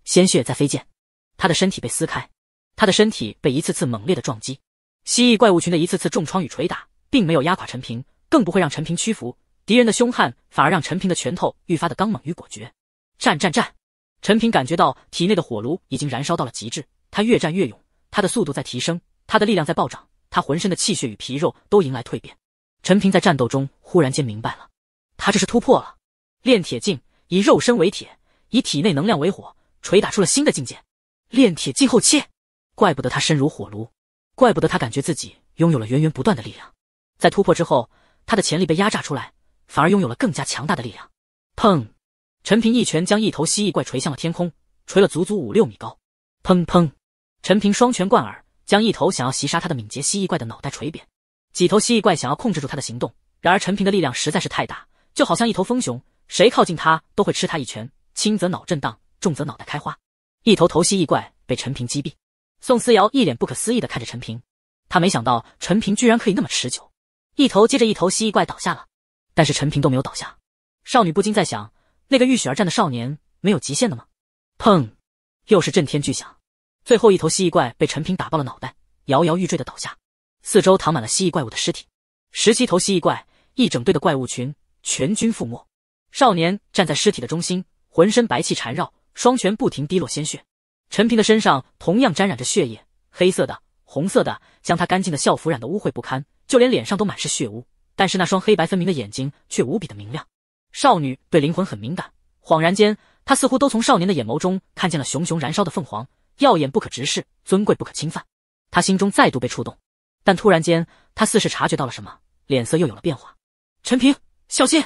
鲜血在飞溅，他的身体被撕开。他的身体被一次次猛烈的撞击，蜥蜴怪物群的一次次重创与捶打，并没有压垮陈平，更不会让陈平屈服。敌人的凶悍，反而让陈平的拳头愈发的刚猛与果决。战战战！陈平感觉到体内的火炉已经燃烧到了极致，他越战越勇，他的速度在提升，他的力量在暴涨，他浑身的气血与皮肉都迎来蜕变。陈平在战斗中忽然间明白了，他这是突破了炼铁境，以肉身为铁，以体内能量为火，捶打出了新的境界。炼铁境后期。怪不得他身如火炉，怪不得他感觉自己拥有了源源不断的力量。在突破之后，他的潜力被压榨出来，反而拥有了更加强大的力量。砰！陈平一拳将一头蜥蜴怪锤向了天空，锤了足足五六米高。砰砰！陈平双拳贯耳，将一头想要袭杀他的敏捷蜥蜴怪的脑袋锤扁。几头蜥蜴怪想要控制住他的行动，然而陈平的力量实在是太大，就好像一头疯熊，谁靠近他都会吃他一拳，轻则脑震荡，重则脑袋开花。一头头蜥蜴怪被陈平击毙。宋思瑶一脸不可思议的看着陈平，他没想到陈平居然可以那么持久，一头接着一头蜥蜴怪倒下了，但是陈平都没有倒下。少女不禁在想，那个浴血而战的少年没有极限的吗？砰，又是震天巨响，最后一头蜥蜴怪被陈平打爆了脑袋，摇摇欲坠的倒下，四周躺满了蜥蜴怪物的尸体，十七头蜥蜴怪，一整队的怪物群全军覆没。少年站在尸体的中心，浑身白气缠绕，双拳不停滴落鲜血。陈平的身上同样沾染着血液，黑色的、红色的，将他干净的校服染得污秽不堪，就连脸上都满是血污。但是那双黑白分明的眼睛却无比的明亮。少女对灵魂很敏感，恍然间，她似乎都从少年的眼眸中看见了熊熊燃烧的凤凰，耀眼不可直视，尊贵不可侵犯。她心中再度被触动，但突然间，她似是察觉到了什么，脸色又有了变化。陈平，小心！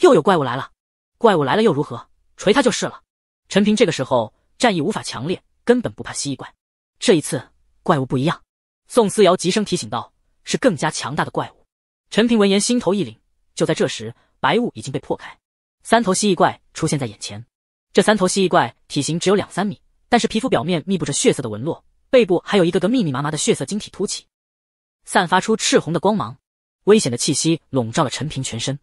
又有怪物来了！怪物来了又如何？锤他就是了！陈平这个时候。战意无法强烈，根本不怕蜥蜴怪。这一次怪物不一样，宋思瑶急声提醒道：“是更加强大的怪物。”陈平闻言心头一凛。就在这时，白雾已经被破开，三头蜥蜴怪出现在眼前。这三头蜥蜴怪体型只有两三米，但是皮肤表面密布着血色的纹络，背部还有一个个密密麻麻的血色晶体凸起，散发出赤红的光芒，危险的气息笼罩了陈平全身。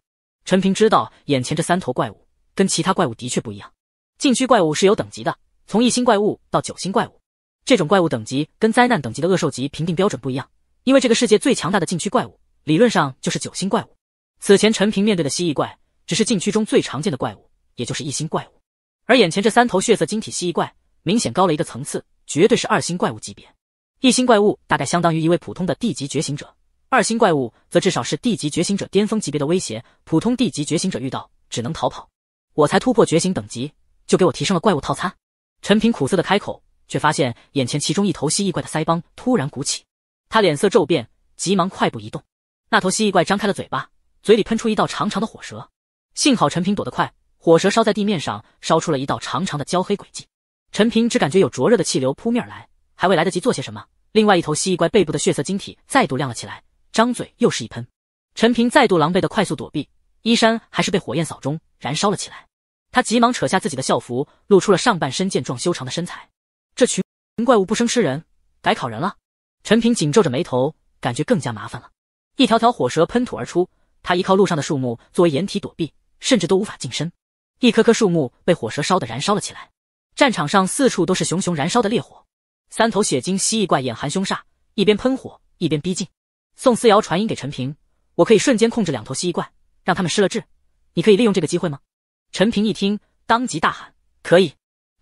陈平知道，眼前这三头怪物跟其他怪物的确不一样。禁区怪物是有等级的。从一星怪物到九星怪物，这种怪物等级跟灾难等级的恶兽级评定标准不一样，因为这个世界最强大的禁区怪物，理论上就是九星怪物。此前陈平面对的蜥蜴怪只是禁区中最常见的怪物，也就是一星怪物，而眼前这三头血色晶体蜥蜴怪明显高了一个层次，绝对是二星怪物级别。一星怪物大概相当于一位普通的地级觉醒者，二星怪物则至少是地级觉醒者巅峰级别的威胁，普通地级觉醒者遇到只能逃跑。我才突破觉醒等级，就给我提升了怪物套餐。陈平苦涩的开口，却发现眼前其中一头蜥蜴怪的腮帮突然鼓起，他脸色骤变，急忙快步移动。那头蜥蜴怪张开了嘴巴，嘴里喷出一道长长的火舌。幸好陈平躲得快，火舌烧在地面上，烧出了一道长长的焦黑轨迹。陈平只感觉有灼热的气流扑面而来，还未来得及做些什么，另外一头蜥蜴怪背部的血色晶体再度亮了起来，张嘴又是一喷。陈平再度狼狈的快速躲避，衣衫还是被火焰扫中，燃烧了起来。他急忙扯下自己的校服，露出了上半身健壮修长的身材。这群怪物不生吃人，改烤人了。陈平紧皱着眉头，感觉更加麻烦了。一条条火蛇喷吐而出，他依靠路上的树木作为掩体躲避，甚至都无法近身。一棵棵树木被火蛇烧得燃烧了起来，战场上四处都是熊熊燃烧的烈火。三头血晶蜥蜴怪眼含凶煞，一边喷火一边逼近。宋思瑶传音给陈平：“我可以瞬间控制两头蜥蜴怪，让他们失了智，你可以利用这个机会吗？”陈平一听，当即大喊：“可以！”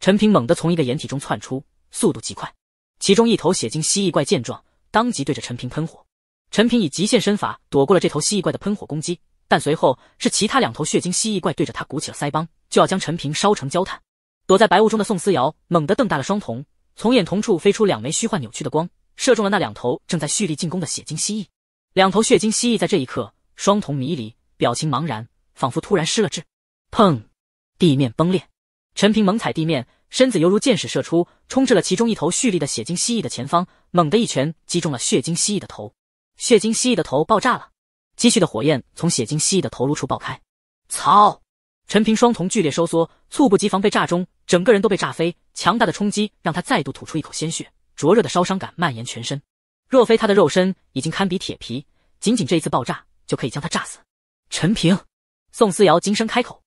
陈平猛地从一个掩体中窜出，速度极快。其中一头血晶蜥蜴怪见状，当即对着陈平喷火。陈平以极限身法躲过了这头蜥蜴怪的喷火攻击，但随后是其他两头血晶蜥蜴怪对着他鼓起了腮帮，就要将陈平烧成焦炭。躲在白雾中的宋思瑶猛地瞪大了双瞳，从眼瞳处飞出两枚虚幻扭曲的光，射中了那两头正在蓄力进攻的血晶蜥蜴。两头血晶蜥蜴在这一刻双瞳迷离，表情茫然，仿佛突然失了智。砰！地面崩裂，陈平猛踩地面，身子犹如箭矢射出，冲至了其中一头蓄力的血晶蜥蜴的前方，猛地一拳击中了血晶蜥蜴的头。血晶蜥蜴的头爆炸了，积蓄的火焰从血晶蜥蜴的头颅处爆开。操！陈平双瞳剧烈收缩，猝不及防被炸中，整个人都被炸飞。强大的冲击让他再度吐出一口鲜血，灼热的烧伤感蔓延全身。若非他的肉身已经堪比铁皮，仅仅这一次爆炸就可以将他炸死。陈平，宋思瑶惊声开口。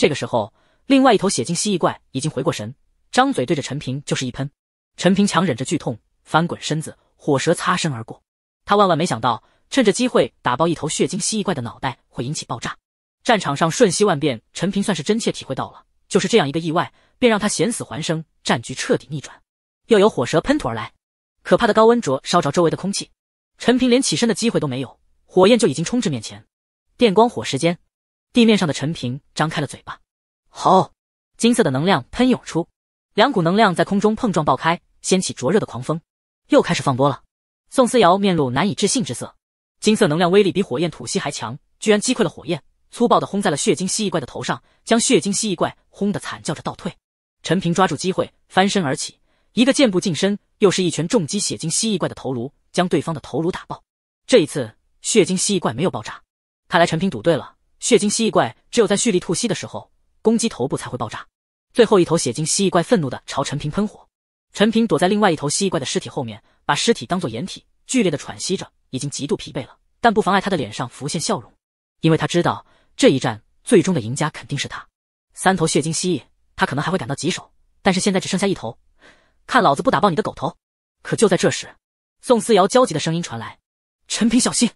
这个时候，另外一头血晶蜥蜴怪已经回过神，张嘴对着陈平就是一喷。陈平强忍着剧痛，翻滚身子，火蛇擦身而过。他万万没想到，趁着机会打爆一头血晶蜥蜴怪的脑袋会引起爆炸。战场上瞬息万变，陈平算是真切体会到了。就是这样一个意外，便让他险死还生，战局彻底逆转。又有火蛇喷吐而来，可怕的高温灼烧着周围的空气。陈平连起身的机会都没有，火焰就已经冲至面前。电光火石间。地面上的陈平张开了嘴巴，好，金色的能量喷涌出，两股能量在空中碰撞爆开，掀起灼热的狂风，又开始放波了。宋思瑶面露难以置信之色，金色能量威力比火焰吐息还强，居然击溃了火焰，粗暴的轰在了血晶蜥蜴怪的头上，将血晶蜥蜴怪轰得惨叫着倒退。陈平抓住机会翻身而起，一个箭步近身，又是一拳重击血晶蜥蜴怪的头颅，将对方的头颅打爆。这一次血晶蜥蜴怪没有爆炸，看来陈平赌对了。血晶蜥蜴怪只有在蓄力吐息的时候，攻击头部才会爆炸。最后一头血晶蜥蜴怪愤怒的朝陈平喷火，陈平躲在另外一头蜥蜴怪的尸体后面，把尸体当做掩体，剧烈的喘息着，已经极度疲惫了，但不妨碍他的脸上浮现笑容，因为他知道这一战最终的赢家肯定是他。三头血晶蜥蜴，他可能还会感到棘手，但是现在只剩下一头，看老子不打爆你的狗头！可就在这时，宋思瑶焦急的声音传来：“陈平，小心！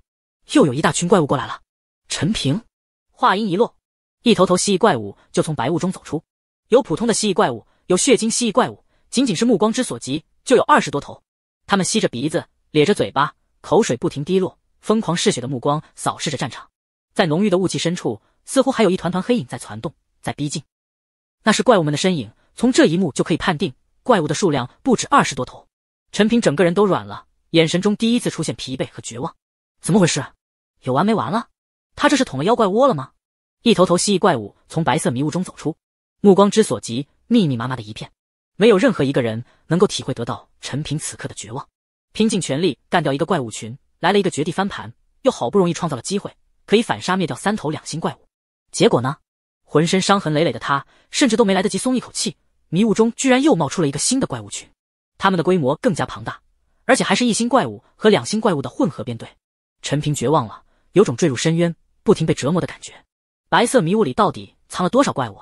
又有一大群怪物过来了。”陈平。话音一落，一头头蜥蜴怪物就从白雾中走出，有普通的蜥蜴怪物，有血晶蜥蜴怪物，仅仅是目光之所及，就有二十多头。他们吸着鼻子，咧着嘴巴，口水不停滴落，疯狂嗜血的目光扫视着战场。在浓郁的雾气深处，似乎还有一团团黑影在攒动，在逼近。那是怪物们的身影。从这一幕就可以判定，怪物的数量不止二十多头。陈平整个人都软了，眼神中第一次出现疲惫和绝望。怎么回事？有完没完了？他这是捅了妖怪窝了吗？一头头蜥蜴怪物从白色迷雾中走出，目光之所及，密密麻麻的一片，没有任何一个人能够体会得到陈平此刻的绝望。拼尽全力干掉一个怪物群，来了一个绝地翻盘，又好不容易创造了机会，可以反杀灭掉三头两星怪物，结果呢？浑身伤痕累累的他，甚至都没来得及松一口气，迷雾中居然又冒出了一个新的怪物群，他们的规模更加庞大，而且还是一星怪物和两星怪物的混合编队。陈平绝望了，有种坠入深渊、不停被折磨的感觉。白色迷雾里到底藏了多少怪物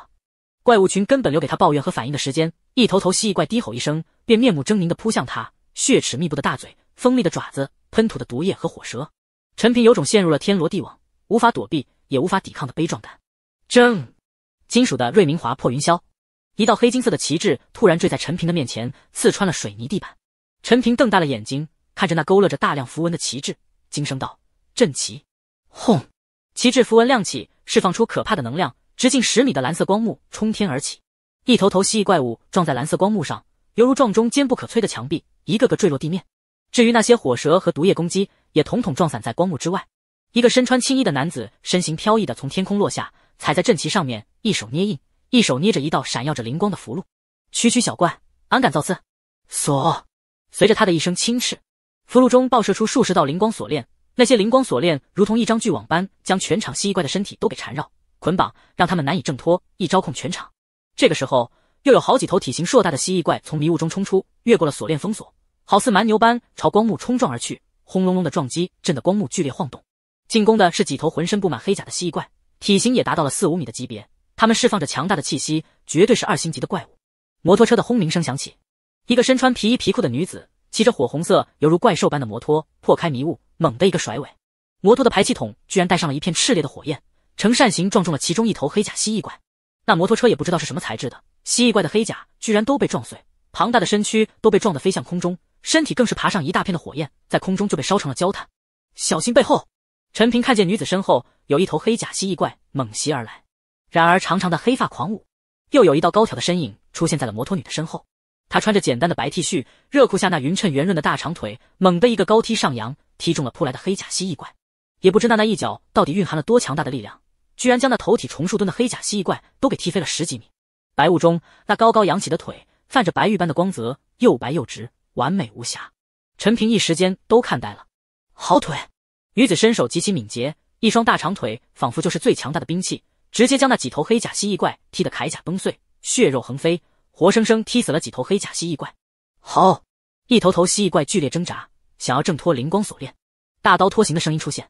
怪物群根本留给他抱怨和反应的时间。一头头蜥蜴怪低吼一声，便面目狰狞地扑向他，血齿密布的大嘴，锋利的爪子，喷吐的毒液和火舌。陈平有种陷入了天罗地网，无法躲避，也无法抵抗的悲壮感。正，金属的瑞明华破云霄，一道黑金色的旗帜突然坠在陈平的面前，刺穿了水泥地板。陈平瞪大了眼睛，看着那勾勒着大量符文的旗帜，惊声道：“阵旗！”轰，旗帜符文亮起。释放出可怕的能量，直径十米的蓝色光幕冲天而起，一头头蜥蜴怪物撞在蓝色光幕上，犹如撞中坚不可摧的墙壁，一个个坠落地面。至于那些火蛇和毒液攻击，也统统撞散在光幕之外。一个身穿青衣的男子身形飘逸的从天空落下，踩在阵旗上面，一手捏印，一手捏着一道闪耀着灵光的符箓。区区小怪，俺敢造次？锁！随着他的一声轻斥，符箓中爆射出数十道灵光锁链。那些灵光锁链如同一张巨网般将全场蜥蜴怪的身体都给缠绕捆绑，让他们难以挣脱，一招控全场。这个时候，又有好几头体型硕大的蜥蜴怪从迷雾中冲出，越过了锁链封锁，好似蛮牛般朝光幕冲撞而去，轰隆隆的撞击震得光幕剧烈晃动。进攻的是几头浑身布满黑甲的蜥蜴怪，体型也达到了四五米的级别，它们释放着强大的气息，绝对是二星级的怪物。摩托车的轰鸣声响起，一个身穿皮衣皮裤的女子骑着火红色犹如怪兽般的摩托，破开迷雾。猛地一个甩尾，摩托的排气筒居然带上了一片炽烈的火焰，呈扇形撞中了其中一头黑甲蜥蜴怪。那摩托车也不知道是什么材质的，蜥蜴怪的黑甲居然都被撞碎，庞大的身躯都被撞得飞向空中，身体更是爬上一大片的火焰，在空中就被烧成了焦炭。小心背后！陈平看见女子身后有一头黑甲蜥蜴怪猛袭而来，然而长长的黑发狂舞，又有一道高挑的身影出现在了摩托女的身后。她穿着简单的白 T 恤，热裤下那匀称圆润的大长腿，猛地一个高踢上扬。踢中了扑来的黑甲蜥蜴怪，也不知娜娜一脚到底蕴含了多强大的力量，居然将那头体重数吨的黑甲蜥蜴怪都给踢飞了十几米。白雾中，那高高扬起的腿泛着白玉般的光泽，又白又直，完美无瑕。陈平一时间都看呆了。好腿！女子身手极其敏捷，一双大长腿仿佛就是最强大的兵器，直接将那几头黑甲蜥蜴怪踢得铠甲崩碎，血肉横飞，活生生踢死了几头黑甲蜥蜴怪。好！一头头蜥蜴怪剧烈挣扎。想要挣脱灵光锁链，大刀拖行的声音出现。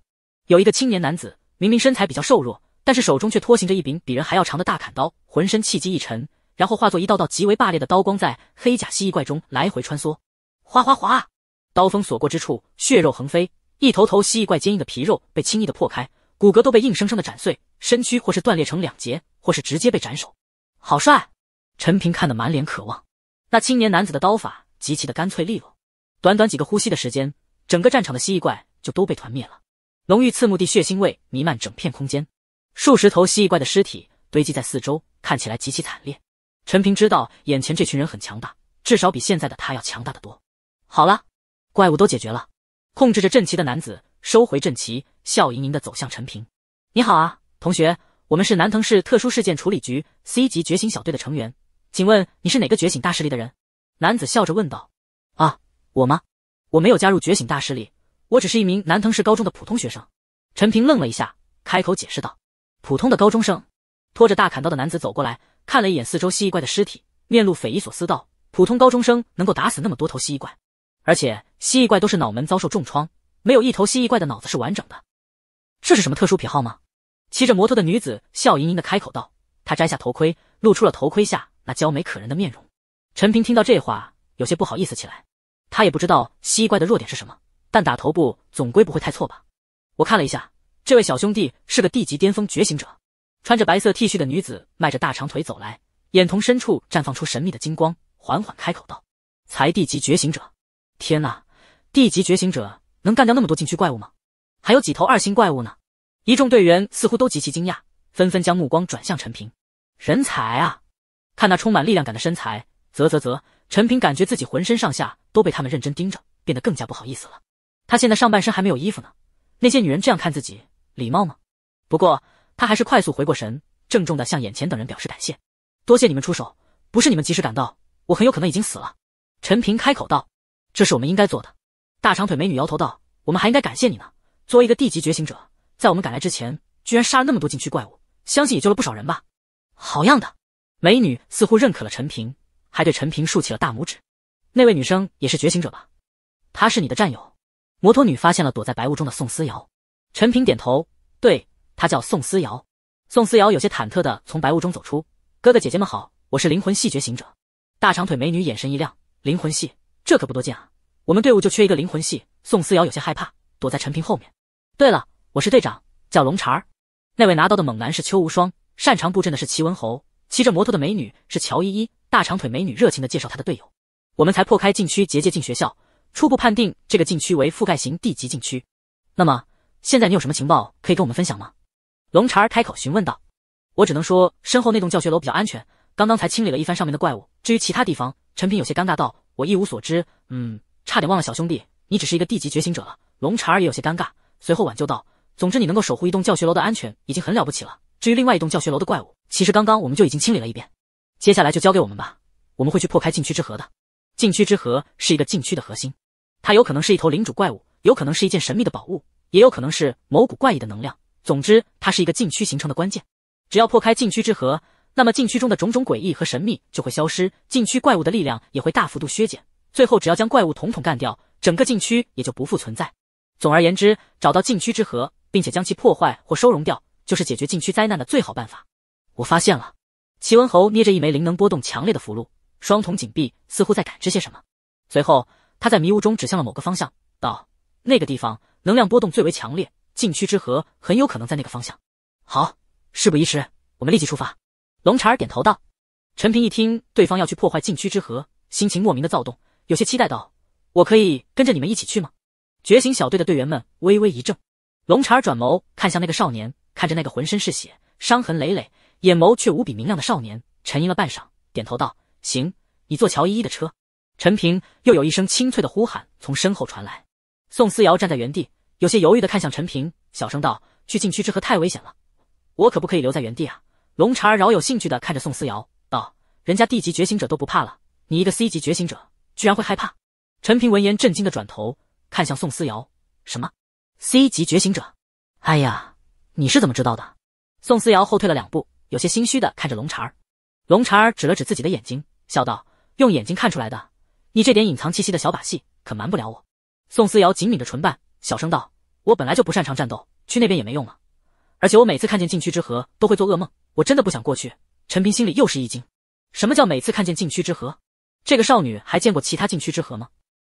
有一个青年男子，明明身材比较瘦弱，但是手中却拖行着一柄比人还要长的大砍刀，浑身气机一沉，然后化作一道道极为霸烈的刀光，在黑甲蜥蜴怪中来回穿梭。哗哗哗，刀锋所过之处，血肉横飞，一头头蜥蜴怪坚硬的皮肉被轻易的破开，骨骼都被硬生生的斩碎，身躯或是断裂成两截，或是直接被斩首。好帅！陈平看得满脸渴望。那青年男子的刀法极其的干脆利落。短短几个呼吸的时间，整个战场的蜥蜴怪就都被团灭了。浓郁刺目的血腥味弥漫整片空间，数十头蜥蜴怪的尸体堆积在四周，看起来极其惨烈。陈平知道眼前这群人很强大，至少比现在的他要强大的多。好了，怪物都解决了。控制着阵旗的男子收回阵旗，笑盈盈地走向陈平：“你好啊，同学，我们是南藤市特殊事件处理局 C 级觉醒小队的成员，请问你是哪个觉醒大势力的人？”男子笑着问道：“啊。”我吗？我没有加入觉醒大势力，我只是一名南藤市高中的普通学生。陈平愣了一下，开口解释道：“普通的高中生。”拖着大砍刀的男子走过来，看了一眼四周蜥蜴怪的尸体，面露匪夷所思道：“普通高中生能够打死那么多头蜥蜴怪，而且蜥蜴怪都是脑门遭受重创，没有一头蜥蜴怪的脑子是完整的。这是什么特殊癖好吗？”骑着摩托的女子笑盈盈的开口道，她摘下头盔，露出了头盔下那娇美可人的面容。陈平听到这话，有些不好意思起来。他也不知道蜥蜴怪的弱点是什么，但打头部总归不会太错吧？我看了一下，这位小兄弟是个地级巅峰觉醒者。穿着白色 T 恤的女子迈着大长腿走来，眼瞳深处绽放出神秘的金光，缓缓开口道：“才地级觉醒者！天哪，地级觉醒者能干掉那么多禁区怪物吗？还有几头二星怪物呢？”一众队员似乎都极其惊讶，纷纷将目光转向陈平。人才啊！看那充满力量感的身材，啧啧啧。陈平感觉自己浑身上下都被他们认真盯着，变得更加不好意思了。他现在上半身还没有衣服呢，那些女人这样看自己，礼貌吗？不过他还是快速回过神，郑重地向眼前等人表示感谢：“多谢你们出手，不是你们及时赶到，我很有可能已经死了。”陈平开口道：“这是我们应该做的。”大长腿美女摇头道：“我们还应该感谢你呢，作为一个地级觉醒者，在我们赶来之前，居然杀了那么多禁区怪物，相信也救了不少人吧？好样的！”美女似乎认可了陈平。还对陈平竖起了大拇指，那位女生也是觉醒者吧？她是你的战友？摩托女发现了躲在白雾中的宋思瑶。陈平点头，对，她叫宋思瑶。宋思瑶有些忐忑的从白雾中走出，哥哥姐姐们好，我是灵魂系觉醒者。大长腿美女眼神一亮，灵魂系，这可不多见啊，我们队伍就缺一个灵魂系。宋思瑶有些害怕，躲在陈平后面。对了，我是队长，叫龙茬儿。那位拿刀的猛男是邱无双，擅长布阵的是齐文侯。骑着摩托的美女是乔依依，大长腿美女热情的介绍她的队友。我们才破开禁区结界进学校，初步判定这个禁区为覆盖型地级禁区。那么现在你有什么情报可以跟我们分享吗？龙茬儿开口询问道。我只能说身后那栋教学楼比较安全，刚刚才清理了一番上面的怪物。至于其他地方，陈平有些尴尬道，我一无所知。嗯，差点忘了，小兄弟，你只是一个地级觉醒者了。龙茬儿也有些尴尬，随后挽救道，总之你能够守护一栋教学楼的安全已经很了不起了。至于另外一栋教学楼的怪物。其实刚刚我们就已经清理了一遍，接下来就交给我们吧。我们会去破开禁区之核的。禁区之核是一个禁区的核心，它有可能是一头领主怪物，有可能是一件神秘的宝物，也有可能是某股怪异的能量。总之，它是一个禁区形成的关键。只要破开禁区之核，那么禁区中的种种诡异和神秘就会消失，禁区怪物的力量也会大幅度削减。最后，只要将怪物统统干掉，整个禁区也就不复存在。总而言之，找到禁区之核，并且将其破坏或收容掉，就是解决禁区灾难的最好办法。我发现了，齐文侯捏着一枚灵能波动强烈的符箓，双瞳紧闭，似乎在感知些什么。随后，他在迷雾中指向了某个方向，道：“那个地方能量波动最为强烈，禁区之河很有可能在那个方向。”好，事不宜迟，我们立即出发。”龙茶儿点头道。陈平一听对方要去破坏禁区之河，心情莫名的躁动，有些期待道：“我可以跟着你们一起去吗？”觉醒小队的队员们微微一怔，龙茶儿转眸看向那个少年，看着那个浑身是血、伤痕累累。眼眸却无比明亮的少年沉吟了半晌，点头道：“行，你坐乔依依的车。”陈平又有一声清脆的呼喊从身后传来。宋思瑶站在原地，有些犹豫的看向陈平，小声道：“去禁区之河太危险了，我可不可以留在原地啊？”龙茶儿饶有兴趣的看着宋思瑶，道：“人家 D 级觉醒者都不怕了，你一个 C 级觉醒者居然会害怕？”陈平闻言震惊的转头看向宋思瑶：“什么？C 级觉醒者？哎呀，你是怎么知道的？”宋思瑶后退了两步。有些心虚的看着龙茬儿，龙茬儿指了指自己的眼睛，笑道：“用眼睛看出来的，你这点隐藏气息的小把戏可瞒不了我。”宋思瑶紧抿着唇瓣，小声道：“我本来就不擅长战斗，去那边也没用了。而且我每次看见禁区之河都会做噩梦，我真的不想过去。”陈平心里又是一惊，什么叫每次看见禁区之河？这个少女还见过其他禁区之河吗？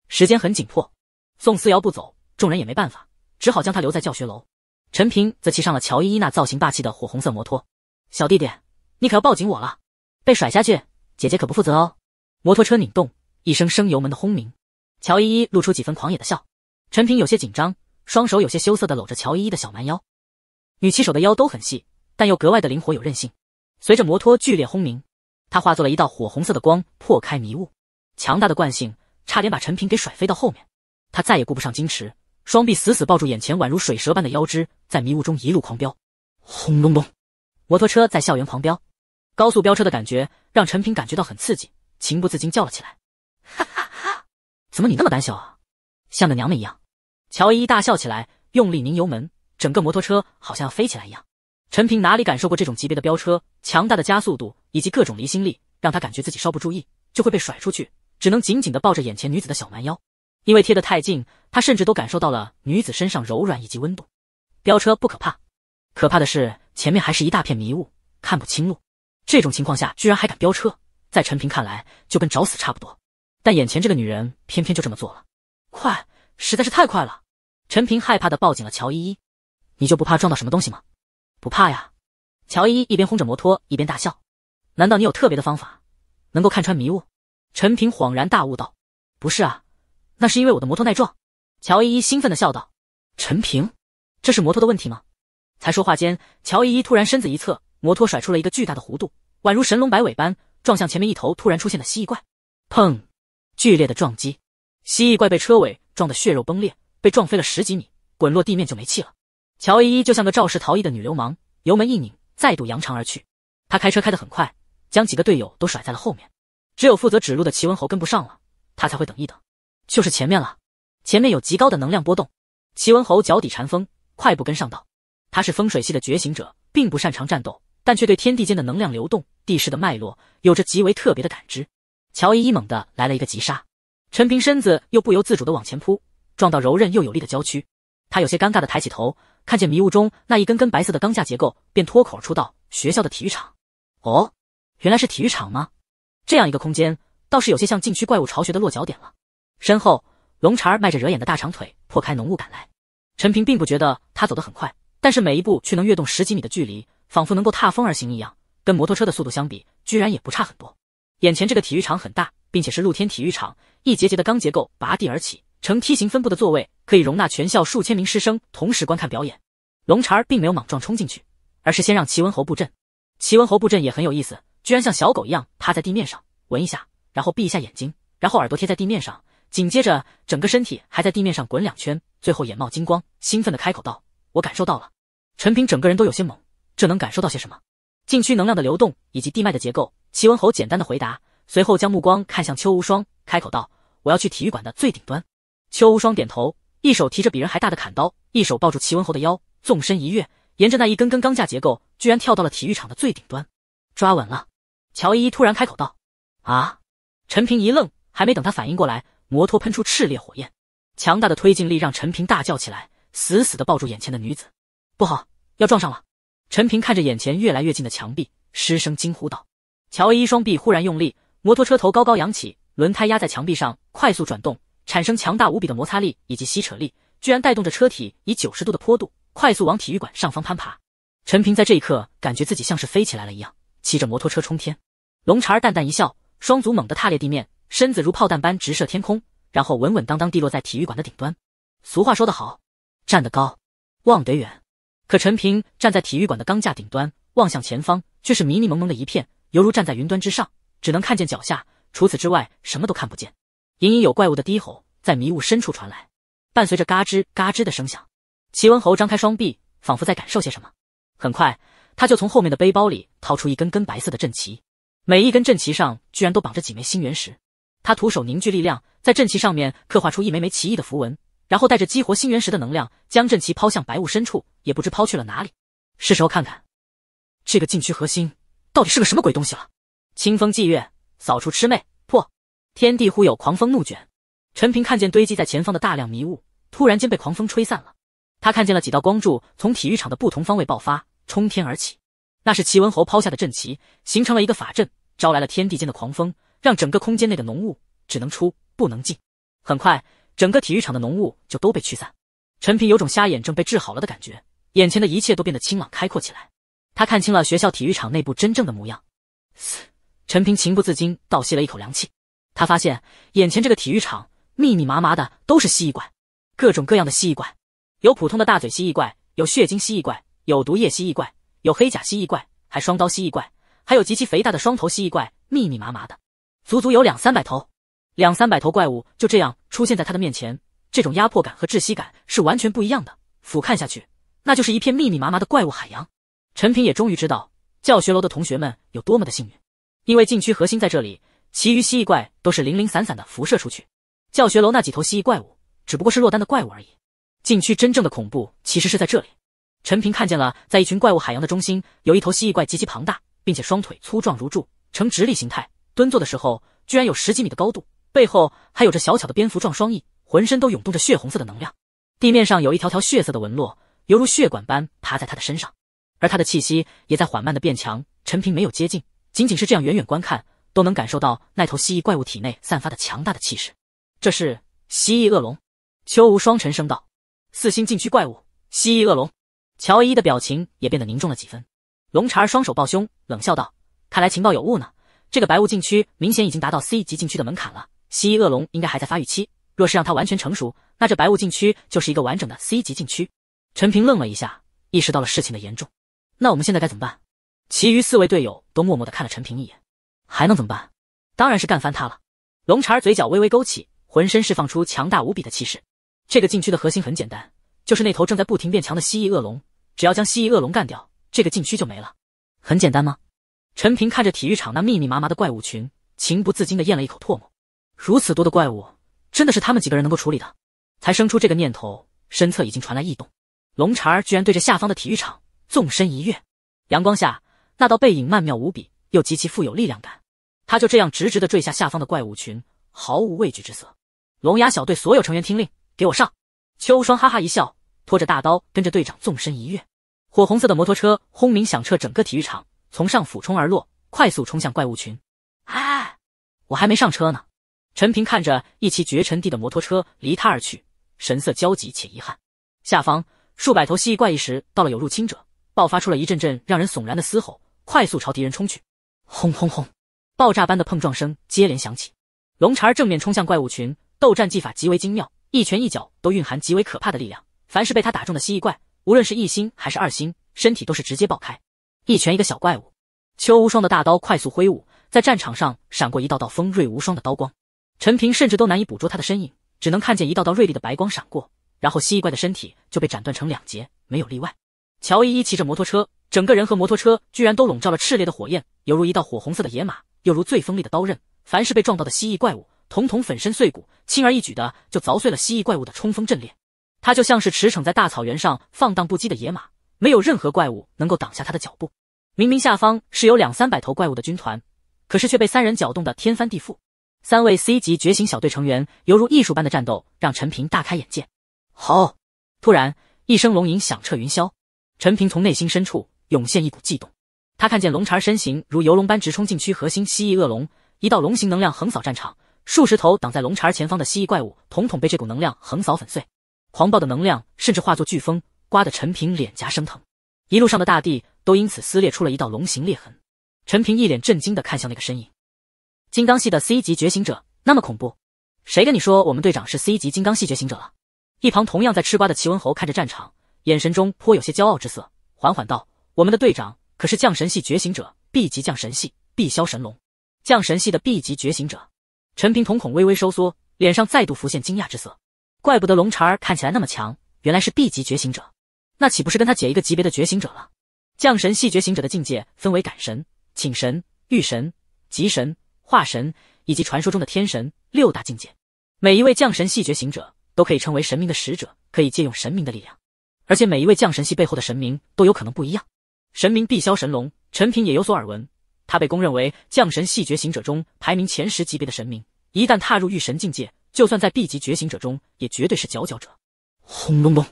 时间很紧迫，宋思瑶不走，众人也没办法，只好将她留在教学楼。陈平则骑上了乔依依那造型霸气的火红色摩托。小弟弟，你可要抱紧我了，被甩下去，姐姐可不负责哦。摩托车拧动，一声声油门的轰鸣，乔依依露出几分狂野的笑。陈平有些紧张，双手有些羞涩的搂着乔依依的小蛮腰。女骑手的腰都很细，但又格外的灵活有韧性。随着摩托剧烈轰鸣，她化作了一道火红色的光，破开迷雾。强大的惯性差点把陈平给甩飞到后面，他再也顾不上矜持，双臂死死抱住眼前宛如水蛇般的腰肢，在迷雾中一路狂飙。轰隆隆。摩托车在校园狂飙，高速飙车的感觉让陈平感觉到很刺激，情不自禁叫了起来：“哈哈哈，怎么你那么胆小啊，像个娘们一样！”乔伊依大笑起来，用力拧油门，整个摩托车好像要飞起来一样。陈平哪里感受过这种级别的飙车？强大的加速度以及各种离心力让他感觉自己稍不注意就会被甩出去，只能紧紧地抱着眼前女子的小蛮腰，因为贴得太近，他甚至都感受到了女子身上柔软以及温度。飙车不可怕，可怕的是。前面还是一大片迷雾，看不清路。这种情况下居然还敢飙车，在陈平看来就跟找死差不多。但眼前这个女人偏偏就这么做了，快，实在是太快了！陈平害怕的抱紧了乔依依：“你就不怕撞到什么东西吗？”“不怕呀。”乔依依一边轰着摩托一边大笑：“难道你有特别的方法，能够看穿迷雾？”陈平恍然大悟道：“不是啊，那是因为我的摩托耐撞。”乔依依兴奋的笑道：“陈平，这是摩托的问题吗？”才说话间，乔依依突然身子一侧，摩托甩出了一个巨大的弧度，宛如神龙摆尾般撞向前面一头突然出现的蜥蜴怪。砰！剧烈的撞击，蜥蜴怪被车尾撞得血肉崩裂，被撞飞了十几米，滚落地面就没气了。乔依依就像个肇事逃逸的女流氓，油门一拧，再度扬长而去。她开车开得很快，将几个队友都甩在了后面，只有负责指路的齐文侯跟不上了，他才会等一等。就是前面了，前面有极高的能量波动。齐文侯脚底缠风，快步跟上道。他是风水系的觉醒者，并不擅长战斗，但却对天地间的能量流动、地势的脉络有着极为特别的感知。乔伊猛地来了一个急刹，陈平身子又不由自主地往前扑，撞到柔韧又有力的娇躯。他有些尴尬的抬起头，看见迷雾中那一根根白色的钢架结构，便脱口而出道：“学校的体育场？哦，原来是体育场吗？这样一个空间，倒是有些像禁区怪物巢穴的落脚点了。”身后，龙茬儿迈着惹眼的大长腿破开浓雾赶来。陈平并不觉得他走得很快。但是每一步却能跃动十几米的距离，仿佛能够踏风而行一样。跟摩托车的速度相比，居然也不差很多。眼前这个体育场很大，并且是露天体育场。一节节的钢结构拔地而起，呈梯形分布的座位可以容纳全校数千名师生同时观看表演。龙茬儿并没有莽撞冲进去，而是先让齐文侯布阵。齐文侯布阵也很有意思，居然像小狗一样趴在地面上，闻一下，然后闭一下眼睛，然后耳朵贴在地面上，紧接着整个身体还在地面上滚两圈，最后眼冒金光，兴奋的开口道。我感受到了，陈平整个人都有些懵，这能感受到些什么？禁区能量的流动以及地脉的结构。齐文侯简单的回答，随后将目光看向邱无双，开口道：“我要去体育馆的最顶端。”邱无双点头，一手提着比人还大的砍刀，一手抱住齐文侯的腰，纵身一跃，沿着那一根根钢架结构，居然跳到了体育场的最顶端。抓稳了，乔依依突然开口道：“啊！”陈平一愣，还没等他反应过来，摩托喷出炽烈火焰，强大的推进力让陈平大叫起来。死死的抱住眼前的女子，不好，要撞上了！陈平看着眼前越来越近的墙壁，失声惊呼道：“乔伊双臂忽然用力，摩托车头高高扬起，轮胎压在墙壁上快速转动，产生强大无比的摩擦力以及吸扯力，居然带动着车体以九十度的坡度快速往体育馆上方攀爬。”陈平在这一刻感觉自己像是飞起来了一样，骑着摩托车冲天。龙茬儿淡淡一笑，双足猛地踏裂地面，身子如炮弹般直射天空，然后稳稳当当地落在体育馆的顶端。俗话说得好。站得高，望得远。可陈平站在体育馆的钢架顶端，望向前方，却是迷迷蒙蒙的一片，犹如站在云端之上，只能看见脚下，除此之外什么都看不见。隐隐有怪物的低吼在迷雾深处传来，伴随着嘎吱嘎吱的声响。齐文侯张开双臂，仿佛在感受些什么。很快，他就从后面的背包里掏出一根根白色的阵旗，每一根阵旗上居然都绑着几枚星元石。他徒手凝聚力量，在阵旗上面刻画出一枚枚奇异的符文。然后带着激活星元石的能量，将阵旗抛向白雾深处，也不知抛去了哪里。是时候看看这个禁区核心到底是个什么鬼东西了。清风霁月，扫除魑魅，破！天地忽有狂风怒卷，陈平看见堆积在前方的大量迷雾，突然间被狂风吹散了。他看见了几道光柱从体育场的不同方位爆发，冲天而起。那是齐文侯抛下的阵旗，形成了一个法阵，招来了天地间的狂风，让整个空间内的浓雾只能出不能进。很快。整个体育场的浓雾就都被驱散，陈平有种瞎眼症被治好了的感觉，眼前的一切都变得清朗开阔起来。他看清了学校体育场内部真正的模样。嘶！陈平情不自禁倒吸了一口凉气，他发现眼前这个体育场密密麻麻的都是蜥蜴怪，各种各样的蜥蜴怪，有普通的大嘴蜥蜴怪，有血晶蜥蜴怪，有毒液蜥蜴怪，有黑甲蜥蜴怪，还双刀蜥蜴怪，还有极其肥大的双头蜥蜴怪，密密麻麻的，足足有两三百头。两三百头怪物就这样出现在他的面前，这种压迫感和窒息感是完全不一样的。俯瞰下去，那就是一片密密麻麻的怪物海洋。陈平也终于知道教学楼的同学们有多么的幸运，因为禁区核心在这里，其余蜥蜴怪都是零零散散的辐射出去。教学楼那几头蜥蜴怪物只不过是落单的怪物而已。禁区真正的恐怖其实是在这里。陈平看见了，在一群怪物海洋的中心，有一头蜥蜴怪极其庞大，并且双腿粗壮如柱，呈直立形态蹲坐的时候，居然有十几米的高度。背后还有着小巧的蝙蝠状双翼，浑身都涌动着血红色的能量。地面上有一条条血色的纹络，犹如血管般爬在他的身上，而他的气息也在缓慢的变强。陈平没有接近，仅仅是这样远远观看，都能感受到那头蜥蜴怪物体内散发的强大的气势。这是蜥蜴恶龙，秋无双沉声道：“四星禁区怪物，蜥蜴恶龙。”乔依依的表情也变得凝重了几分。龙茬儿双手抱胸，冷笑道：“看来情报有误呢，这个白雾禁区明显已经达到 C 级禁区的门槛了。”蜥蜴恶龙应该还在发育期，若是让它完全成熟，那这白雾禁区就是一个完整的 C 级禁区。陈平愣了一下，意识到了事情的严重。那我们现在该怎么办？其余四位队友都默默的看了陈平一眼。还能怎么办？当然是干翻他了。龙茬儿嘴角微微勾起，浑身释放出强大无比的气势。这个禁区的核心很简单，就是那头正在不停变强的蜥蜴恶龙。只要将蜥蜴恶龙干掉，这个禁区就没了。很简单吗？陈平看着体育场那密密麻麻的怪物群，情不自禁的咽了一口唾沫。如此多的怪物，真的是他们几个人能够处理的？才生出这个念头，身侧已经传来异动，龙茬儿居然对着下方的体育场纵身一跃。阳光下，那道背影曼妙无比，又极其富有力量感。他就这样直直的坠下下方的怪物群，毫无畏惧之色。龙牙小队所有成员听令，给我上！秋霜哈哈一笑，拖着大刀跟着队长纵身一跃。火红色的摩托车轰鸣响彻整个体育场，从上俯冲而落，快速冲向怪物群。哎，我还没上车呢。陈平看着一骑绝尘地的摩托车离他而去，神色焦急且遗憾。下方数百头蜥蜴怪一时到了有入侵者，爆发出了一阵阵让人悚然的嘶吼，快速朝敌人冲去。轰轰轰！爆炸般的碰撞声接连响起。龙茬儿正面冲向怪物群，斗战技法极为精妙，一拳一脚都蕴含极为可怕的力量。凡是被他打中的蜥蜴怪，无论是一星还是二星，身体都是直接爆开。一拳一个小怪物。邱无双的大刀快速挥舞，在战场上闪过一道道锋锐无双的刀光。陈平甚至都难以捕捉他的身影，只能看见一道道锐利的白光闪过，然后蜥蜴怪的身体就被斩断成两截，没有例外。乔依依骑着摩托车，整个人和摩托车居然都笼罩了炽烈的火焰，犹如一道火红色的野马，又如最锋利的刀刃。凡是被撞到的蜥蜴怪物，统统粉身碎骨，轻而易举的就凿碎了蜥蜴怪物的冲锋阵列。他就像是驰骋在大草原上放荡不羁的野马，没有任何怪物能够挡下他的脚步。明明下方是有两三百头怪物的军团，可是却被三人搅动的天翻地覆。三位 C 级觉醒小队成员犹如艺术般的战斗，让陈平大开眼界。好，突然一声龙吟响彻云霄，陈平从内心深处涌现一股悸动。他看见龙茬身形如游龙般直冲禁区核心蜥蜴恶龙，一道龙形能量横扫战场，数十头挡在龙茬前方的蜥蜴怪物统统被这股能量横扫粉碎。狂暴的能量甚至化作飓风，刮得陈平脸颊生疼，一路上的大地都因此撕裂出了一道龙形裂痕。陈平一脸震惊的看向那个身影。金刚系的 C 级觉醒者那么恐怖，谁跟你说我们队长是 C 级金刚系觉醒者了？一旁同样在吃瓜的齐文侯看着战场，眼神中颇有些骄傲之色，缓缓道：“我们的队长可是降神系觉醒者 B 级降神系碧霄神龙，降神系的 B 级觉醒者。”陈平瞳孔微微收缩，脸上再度浮现惊讶之色，怪不得龙茬儿看起来那么强，原来是 B 级觉醒者，那岂不是跟他姐一个级别的觉醒者了？降神系觉醒者的境界分为感神、请神、御神、极神。化神以及传说中的天神六大境界，每一位降神系觉醒者都可以称为神明的使者，可以借用神明的力量。而且每一位降神系背后的神明都有可能不一样。神明碧霄神龙陈平也有所耳闻，他被公认为降神系觉醒者中排名前十级别的神明。一旦踏入御神境界，就算在 B 级觉醒者中也绝对是佼佼者。轰隆隆，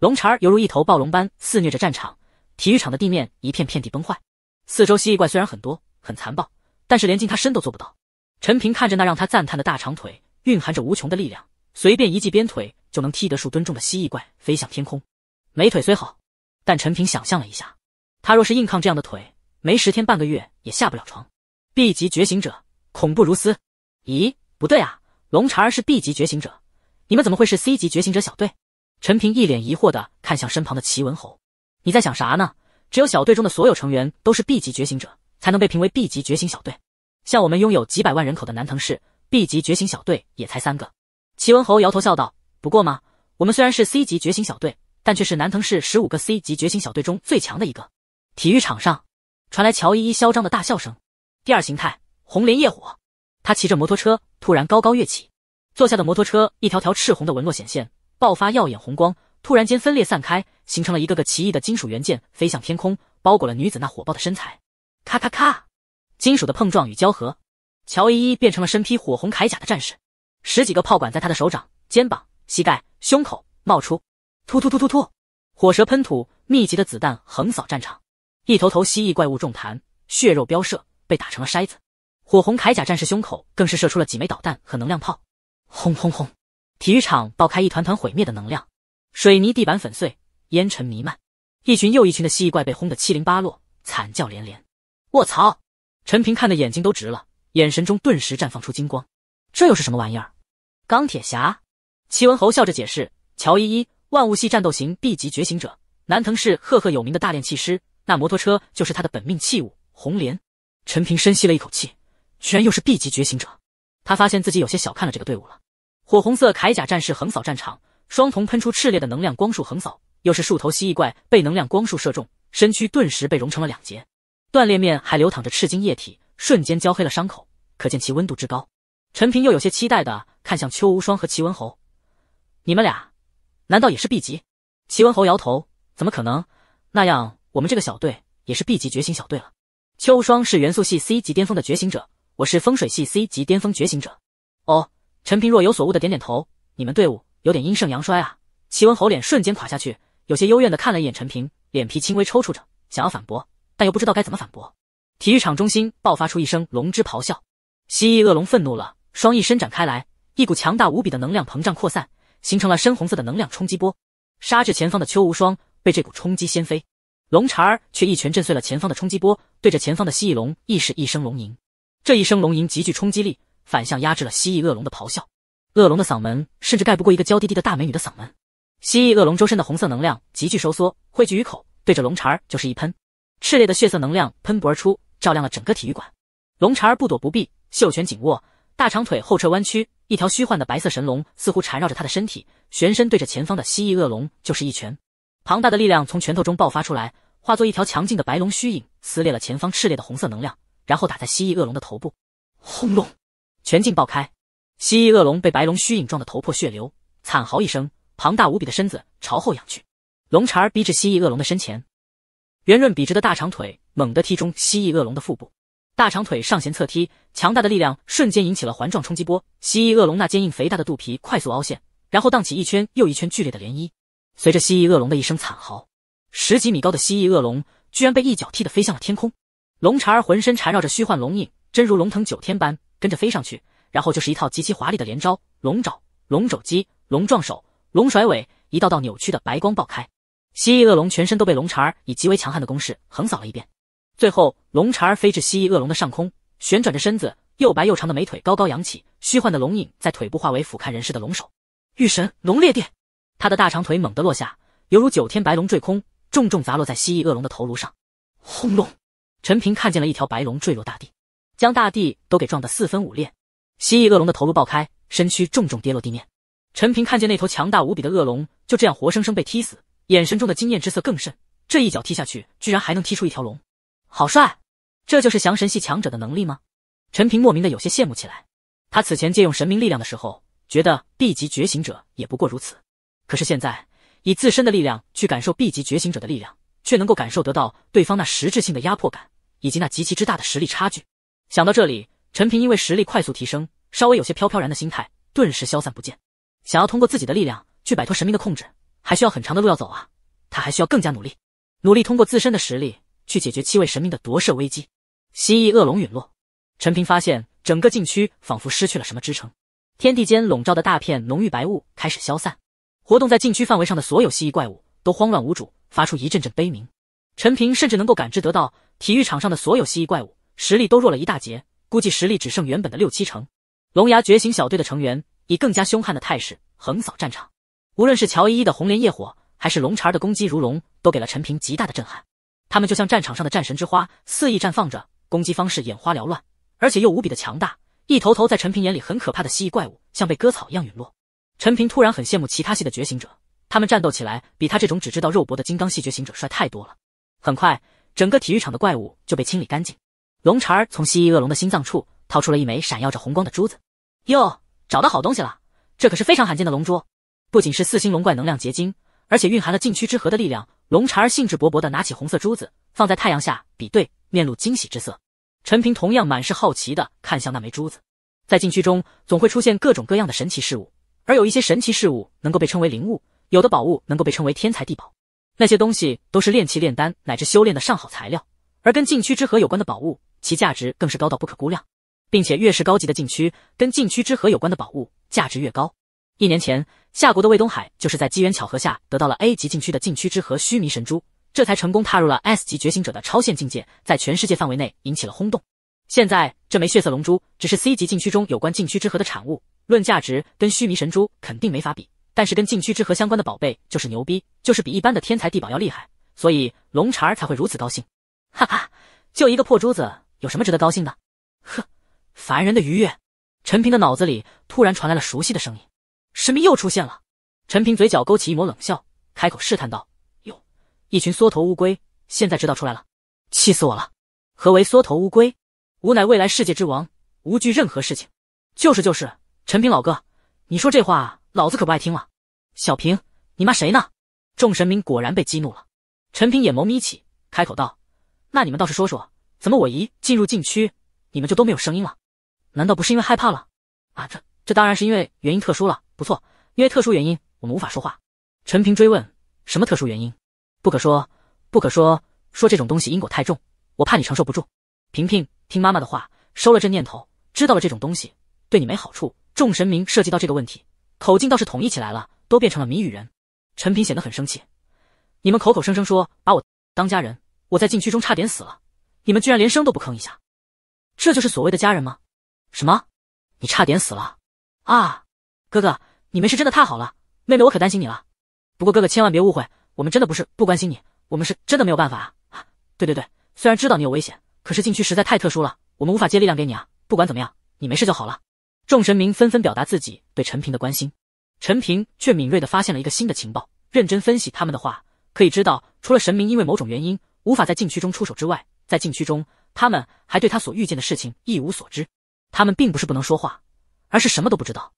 龙茬犹如一头暴龙般肆虐着战场，体育场的地面一片片地崩坏。四周蜥蜴怪虽然很多，很残暴。但是连近他身都做不到。陈平看着那让他赞叹的大长腿，蕴含着无穷的力量，随便一记鞭腿就能踢得数吨重的蜥蜴怪飞向天空。美腿虽好，但陈平想象了一下，他若是硬抗这样的腿，没十天半个月也下不了床。B 级觉醒者恐怖如斯。咦，不对啊，龙茬儿是 B 级觉醒者，你们怎么会是 C 级觉醒者小队？陈平一脸疑惑地看向身旁的齐文侯：“你在想啥呢？只有小队中的所有成员都是 B 级觉醒者。”才能被评为 B 级觉醒小队。像我们拥有几百万人口的南藤市，B 级觉醒小队也才三个。齐文侯摇头笑道：“不过嘛，我们虽然是 C 级觉醒小队，但却是南藤市十五个 C 级觉醒小队中最强的一个。”体育场上，传来乔依依嚣张的大笑声。第二形态红莲业火，她骑着摩托车突然高高跃起，坐下的摩托车一条条赤红的纹络显现，爆发耀眼红光，突然间分裂散开，形成了一个个奇异的金属元件飞向天空，包裹了女子那火爆的身材。咔咔咔，金属的碰撞与交合，乔伊伊变成了身披火红铠甲的战士。十几个炮管在他的手掌、肩膀、膝盖、胸口冒出，突突突突突，火舌喷吐，密集的子弹横扫战场，一头头蜥蜴怪物重弹，血肉飙射，被打成了筛子。火红铠甲战士胸口更是射出了几枚导弹和能量炮，轰轰轰，体育场爆开一团团毁灭的能量，水泥地板粉碎，烟尘弥漫，一群又一群的蜥蜴怪被轰得七零八落，惨叫连连。我操！陈平看的眼睛都直了，眼神中顿时绽放出金光。这又是什么玩意儿？钢铁侠？齐文侯笑着解释：“乔依依，万物系战斗型 B 级觉醒者，南藤市赫赫有名的大炼器师，那摩托车就是他的本命器物。”红莲。陈平深吸了一口气，居然又是 B 级觉醒者，他发现自己有些小看了这个队伍了。火红色铠甲战士横扫战场，双瞳喷出炽烈的能量光束横扫，又是数头蜥蜴怪被能量光束射中，身躯顿时被融成了两截。断裂面还流淌着赤金液体，瞬间焦黑了伤口，可见其温度之高。陈平又有些期待的看向邱无双和齐文侯：“你们俩，难道也是 B 级？”齐文侯摇头：“怎么可能？那样我们这个小队也是 B 级觉醒小队了。”邱无双是元素系 C 级巅峰的觉醒者，我是风水系 C 级巅峰觉醒者。哦，陈平若有所悟的点点头：“你们队伍有点阴盛阳衰啊。”齐文侯脸瞬间垮下去，有些幽怨的看了一眼陈平，脸皮轻微抽搐着，想要反驳。又不知道该怎么反驳。体育场中心爆发出一声龙之咆哮，蜥蜴恶龙愤怒了，双翼伸展开来，一股强大无比的能量膨胀扩散，形成了深红色的能量冲击波，杀至前方的邱无双被这股冲击掀飞。龙茬儿却一拳震碎了前方的冲击波，对着前方的蜥蜴龙亦是一声龙吟。这一声龙吟极具冲击力，反向压制了蜥蜴恶龙的咆哮。恶龙的嗓门甚至盖不过一个娇滴滴的大美女的嗓门。蜥蜴恶龙周身的红色能量急剧收缩，汇聚于口，对着龙茬儿就是一喷。炽烈的血色能量喷薄而出，照亮了整个体育馆。龙茬儿不躲不避，袖拳紧握，大长腿后撤弯曲，一条虚幻的白色神龙似乎缠绕着他的身体，旋身对着前方的蜥蜴恶龙就是一拳。庞大的力量从拳头中爆发出来，化作一条强劲的白龙虚影，撕裂了前方炽烈的红色能量，然后打在蜥蜴恶龙的头部。轰隆！拳劲爆开，蜥蜴恶龙被白龙虚影撞得头破血流，惨嚎一声，庞大无比的身子朝后仰去。龙茬儿逼至蜥蜴恶龙的身前。圆润笔直的大长腿猛地踢中蜥蜴恶龙的腹部，大长腿上前侧踢，强大的力量瞬间引起了环状冲击波。蜥蜴恶龙那坚硬肥大的肚皮快速凹陷，然后荡起一圈又一圈剧烈的涟漪。随着蜥蜴恶龙的一声惨嚎，十几米高的蜥蜴恶龙居然被一脚踢得飞向了天空。龙茬儿浑身缠绕着虚幻龙影，真如龙腾九天般跟着飞上去，然后就是一套极其华丽的连招：龙爪、龙肘击、龙撞手、龙甩尾，一道道扭曲的白光爆开。蜥蜴恶龙全身都被龙茬儿以极为强悍的攻势横扫了一遍，最后龙茬儿飞至蜥蜴恶龙的上空，旋转着身子，又白又长的美腿高高扬起，虚幻的龙影在腿部化为俯瞰人世的龙首。御神龙裂殿，他的大长腿猛地落下，犹如九天白龙坠空，重重砸落在蜥蜴恶龙的头颅上。轰隆！陈平看见了一条白龙坠落大地，将大地都给撞得四分五裂。蜥蜴恶龙的头颅爆开，身躯重重跌落地面。陈平看见那头强大无比的恶龙就这样活生生被踢死。眼神中的惊艳之色更甚，这一脚踢下去，居然还能踢出一条龙，好帅！这就是降神系强者的能力吗？陈平莫名的有些羡慕起来。他此前借用神明力量的时候，觉得 B 级觉醒者也不过如此。可是现在，以自身的力量去感受 B 级觉醒者的力量，却能够感受得到对方那实质性的压迫感，以及那极其之大的实力差距。想到这里，陈平因为实力快速提升，稍微有些飘飘然的心态顿时消散不见。想要通过自己的力量去摆脱神明的控制。还需要很长的路要走啊！他还需要更加努力，努力通过自身的实力去解决七位神明的夺舍危机。蜥蜴恶龙陨落，陈平发现整个禁区仿佛失去了什么支撑，天地间笼罩的大片浓郁白雾开始消散，活动在禁区范围上的所有蜥蜴怪物都慌乱无主，发出一阵阵悲鸣。陈平甚至能够感知得到，体育场上的所有蜥蜴怪物实力都弱了一大截，估计实力只剩原本的六七成。龙牙觉醒小队的成员以更加凶悍的态势横扫战场。无论是乔依依的红莲业火，还是龙茬儿的攻击如龙，都给了陈平极大的震撼。他们就像战场上的战神之花，肆意绽放着，攻击方式眼花缭乱，而且又无比的强大。一头头在陈平眼里很可怕的蜥蜴怪物，像被割草一样陨落。陈平突然很羡慕其他系的觉醒者，他们战斗起来比他这种只知道肉搏的金刚系觉醒者帅太多了。很快，整个体育场的怪物就被清理干净。龙茬儿从蜥蜴恶龙的心脏处掏出了一枚闪耀着红光的珠子，哟，找到好东西了！这可是非常罕见的龙珠。不仅是四星龙怪能量结晶，而且蕴含了禁区之核的力量。龙茶儿兴致勃勃地拿起红色珠子，放在太阳下比对，面露惊喜之色。陈平同样满是好奇地看向那枚珠子。在禁区中，总会出现各种各样的神奇事物，而有一些神奇事物能够被称为灵物，有的宝物能够被称为天才地宝。那些东西都是炼器、炼丹乃至修炼的上好材料。而跟禁区之核有关的宝物，其价值更是高到不可估量，并且越是高级的禁区，跟禁区之核有关的宝物价值越高。一年前。夏国的魏东海就是在机缘巧合下得到了 A 级禁区的禁区之核须弥神珠，这才成功踏入了 S 级觉醒者的超限境界，在全世界范围内引起了轰动。现在这枚血色龙珠只是 C 级禁区中有关禁区之核的产物，论价值跟须弥神珠肯定没法比，但是跟禁区之核相关的宝贝就是牛逼，就是比一般的天才地宝要厉害，所以龙茬儿才会如此高兴。哈哈，就一个破珠子有什么值得高兴的？呵，凡人的愉悦。陈平的脑子里突然传来了熟悉的声音。神明又出现了，陈平嘴角勾起一抹冷笑，开口试探道：“哟，一群缩头乌龟，现在知道出来了，气死我了！”何为缩头乌龟？吾乃未来世界之王，无惧任何事情。就是就是，陈平老哥，你说这话，老子可不爱听了。小平，你骂谁呢？众神明果然被激怒了，陈平眼眸眯起，开口道：“那你们倒是说说，怎么我一进入禁区，你们就都没有声音了？难道不是因为害怕了？啊，这这当然是因为原因特殊了。”不错，因为特殊原因，我们无法说话。陈平追问：什么特殊原因？不可说，不可说，说这种东西因果太重，我怕你承受不住。平平听妈妈的话，收了这念头，知道了这种东西对你没好处。众神明涉及到这个问题，口径倒是统一起来了，都变成了谜语人。陈平显得很生气：你们口口声声说把我当家人，我在禁区中差点死了，你们居然连声都不吭一下，这就是所谓的家人吗？什么？你差点死了啊！哥哥，你没事真的太好了，妹妹我可担心你了。不过哥哥千万别误会，我们真的不是不关心你，我们是真的没有办法啊！啊，对对对，虽然知道你有危险，可是禁区实在太特殊了，我们无法借力量给你啊。不管怎么样，你没事就好了。众神明纷纷表达自己对陈平的关心，陈平却敏锐的发现了一个新的情报，认真分析他们的话，可以知道，除了神明因为某种原因无法在禁区中出手之外，在禁区中，他们还对他所遇见的事情一无所知。他们并不是不能说话，而是什么都不知道。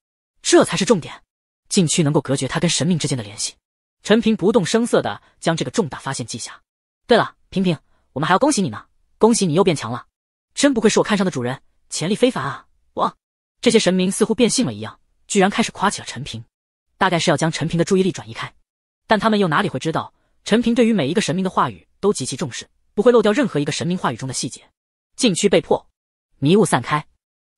这才是重点，禁区能够隔绝他跟神明之间的联系。陈平不动声色地将这个重大发现记下。对了，平平，我们还要恭喜你呢，恭喜你又变强了。真不愧是我看上的主人，潜力非凡啊！我这些神明似乎变性了一样，居然开始夸起了陈平，大概是要将陈平的注意力转移开。但他们又哪里会知道，陈平对于每一个神明的话语都极其重视，不会漏掉任何一个神明话语中的细节。禁区被破，迷雾散开。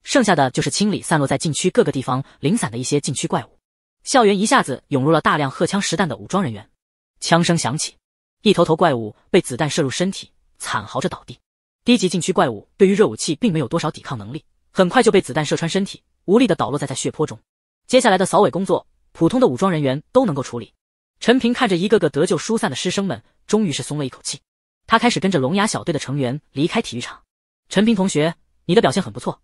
剩下的就是清理散落在禁区各个地方零散的一些禁区怪物。校园一下子涌入了大量荷枪实弹的武装人员，枪声响起，一头头怪物被子弹射入身体，惨嚎着倒地。低级禁区怪物对于热武器并没有多少抵抗能力，很快就被子弹射穿身体，无力的倒落在在血泊中。接下来的扫尾工作，普通的武装人员都能够处理。陈平看着一个个得救疏散的师生们，终于是松了一口气。他开始跟着龙牙小队的成员离开体育场。陈平同学，你的表现很不错。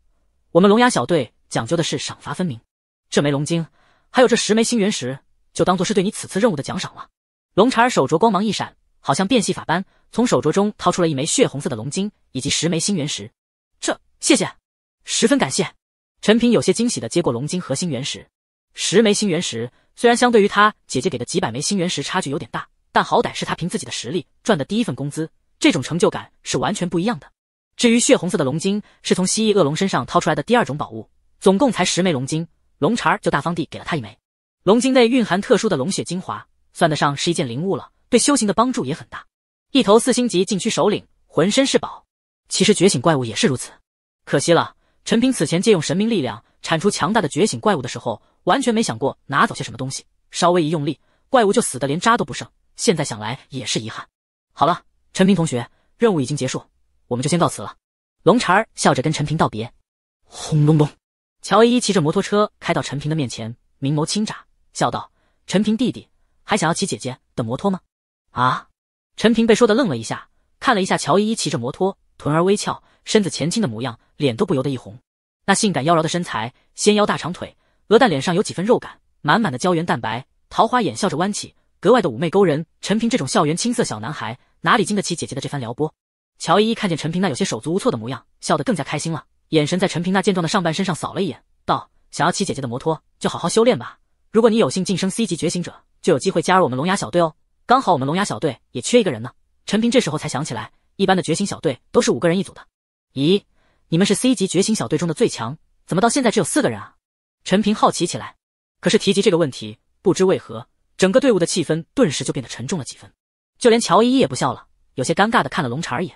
我们龙牙小队讲究的是赏罚分明，这枚龙晶，还有这十枚星元石，就当做是对你此次任务的奖赏了。龙查尔手镯光芒一闪，好像变戏法般，从手镯中掏出了一枚血红色的龙晶以及十枚星元石。这，谢谢，十分感谢。陈平有些惊喜的接过龙晶和星元石，十枚星元石虽然相对于他姐姐给的几百枚星元石差距有点大，但好歹是他凭自己的实力赚的第一份工资，这种成就感是完全不一样的。至于血红色的龙晶，是从蜥蜴恶龙身上掏出来的第二种宝物，总共才十枚龙晶，龙茬儿就大方地给了他一枚。龙晶内蕴含特殊的龙血精华，算得上是一件灵物了，对修行的帮助也很大。一头四星级禁区首领，浑身是宝。其实觉醒怪物也是如此，可惜了。陈平此前借用神明力量铲除强大的觉醒怪物的时候，完全没想过拿走些什么东西。稍微一用力，怪物就死的连渣都不剩。现在想来也是遗憾。好了，陈平同学，任务已经结束。我们就先告辞了。龙茬儿笑着跟陈平道别。轰隆隆，乔依依骑着摩托车开到陈平的面前，明眸轻眨，笑道：“陈平弟弟，还想要骑姐姐的摩托吗？”啊！陈平被说的愣了一下，看了一下乔依依骑着摩托，臀儿微翘，身子前倾的模样，脸都不由得一红。那性感妖娆的身材，纤腰大长腿，鹅蛋脸上有几分肉感，满满的胶原蛋白，桃花眼笑着弯起，格外的妩媚勾人。陈平这种校园青涩小男孩，哪里经得起姐姐的这番撩拨？乔依依看见陈平那有些手足无措的模样，笑得更加开心了，眼神在陈平那健壮的上半身上扫了一眼，道：“想要骑姐姐的摩托，就好好修炼吧。如果你有幸晋升 C 级觉醒者，就有机会加入我们龙牙小队哦。刚好我们龙牙小队也缺一个人呢。”陈平这时候才想起来，一般的觉醒小队都是五个人一组的。咦，你们是 C 级觉醒小队中的最强，怎么到现在只有四个人啊？陈平好奇起来。可是提及这个问题，不知为何，整个队伍的气氛顿时就变得沉重了几分，就连乔依依也不笑了，有些尴尬的看了龙茬一眼。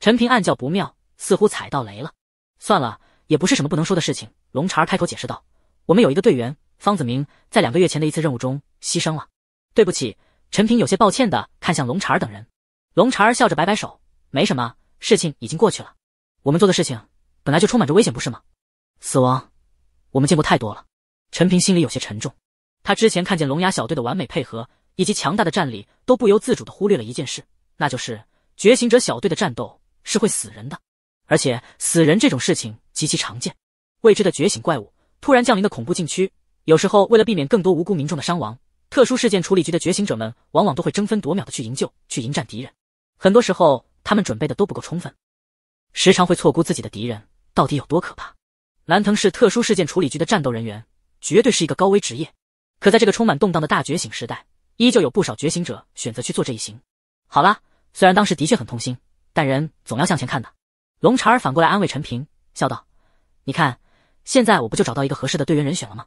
陈平暗叫不妙，似乎踩到雷了。算了，也不是什么不能说的事情。龙茬儿开口解释道：“我们有一个队员方子明，在两个月前的一次任务中牺牲了。对不起。”陈平有些抱歉的看向龙茬儿等人。龙茬儿笑着摆摆手：“没什么，事情已经过去了。我们做的事情本来就充满着危险，不是吗？死亡，我们见过太多了。”陈平心里有些沉重。他之前看见龙牙小队的完美配合以及强大的战力，都不由自主的忽略了一件事，那就是觉醒者小队的战斗。是会死人的，而且死人这种事情极其常见。未知的觉醒怪物突然降临的恐怖禁区，有时候为了避免更多无辜民众的伤亡，特殊事件处理局的觉醒者们往往都会争分夺秒的去营救、去迎战敌人。很多时候，他们准备的都不够充分，时常会错估自己的敌人到底有多可怕。蓝藤市特殊事件处理局的战斗人员绝对是一个高危职业，可在这个充满动荡的大觉醒时代，依旧有不少觉醒者选择去做这一行。好啦，虽然当时的确很痛心。但人总要向前看的，龙茬儿反过来安慰陈平，笑道：“你看，现在我不就找到一个合适的队员人选了吗？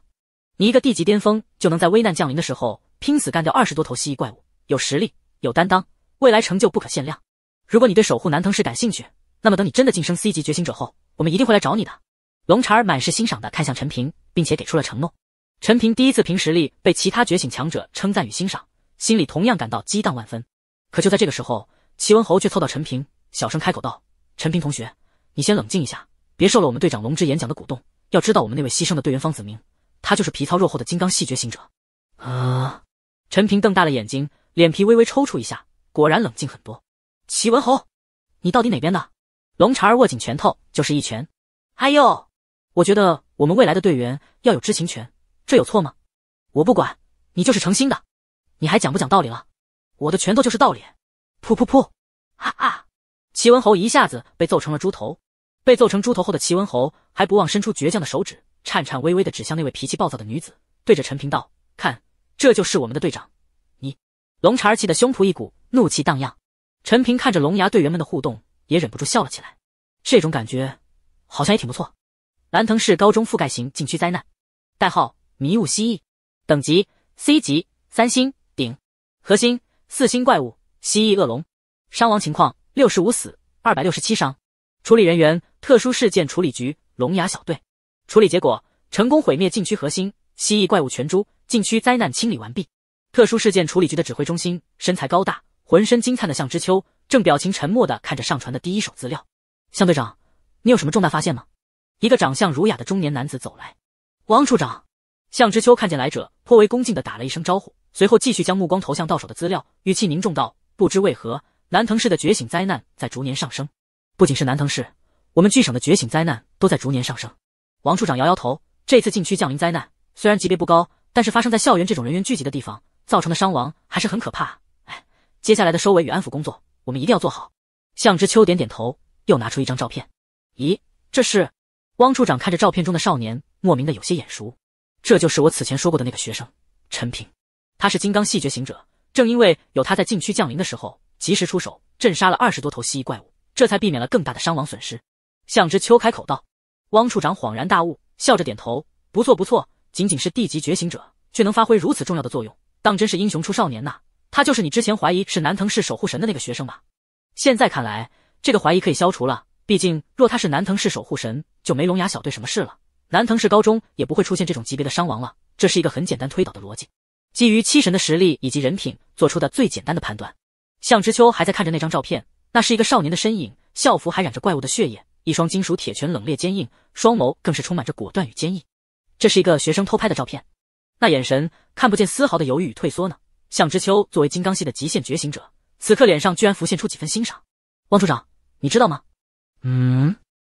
你一个地级巅峰就能在危难降临的时候拼死干掉二十多头蜥蜴怪物，有实力，有担当，未来成就不可限量。如果你对守护南藤市感兴趣，那么等你真的晋升 C 级觉醒者后，我们一定会来找你的。”龙茬儿满是欣赏的看向陈平，并且给出了承诺。陈平第一次凭实力被其他觉醒强者称赞与欣赏，心里同样感到激荡万分。可就在这个时候，齐文侯却凑到陈平。小声开口道：“陈平同学，你先冷静一下，别受了我们队长龙之演讲的鼓动。要知道，我们那位牺牲的队员方子明，他就是皮糙肉厚的金刚细觉醒者。”啊！陈平瞪大了眼睛，脸皮微微抽搐一下，果然冷静很多。齐文侯，你到底哪边的？龙茶儿握紧拳头就是一拳。哎呦！我觉得我们未来的队员要有知情权，这有错吗？我不管，你就是成心的，你还讲不讲道理了？我的拳头就是道理！噗噗噗！啊啊！齐文侯一下子被揍成了猪头，被揍成猪头后的齐文侯还不忘伸出倔强的手指，颤颤巍巍地指向那位脾气暴躁的女子，对着陈平道：“看，这就是我们的队长。”你，龙茬气的胸脯一股怒气荡漾。陈平看着龙牙队员们的互动，也忍不住笑了起来。这种感觉好像也挺不错。兰腾市高中覆盖型禁区灾难，代号迷雾蜥蜴，等级 C 级三星顶，核心四星怪物蜥蜴恶龙，伤亡情况。六十五死，二百六十七伤，处理人员：特殊事件处理局龙牙小队。处理结果：成功毁灭禁区核心蜥蜴怪物全株，禁区灾难清理完毕。特殊事件处理局的指挥中心，身材高大，浑身金灿的向之秋，正表情沉默的看着上传的第一手资料。向队长，你有什么重大发现吗？一个长相儒雅的中年男子走来。王处长，向之秋看见来者，颇为恭敬的打了一声招呼，随后继续将目光投向到手的资料，语气凝重道：“不知为何。”南藤市的觉醒灾难在逐年上升，不仅是南藤市，我们巨省的觉醒灾难都在逐年上升。王处长摇摇头，这次禁区降临灾难虽然级别不高，但是发生在校园这种人员聚集的地方，造成的伤亡还是很可怕。哎，接下来的收尾与安抚工作，我们一定要做好。向之秋点点头，又拿出一张照片。咦，这是？汪处长看着照片中的少年，莫名的有些眼熟。这就是我此前说过的那个学生陈平，他是金刚系觉醒者。正因为有他在禁区降临的时候。及时出手，震杀了二十多头蜥蜴怪物，这才避免了更大的伤亡损失。向之秋开口道。汪处长恍然大悟，笑着点头：“不错不错，仅仅是地级觉醒者，却能发挥如此重要的作用，当真是英雄出少年呐！他就是你之前怀疑是南藤市守护神的那个学生吧？现在看来，这个怀疑可以消除了。毕竟，若他是南藤市守护神，就没龙牙小队什么事了，南藤市高中也不会出现这种级别的伤亡了。这是一个很简单推导的逻辑，基于七神的实力以及人品做出的最简单的判断。”向之秋还在看着那张照片，那是一个少年的身影，校服还染着怪物的血液，一双金属铁拳冷冽坚硬，双眸更是充满着果断与坚毅。这是一个学生偷拍的照片，那眼神看不见丝毫的犹豫与退缩呢。向之秋作为金刚系的极限觉醒者，此刻脸上居然浮现出几分欣赏。汪处长，你知道吗？嗯。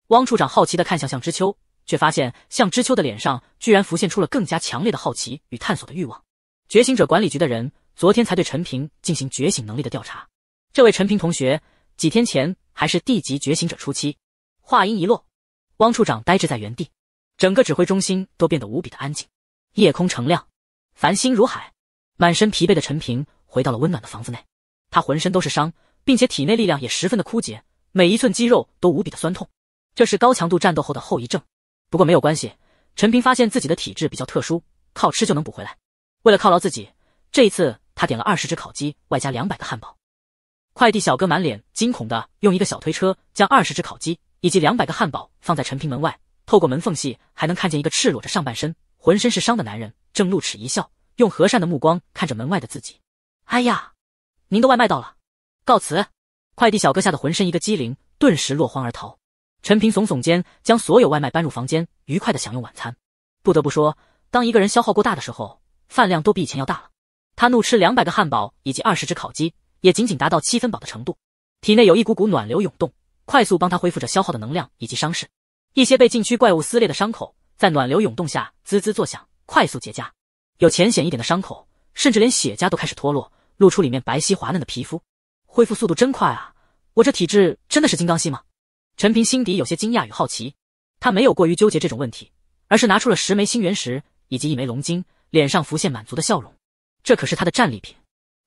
汪处长好奇地看向向之秋，却发现向之秋的脸上居然浮现出了更加强烈的好奇与探索的欲望。觉醒者管理局的人。昨天才对陈平进行觉醒能力的调查。这位陈平同学几天前还是地级觉醒者初期。话音一落，汪处长呆滞在原地，整个指挥中心都变得无比的安静。夜空澄亮，繁星如海。满身疲惫的陈平回到了温暖的房子内。他浑身都是伤，并且体内力量也十分的枯竭，每一寸肌肉都无比的酸痛。这是高强度战斗后的后遗症。不过没有关系，陈平发现自己的体质比较特殊，靠吃就能补回来。为了犒劳自己，这一次。他点了二十只烤鸡，外加两百个汉堡。快递小哥满脸惊恐的用一个小推车将二十只烤鸡以及两百个汉堡放在陈平门外，透过门缝隙还能看见一个赤裸着上半身、浑身是伤的男人正露齿一笑，用和善的目光看着门外的自己。哎呀，您的外卖到了，告辞！快递小哥吓得浑身一个激灵，顿时落荒而逃。陈平耸耸肩，将所有外卖搬入房间，愉快的享用晚餐。不得不说，当一个人消耗过大的时候，饭量都比以前要大了。他怒吃两百个汉堡以及二十只烤鸡，也仅仅达到七分饱的程度。体内有一股股暖流涌动，快速帮他恢复着消耗的能量以及伤势。一些被禁区怪物撕裂的伤口，在暖流涌动下滋滋作响，快速结痂。有浅显一点的伤口，甚至连血痂都开始脱落，露出里面白皙滑嫩的皮肤。恢复速度真快啊！我这体质真的是金刚系吗？陈平心底有些惊讶与好奇。他没有过于纠结这种问题，而是拿出了十枚星元石以及一枚龙晶，脸上浮现满足的笑容。这可是他的战利品。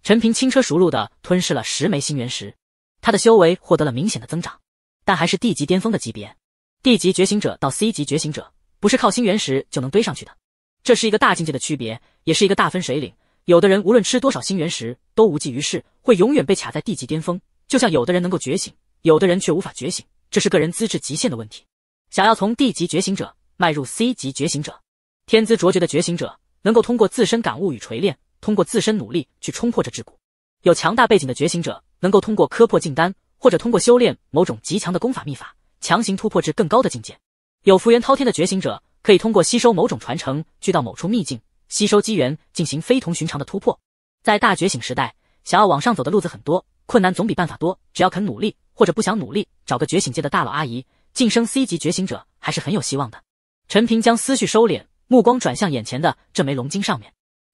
陈平轻车熟路的吞噬了十枚星元石，他的修为获得了明显的增长，但还是地级巅峰的级别。地级觉醒者到 C 级觉醒者，不是靠星元石就能堆上去的。这是一个大境界的区别，也是一个大分水岭。有的人无论吃多少星元石都无济于事，会永远被卡在地级巅峰。就像有的人能够觉醒，有的人却无法觉醒，这是个人资质极限的问题。想要从地级觉醒者迈入 C 级觉醒者，天资卓绝的觉醒者能够通过自身感悟与锤炼。通过自身努力去冲破这桎梏，有强大背景的觉醒者能够通过磕破禁丹，或者通过修炼某种极强的功法秘法，强行突破至更高的境界；有福缘滔天的觉醒者，可以通过吸收某种传承，聚到某处秘境，吸收机缘，进行非同寻常的突破。在大觉醒时代，想要往上走的路子很多，困难总比办法多。只要肯努力，或者不想努力，找个觉醒界的大佬阿姨，晋升 C 级觉醒者还是很有希望的。陈平将思绪收敛，目光转向眼前的这枚龙晶上面。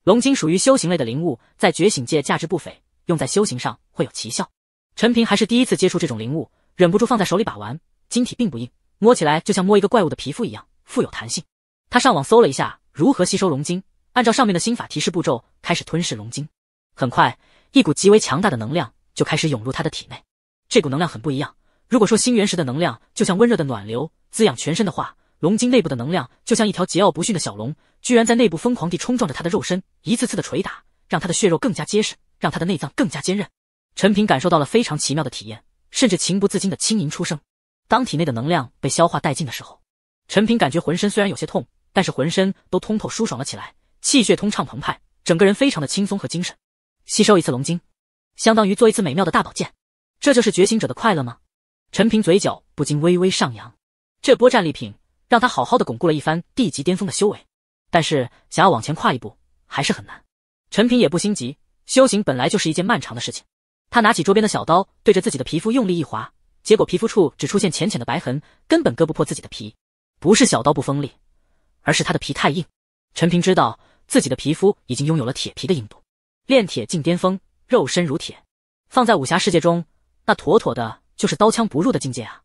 龙晶属于修行类的灵物，在觉醒界价值不菲，用在修行上会有奇效。陈平还是第一次接触这种灵物，忍不住放在手里把玩。晶体并不硬，摸起来就像摸一个怪物的皮肤一样，富有弹性。他上网搜了一下如何吸收龙晶，按照上面的心法提示步骤开始吞噬龙晶。很快，一股极为强大的能量就开始涌入他的体内。这股能量很不一样，如果说星元石的能量就像温热的暖流滋养全身的话，龙筋内部的能量就像一条桀骜不驯的小龙，居然在内部疯狂地冲撞着他的肉身，一次次的捶打，让他的血肉更加结实，让他的内脏更加坚韧。陈平感受到了非常奇妙的体验，甚至情不自禁的轻吟出声。当体内的能量被消化殆尽的时候，陈平感觉浑身虽然有些痛，但是浑身都通透舒爽了起来，气血通畅澎湃，整个人非常的轻松和精神。吸收一次龙筋，相当于做一次美妙的大保健，这就是觉醒者的快乐吗？陈平嘴角不禁微微上扬，这波战利品。让他好好的巩固了一番地级巅峰的修为，但是想要往前跨一步还是很难。陈平也不心急，修行本来就是一件漫长的事情。他拿起桌边的小刀，对着自己的皮肤用力一划，结果皮肤处只出现浅浅的白痕，根本割不破自己的皮。不是小刀不锋利，而是他的皮太硬。陈平知道自己的皮肤已经拥有了铁皮的硬度，炼铁进巅峰，肉身如铁，放在武侠世界中，那妥妥的就是刀枪不入的境界啊！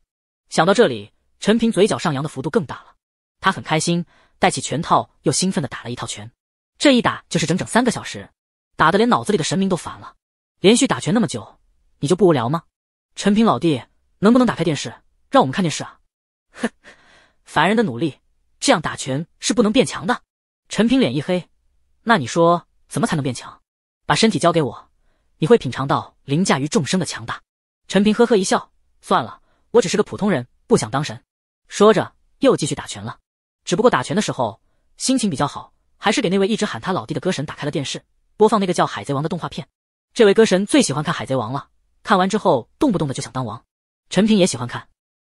想到这里。陈平嘴角上扬的幅度更大了，他很开心，戴起拳套又兴奋地打了一套拳，这一打就是整整三个小时，打得连脑子里的神明都烦了。连续打拳那么久，你就不无聊吗？陈平老弟，能不能打开电视让我们看电视啊？哼，凡人的努力，这样打拳是不能变强的。陈平脸一黑，那你说怎么才能变强？把身体交给我，你会品尝到凌驾于众生的强大。陈平呵呵一笑，算了，我只是个普通人，不想当神。说着，又继续打拳了。只不过打拳的时候心情比较好，还是给那位一直喊他老弟的歌神打开了电视，播放那个叫《海贼王》的动画片。这位歌神最喜欢看《海贼王》了，看完之后动不动的就想当王。陈平也喜欢看，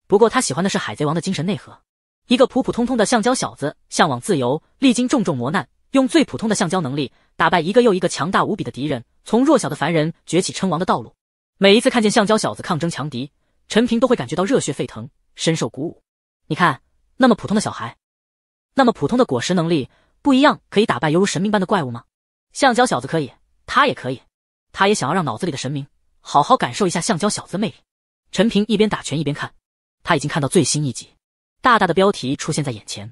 不过他喜欢的是《海贼王》的精神内核：一个普普通通的橡胶小子，向往自由，历经重重磨难，用最普通的橡胶能力打败一个又一个强大无比的敌人，从弱小的凡人崛起称王的道路。每一次看见橡胶小子抗争强敌，陈平都会感觉到热血沸腾，深受鼓舞。你看，那么普通的小孩，那么普通的果实能力，不一样可以打败犹如神明般的怪物吗？橡胶小子可以，他也可以，他也想要让脑子里的神明好好感受一下橡胶小子魅力。陈平一边打拳一边看，他已经看到最新一集，大大的标题出现在眼前：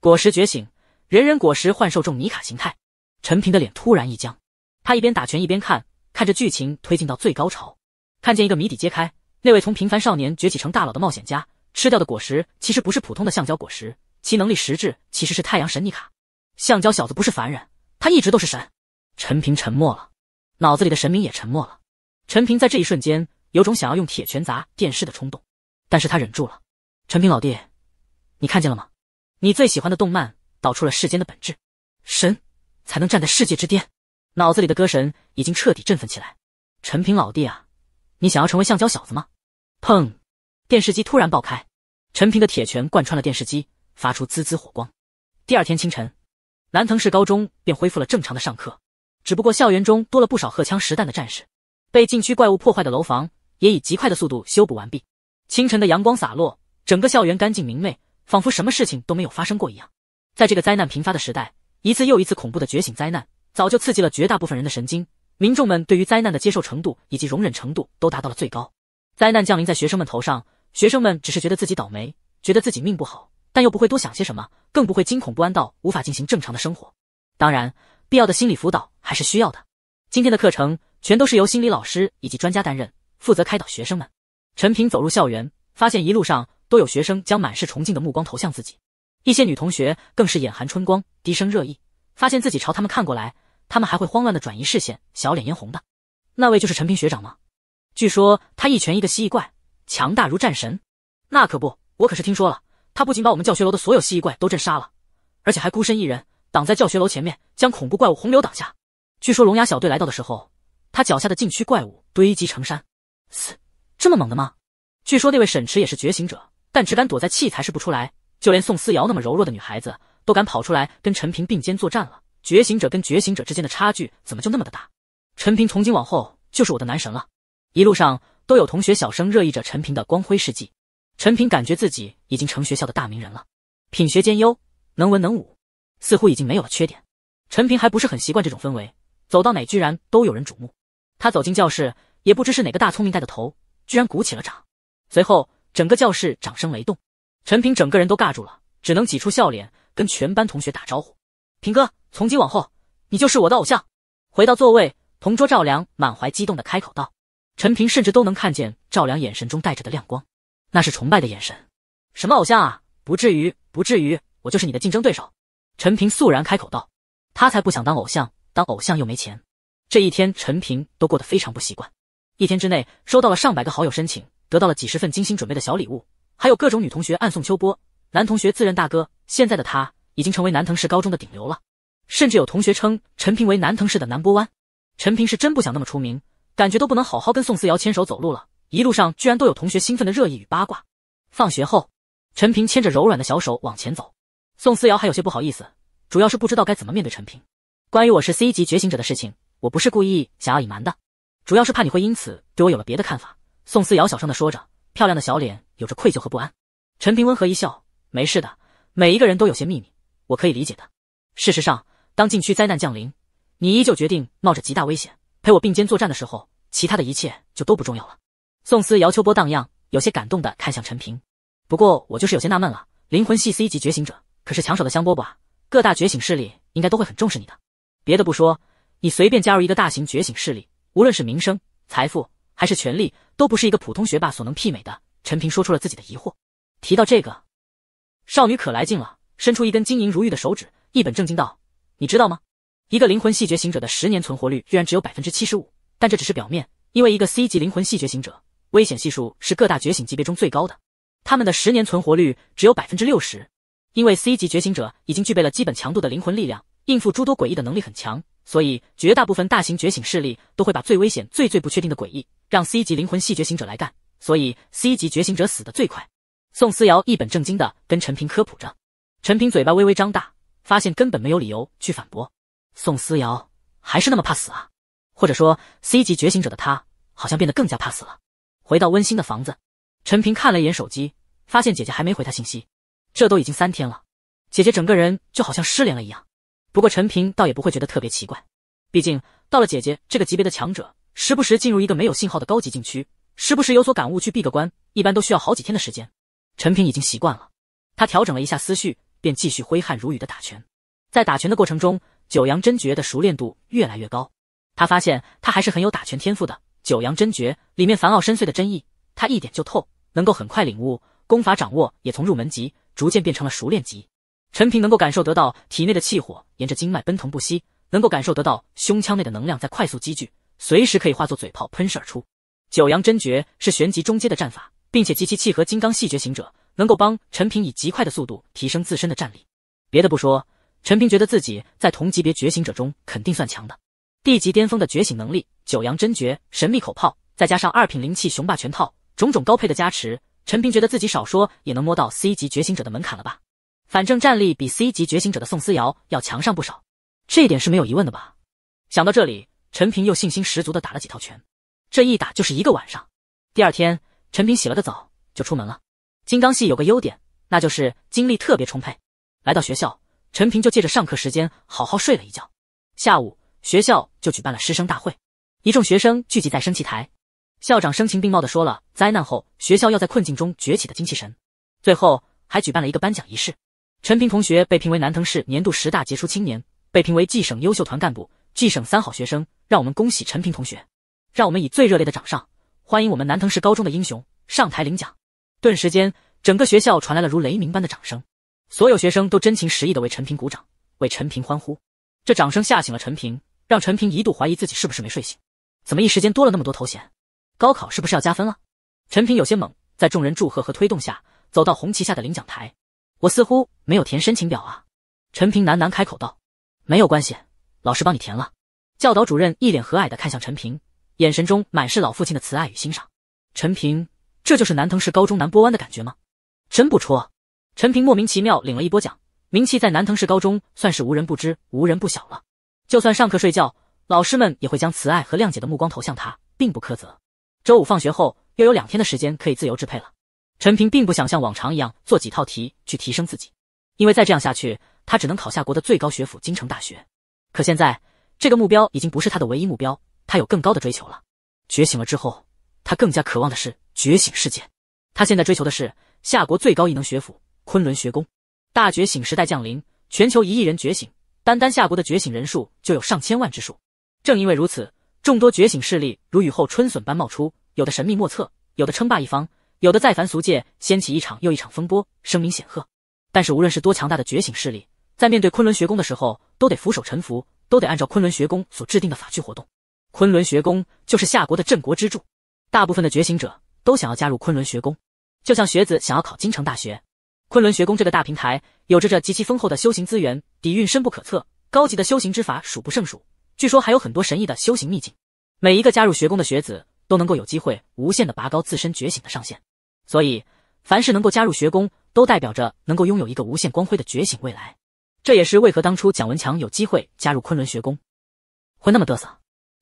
果实觉醒，人人果实幻兽众尼卡形态。陈平的脸突然一僵，他一边打拳一边看，看着剧情推进到最高潮，看见一个谜底揭开，那位从平凡少年崛起成大佬的冒险家。吃掉的果实其实不是普通的橡胶果实，其能力实质其实是太阳神尼卡。橡胶小子不是凡人，他一直都是神。陈平沉默了，脑子里的神明也沉默了。陈平在这一瞬间有种想要用铁拳砸电视的冲动，但是他忍住了。陈平老弟，你看见了吗？你最喜欢的动漫道出了世间的本质，神才能站在世界之巅。脑子里的歌神已经彻底振奋起来。陈平老弟啊，你想要成为橡胶小子吗？砰。电视机突然爆开，陈平的铁拳贯穿了电视机，发出滋滋火光。第二天清晨，南藤市高中便恢复了正常的上课，只不过校园中多了不少荷枪实弹的战士。被禁区怪物破坏的楼房也以极快的速度修补完毕。清晨的阳光洒落，整个校园干净明媚，仿佛什么事情都没有发生过一样。在这个灾难频发的时代，一次又一次恐怖的觉醒灾难，早就刺激了绝大部分人的神经。民众们对于灾难的接受程度以及容忍程度都达到了最高。灾难降临在学生们头上。学生们只是觉得自己倒霉，觉得自己命不好，但又不会多想些什么，更不会惊恐不安到无法进行正常的生活。当然，必要的心理辅导还是需要的。今天的课程全都是由心理老师以及专家担任，负责开导学生们。陈平走入校园，发现一路上都有学生将满是崇敬的目光投向自己，一些女同学更是眼含春光，低声热议。发现自己朝他们看过来，他们还会慌乱的转移视线，小脸嫣红的。那位就是陈平学长吗？据说他一拳一个蜥蜴怪。强大如战神，那可不，我可是听说了，他不仅把我们教学楼的所有蜥蜴怪都震杀了，而且还孤身一人挡在教学楼前面，将恐怖怪物洪流挡下。据说龙牙小队来到的时候，他脚下的禁区怪物堆积成山。嘶，这么猛的吗？据说那位沈池也是觉醒者，但只敢躲在器材室不出来，就连宋思瑶那么柔弱的女孩子都敢跑出来跟陈平并肩作战了。觉醒者跟觉醒者之间的差距怎么就那么的大？陈平从今往后就是我的男神了。一路上。都有同学小声热议着陈平的光辉事迹，陈平感觉自己已经成学校的大名人了，品学兼优，能文能武，似乎已经没有了缺点。陈平还不是很习惯这种氛围，走到哪居然都有人瞩目。他走进教室，也不知是哪个大聪明带的头，居然鼓起了掌，随后整个教室掌声雷动，陈平整个人都尬住了，只能挤出笑脸跟全班同学打招呼。平哥，从今往后，你就是我的偶像。回到座位，同桌赵良满怀激动的开口道。陈平甚至都能看见赵良眼神中带着的亮光，那是崇拜的眼神。什么偶像啊，不至于，不至于，我就是你的竞争对手。陈平肃然开口道：“他才不想当偶像，当偶像又没钱。”这一天，陈平都过得非常不习惯。一天之内，收到了上百个好友申请，得到了几十份精心准备的小礼物，还有各种女同学暗送秋波，男同学自认大哥。现在的他，已经成为南藤市高中的顶流了，甚至有同学称陈平为南藤市的南波湾。陈平是真不想那么出名。感觉都不能好好跟宋思瑶牵手走路了，一路上居然都有同学兴奋的热议与八卦。放学后，陈平牵着柔软的小手往前走，宋思瑶还有些不好意思，主要是不知道该怎么面对陈平。关于我是 C 级觉醒者的事情，我不是故意想要隐瞒的，主要是怕你会因此对我有了别的看法。宋思瑶小声的说着，漂亮的小脸有着愧疚和不安。陈平温和一笑：“没事的，每一个人都有些秘密，我可以理解的。事实上，当禁区灾难降临，你依旧决定冒着极大危险。”陪我并肩作战的时候，其他的一切就都不重要了。宋思姚秋波荡漾，有些感动的看向陈平。不过我就是有些纳闷了，灵魂系 C 级觉醒者可是抢手的香饽饽，啊，各大觉醒势力应该都会很重视你的。别的不说，你随便加入一个大型觉醒势力，无论是名声、财富还是权力，都不是一个普通学霸所能媲美的。陈平说出了自己的疑惑。提到这个，少女可来劲了，伸出一根晶莹如玉的手指，一本正经道：“你知道吗？”一个灵魂系觉醒者的十年存活率居然只有百分之七十五，但这只是表面，因为一个 C 级灵魂系觉醒者危险系数是各大觉醒级别中最高的，他们的十年存活率只有百分之六十。因为 C 级觉醒者已经具备了基本强度的灵魂力量，应付诸多诡异的能力很强，所以绝大部分大型觉醒势力都会把最危险、最最不确定的诡异让 C 级灵魂系觉醒者来干，所以 C 级觉醒者死得最快。宋思瑶一本正经的跟陈平科普着，陈平嘴巴微微张大，发现根本没有理由去反驳。宋思瑶还是那么怕死啊，或者说 C 级觉醒者的她好像变得更加怕死了。回到温馨的房子，陈平看了一眼手机，发现姐姐还没回他信息，这都已经三天了。姐姐整个人就好像失联了一样。不过陈平倒也不会觉得特别奇怪，毕竟到了姐姐这个级别的强者，时不时进入一个没有信号的高级禁区，时不时有所感悟去闭个关，一般都需要好几天的时间。陈平已经习惯了。他调整了一下思绪，便继续挥汗如雨的打拳。在打拳的过程中。九阳真诀的熟练度越来越高，他发现他还是很有打拳天赋的。九阳真诀里面烦奥深邃的真意，他一点就透，能够很快领悟。功法掌握也从入门级逐渐变成了熟练级。陈平能够感受得到体内的气火沿着经脉奔腾不息，能够感受得到胸腔内的能量在快速积聚，随时可以化作嘴炮喷射而出。九阳真诀是玄级中阶的战法，并且极其契合金刚细觉行者，能够帮陈平以极快的速度提升自身的战力。别的不说。陈平觉得自己在同级别觉醒者中肯定算强的，地级巅峰的觉醒能力，九阳真诀、神秘口炮，再加上二品灵气雄霸拳套，种种高配的加持，陈平觉得自己少说也能摸到 C 级觉醒者的门槛了吧？反正战力比 C 级觉醒者的宋思瑶要强上不少，这一点是没有疑问的吧？想到这里，陈平又信心十足的打了几套拳，这一打就是一个晚上。第二天，陈平洗了个澡就出门了。金刚系有个优点，那就是精力特别充沛。来到学校。陈平就借着上课时间好好睡了一觉。下午，学校就举办了师生大会，一众学生聚集在升旗台，校长声情并茂的说了灾难后学校要在困境中崛起的精气神。最后，还举办了一个颁奖仪式，陈平同学被评为南藤市年度十大杰出青年，被评为季省优秀团干部、季省三好学生。让我们恭喜陈平同学，让我们以最热烈的掌声欢迎我们南藤市高中的英雄上台领奖。顿时间，整个学校传来了如雷鸣般的掌声。所有学生都真情实意的为陈平鼓掌，为陈平欢呼。这掌声吓醒了陈平，让陈平一度怀疑自己是不是没睡醒，怎么一时间多了那么多头衔？高考是不是要加分了？陈平有些懵。在众人祝贺和推动下，走到红旗下的领奖台。我似乎没有填申请表啊。陈平喃喃开口道：“没有关系，老师帮你填了。”教导主任一脸和蔼的看向陈平，眼神中满是老父亲的慈爱与欣赏。陈平，这就是南藤市高中南波湾的感觉吗？真不戳。陈平莫名其妙领了一波奖，名气在南藤市高中算是无人不知、无人不晓了。就算上课睡觉，老师们也会将慈爱和谅解的目光投向他，并不苛责。周五放学后，又有两天的时间可以自由支配了。陈平并不想像往常一样做几套题去提升自己，因为再这样下去，他只能考下国的最高学府京城大学。可现在，这个目标已经不是他的唯一目标，他有更高的追求了。觉醒了之后，他更加渴望的是觉醒世界。他现在追求的是下国最高异能学府。昆仑学宫，大觉醒时代降临，全球一亿人觉醒，单单夏国的觉醒人数就有上千万之数。正因为如此，众多觉醒势力如雨后春笋般冒出，有的神秘莫测，有的称霸一方，有的在凡俗界掀起一场又一场风波，声名显赫。但是，无论是多强大的觉醒势力，在面对昆仑学宫的时候，都得俯首臣服，都得按照昆仑学宫所制定的法去活动。昆仑学宫就是夏国的镇国支柱，大部分的觉醒者都想要加入昆仑学宫，就像学子想要考京城大学。昆仑学宫这个大平台，有着这极其丰厚的修行资源，底蕴深不可测，高级的修行之法数不胜数，据说还有很多神异的修行秘境。每一个加入学宫的学子，都能够有机会无限的拔高自身觉醒的上限。所以，凡是能够加入学宫，都代表着能够拥有一个无限光辉的觉醒未来。这也是为何当初蒋文强有机会加入昆仑学宫，会那么嘚瑟，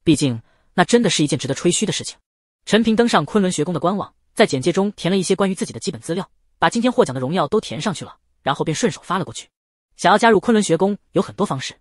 毕竟那真的是一件值得吹嘘的事情。陈平登上昆仑学宫的官网，在简介中填了一些关于自己的基本资料。把今天获奖的荣耀都填上去了，然后便顺手发了过去。想要加入昆仑学宫有很多方式，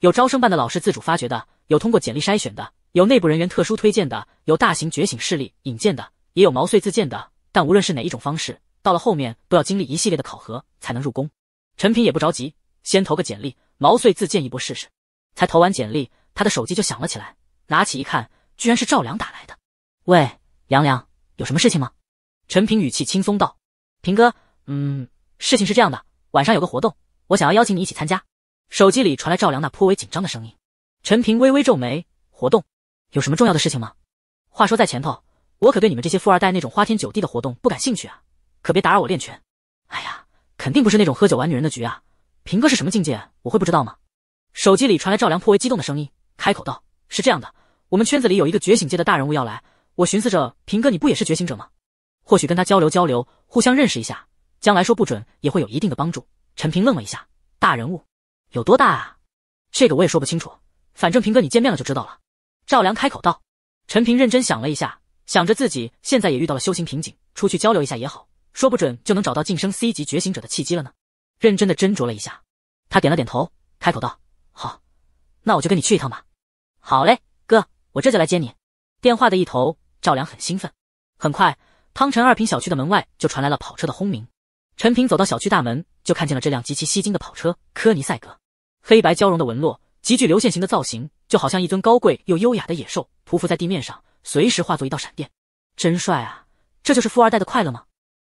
有招生办的老师自主发掘的，有通过简历筛选的，有内部人员特殊推荐的，有大型觉醒势力引荐的，也有毛遂自荐的。但无论是哪一种方式，到了后面都要经历一系列的考核才能入宫。陈平也不着急，先投个简历，毛遂自荐一波试试。才投完简历，他的手机就响了起来，拿起一看，居然是赵良打来的。喂，凉良，有什么事情吗？陈平语气轻松道。平哥，嗯，事情是这样的，晚上有个活动，我想要邀请你一起参加。手机里传来赵良那颇为紧张的声音。陈平微微皱眉，活动有什么重要的事情吗？话说在前头，我可对你们这些富二代那种花天酒地的活动不感兴趣啊，可别打扰我练拳。哎呀，肯定不是那种喝酒玩女人的局啊，平哥是什么境界，我会不知道吗？手机里传来赵良颇为激动的声音，开口道：“是这样的，我们圈子里有一个觉醒界的大人物要来，我寻思着，平哥你不也是觉醒者吗？”或许跟他交流交流，互相认识一下，将来说不准也会有一定的帮助。陈平愣了一下，大人物有多大啊？这个我也说不清楚，反正平哥你见面了就知道了。赵良开口道。陈平认真想了一下，想着自己现在也遇到了修行瓶颈，出去交流一下也好，说不准就能找到晋升 C 级觉醒者的契机了呢。认真的斟酌了一下，他点了点头，开口道：“好，那我就跟你去一趟吧。”好嘞，哥，我这就来接你。电话的一头，赵良很兴奋，很快。汤臣二品小区的门外就传来了跑车的轰鸣，陈平走到小区大门就看见了这辆极其吸睛的跑车科尼赛格，黑白交融的纹络，极具流线型的造型，就好像一尊高贵又优雅的野兽匍匐在地面上，随时化作一道闪电，真帅啊！这就是富二代的快乐吗？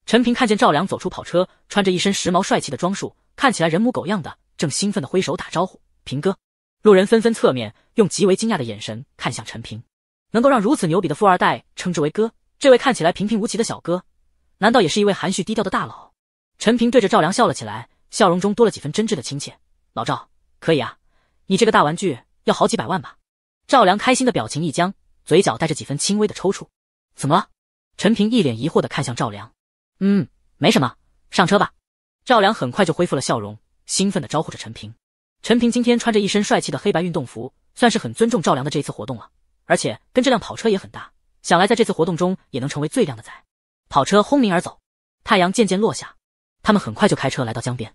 陈平看见赵良走出跑车，穿着一身时髦帅气的装束，看起来人模狗样的，正兴奋的挥手打招呼：“平哥！”路人纷纷侧面用极为惊讶的眼神看向陈平，能够让如此牛逼的富二代称之为哥。这位看起来平平无奇的小哥，难道也是一位含蓄低调的大佬？陈平对着赵良笑了起来，笑容中多了几分真挚的亲切。老赵，可以啊，你这个大玩具要好几百万吧？赵良开心的表情一僵，嘴角带着几分轻微的抽搐。怎么了？陈平一脸疑惑的看向赵良。嗯，没什么，上车吧。赵良很快就恢复了笑容，兴奋的招呼着陈平。陈平今天穿着一身帅气的黑白运动服，算是很尊重赵良的这次活动了，而且跟这辆跑车也很搭。想来，在这次活动中也能成为最靓的仔。跑车轰鸣而走，太阳渐渐落下，他们很快就开车来到江边。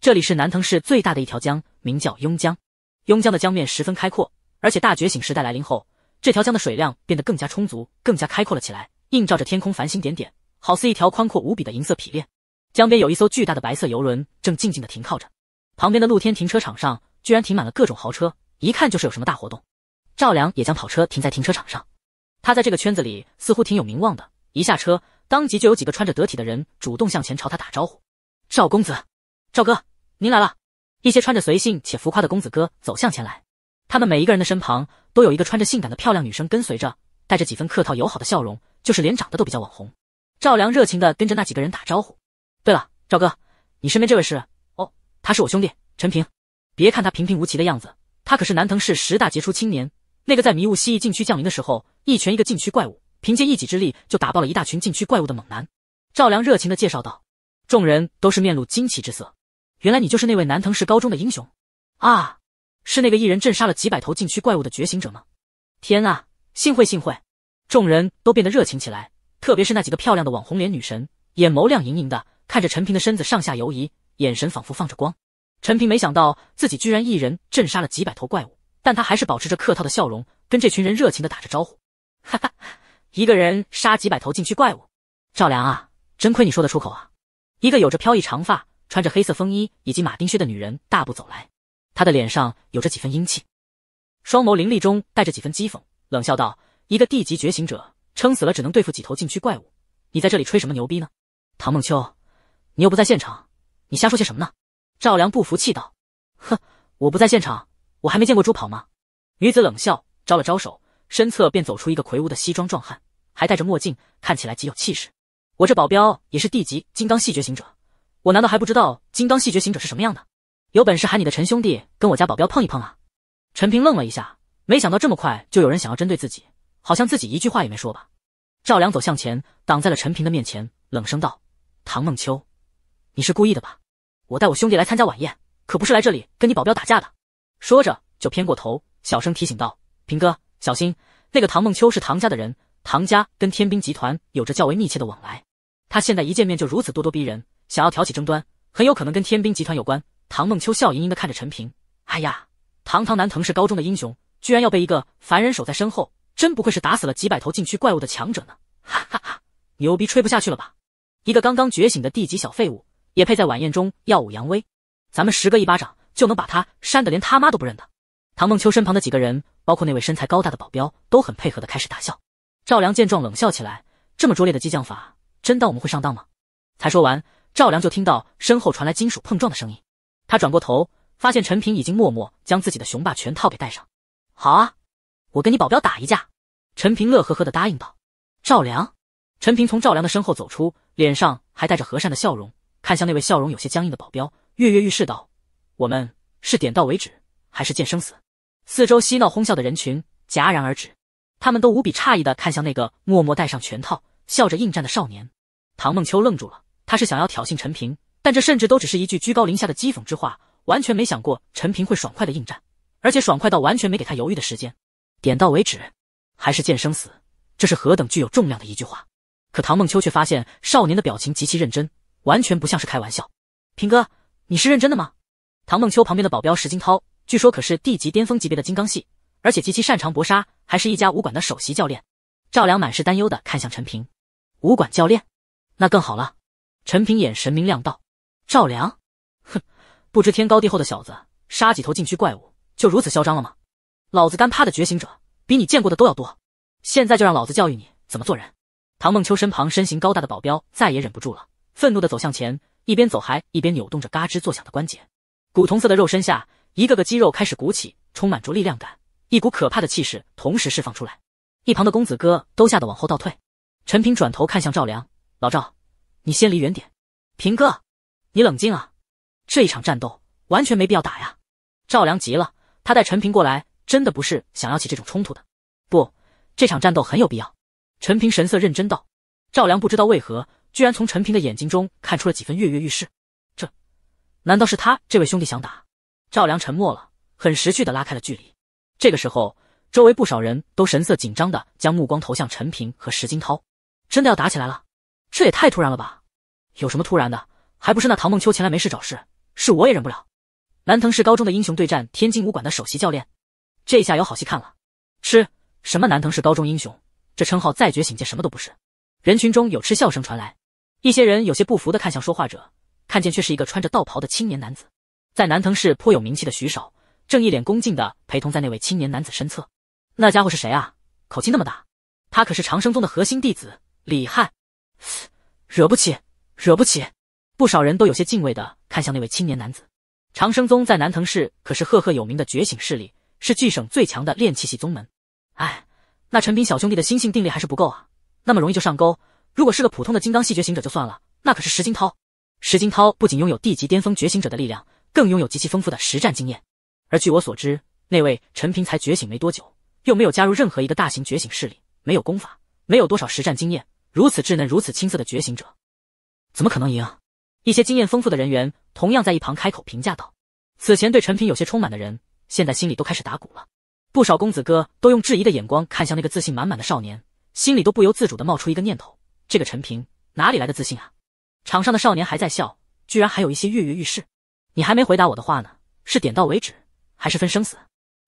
这里是南藤市最大的一条江，名叫雍江。雍江的江面十分开阔，而且大觉醒时代来临后，这条江的水量变得更加充足，更加开阔了起来，映照着天空繁星点点，好似一条宽阔无比的银色匹链。江边有一艘巨大的白色游轮正静静的停靠着，旁边的露天停车场上居然停满了各种豪车，一看就是有什么大活动。赵良也将跑车停在停车场上。他在这个圈子里似乎挺有名望的，一下车，当即就有几个穿着得体的人主动向前朝他打招呼：“赵公子，赵哥，您来了。”一些穿着随性且浮夸的公子哥走向前来，他们每一个人的身旁都有一个穿着性感的漂亮女生跟随着，带着几分客套友好的笑容，就是连长得都比较网红。赵良热情地跟着那几个人打招呼：“对了，赵哥，你身边这位是……哦，他是我兄弟陈平，别看他平平无奇的样子，他可是南藤市十大杰出青年。”那个在迷雾蜥蜴禁区降临的时候，一拳一个禁区怪物，凭借一己之力就打爆了一大群禁区怪物的猛男，赵良热情的介绍道。众人都是面露惊奇之色。原来你就是那位南藤市高中的英雄，啊，是那个一人镇杀了几百头禁区怪物的觉醒者吗？天啊，幸会幸会！众人都变得热情起来，特别是那几个漂亮的网红脸女神，眼眸亮盈盈的看着陈平的身子上下游移，眼神仿佛放着光。陈平没想到自己居然一人镇杀了几百头怪物。但他还是保持着客套的笑容，跟这群人热情的打着招呼。哈哈，一个人杀几百头禁区怪物，赵良啊，真亏你说得出口啊！一个有着飘逸长发、穿着黑色风衣以及马丁靴的女人大步走来，她的脸上有着几分英气，双眸凌厉中带着几分讥讽，冷笑道：“一个地级觉醒者，撑死了只能对付几头禁区怪物，你在这里吹什么牛逼呢？”唐梦秋，你又不在现场，你瞎说些什么呢？”赵良不服气道：“哼，我不在现场。”我还没见过猪跑吗？女子冷笑，招了招手，身侧便走出一个魁梧的西装壮汉，还戴着墨镜，看起来极有气势。我这保镖也是地级金刚细觉行者，我难道还不知道金刚细觉行者是什么样的？有本事喊你的陈兄弟跟我家保镖碰一碰啊！陈平愣了一下，没想到这么快就有人想要针对自己，好像自己一句话也没说吧？赵良走向前，挡在了陈平的面前，冷声道：“唐梦秋，你是故意的吧？我带我兄弟来参加晚宴，可不是来这里跟你保镖打架的。”说着，就偏过头，小声提醒道：“平哥，小心，那个唐梦秋是唐家的人，唐家跟天兵集团有着较为密切的往来。他现在一见面就如此咄咄逼人，想要挑起争端，很有可能跟天兵集团有关。”唐梦秋笑盈盈的看着陈平，哎呀，堂堂南藤市高中的英雄，居然要被一个凡人守在身后，真不愧是打死了几百头禁区怪物的强者呢！哈哈哈，牛逼吹不下去了吧？一个刚刚觉醒的地级小废物，也配在晚宴中耀武扬威？咱们十个一巴掌。就能把他扇得连他妈都不认得。唐梦秋身旁的几个人，包括那位身材高大的保镖，都很配合的开始大笑。赵良见状冷笑起来：“这么拙劣的激将法，真当我们会上当吗？”才说完，赵良就听到身后传来金属碰撞的声音。他转过头，发现陈平已经默默将自己的雄霸拳套给戴上。“好啊，我跟你保镖打一架。”陈平乐呵呵的答应道。赵良，陈平从赵良的身后走出，脸上还带着和善的笑容，看向那位笑容有些僵硬的保镖，跃跃欲试道。我们是点到为止，还是见生死？四周嬉闹哄笑的人群戛然而止，他们都无比诧异的看向那个默默戴上拳套、笑着应战的少年。唐梦秋愣住了，他是想要挑衅陈平，但这甚至都只是一句居高临下的讥讽之话，完全没想过陈平会爽快的应战，而且爽快到完全没给他犹豫的时间。点到为止，还是见生死？这是何等具有重量的一句话！可唐梦秋却发现少年的表情极其认真，完全不像是开玩笑。平哥，你是认真的吗？唐梦秋旁边的保镖石金涛，据说可是地级巅峰级别的金刚系，而且极其擅长搏杀，还是一家武馆的首席教练。赵良满是担忧的看向陈平，武馆教练，那更好了。陈平眼神明亮道：“赵良，哼，不知天高地厚的小子，杀几头禁区怪物就如此嚣张了吗？老子干趴的觉醒者比你见过的都要多，现在就让老子教育你怎么做人。”唐梦秋身旁身形高大的保镖再也忍不住了，愤怒的走向前，一边走还一边扭动着嘎吱作响的关节。古铜色的肉身下，一个个肌肉开始鼓起，充满着力量感，一股可怕的气势同时释放出来。一旁的公子哥都吓得往后倒退。陈平转头看向赵良：“老赵，你先离远点。”“平哥，你冷静啊，这一场战斗完全没必要打呀。”赵良急了，他带陈平过来，真的不是想要起这种冲突的。不，这场战斗很有必要。陈平神色认真道。赵良不知道为何，居然从陈平的眼睛中看出了几分跃跃欲试。难道是他这位兄弟想打？赵良沉默了，很识趣的拉开了距离。这个时候，周围不少人都神色紧张的将目光投向陈平和石金涛。真的要打起来了？这也太突然了吧！有什么突然的？还不是那唐梦秋前来没事找事，是我也忍不了。南藤市高中的英雄对战天津武馆的首席教练，这下有好戏看了。吃什么南藤市高中英雄？这称号在觉醒界什么都不是。人群中有嗤笑声传来，一些人有些不服的看向说话者。看见却是一个穿着道袍的青年男子，在南藤市颇有名气的徐少，正一脸恭敬的陪同在那位青年男子身侧。那家伙是谁啊？口气那么大？他可是长生宗的核心弟子李汉，惹不起，惹不起。不少人都有些敬畏的看向那位青年男子。长生宗在南藤市可是赫赫有名的觉醒势力，是巨省最强的炼气系宗门。哎，那陈平小兄弟的心性定力还是不够啊，那么容易就上钩。如果是个普通的金刚系觉醒者就算了，那可是石金涛。石金涛不仅拥有地级巅峰觉醒者的力量，更拥有极其丰富的实战经验。而据我所知，那位陈平才觉醒没多久，又没有加入任何一个大型觉醒势力，没有功法，没有多少实战经验。如此稚嫩、如此青涩的觉醒者，怎么可能赢？一些经验丰富的人员同样在一旁开口评价道：“此前对陈平有些充满的人，现在心里都开始打鼓了。不少公子哥都用质疑的眼光看向那个自信满满的少年，心里都不由自主地冒出一个念头：这个陈平哪里来的自信啊？”场上的少年还在笑，居然还有一些跃跃欲试。你还没回答我的话呢，是点到为止，还是分生死？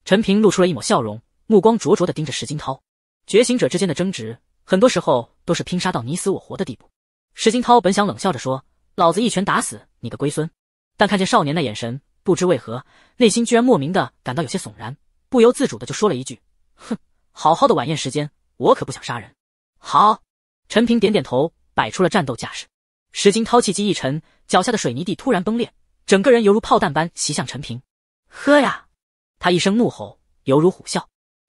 陈平露出了一抹笑容，目光灼灼的盯着石金涛。觉醒者之间的争执，很多时候都是拼杀到你死我活的地步。石金涛本想冷笑着说：“老子一拳打死你个龟孙！”但看见少年的眼神，不知为何，内心居然莫名的感到有些悚然，不由自主的就说了一句：“哼，好好的晚宴时间，我可不想杀人。”好，陈平点点头，摆出了战斗架势。石金涛气机一沉，脚下的水泥地突然崩裂，整个人犹如炮弹般袭向陈平。喝呀！他一声怒吼，犹如虎啸。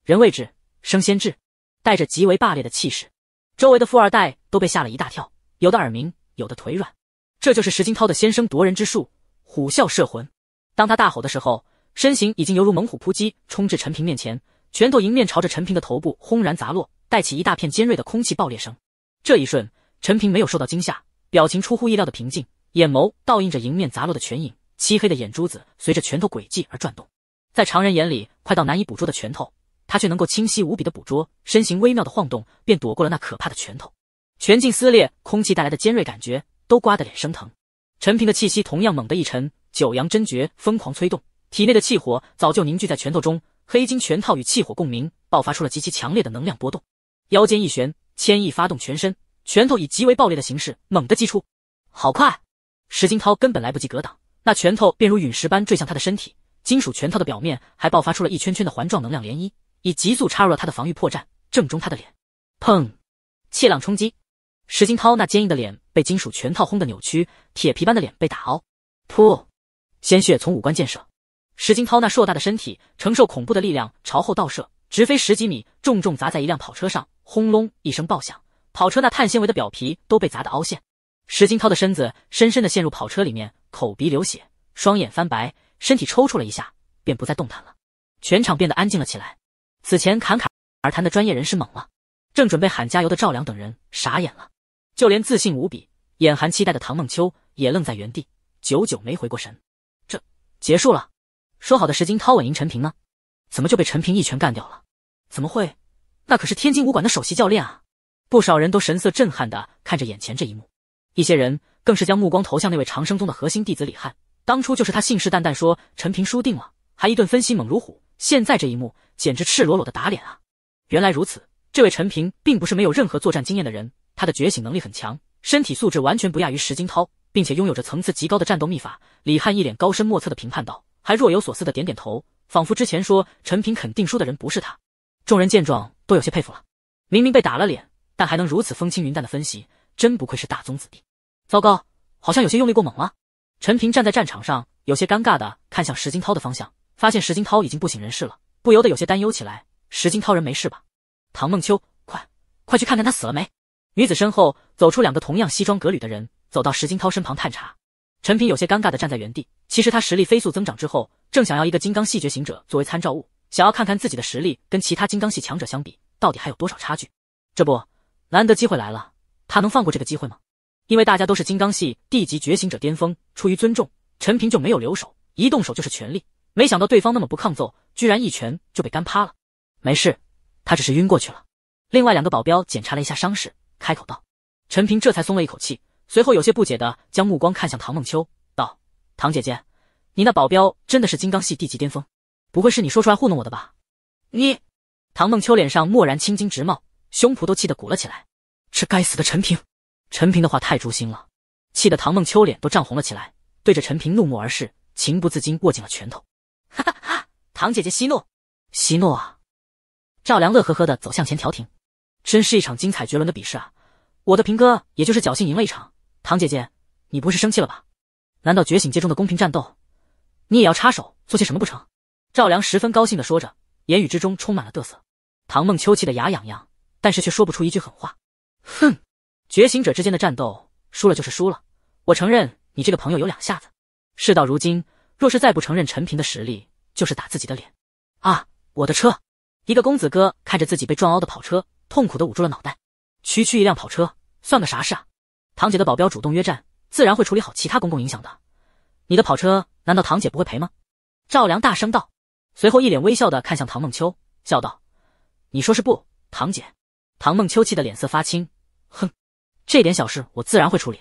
人未至，声先至，带着极为霸烈的气势，周围的富二代都被吓了一大跳，有的耳鸣，有的腿软。这就是石金涛的先声夺人之术——虎啸摄魂。当他大吼的时候，身形已经犹如猛虎扑击，冲至陈平面前，拳头迎面朝着陈平的头部轰然砸落，带起一大片尖锐的空气爆裂声。这一瞬，陈平没有受到惊吓。表情出乎意料的平静，眼眸倒映着迎面砸落的拳影，漆黑的眼珠子随着拳头轨迹而转动。在常人眼里快到难以捕捉的拳头，他却能够清晰无比的捕捉，身形微妙的晃动便躲过了那可怕的拳头。拳劲撕裂空气带来的尖锐感觉，都刮得脸生疼。陈平的气息同样猛地一沉，九阳真诀疯狂催动，体内的气火早就凝聚在拳头中，黑金拳套与气火共鸣，爆发出了极其强烈的能量波动。腰间一旋，千亿发动全身。拳头以极为爆裂的形式猛地击出，好快！石金涛根本来不及格挡，那拳头便如陨石般坠向他的身体。金属拳套的表面还爆发出了一圈圈的环状能量涟漪，以急速插入了他的防御破绽，正中他的脸。砰！气浪冲击，石金涛那坚硬的脸被金属拳套轰得扭曲，铁皮般的脸被打凹。噗！鲜血从五官溅射。石金涛那硕大的身体承受恐怖的力量，朝后倒射，直飞十几米，重重砸在一辆跑车上。轰隆一声爆响。跑车那碳纤维的表皮都被砸得凹陷，石金涛的身子深深的陷入跑车里面，口鼻流血，双眼翻白，身体抽搐了一下，便不再动弹了。全场变得安静了起来。此前侃侃而谈的专业人士懵了，正准备喊加油的赵良等人傻眼了，就连自信无比、眼含期待的唐梦秋也愣在原地，久久没回过神。这结束了？说好的石金涛稳赢陈平呢？怎么就被陈平一拳干掉了？怎么会？那可是天津武馆的首席教练啊！不少人都神色震撼的看着眼前这一幕，一些人更是将目光投向那位长生宗的核心弟子李汉。当初就是他信誓旦旦说陈平输定了，还一顿分析猛如虎。现在这一幕简直赤裸裸的打脸啊！原来如此，这位陈平并不是没有任何作战经验的人，他的觉醒能力很强，身体素质完全不亚于石金涛，并且拥有着层次极高的战斗秘法。李汉一脸高深莫测的评判道，还若有所思的点点头，仿佛之前说陈平肯定输的人不是他。众人见状都有些佩服了，明明被打了脸。但还能如此风轻云淡的分析，真不愧是大宗子弟。糟糕，好像有些用力过猛了。陈平站在战场上，有些尴尬的看向石金涛的方向，发现石金涛已经不省人事了，不由得有些担忧起来。石金涛人没事吧？唐梦秋，快，快去看看他死了没。女子身后走出两个同样西装革履的人，走到石金涛身旁探查。陈平有些尴尬的站在原地。其实他实力飞速增长之后，正想要一个金刚系觉醒者作为参照物，想要看看自己的实力跟其他金刚系强者相比，到底还有多少差距。这不。难得机会来了，他能放过这个机会吗？因为大家都是金刚系地级觉醒者巅峰，出于尊重，陈平就没有留手，一动手就是全力。没想到对方那么不抗揍，居然一拳就被干趴了。没事，他只是晕过去了。另外两个保镖检查了一下伤势，开口道。陈平这才松了一口气，随后有些不解的将目光看向唐梦秋，道：“唐姐姐，你那保镖真的是金刚系地级巅峰？不会是你说出来糊弄我的吧？”你，唐梦秋脸上蓦然青筋直冒。胸脯都气得鼓了起来，这该死的陈平！陈平的话太诛心了，气得唐梦秋脸都涨红了起来，对着陈平怒目而视，情不自禁握紧了拳头。哈哈哈，唐姐姐息怒，息怒啊！赵良乐呵呵的走向前调停，真是一场精彩绝伦的比试啊！我的平哥，也就是侥幸赢了一场。唐姐姐，你不会是生气了吧？难道觉醒界中的公平战斗，你也要插手做些什么不成？赵良十分高兴的说着，言语之中充满了得瑟。唐梦秋气得牙痒痒。但是却说不出一句狠话。哼，觉醒者之间的战斗输了就是输了。我承认你这个朋友有两下子。事到如今，若是再不承认陈平的实力，就是打自己的脸。啊，我的车！一个公子哥看着自己被撞凹的跑车，痛苦的捂住了脑袋。区区一辆跑车，算个啥事啊？堂姐的保镖主动约战，自然会处理好其他公共影响的。你的跑车难道堂姐不会赔吗？赵良大声道，随后一脸微笑的看向唐梦秋，笑道：“你说是不，堂姐？”唐梦秋气得脸色发青，哼，这点小事我自然会处理。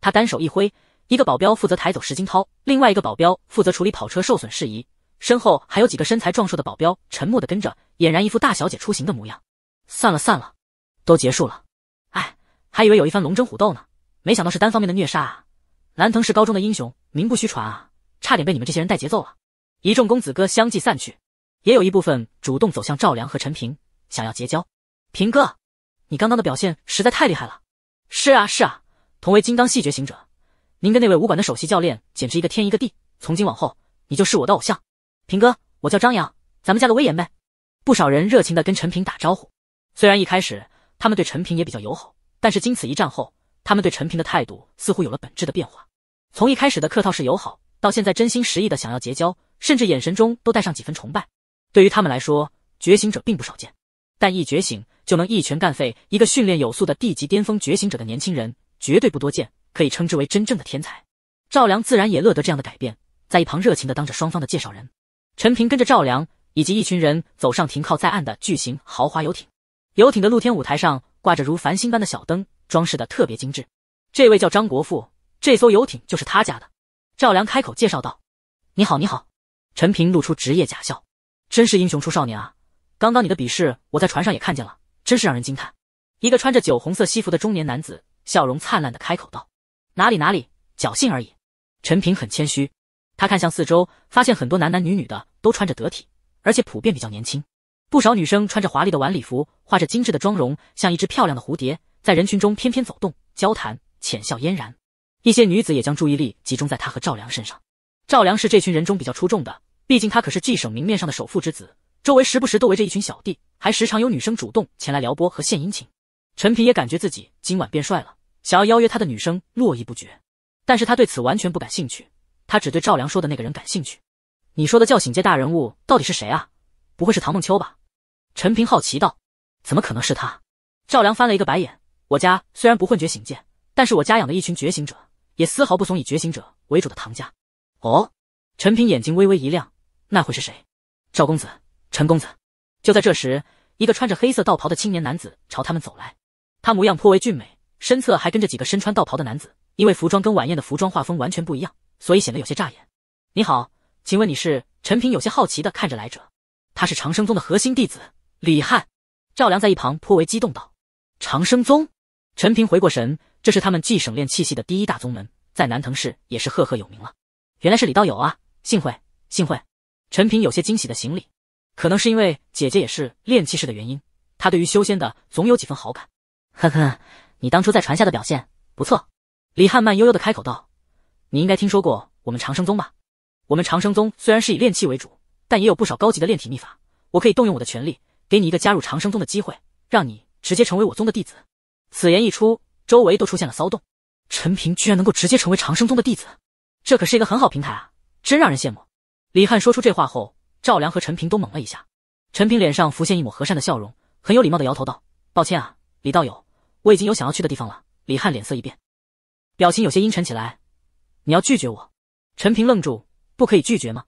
他单手一挥，一个保镖负责抬走石金涛，另外一个保镖负责处理跑车受损事宜，身后还有几个身材壮硕的保镖沉默的跟着，俨然一副大小姐出行的模样。散了，散了，都结束了。哎，还以为有一番龙争虎斗呢，没想到是单方面的虐杀啊！蓝腾是高中的英雄，名不虚传啊，差点被你们这些人带节奏了。一众公子哥相继散去，也有一部分主动走向赵良和陈平，想要结交平哥。你刚刚的表现实在太厉害了！是啊，是啊，同为金刚系觉醒者，您跟那位武馆的首席教练简直一个天一个地。从今往后，你就是我的偶像，平哥。我叫张扬，咱们加个威严呗。不少人热情的跟陈平打招呼。虽然一开始他们对陈平也比较友好，但是经此一战后，他们对陈平的态度似乎有了本质的变化。从一开始的客套式友好，到现在真心实意的想要结交，甚至眼神中都带上几分崇拜。对于他们来说，觉醒者并不少见。但一觉醒就能一拳干废一个训练有素的地级巅峰觉醒者的年轻人，绝对不多见，可以称之为真正的天才。赵良自然也乐得这样的改变，在一旁热情的当着双方的介绍人。陈平跟着赵良以及一群人走上停靠在岸的巨型豪华游艇，游艇的露天舞台上挂着如繁星般的小灯，装饰的特别精致。这位叫张国富，这艘游艇就是他家的。赵良开口介绍道：“你好，你好。”陈平露出职业假笑：“真是英雄出少年啊。”刚刚你的比试，我在船上也看见了，真是让人惊叹。一个穿着酒红色西服的中年男子笑容灿烂的开口道：“哪里哪里，侥幸而已。”陈平很谦虚。他看向四周，发现很多男男女女的都穿着得体，而且普遍比较年轻。不少女生穿着华丽的晚礼服，画着精致的妆容，像一只漂亮的蝴蝶，在人群中翩翩走动、交谈，浅笑嫣然。一些女子也将注意力集中在他和赵良身上。赵良是这群人中比较出众的，毕竟他可是 G 省明面上的首富之子。周围时不时都围着一群小弟，还时常有女生主动前来撩拨和献殷勤。陈平也感觉自己今晚变帅了，想要邀约他的女生络绎不绝，但是他对此完全不感兴趣。他只对赵良说的那个人感兴趣。你说的叫醒界大人物到底是谁啊？不会是唐梦秋吧？陈平好奇道。怎么可能是他？赵良翻了一个白眼。我家虽然不混觉醒界，但是我家养的一群觉醒者也丝毫不怂，以觉醒者为主的唐家。哦，陈平眼睛微微一亮，那会是谁？赵公子。陈公子，就在这时，一个穿着黑色道袍的青年男子朝他们走来。他模样颇为俊美，身侧还跟着几个身穿道袍的男子。因为服装跟晚宴的服装画风完全不一样，所以显得有些扎眼。你好，请问你是？陈平有些好奇的看着来者。他是长生宗的核心弟子李汉。赵良在一旁颇为激动道：“长生宗。”陈平回过神，这是他们既省练气系的第一大宗门，在南藤市也是赫赫有名了。原来是李道友啊，幸会幸会。陈平有些惊喜的行礼。可能是因为姐姐也是练气士的原因，她对于修仙的总有几分好感。呵呵，你当初在船下的表现不错。李汉慢悠悠的开口道：“你应该听说过我们长生宗吧？我们长生宗虽然是以炼气为主，但也有不少高级的炼体秘法。我可以动用我的权力，给你一个加入长生宗的机会，让你直接成为我宗的弟子。”此言一出，周围都出现了骚动。陈平居然能够直接成为长生宗的弟子，这可是一个很好平台啊！真让人羡慕。李汉说出这话后。赵良和陈平都懵了一下，陈平脸上浮现一抹和善的笑容，很有礼貌的摇头道：“抱歉啊，李道友，我已经有想要去的地方了。”李汉脸色一变，表情有些阴沉起来：“你要拒绝我？”陈平愣住：“不可以拒绝吗？”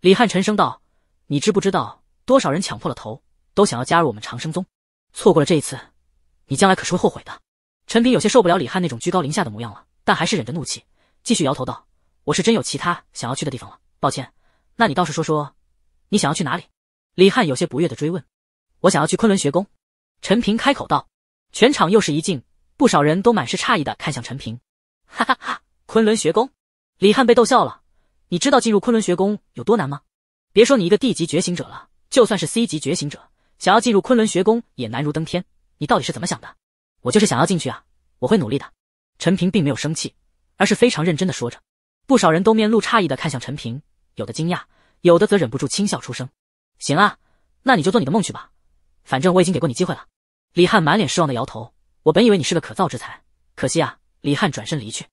李汉沉声道：“你知不知道多少人抢破了头，都想要加入我们长生宗？错过了这一次，你将来可是会后悔的。”陈平有些受不了李汉那种居高临下的模样了，但还是忍着怒气，继续摇头道：“我是真有其他想要去的地方了，抱歉。那你倒是说说。”你想要去哪里？李汉有些不悦的追问。我想要去昆仑学宫。陈平开口道。全场又是一静，不少人都满是诧异的看向陈平。哈哈哈，昆仑学宫！李汉被逗笑了。你知道进入昆仑学宫有多难吗？别说你一个 D 级觉醒者了，就算是 C 级觉醒者，想要进入昆仑学宫也难如登天。你到底是怎么想的？我就是想要进去啊，我会努力的。陈平并没有生气，而是非常认真的说着。不少人都面露诧异的看向陈平，有的惊讶。有的则忍不住轻笑出声。行啊，那你就做你的梦去吧，反正我已经给过你机会了。李汉满脸失望的摇头。我本以为你是个可造之才，可惜啊。李汉转身离去。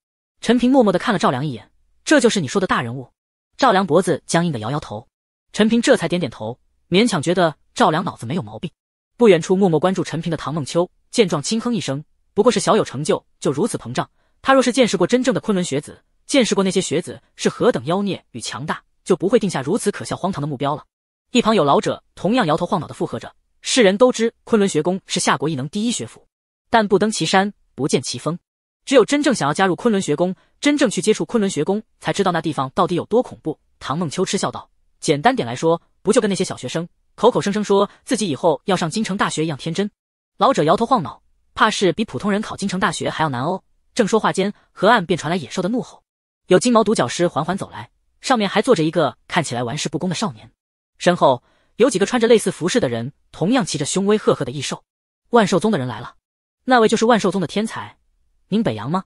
陈平默默的看了赵良一眼。这就是你说的大人物？赵良脖子僵硬的摇摇头。陈平这才点点头，勉强觉得赵良脑子没有毛病。不远处默默关注陈平的唐梦秋见状轻哼一声。不过是小有成就就如此膨胀？他若是见识过真正的昆仑学子，见识过那些学子是何等妖孽与强大。就不会定下如此可笑荒唐的目标了。一旁有老者同样摇头晃脑的附和着。世人都知昆仑学宫是夏国异能第一学府，但不登其山不见其峰。只有真正想要加入昆仑学宫，真正去接触昆仑学宫，才知道那地方到底有多恐怖。唐梦秋嗤笑道：“简单点来说，不就跟那些小学生口口声声说自己以后要上京城大学一样天真？”老者摇头晃脑，怕是比普通人考京城大学还要难哦。正说话间，河岸便传来野兽的怒吼，有金毛独角狮缓缓走来。上面还坐着一个看起来玩世不恭的少年，身后有几个穿着类似服饰的人，同样骑着凶威赫赫的异兽。万寿宗的人来了，那位就是万寿宗的天才，宁北阳吗？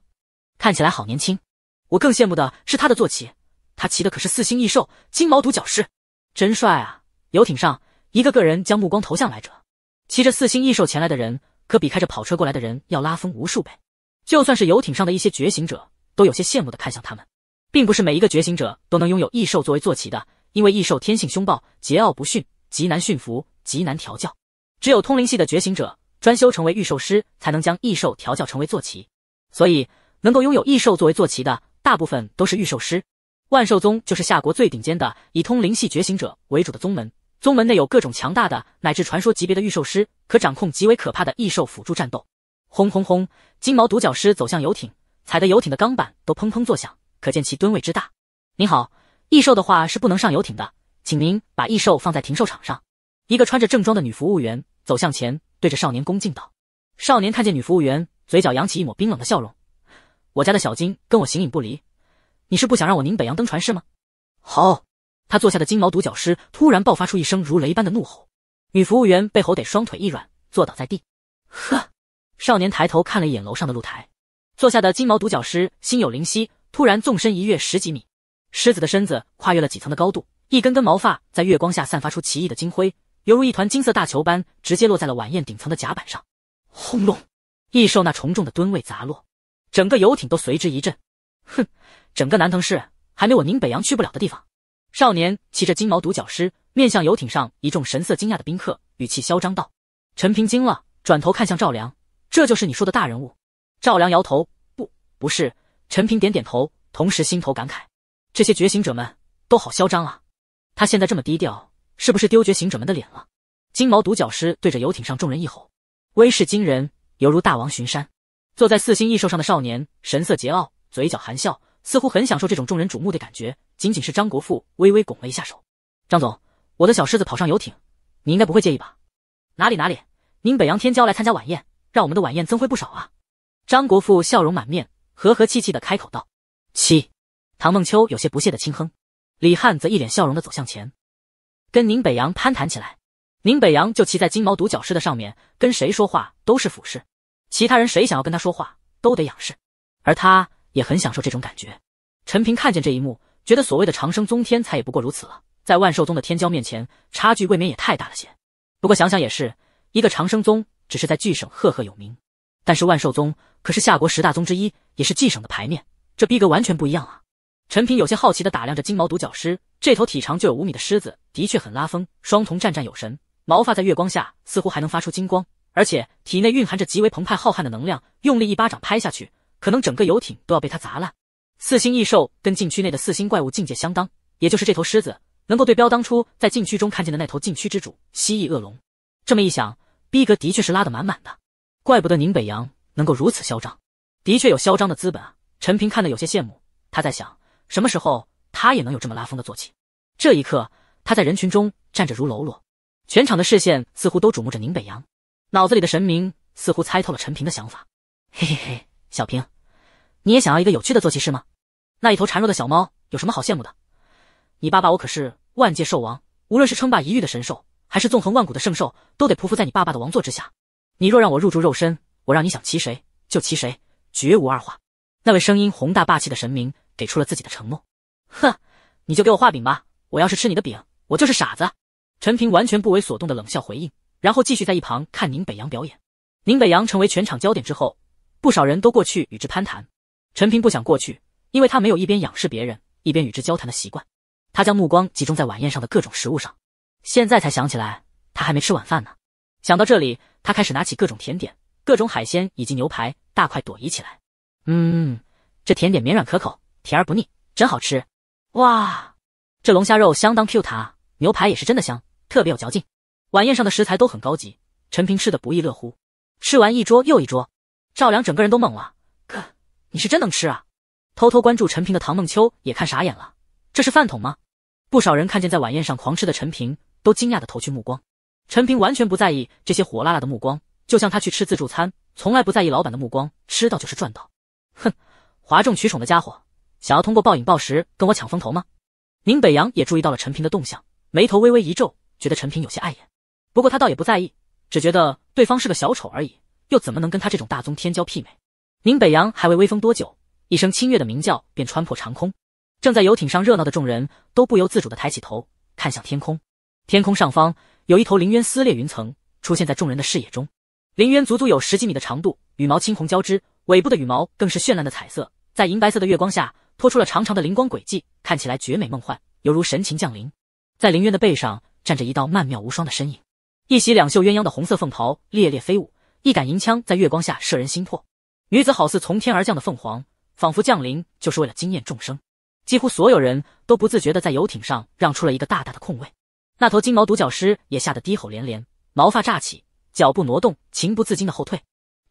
看起来好年轻。我更羡慕的是他的坐骑，他骑的可是四星异兽金毛独角狮，真帅啊！游艇上一个个人将目光投向来者，骑着四星异兽前来的人，可比开着跑车过来的人要拉风无数倍。就算是游艇上的一些觉醒者，都有些羡慕的看向他们。并不是每一个觉醒者都能拥有异兽作为坐骑的，因为异兽天性凶暴、桀骜不驯，极难驯服、极难调教。只有通灵系的觉醒者专修成为御兽师，才能将异兽调教成为坐骑。所以，能够拥有异兽作为坐骑的，大部分都是御兽师。万兽宗就是夏国最顶尖的以通灵系觉醒者为主的宗门，宗门内有各种强大的乃至传说级别的御兽师，可掌控极为可怕的异兽辅助战斗。轰轰轰！金毛独角狮走向游艇，踩的游艇的钢板都砰砰作响。可见其吨位之大。您好，异兽的话是不能上游艇的，请您把异兽放在停售场上。一个穿着正装的女服务员走向前，对着少年恭敬道：“少年看见女服务员，嘴角扬起一抹冰冷的笑容。我家的小金跟我形影不离，你是不想让我宁北洋登船是吗？”好，他坐下的金毛独角狮突然爆发出一声如雷般的怒吼，女服务员被吼得双腿一软，坐倒在地。呵，少年抬头看了一眼楼上的露台，坐下的金毛独角狮心有灵犀。突然纵身一跃，十几米，狮子的身子跨越了几层的高度，一根根毛发在月光下散发出奇异的金辉，犹如一团金色大球般直接落在了晚宴顶层的甲板上。轰隆！异兽那重重的吨位砸落，整个游艇都随之一震。哼，整个南藤市还没我宁北洋去不了的地方。少年骑着金毛独角狮，面向游艇上一众神色惊讶的宾客，语气嚣张道：“陈平惊了，转头看向赵良，这就是你说的大人物？”赵良摇头，不，不是。陈平点点头，同时心头感慨：这些觉醒者们都好嚣张啊！他现在这么低调，是不是丢觉醒者们的脸了？金毛独角狮对着游艇上众人一吼，威势惊人，犹如大王巡山。坐在四星异兽上的少年神色桀骜，嘴角含笑，似乎很享受这种众人瞩目的感觉。仅仅是张国富微微拱了一下手：“张总，我的小狮子跑上游艇，你应该不会介意吧？”“哪里哪里，您北洋天骄来参加晚宴，让我们的晚宴增辉不少啊！”张国富笑容满面。和和气气的开口道：“七，唐梦秋有些不屑的轻哼，李汉则一脸笑容的走向前，跟宁北阳攀谈起来。宁北阳就骑在金毛独角狮的上面，跟谁说话都是俯视，其他人谁想要跟他说话都得仰视，而他也很享受这种感觉。陈平看见这一幕，觉得所谓的长生宗天才也不过如此了，在万寿宗的天骄面前，差距未免也太大了些。不过想想也是，一个长生宗只是在巨省赫赫有名，但是万寿宗。”可是夏国十大宗之一，也是季省的牌面，这逼格完全不一样啊！陈平有些好奇的打量着金毛独角狮，这头体长就有五米的狮子，的确很拉风，双瞳战战有神，毛发在月光下似乎还能发出金光，而且体内蕴含着极为澎湃浩瀚的能量，用力一巴掌拍下去，可能整个游艇都要被它砸烂。四星异兽跟禁区内的四星怪物境界相当，也就是这头狮子能够对标当初在禁区中看见的那头禁区之主蜥蜴恶龙。这么一想，逼格的确是拉得满满的，怪不得宁北阳。能够如此嚣张，的确有嚣张的资本啊！陈平看得有些羡慕，他在想，什么时候他也能有这么拉风的坐骑。这一刻，他在人群中站着如喽啰，全场的视线似乎都瞩目着宁北阳。脑子里的神明似乎猜透了陈平的想法，嘿嘿嘿，小平，你也想要一个有趣的坐骑师吗？那一头孱弱的小猫有什么好羡慕的？你爸爸我可是万界兽王，无论是称霸一域的神兽，还是纵横万古的圣兽，都得匍匐在你爸爸的王座之下。你若让我入住肉身。我让你想骑谁就骑谁，绝无二话。那位声音宏大霸气的神明给出了自己的承诺。哼，你就给我画饼吧！我要是吃你的饼，我就是傻子。陈平完全不为所动的冷笑回应，然后继续在一旁看宁北阳表演。宁北阳成为全场焦点之后，不少人都过去与之攀谈。陈平不想过去，因为他没有一边仰视别人一边与之交谈的习惯。他将目光集中在晚宴上的各种食物上。现在才想起来，他还没吃晚饭呢。想到这里，他开始拿起各种甜点。各种海鲜以及牛排大快朵颐起来，嗯，这甜点绵软可口，甜而不腻，真好吃。哇，这龙虾肉相当 Q 弹啊，牛排也是真的香，特别有嚼劲。晚宴上的食材都很高级，陈平吃的不亦乐乎，吃完一桌又一桌。赵良整个人都懵了，哥，你是真能吃啊！偷偷关注陈平的唐梦秋也看傻眼了，这是饭桶吗？不少人看见在晚宴上狂吃的陈平，都惊讶的投去目光。陈平完全不在意这些火辣辣的目光。就像他去吃自助餐，从来不在意老板的目光，吃到就是赚到。哼，哗众取宠的家伙，想要通过暴饮暴食跟我抢风头吗？宁北阳也注意到了陈平的动向，眉头微微一皱，觉得陈平有些碍眼。不过他倒也不在意，只觉得对方是个小丑而已，又怎么能跟他这种大宗天骄媲美？宁北阳还未威风多久，一声清越的鸣叫便穿破长空，正在游艇上热闹的众人都不由自主的抬起头看向天空。天空上方有一头灵渊撕裂云层，出现在众人的视野中。陵渊足足有十几米的长度，羽毛青红交织，尾部的羽毛更是绚烂的彩色，在银白色的月光下拖出了长长的灵光轨迹，看起来绝美梦幻，犹如神禽降临。在陵渊的背上站着一道曼妙无双的身影，一袭两袖鸳鸯的红色凤袍猎猎飞舞，一杆银枪在月光下摄人心魄。女子好似从天而降的凤凰，仿佛降临就是为了惊艳众生，几乎所有人都不自觉地在游艇上让出了一个大大的空位。那头金毛独角狮也吓得低吼连连，毛发炸起。脚步挪动，情不自禁的后退。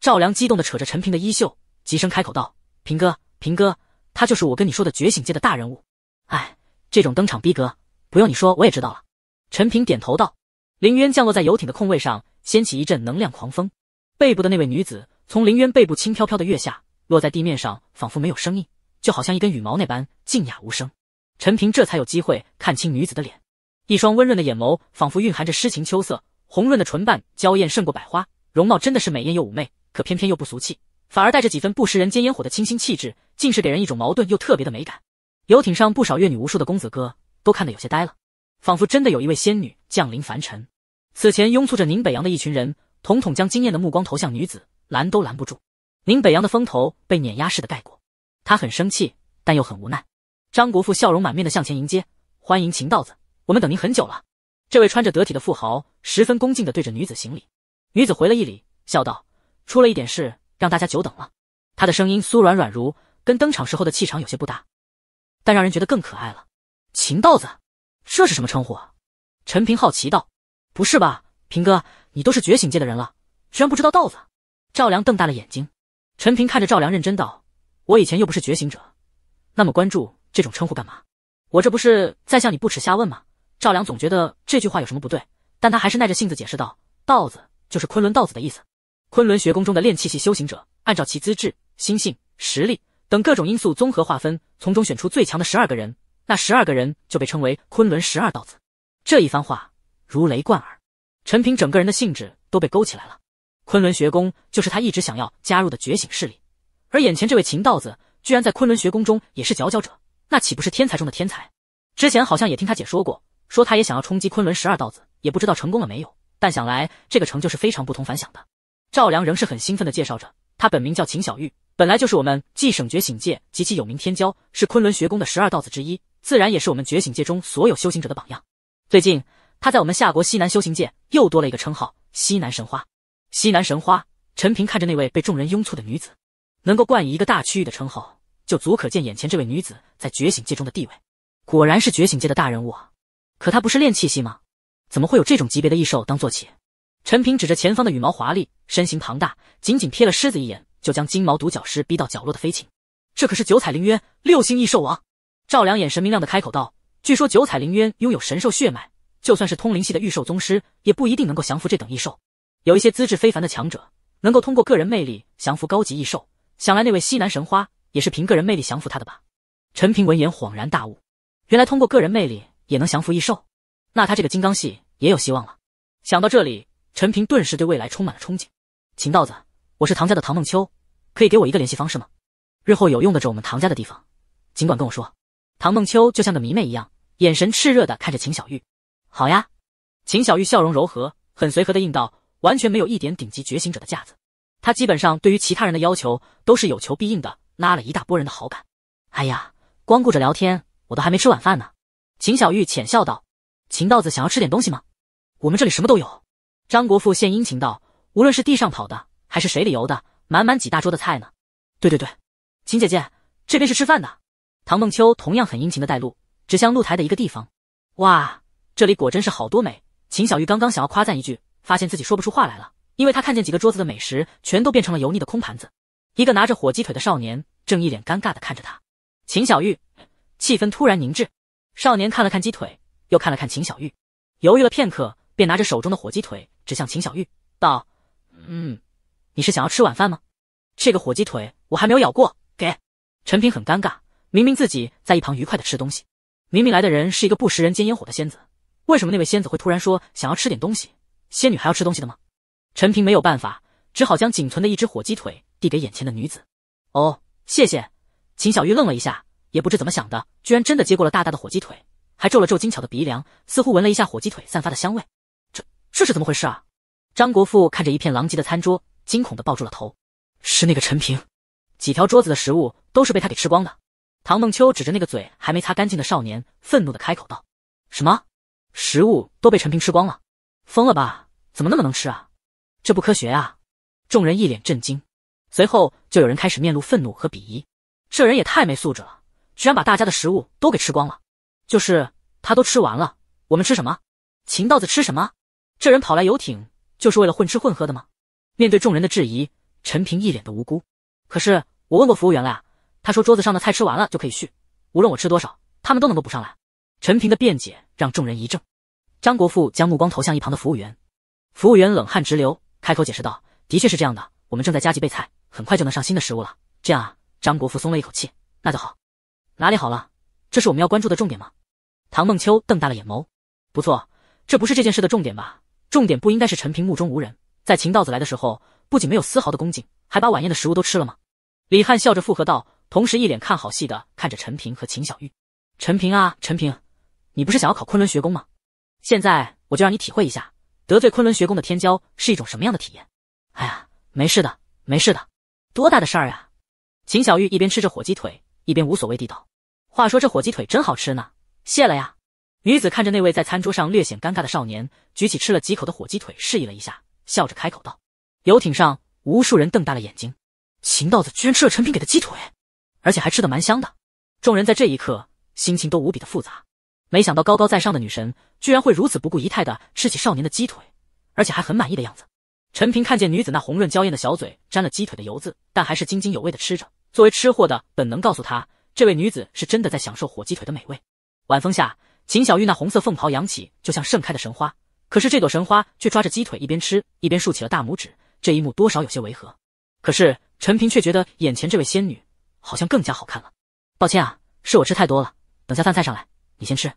赵良激动的扯着陈平的衣袖，急声开口道：“平哥，平哥，他就是我跟你说的觉醒界的大人物。哎，这种登场逼格，不用你说我也知道了。”陈平点头道。林渊降落在游艇的空位上，掀起一阵能量狂风。背部的那位女子从林渊背部轻飘飘的跃下，落在地面上，仿佛没有声音，就好像一根羽毛那般静雅无声。陈平这才有机会看清女子的脸，一双温润的眼眸，仿佛蕴含着诗情秋色。红润的唇瓣，娇艳胜过百花，容貌真的是美艳又妩媚，可偏偏又不俗气，反而带着几分不食人间烟火的清新气质，竟是给人一种矛盾又特别的美感。游艇上不少阅女无数的公子哥都看得有些呆了，仿佛真的有一位仙女降临凡尘。此前拥簇着宁北阳的一群人，统统将惊艳的目光投向女子，拦都拦不住。宁北阳的风头被碾压式的盖过，他很生气，但又很无奈。张国富笑容满面的向前迎接，欢迎秦道子，我们等您很久了。这位穿着得体的富豪十分恭敬地对着女子行礼，女子回了一礼，笑道：“出了一点事，让大家久等了。”她的声音酥软软，如跟登场时候的气场有些不搭，但让人觉得更可爱了。秦道子，这是什么称呼啊？陈平好奇道：“不是吧，平哥，你都是觉醒界的人了，居然不知道道子？”赵良瞪大了眼睛。陈平看着赵良，认真道：“我以前又不是觉醒者，那么关注这种称呼干嘛？我这不是在向你不耻下问吗？”赵良总觉得这句话有什么不对，但他还是耐着性子解释道：“道子就是昆仑道子的意思。昆仑学宫中的炼气系修行者，按照其资质、心性、实力等各种因素综合划分，从中选出最强的十二个人，那十二个人就被称为昆仑十二道子。”这一番话如雷贯耳，陈平整个人的兴致都被勾起来了。昆仑学宫就是他一直想要加入的觉醒势力，而眼前这位秦道子居然在昆仑学宫中也是佼佼者，那岂不是天才中的天才？之前好像也听他姐说过。说他也想要冲击昆仑十二道子，也不知道成功了没有。但想来这个成就是非常不同凡响的。赵良仍是很兴奋地介绍着，他本名叫秦小玉，本来就是我们继省觉醒界极其有名天骄，是昆仑学宫的十二道子之一，自然也是我们觉醒界中所有修行者的榜样。最近他在我们夏国西南修行界又多了一个称号——西南神花。西南神花。陈平看着那位被众人拥簇的女子，能够冠以一个大区域的称号，就足可见眼前这位女子在觉醒界中的地位，果然是觉醒界的大人物啊。可他不是练气息吗？怎么会有这种级别的异兽当坐骑？陈平指着前方的羽毛华丽、身形庞大、仅仅瞥了狮子一眼就将金毛独角狮逼到角落的飞禽，这可是九彩灵渊六星异兽王。赵良眼神明亮的开口道：“据说九彩灵渊拥有神兽血脉，就算是通灵系的御兽宗师，也不一定能够降服这等异兽。有一些资质非凡的强者，能够通过个人魅力降服高级异兽。想来那位西南神花也是凭个人魅力降服他的吧？”陈平闻言恍然大悟，原来通过个人魅力。也能降服异兽，那他这个金刚系也有希望了。想到这里，陈平顿时对未来充满了憧憬。秦道子，我是唐家的唐梦秋，可以给我一个联系方式吗？日后有用得着我们唐家的地方，尽管跟我说。唐梦秋就像个迷妹一样，眼神炽热的看着秦小玉。好呀，秦小玉笑容柔和，很随和的应道，完全没有一点顶级觉醒者的架子。她基本上对于其他人的要求都是有求必应的，拉了一大波人的好感。哎呀，光顾着聊天，我都还没吃晚饭呢。秦小玉浅笑道：“秦道子想要吃点东西吗？我们这里什么都有。”张国富献殷勤道：“无论是地上跑的，还是水里游的，满满几大桌的菜呢。”“对对对，秦姐姐这边是吃饭的。”唐梦秋同样很殷勤的带路，指向露台的一个地方。“哇，这里果真是好多美！”秦小玉刚刚想要夸赞一句，发现自己说不出话来了，因为她看见几个桌子的美食全都变成了油腻的空盘子。一个拿着火鸡腿的少年正一脸尴尬的看着她。秦小玉，气氛突然凝滞。少年看了看鸡腿，又看了看秦小玉，犹豫了片刻，便拿着手中的火鸡腿指向秦小玉，道：“嗯，你是想要吃晚饭吗？这个火鸡腿我还没有咬过，给。”陈平很尴尬，明明自己在一旁愉快的吃东西，明明来的人是一个不食人间烟火的仙子，为什么那位仙子会突然说想要吃点东西？仙女还要吃东西的吗？陈平没有办法，只好将仅存的一只火鸡腿递给眼前的女子。哦，谢谢。秦小玉愣了一下。也不知怎么想的，居然真的接过了大大的火鸡腿，还皱了皱精巧的鼻梁，似乎闻了一下火鸡腿散发的香味。这这是怎么回事啊？张国富看着一片狼藉的餐桌，惊恐的抱住了头。是那个陈平，几条桌子的食物都是被他给吃光的。唐梦秋指着那个嘴还没擦干净的少年，愤怒的开口道：“什么？食物都被陈平吃光了？疯了吧？怎么那么能吃啊？这不科学啊！”众人一脸震惊，随后就有人开始面露愤怒和鄙夷：“这人也太没素质了！”居然把大家的食物都给吃光了，就是他都吃完了，我们吃什么？秦道子吃什么？这人跑来游艇就是为了混吃混喝的吗？面对众人的质疑，陈平一脸的无辜。可是我问过服务员了呀，他说桌子上的菜吃完了就可以续，无论我吃多少，他们都能够补上来。陈平的辩解让众人一怔。张国富将目光投向一旁的服务员，服务员冷汗直流，开口解释道：“的确是这样的，我们正在加急备菜，很快就能上新的食物了。”这样啊，张国富松了一口气，那就好。哪里好了？这是我们要关注的重点吗？唐梦秋瞪大了眼眸。不错，这不是这件事的重点吧？重点不应该是陈平目中无人，在秦道子来的时候，不仅没有丝毫的恭敬，还把晚宴的食物都吃了吗？李汉笑着附和道，同时一脸看好戏的看着陈平和秦小玉。陈平啊，陈平，你不是想要考昆仑学宫吗？现在我就让你体会一下得罪昆仑学宫的天骄是一种什么样的体验。哎呀，没事的，没事的，多大的事儿呀！秦小玉一边吃着火鸡腿，一边无所谓地道。话说这火鸡腿真好吃呢，谢了呀！女子看着那位在餐桌上略显尴尬的少年，举起吃了几口的火鸡腿示意了一下，笑着开口道：“游艇上无数人瞪大了眼睛，秦道子居然吃了陈平给的鸡腿，而且还吃得蛮香的。众人在这一刻心情都无比的复杂，没想到高高在上的女神居然会如此不顾仪态的吃起少年的鸡腿，而且还很满意的样子。陈平看见女子那红润娇艳的小嘴沾了鸡腿的油渍，但还是津津有味的吃着。作为吃货的本能告诉他。”这位女子是真的在享受火鸡腿的美味。晚风下，秦小玉那红色凤袍扬起，就像盛开的神花。可是这朵神花却抓着鸡腿，一边吃一边竖起了大拇指。这一幕多少有些违和。可是陈平却觉得眼前这位仙女好像更加好看了。抱歉啊，是我吃太多了。等下饭菜上来，你先吃。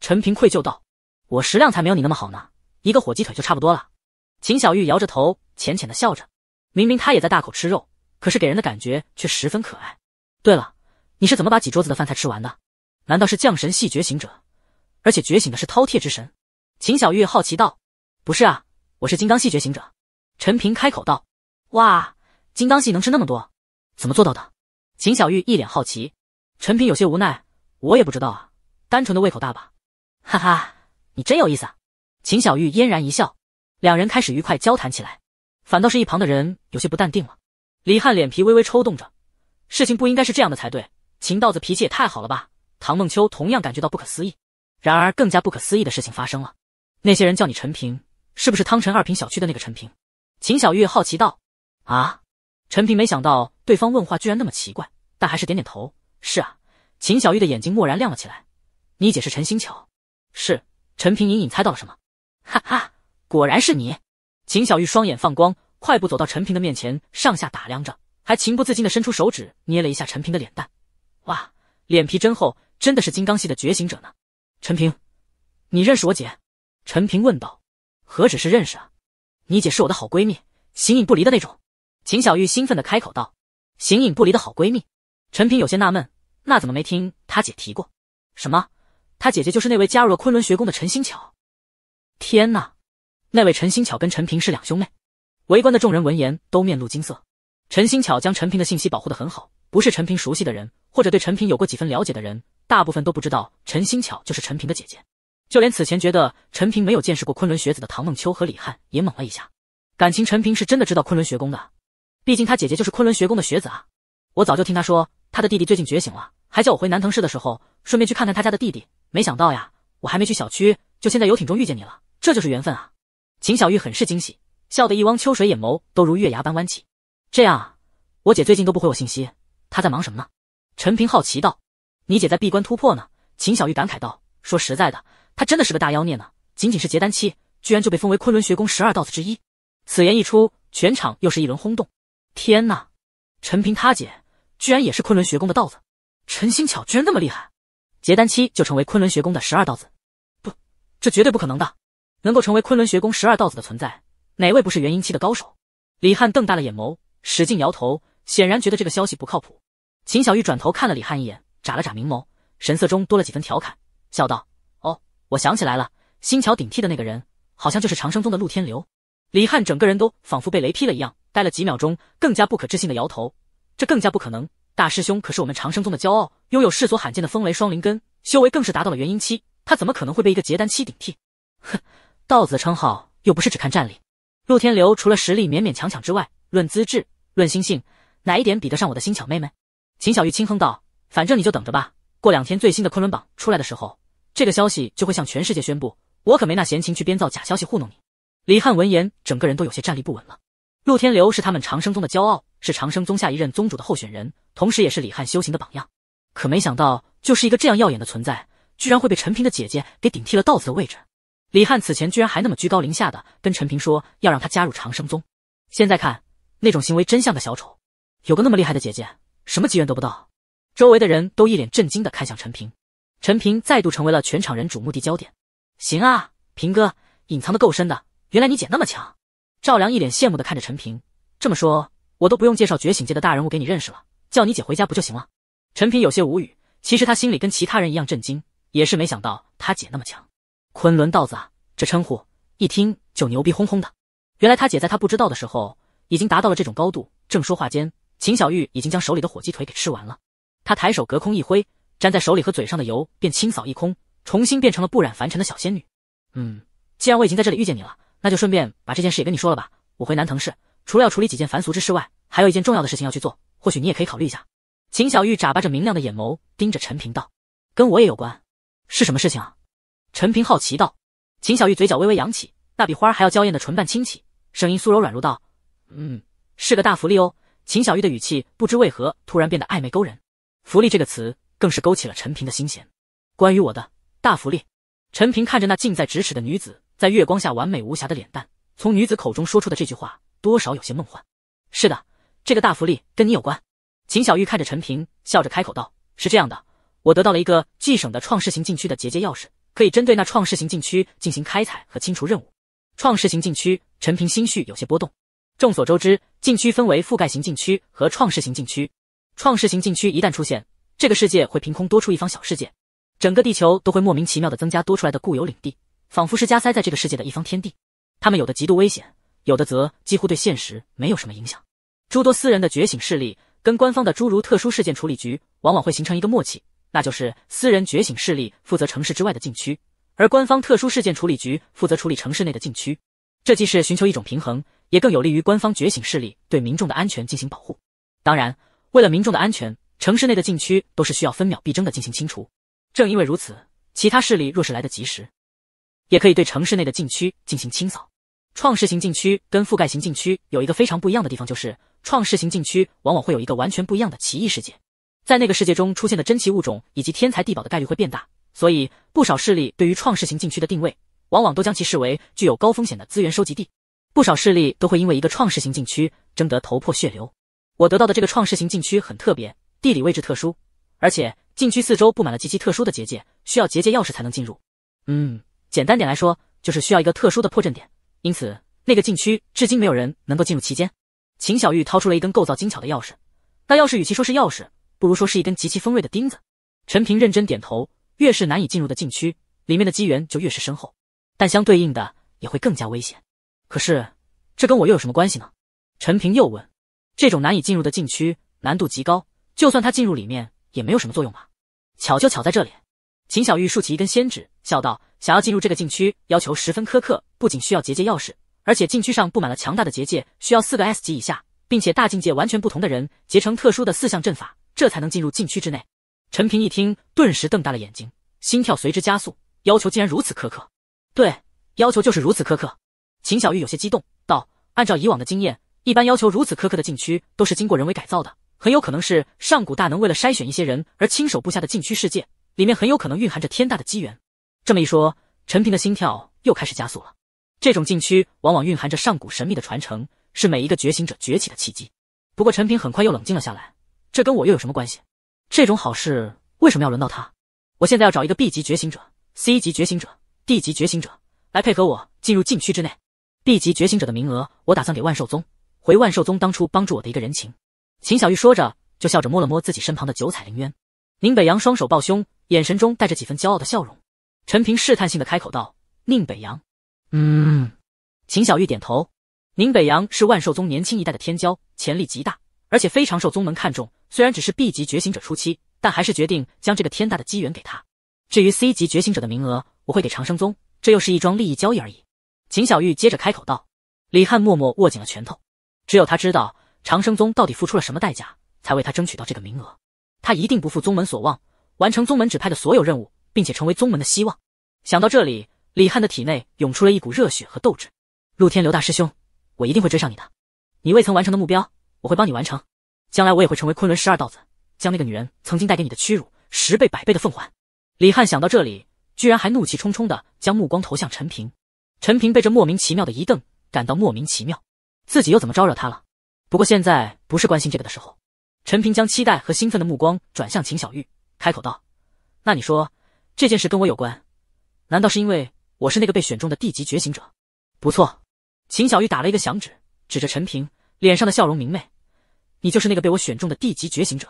陈平愧疚道：“我食量才没有你那么好呢，一个火鸡腿就差不多了。”秦小玉摇着头，浅浅的笑着。明明她也在大口吃肉，可是给人的感觉却十分可爱。对了。你是怎么把几桌子的饭菜吃完的？难道是降神系觉醒者，而且觉醒的是饕餮之神？秦小玉好奇道：“不是啊，我是金刚系觉醒者。”陈平开口道：“哇，金刚系能吃那么多，怎么做到的？”秦小玉一脸好奇。陈平有些无奈：“我也不知道啊，单纯的胃口大吧。”哈哈，你真有意思。啊。秦小玉嫣然一笑，两人开始愉快交谈起来。反倒是一旁的人有些不淡定了。李汉脸皮微微抽动着：“事情不应该是这样的才对。”秦道子脾气也太好了吧？唐梦秋同样感觉到不可思议。然而，更加不可思议的事情发生了。那些人叫你陈平，是不是汤臣二品小区的那个陈平？秦小玉好奇道。啊！陈平没想到对方问话居然那么奇怪，但还是点点头。是啊。秦小玉的眼睛蓦然亮了起来。你姐是陈星巧？是。陈平隐隐猜到了什么。哈哈，果然是你！秦小玉双眼放光，快步走到陈平的面前，上下打量着，还情不自禁的伸出手指捏了一下陈平的脸蛋。哇，脸皮真厚，真的是金刚系的觉醒者呢。陈平，你认识我姐？陈平问道。何止是认识啊，你姐是我的好闺蜜，形影不离的那种。秦小玉兴奋的开口道。形影不离的好闺蜜，陈平有些纳闷，那怎么没听他姐提过？什么？他姐姐就是那位加入了昆仑学宫的陈星巧？天哪，那位陈星巧跟陈平是两兄妹？围观的众人闻言都面露惊色。陈星巧将陈平的信息保护的很好。不是陈平熟悉的人，或者对陈平有过几分了解的人，大部分都不知道陈心巧就是陈平的姐姐。就连此前觉得陈平没有见识过昆仑学子的唐梦秋和李汉也懵了一下。感情陈平是真的知道昆仑学宫的，毕竟他姐姐就是昆仑学宫的学子啊。我早就听他说，他的弟弟最近觉醒了，还叫我回南藤市的时候顺便去看看他家的弟弟。没想到呀，我还没去小区，就先在游艇中遇见你了，这就是缘分啊！秦小玉很是惊喜，笑得一汪秋水眼眸都如月牙般弯起。这样啊，我姐最近都不回我信息。他在忙什么呢？陈平好奇道：“你姐在闭关突破呢。”秦小玉感慨道：“说实在的，她真的是个大妖孽呢。仅仅是结丹期，居然就被封为昆仑学宫十二道子之一。”此言一出，全场又是一轮轰动。天呐，陈平他姐居然也是昆仑学宫的道子，陈心巧居然那么厉害，结丹期就成为昆仑学宫的十二道子，不，这绝对不可能的。能够成为昆仑学宫十二道子的存在，哪位不是元婴期的高手？李汉瞪大了眼眸，使劲摇头。显然觉得这个消息不靠谱，秦小玉转头看了李汉一眼，眨了眨明眸，神色中多了几分调侃，笑道：“哦，我想起来了，星桥顶替的那个人，好像就是长生宗的陆天流。”李汉整个人都仿佛被雷劈了一样，待了几秒钟，更加不可置信的摇头：“这更加不可能！大师兄可是我们长生宗的骄傲，拥有世所罕见的风雷双灵根，修为更是达到了元婴期，他怎么可能会被一个结丹期顶替？”哼，道子的称号又不是只看战力，陆天流除了实力勉勉强强之外，论资质，论心性。哪一点比得上我的新巧妹妹？秦小玉轻哼道：“反正你就等着吧，过两天最新的昆仑榜出来的时候，这个消息就会向全世界宣布。我可没那闲情去编造假消息糊弄你。”李汉闻言，整个人都有些站立不稳了。陆天流是他们长生宗的骄傲，是长生宗下一任宗主的候选人，同时也是李汉修行的榜样。可没想到，就是一个这样耀眼的存在，居然会被陈平的姐姐给顶替了道子的位置。李汉此前居然还那么居高临下的跟陈平说要让他加入长生宗，现在看那种行为真像个小丑。有个那么厉害的姐姐，什么机缘得不到？周围的人都一脸震惊的看向陈平，陈平再度成为了全场人瞩目的焦点。行啊，平哥，隐藏的够深的，原来你姐那么强。赵良一脸羡慕的看着陈平，这么说，我都不用介绍觉醒界的大人物给你认识了，叫你姐回家不就行了？陈平有些无语，其实他心里跟其他人一样震惊，也是没想到他姐那么强。昆仑道子啊，这称呼一听就牛逼哄哄的。原来他姐在他不知道的时候，已经达到了这种高度。正说话间。秦小玉已经将手里的火鸡腿给吃完了，她抬手隔空一挥，粘在手里和嘴上的油便清扫一空，重新变成了不染凡尘的小仙女。嗯，既然我已经在这里遇见你了，那就顺便把这件事也跟你说了吧。我回南藤市，除了要处理几件凡俗之事外，还有一件重要的事情要去做，或许你也可以考虑一下。秦小玉眨巴着明亮的眼眸，盯着陈平道：“跟我也有关，是什么事情啊？”陈平好奇道。秦小玉嘴角微微扬起，那比花还要娇艳的唇瓣轻启，声音酥柔软如道：“嗯，是个大福利哦。”秦小玉的语气不知为何突然变得暧昧勾人，福利这个词更是勾起了陈平的心弦。关于我的大福利，陈平看着那近在咫尺的女子，在月光下完美无瑕的脸蛋，从女子口中说出的这句话多少有些梦幻。是的，这个大福利跟你有关。秦小玉看着陈平，笑着开口道：“是这样的，我得到了一个巨省的创世型禁区的结界钥匙，可以针对那创世型禁区进行开采和清除任务。创世型禁区。”陈平心绪有些波动。众所周知，禁区分为覆盖型禁区和创世型禁区。创世型禁区一旦出现，这个世界会凭空多出一方小世界，整个地球都会莫名其妙的增加多出来的固有领地，仿佛是加塞在这个世界的一方天地。他们有的极度危险，有的则几乎对现实没有什么影响。诸多私人的觉醒势力跟官方的诸如特殊事件处理局，往往会形成一个默契，那就是私人觉醒势力负责城市之外的禁区，而官方特殊事件处理局负责处理城市内的禁区。这既是寻求一种平衡。也更有利于官方觉醒势力对民众的安全进行保护。当然，为了民众的安全，城市内的禁区都是需要分秒必争的进行清除。正因为如此，其他势力若是来得及时，也可以对城市内的禁区进行清扫。创世型禁区跟覆盖型禁区有一个非常不一样的地方，就是创世型禁区往往会有一个完全不一样的奇异世界，在那个世界中出现的珍奇物种以及天才地宝的概率会变大，所以不少势力对于创世型禁区的定位，往往都将其视为具有高风险的资源收集地。不少势力都会因为一个创世型禁区争得头破血流。我得到的这个创世型禁区很特别，地理位置特殊，而且禁区四周布满了极其特殊的结界，需要结界钥匙才能进入。嗯，简单点来说，就是需要一个特殊的破阵点。因此，那个禁区至今没有人能够进入其间。秦小玉掏出了一根构造精巧的钥匙，那钥匙与其说是钥匙，不如说是一根极其锋锐的钉子。陈平认真点头，越是难以进入的禁区，里面的机缘就越是深厚，但相对应的也会更加危险。可是，这跟我又有什么关系呢？陈平又问。这种难以进入的禁区难度极高，就算他进入里面也没有什么作用吧？巧就巧在这里。秦小玉竖起一根仙指，笑道：“想要进入这个禁区，要求十分苛刻，不仅需要结界钥匙，而且禁区上布满了强大的结界，需要四个 S 级以下，并且大境界完全不同的人结成特殊的四项阵法，这才能进入禁区之内。”陈平一听，顿时瞪大了眼睛，心跳随之加速。要求竟然如此苛刻！对，要求就是如此苛刻。秦小玉有些激动道：“按照以往的经验，一般要求如此苛刻的禁区都是经过人为改造的，很有可能是上古大能为了筛选一些人而亲手布下的禁区。世界里面很有可能蕴含着天大的机缘。”这么一说，陈平的心跳又开始加速了。这种禁区往往蕴含着上古神秘的传承，是每一个觉醒者崛起的契机。不过，陈平很快又冷静了下来。这跟我又有什么关系？这种好事为什么要轮到他？我现在要找一个 B 级觉醒者、C 级觉醒者、D 级觉醒者来配合我进入禁区之内。B 级觉醒者的名额，我打算给万寿宗，回万寿宗当初帮助我的一个人情。秦小玉说着，就笑着摸了摸自己身旁的九彩灵渊。宁北阳双手抱胸，眼神中带着几分骄傲的笑容。陈平试探性的开口道：“宁北阳，嗯。”秦小玉点头。宁北阳是万寿宗年轻一代的天骄，潜力极大，而且非常受宗门看重。虽然只是 B 级觉醒者初期，但还是决定将这个天大的机缘给他。至于 C 级觉醒者的名额，我会给长生宗，这又是一桩利益交易而已。秦小玉接着开口道：“李汉默默握紧了拳头，只有他知道长生宗到底付出了什么代价，才为他争取到这个名额。他一定不负宗门所望，完成宗门指派的所有任务，并且成为宗门的希望。”想到这里，李汉的体内涌出了一股热血和斗志。陆天，刘大师兄，我一定会追上你的，你未曾完成的目标，我会帮你完成。将来我也会成为昆仑十二道子，将那个女人曾经带给你的屈辱十倍百倍的奉还。李汉想到这里，居然还怒气冲冲的将目光投向陈平。陈平被这莫名其妙的一瞪感到莫名其妙，自己又怎么招惹他了？不过现在不是关心这个的时候。陈平将期待和兴奋的目光转向秦小玉，开口道：“那你说这件事跟我有关？难道是因为我是那个被选中的地级觉醒者？”“不错。”秦小玉打了一个响指，指着陈平，脸上的笑容明媚：“你就是那个被我选中的地级觉醒者。”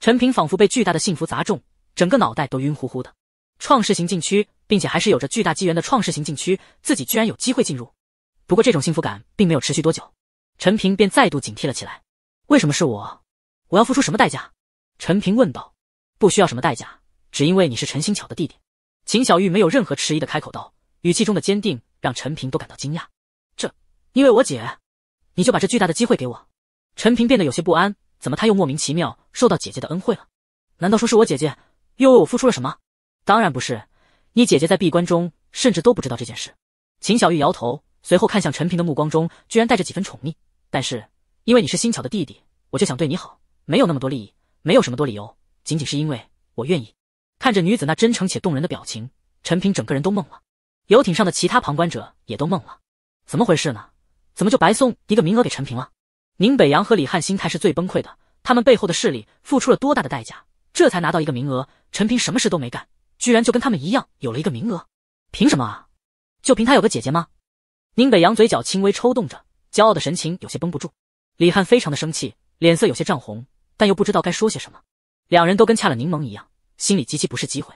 陈平仿佛被巨大的幸福砸中，整个脑袋都晕乎乎的。创世型禁区，并且还是有着巨大机缘的创世型禁区，自己居然有机会进入。不过这种幸福感并没有持续多久，陈平便再度警惕了起来。为什么是我？我要付出什么代价？陈平问道。不需要什么代价，只因为你是陈星巧的弟弟。秦小玉没有任何迟疑的开口道，语气中的坚定让陈平都感到惊讶。这因为我姐，你就把这巨大的机会给我？陈平变得有些不安，怎么他又莫名其妙受到姐姐的恩惠了？难道说是我姐姐又为我付出了什么？当然不是，你姐姐在闭关中，甚至都不知道这件事。秦小玉摇头，随后看向陈平的目光中，居然带着几分宠溺。但是因为你是新巧的弟弟，我就想对你好，没有那么多利益，没有什么多理由，仅仅是因为我愿意。看着女子那真诚且动人的表情，陈平整个人都懵了。游艇上的其他旁观者也都懵了，怎么回事呢？怎么就白送一个名额给陈平了？宁北阳和李汉心态是最崩溃的，他们背后的势力付出了多大的代价，这才拿到一个名额，陈平什么事都没干。居然就跟他们一样有了一个名额，凭什么啊？就凭他有个姐姐吗？宁北阳嘴角轻微抽动着，骄傲的神情有些绷不住。李汉非常的生气，脸色有些涨红，但又不知道该说些什么。两人都跟掐了柠檬一样，心里极其不是机会。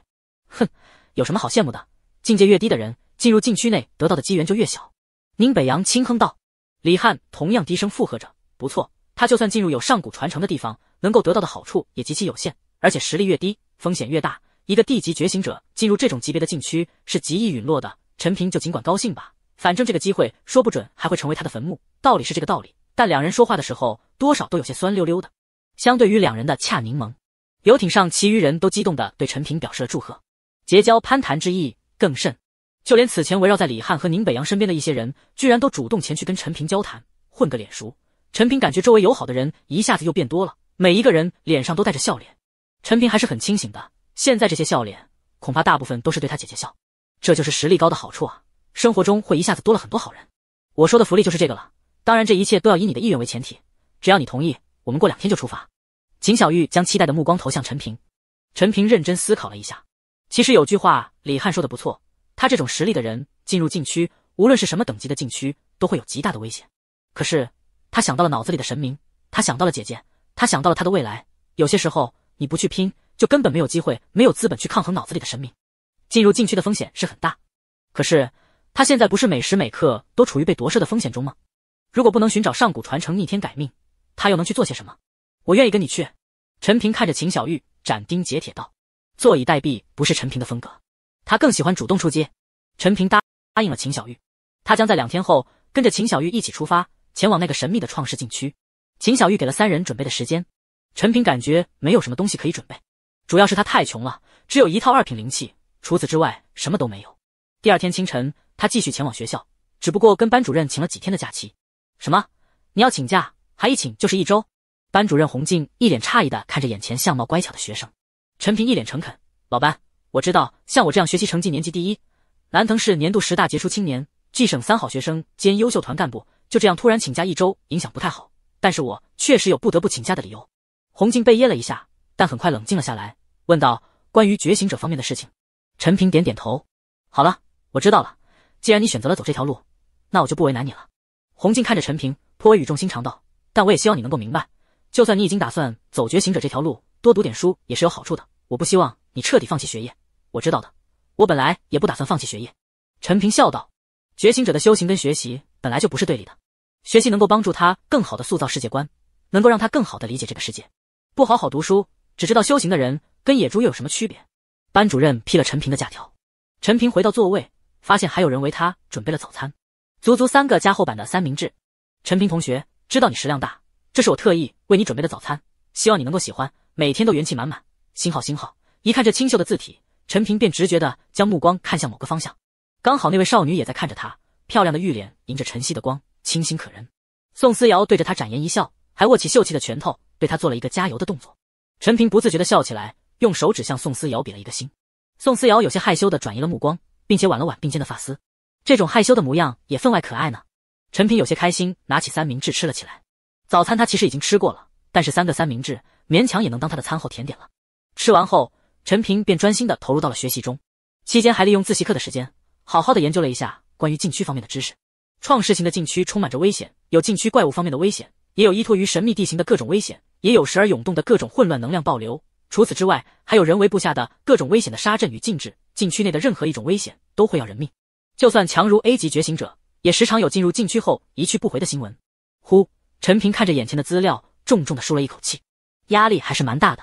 哼，有什么好羡慕的？境界越低的人，进入禁区内得到的机缘就越小。宁北阳轻哼道。李汉同样低声附和着：“不错，他就算进入有上古传承的地方，能够得到的好处也极其有限，而且实力越低，风险越大。”一个地级觉醒者进入这种级别的禁区是极易陨落的。陈平就尽管高兴吧，反正这个机会说不准还会成为他的坟墓。道理是这个道理，但两人说话的时候多少都有些酸溜溜的。相对于两人的恰柠檬，游艇上其余人都激动的对陈平表示了祝贺，结交攀谈之意更甚。就连此前围绕在李汉和宁北阳身边的一些人，居然都主动前去跟陈平交谈，混个脸熟。陈平感觉周围友好的人一下子又变多了，每一个人脸上都带着笑脸。陈平还是很清醒的。现在这些笑脸，恐怕大部分都是对他姐姐笑。这就是实力高的好处啊！生活中会一下子多了很多好人。我说的福利就是这个了。当然，这一切都要以你的意愿为前提。只要你同意，我们过两天就出发。秦小玉将期待的目光投向陈平。陈平认真思考了一下。其实有句话，李汉说的不错。他这种实力的人进入禁区，无论是什么等级的禁区，都会有极大的危险。可是他想到了脑子里的神明，他想到了姐姐，他想到了他的未来。有些时候，你不去拼。就根本没有机会，没有资本去抗衡脑子里的神明，进入禁区的风险是很大。可是他现在不是每时每刻都处于被夺舍的风险中吗？如果不能寻找上古传承逆天改命，他又能去做些什么？我愿意跟你去。陈平看着秦小玉，斩钉截铁道：“坐以待毙不是陈平的风格，他更喜欢主动出击。”陈平答答应了秦小玉，他将在两天后跟着秦小玉一起出发，前往那个神秘的创世禁区。秦小玉给了三人准备的时间，陈平感觉没有什么东西可以准备。主要是他太穷了，只有一套二品灵器，除此之外什么都没有。第二天清晨，他继续前往学校，只不过跟班主任请了几天的假期。什么？你要请假，还一请就是一周？班主任洪静一脸诧异的看着眼前相貌乖巧的学生陈平，一脸诚恳：“老班，我知道像我这样学习成绩年级第一，南藤市年度十大杰出青年，季省三好学生兼优秀团干部，就这样突然请假一周，影响不太好。但是我确实有不得不请假的理由。”洪静被噎了一下。但很快冷静了下来，问道：“关于觉醒者方面的事情。”陈平点点头。好了，我知道了。既然你选择了走这条路，那我就不为难你了。洪静看着陈平，颇为语重心长道：“但我也希望你能够明白，就算你已经打算走觉醒者这条路，多读点书也是有好处的。我不希望你彻底放弃学业。我知道的，我本来也不打算放弃学业。”陈平笑道：“觉醒者的修行跟学习本来就不是对立的，学习能够帮助他更好的塑造世界观，能够让他更好的理解这个世界。不好好读书。”只知道修行的人，跟野猪又有什么区别？班主任批了陈平的假条，陈平回到座位，发现还有人为他准备了早餐，足足三个加厚版的三明治。陈平同学，知道你食量大，这是我特意为你准备的早餐，希望你能够喜欢，每天都元气满满。星号星号，一看这清秀的字体，陈平便直觉地将目光看向某个方向，刚好那位少女也在看着他，漂亮的玉脸迎着晨曦的光，清新可人。宋思瑶对着他展颜一笑，还握起秀气的拳头，对他做了一个加油的动作。陈平不自觉地笑起来，用手指向宋思瑶比了一个心。宋思瑶有些害羞地转移了目光，并且挽了挽并肩的发丝，这种害羞的模样也分外可爱呢。陈平有些开心，拿起三明治吃了起来。早餐他其实已经吃过了，但是三个三明治勉强也能当他的餐后甜点了。吃完后，陈平便专心地投入到了学习中，期间还利用自习课的时间，好好的研究了一下关于禁区方面的知识。创世型的禁区充满着危险，有禁区怪物方面的危险，也有依托于神秘地形的各种危险。也有时而涌动的各种混乱能量爆流，除此之外，还有人为布下的各种危险的杀阵与禁制。禁区内的任何一种危险都会要人命，就算强如 A 级觉醒者，也时常有进入禁区后一去不回的新闻。呼，陈平看着眼前的资料，重重的舒了一口气，压力还是蛮大的。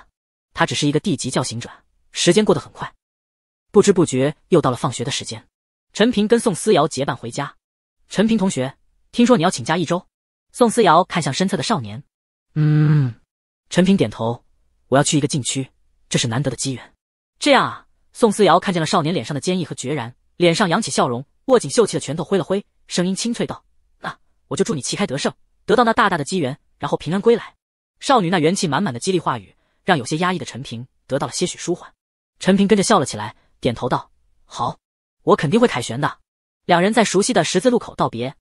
他只是一个地级叫醒者。时间过得很快，不知不觉又到了放学的时间。陈平跟宋思瑶结伴回家。陈平同学，听说你要请假一周？宋思瑶看向身侧的少年，嗯。陈平点头，我要去一个禁区，这是难得的机缘。这样啊，宋思瑶看见了少年脸上的坚毅和决然，脸上扬起笑容，握紧秀气的拳头挥了挥，声音清脆道：“那我就祝你旗开得胜，得到那大大的机缘，然后平安归来。”少女那元气满满的激励话语，让有些压抑的陈平得到了些许舒缓。陈平跟着笑了起来，点头道：“好，我肯定会凯旋的。”两人在熟悉的十字路口道别，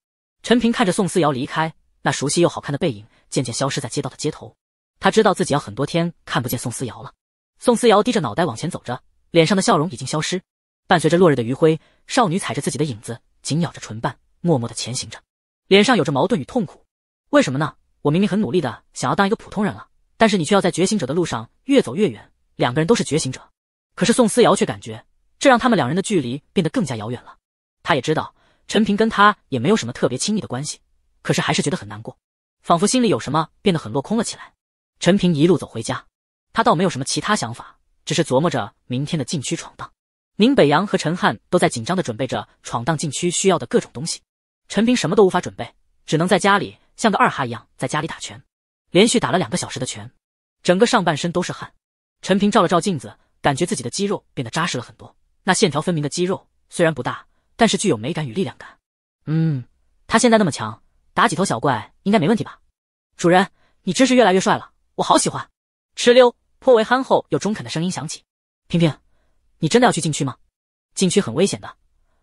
陈平看着宋思瑶离开，那熟悉又好看的背影渐渐消失在街道的街头。他知道自己要很多天看不见宋思瑶了。宋思瑶低着脑袋往前走着，脸上的笑容已经消失。伴随着落日的余晖，少女踩着自己的影子，紧咬着唇瓣，默默的前行着，脸上有着矛盾与痛苦。为什么呢？我明明很努力的想要当一个普通人了，但是你却要在觉醒者的路上越走越远。两个人都是觉醒者，可是宋思瑶却感觉这让他们两人的距离变得更加遥远了。他也知道陈平跟他也没有什么特别亲密的关系，可是还是觉得很难过，仿佛心里有什么变得很落空了起来。陈平一路走回家，他倒没有什么其他想法，只是琢磨着明天的禁区闯荡。宁北阳和陈汉都在紧张的准备着闯荡禁区需要的各种东西，陈平什么都无法准备，只能在家里像个二哈一样在家里打拳，连续打了两个小时的拳，整个上半身都是汗。陈平照了照镜子，感觉自己的肌肉变得扎实了很多，那线条分明的肌肉虽然不大，但是具有美感与力量感。嗯，他现在那么强，打几头小怪应该没问题吧？主人，你真是越来越帅了。我好喜欢，哧溜，颇为憨厚又中肯的声音响起。平平，你真的要去禁区吗？禁区很危险的，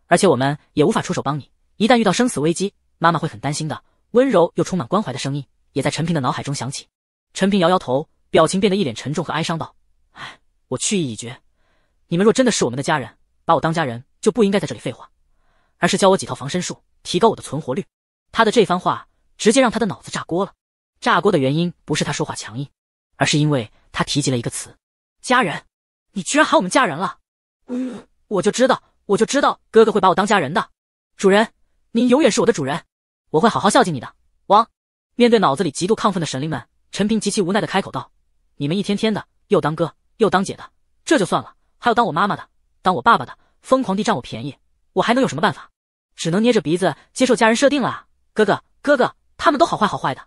而且我们也无法出手帮你。一旦遇到生死危机，妈妈会很担心的。温柔又充满关怀的声音也在陈平的脑海中响起。陈平摇摇头，表情变得一脸沉重和哀伤道：“哎，我去意已决。你们若真的是我们的家人，把我当家人，就不应该在这里废话，而是教我几套防身术，提高我的存活率。”他的这番话直接让他的脑子炸锅了。炸锅的原因不是他说话强硬，而是因为他提及了一个词“家人”。你居然喊我们家人了！我就知道，我就知道，哥哥会把我当家人的。主人，您永远是我的主人，我会好好孝敬你的。王，面对脑子里极度亢奋的神灵们，陈平极其无奈的开口道：“你们一天天的又当哥又当姐的，这就算了，还有当我妈妈的，当我爸爸的，疯狂地占我便宜，我还能有什么办法？只能捏着鼻子接受家人设定了。哥哥，哥哥，他们都好坏好坏的。”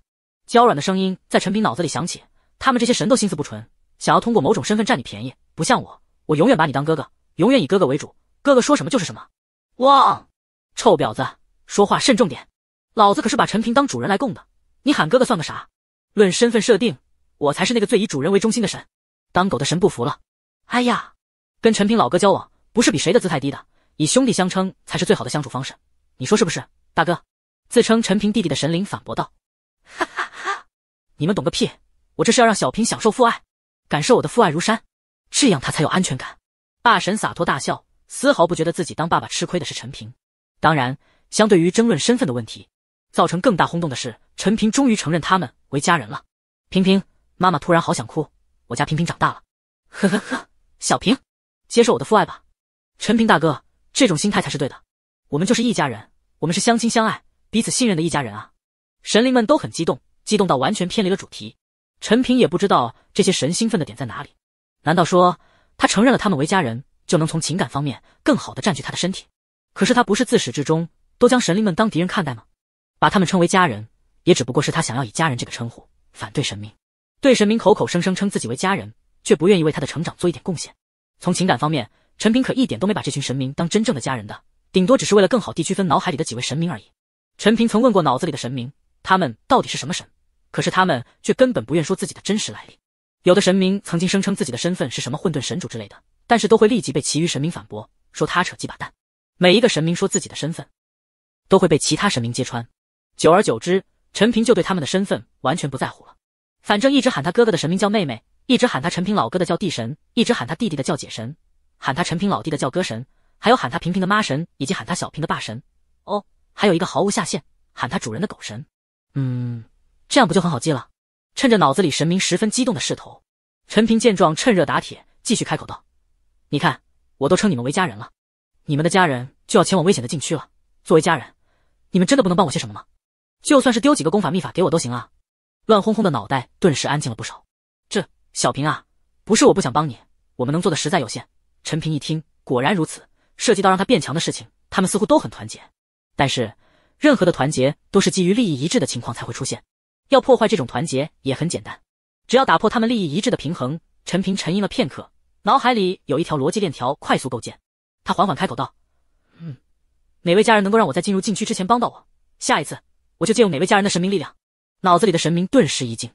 娇软的声音在陈平脑子里响起。他们这些神都心思不纯，想要通过某种身份占你便宜。不像我，我永远把你当哥哥，永远以哥哥为主，哥哥说什么就是什么。哇，臭婊子，说话慎重点！老子可是把陈平当主人来供的，你喊哥哥算个啥？论身份设定，我才是那个最以主人为中心的神。当狗的神不服了。哎呀，跟陈平老哥交往不是比谁的姿态低的，以兄弟相称才是最好的相处方式。你说是不是，大哥？自称陈平弟弟的神灵反驳道。哈哈。你们懂个屁！我这是要让小平享受父爱，感受我的父爱如山，这样他才有安全感。霸神洒脱大笑，丝毫不觉得自己当爸爸吃亏的是陈平。当然，相对于争论身份的问题，造成更大轰动的是陈平终于承认他们为家人了。平平，妈妈突然好想哭，我家平平长大了。呵呵呵，小平，接受我的父爱吧。陈平大哥，这种心态才是对的。我们就是一家人，我们是相亲相爱、彼此信任的一家人啊！神灵们都很激动。激动到完全偏离了主题，陈平也不知道这些神兴奋的点在哪里。难道说他承认了他们为家人，就能从情感方面更好的占据他的身体？可是他不是自始至终都将神灵们当敌人看待吗？把他们称为家人，也只不过是他想要以家人这个称呼反对神明，对神明口口声声称自己为家人，却不愿意为他的成长做一点贡献。从情感方面，陈平可一点都没把这群神明当真正的家人的，顶多只是为了更好地区分脑海里的几位神明而已。陈平曾问过脑子里的神明，他们到底是什么神？可是他们却根本不愿说自己的真实来历。有的神明曾经声称自己的身份是什么混沌神主之类的，但是都会立即被其余神明反驳，说他扯几把蛋。每一个神明说自己的身份，都会被其他神明揭穿。久而久之，陈平就对他们的身份完全不在乎了。反正一直喊他哥哥的神明叫妹妹，一直喊他陈平老哥的叫弟神，一直喊他弟弟的叫姐神，喊他陈平老弟的叫哥神，还有喊他平平的妈神，以及喊他小平的爸神。哦，还有一个毫无下限，喊他主人的狗神。嗯。这样不就很好记了？趁着脑子里神明十分激动的势头，陈平见状趁热打铁，继续开口道：“你看，我都称你们为家人了，你们的家人就要前往危险的禁区了。作为家人，你们真的不能帮我些什么吗？就算是丢几个功法秘法给我都行啊！”乱哄哄的脑袋顿时安静了不少。这小平啊，不是我不想帮你，我们能做的实在有限。陈平一听，果然如此。涉及到让他变强的事情，他们似乎都很团结。但是，任何的团结都是基于利益一致的情况才会出现。要破坏这种团结也很简单，只要打破他们利益一致的平衡。陈平沉吟了片刻，脑海里有一条逻辑链条快速构建。他缓缓开口道：“嗯，哪位家人能够让我在进入禁区之前帮到我？下一次我就借用哪位家人的神明力量。”脑子里的神明顿时一惊，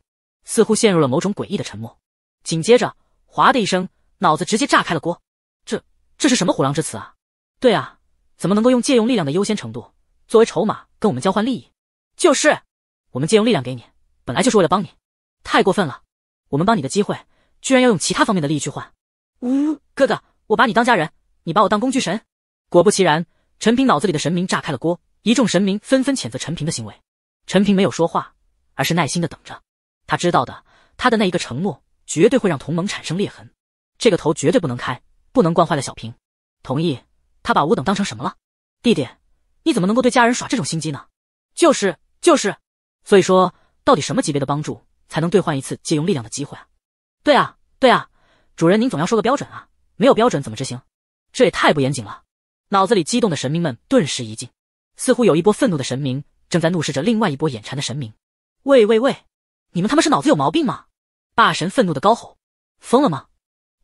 似乎陷入了某种诡异的沉默。紧接着，哗的一声，脑子直接炸开了锅。这这是什么虎狼之词啊？对啊，怎么能够用借用力量的优先程度作为筹码跟我们交换利益？就是。我们借用力量给你，本来就是为了帮你。太过分了！我们帮你的机会，居然要用其他方面的利益去换。呜，哥哥，我把你当家人，你把我当工具神。果不其然，陈平脑子里的神明炸开了锅，一众神明纷纷谴责陈平的行为。陈平没有说话，而是耐心的等着。他知道的，他的那一个承诺，绝对会让同盟产生裂痕。这个头绝对不能开，不能惯坏了小平。同意？他把吾等当成什么了？弟弟，你怎么能够对家人耍这种心机呢？就是，就是。所以说，到底什么级别的帮助才能兑换一次借用力量的机会啊？对啊，对啊，主人您总要说个标准啊！没有标准怎么执行？这也太不严谨了！脑子里激动的神明们顿时一静，似乎有一波愤怒的神明正在怒视着另外一波眼馋的神明。喂喂喂，你们他妈是脑子有毛病吗？霸神愤怒的高吼：“疯了吗？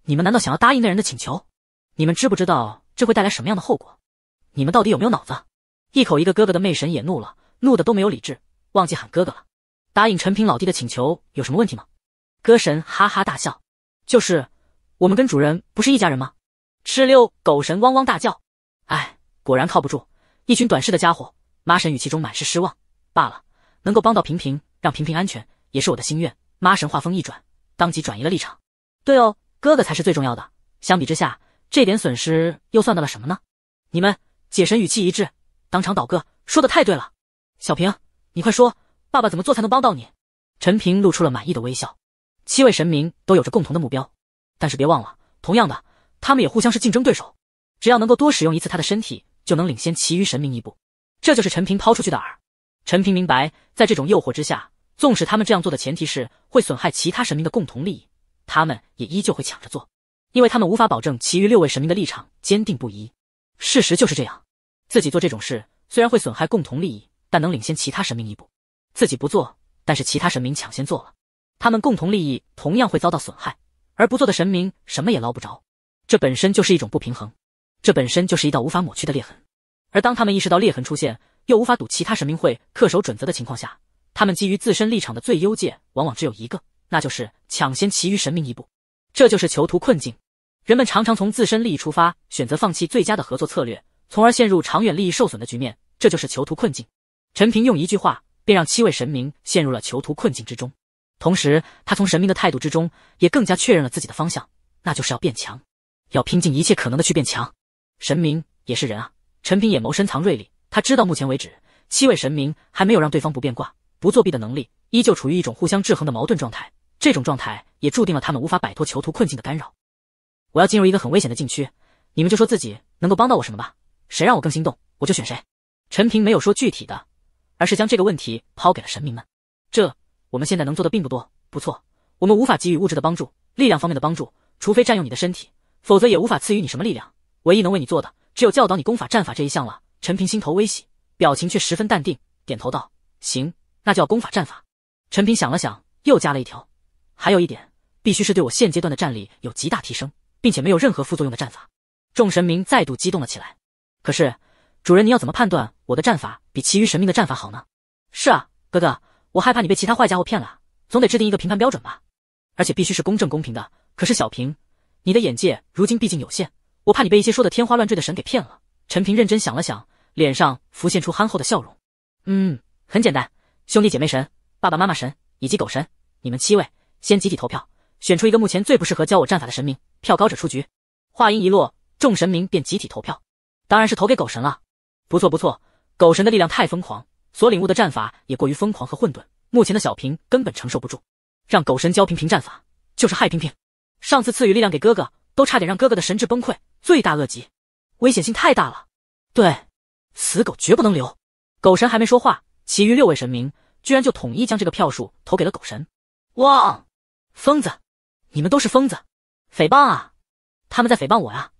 你们难道想要答应那人的请求？你们知不知道这会带来什么样的后果？你们到底有没有脑子？”一口一个哥哥的媚神也怒了，怒的都没有理智。忘记喊哥哥了，答应陈平老弟的请求有什么问题吗？歌神哈哈大笑，就是，我们跟主人不是一家人吗？哧溜，狗神汪汪大叫，哎，果然靠不住，一群短视的家伙。妈神语气中满是失望。罢了，能够帮到平平，让平平安全，也是我的心愿。妈神话锋一转，当即转移了立场。对哦，哥哥才是最重要的。相比之下，这点损失又算得了什么呢？你们，解神语气一致，当场倒戈，说的太对了。小平。你快说，爸爸怎么做才能帮到你？陈平露出了满意的微笑。七位神明都有着共同的目标，但是别忘了，同样的，他们也互相是竞争对手。只要能够多使用一次他的身体，就能领先其余神明一步。这就是陈平抛出去的饵。陈平明白，在这种诱惑之下，纵使他们这样做的前提是会损害其他神明的共同利益，他们也依旧会抢着做，因为他们无法保证其余六位神明的立场坚定不移。事实就是这样，自己做这种事虽然会损害共同利益。但能领先其他神明一步，自己不做，但是其他神明抢先做了，他们共同利益同样会遭到损害，而不做的神明什么也捞不着，这本身就是一种不平衡，这本身就是一道无法抹去的裂痕。而当他们意识到裂痕出现，又无法赌其他神明会恪守准则的情况下，他们基于自身立场的最优解往往只有一个，那就是抢先其余神明一步。这就是囚徒困境。人们常常从自身利益出发，选择放弃最佳的合作策略，从而陷入长远利益受损的局面。这就是囚徒困境。陈平用一句话便让七位神明陷入了囚徒困境之中，同时他从神明的态度之中也更加确认了自己的方向，那就是要变强，要拼尽一切可能的去变强。神明也是人啊！陈平眼眸深藏锐利，他知道目前为止，七位神明还没有让对方不变卦、不作弊的能力，依旧处于一种互相制衡的矛盾状态。这种状态也注定了他们无法摆脱囚徒困境的干扰。我要进入一个很危险的禁区，你们就说自己能够帮到我什么吧，谁让我更心动，我就选谁。陈平没有说具体的。而是将这个问题抛给了神明们。这我们现在能做的并不多。不错，我们无法给予物质的帮助，力量方面的帮助，除非占用你的身体，否则也无法赐予你什么力量。唯一能为你做的，只有教导你功法战法这一项了。陈平心头微喜，表情却十分淡定，点头道：“行，那叫功法战法。”陈平想了想，又加了一条：“还有一点，必须是对我现阶段的战力有极大提升，并且没有任何副作用的战法。”众神明再度激动了起来。可是。主人，你要怎么判断我的战法比其余神明的战法好呢？是啊，哥哥，我害怕你被其他坏家伙骗了，总得制定一个评判标准吧，而且必须是公正公平的。可是小平，你的眼界如今毕竟有限，我怕你被一些说的天花乱坠的神给骗了。陈平认真想了想，脸上浮现出憨厚的笑容。嗯，很简单，兄弟姐妹神、爸爸妈妈神以及狗神，你们七位先集体投票，选出一个目前最不适合教我战法的神明，票高者出局。话音一落，众神明便集体投票，当然是投给狗神了。不错不错，狗神的力量太疯狂，所领悟的战法也过于疯狂和混沌。目前的小平根本承受不住，让狗神教平平战法就是害平平。上次赐予力量给哥哥，都差点让哥哥的神智崩溃，罪大恶极，危险性太大了。对，死狗绝不能留。狗神还没说话，其余六位神明居然就统一将这个票数投给了狗神。哇，疯子，你们都是疯子，诽谤啊！他们在诽谤我啊！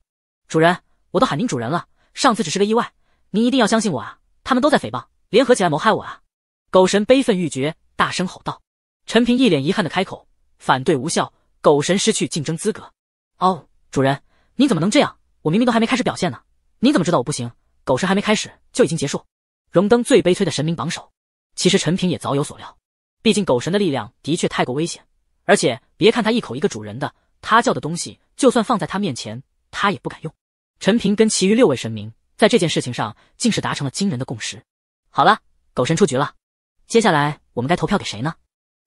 主人，我都喊您主人了，上次只是个意外。您一定要相信我啊！他们都在诽谤，联合起来谋害我啊！狗神悲愤欲绝，大声吼道。陈平一脸遗憾的开口：“反对无效，狗神失去竞争资格。”哦，主人，你怎么能这样？我明明都还没开始表现呢，你怎么知道我不行？狗神还没开始就已经结束，荣登最悲催的神明榜首。其实陈平也早有所料，毕竟狗神的力量的确太过危险。而且别看他一口一个主人的，他叫的东西就算放在他面前，他也不敢用。陈平跟其余六位神明。在这件事情上，竟是达成了惊人的共识。好了，狗神出局了，接下来我们该投票给谁呢？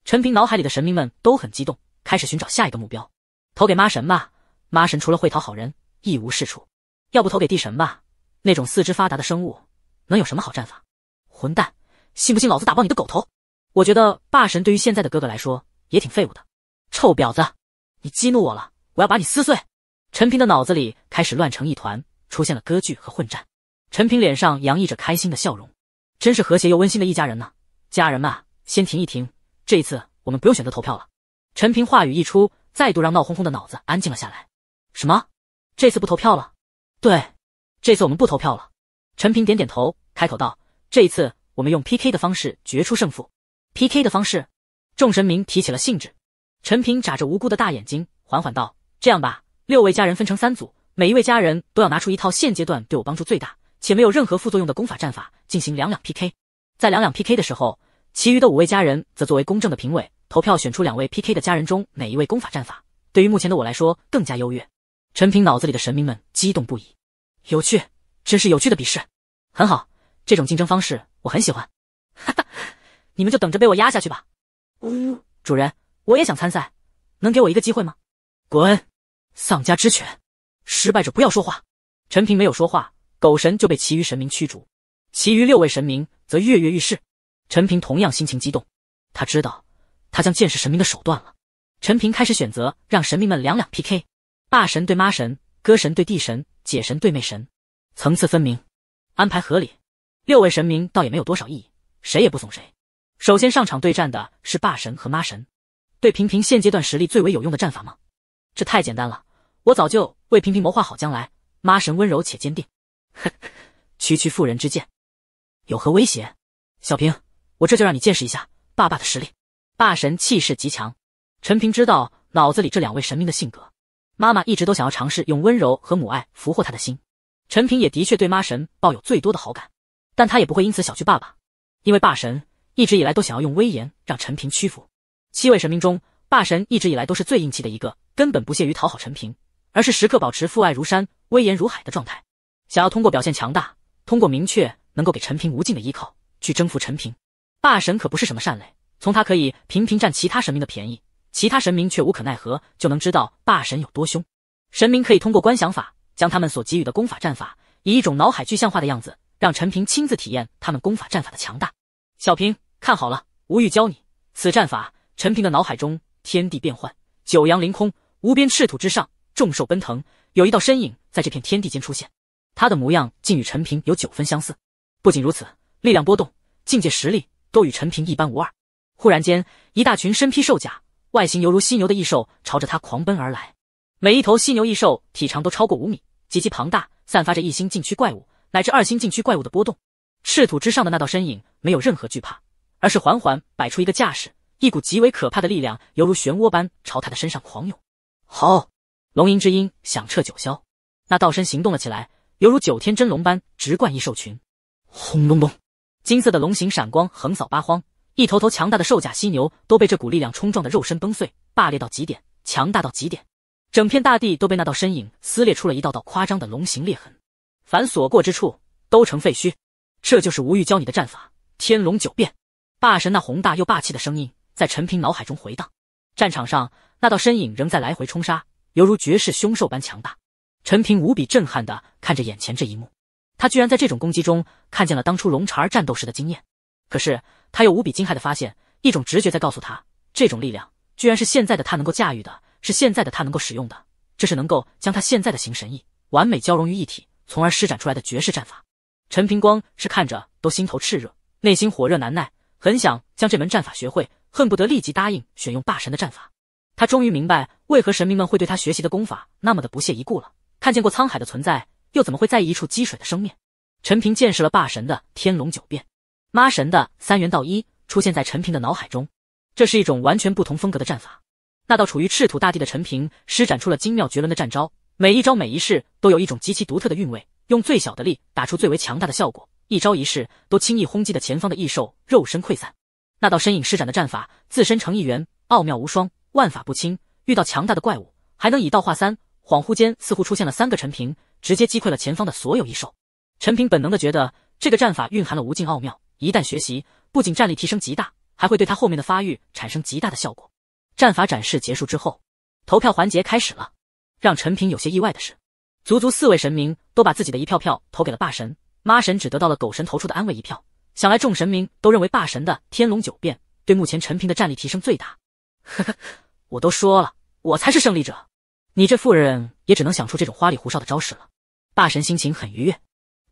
陈平脑海里的神明们都很激动，开始寻找下一个目标。投给妈神吧，妈神除了会讨好人，一无是处。要不投给地神吧，那种四肢发达的生物能有什么好战法？混蛋，信不信老子打爆你的狗头？我觉得霸神对于现在的哥哥来说也挺废物的。臭婊子，你激怒我了，我要把你撕碎！陈平的脑子里开始乱成一团。出现了割据和混战，陈平脸上洋溢着开心的笑容，真是和谐又温馨的一家人呢。家人们，先停一停，这一次我们不用选择投票了。陈平话语一出，再度让闹哄哄的脑子安静了下来。什么？这次不投票了？对，这次我们不投票了。陈平点点头，开口道：“这一次我们用 PK 的方式决出胜负。PK 的方式？”众神明提起了兴致。陈平眨着无辜的大眼睛，缓缓道：“这样吧，六位家人分成三组。”每一位家人都要拿出一套现阶段对我帮助最大且没有任何副作用的功法战法进行两两 PK，在两两 PK 的时候，其余的五位家人则作为公正的评委投票选出两位 PK 的家人中哪一位功法战法对于目前的我来说更加优越。陈平脑子里的神明们激动不已，有趣，真是有趣的比试，很好，这种竞争方式我很喜欢，哈哈，你们就等着被我压下去吧。呜，主人，我也想参赛，能给我一个机会吗？滚，丧家之犬。失败者不要说话。陈平没有说话，狗神就被其余神明驱逐，其余六位神明则跃跃欲试。陈平同样心情激动，他知道他将见识神明的手段了。陈平开始选择让神明们两两 PK，霸神对妈神，歌神对地神，解神对魅神，层次分明，安排合理。六位神明倒也没有多少意义，谁也不怂谁。首先上场对战的是霸神和妈神，对平平现阶段实力最为有用的战法吗？这太简单了。我早就为平平谋划好将来。妈神温柔且坚定，哼，区区妇人之见，有何威胁？小平，我这就让你见识一下爸爸的实力。爸神气势极强。陈平知道脑子里这两位神明的性格，妈妈一直都想要尝试用温柔和母爱俘获他的心。陈平也的确对妈神抱有最多的好感，但他也不会因此小觑爸爸，因为爸神一直以来都想要用威严让陈平屈服。七位神明中，爸神一直以来都是最硬气的一个，根本不屑于讨好陈平。而是时刻保持父爱如山、威严如海的状态，想要通过表现强大，通过明确能够给陈平无尽的依靠，去征服陈平。霸神可不是什么善类，从他可以频频占其他神明的便宜，其他神明却无可奈何，就能知道霸神有多凶。神明可以通过观想法，将他们所给予的功法战法，以一种脑海具象化的样子，让陈平亲自体验他们功法战法的强大。小平，看好了，吾欲教你此战法。陈平的脑海中，天地变幻，九阳凌空，无边赤土之上。众兽奔腾，有一道身影在这片天地间出现，他的模样竟与陈平有九分相似。不仅如此，力量波动、境界、实力都与陈平一般无二。忽然间，一大群身披兽甲、外形犹如犀牛的异兽朝着他狂奔而来，每一头犀牛异兽体长都超过五米，极其庞大，散发着一星禁区怪物乃至二星禁区怪物的波动。赤土之上的那道身影没有任何惧怕，而是缓缓摆出一个架势，一股极为可怕的力量犹如漩涡般朝他的身上狂涌。好。龙吟之音响彻九霄，那道身行动了起来，犹如九天真龙般直贯异兽群。轰隆隆，金色的龙形闪光横扫八荒，一头头强大的兽甲犀牛都被这股力量冲撞的肉身崩碎，霸裂到极点，强大到极点，整片大地都被那道身影撕裂出了一道道夸张的龙形裂痕，凡所过之处都成废墟。这就是吴玉教你的战法——天龙九变。霸神那宏大又霸气的声音在陈平脑海中回荡。战场上，那道身影仍在来回冲杀。犹如绝世凶兽般强大，陈平无比震撼的看着眼前这一幕，他居然在这种攻击中看见了当初龙茬战斗时的经验。可是他又无比惊骇的发现，一种直觉在告诉他，这种力量居然是现在的他能够驾驭的，是现在的他能够使用的，这是能够将他现在的形神意完美交融于一体，从而施展出来的绝世战法。陈平光是看着都心头炽热，内心火热难耐，很想将这门战法学会，恨不得立即答应选用霸神的战法。他终于明白为何神明们会对他学习的功法那么的不屑一顾了。看见过沧海的存在，又怎么会在意一处积水的生面？陈平见识了霸神的天龙九变，妈神的三元道一，出现在陈平的脑海中。这是一种完全不同风格的战法。那道处于赤土大地的陈平施展出了精妙绝伦的战招，每一招每一式都有一种极其独特的韵味，用最小的力打出最为强大的效果。一招一式都轻易轰击的前方的异兽肉身溃散。那道身影施展的战法，自身成一员，奥妙无双。万法不侵，遇到强大的怪物还能以道化三。恍惚间，似乎出现了三个陈平，直接击溃了前方的所有异兽。陈平本能的觉得，这个战法蕴含了无尽奥妙，一旦学习，不仅战力提升极大，还会对他后面的发育产生极大的效果。战法展示结束之后，投票环节开始了。让陈平有些意外的是，足足四位神明都把自己的一票票投给了霸神，妈神只得到了狗神投出的安慰一票。想来众神明都认为霸神的天龙九变对目前陈平的战力提升最大。呵呵，我都说了，我才是胜利者。你这妇人也只能想出这种花里胡哨的招式了。霸神心情很愉悦，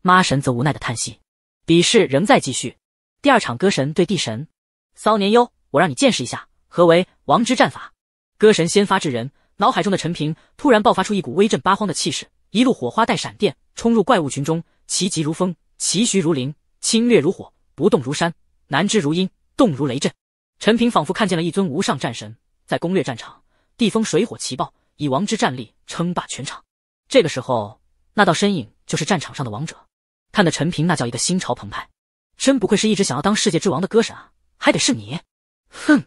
妈神则无奈的叹息。比试仍在继续，第二场歌神对地神，骚年优，我让你见识一下何为王之战法。歌神先发制人，脑海中的陈平突然爆发出一股威震八荒的气势，一路火花带闪电冲入怪物群中，奇疾如风，奇徐如林，侵略如火，不动如山，难知如阴，动如雷震。陈平仿佛看见了一尊无上战神在攻略战场，地风水火齐爆，以王之战力称霸全场。这个时候，那道身影就是战场上的王者，看得陈平那叫一个心潮澎湃。真不愧是一直想要当世界之王的歌神啊，还得是你！哼，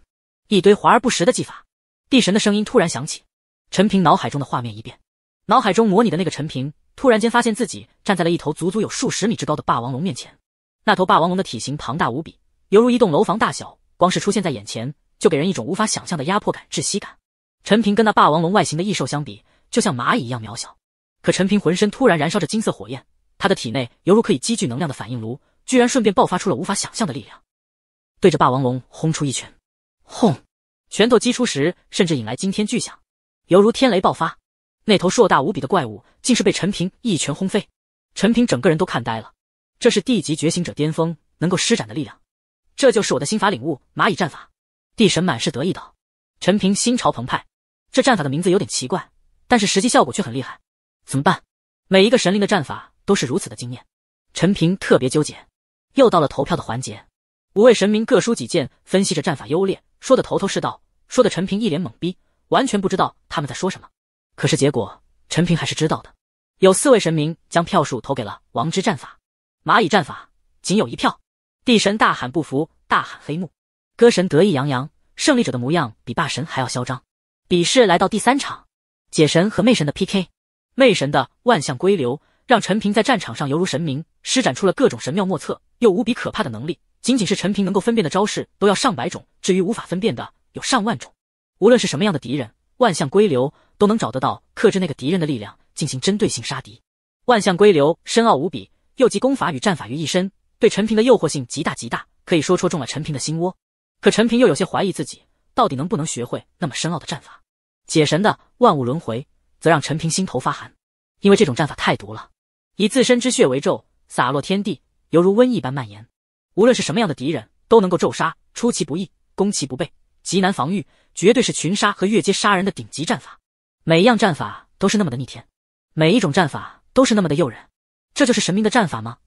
一堆华而不实的技法。地神的声音突然响起，陈平脑海中的画面一变，脑海中模拟的那个陈平突然间发现自己站在了一头足足有数十米之高的霸王龙面前。那头霸王龙的体型庞大无比，犹如一栋楼房大小。光是出现在眼前，就给人一种无法想象的压迫感、窒息感。陈平跟那霸王龙外形的异兽相比，就像蚂蚁一样渺小。可陈平浑身突然燃烧着金色火焰，他的体内犹如可以积聚能量的反应炉，居然顺便爆发出了无法想象的力量，对着霸王龙轰出一拳。轰！拳头击出时，甚至引来惊天巨响，犹如天雷爆发。那头硕大无比的怪物竟是被陈平一拳轰飞。陈平整个人都看呆了，这是地级觉醒者巅峰能够施展的力量。这就是我的心法领悟——蚂蚁战法。地神满是得意道：“陈平心潮澎湃，这战法的名字有点奇怪，但是实际效果却很厉害。怎么办？每一个神灵的战法都是如此的惊艳。”陈平特别纠结。又到了投票的环节，五位神明各抒己见，分析着战法优劣，说的头头是道，说的陈平一脸懵逼，完全不知道他们在说什么。可是结果，陈平还是知道的：有四位神明将票数投给了王之战法，蚂蚁战法仅有一票。地神大喊不服，大喊黑幕。歌神得意洋洋，胜利者的模样比霸神还要嚣张。比试来到第三场，解神和魅神的 PK。魅神的万象归流让陈平在战场上犹如神明，施展出了各种神妙莫测又无比可怕的能力。仅仅是陈平能够分辨的招式都要上百种，至于无法分辨的有上万种。无论是什么样的敌人，万象归流都能找得到克制那个敌人的力量，进行针对性杀敌。万象归流深奥无比，又集功法与战法于一身。对陈平的诱惑性极大极大，可以说戳中了陈平的心窝。可陈平又有些怀疑自己，到底能不能学会那么深奥的战法？解神的万物轮回，则让陈平心头发寒，因为这种战法太毒了。以自身之血为咒，洒落天地，犹如瘟疫般蔓延。无论是什么样的敌人，都能够咒杀，出其不意，攻其不备，极难防御，绝对是群杀和越阶杀人的顶级战法。每一样战法都是那么的逆天，每一种战法都是那么的诱人。这就是神明的战法吗？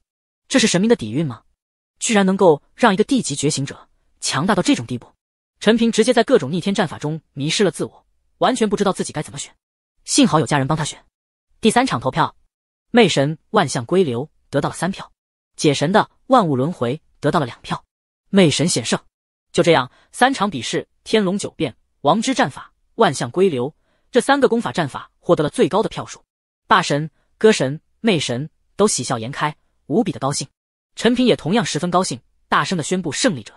这是神明的底蕴吗？居然能够让一个地级觉醒者强大到这种地步！陈平直接在各种逆天战法中迷失了自我，完全不知道自己该怎么选。幸好有家人帮他选。第三场投票，魅神万象归流得到了三票，解神的万物轮回得到了两票，魅神险胜。就这样，三场比试，天龙九变、王之战法、万象归流这三个功法战法获得了最高的票数。霸神、歌神、魅神都喜笑颜开。无比的高兴，陈平也同样十分高兴，大声的宣布胜利者。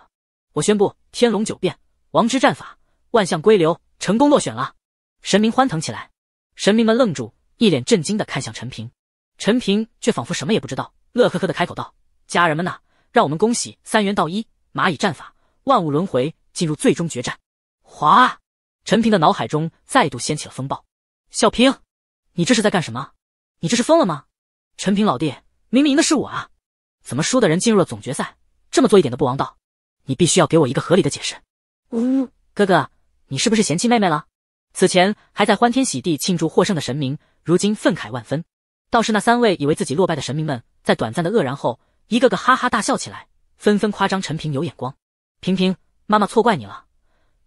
我宣布，天龙九变、王之战法、万象归流成功落选了。神明欢腾起来，神明们愣住，一脸震惊的看向陈平，陈平却仿佛什么也不知道，乐呵呵的开口道：“家人们呐，让我们恭喜三元道一、蚂蚁战法、万物轮回进入最终决战。”哗，陈平的脑海中再度掀起了风暴。小平，你这是在干什么？你这是疯了吗？陈平老弟。明明赢的是我啊，怎么输的人进入了总决赛？这么做一点都不王道，你必须要给我一个合理的解释。呜，哥哥，你是不是嫌弃妹妹了？此前还在欢天喜地庆祝获胜的神明，如今愤慨万分。倒是那三位以为自己落败的神明们，在短暂的愕然后，一个个哈哈大笑起来，纷纷夸张陈平有眼光。平平，妈妈错怪你了，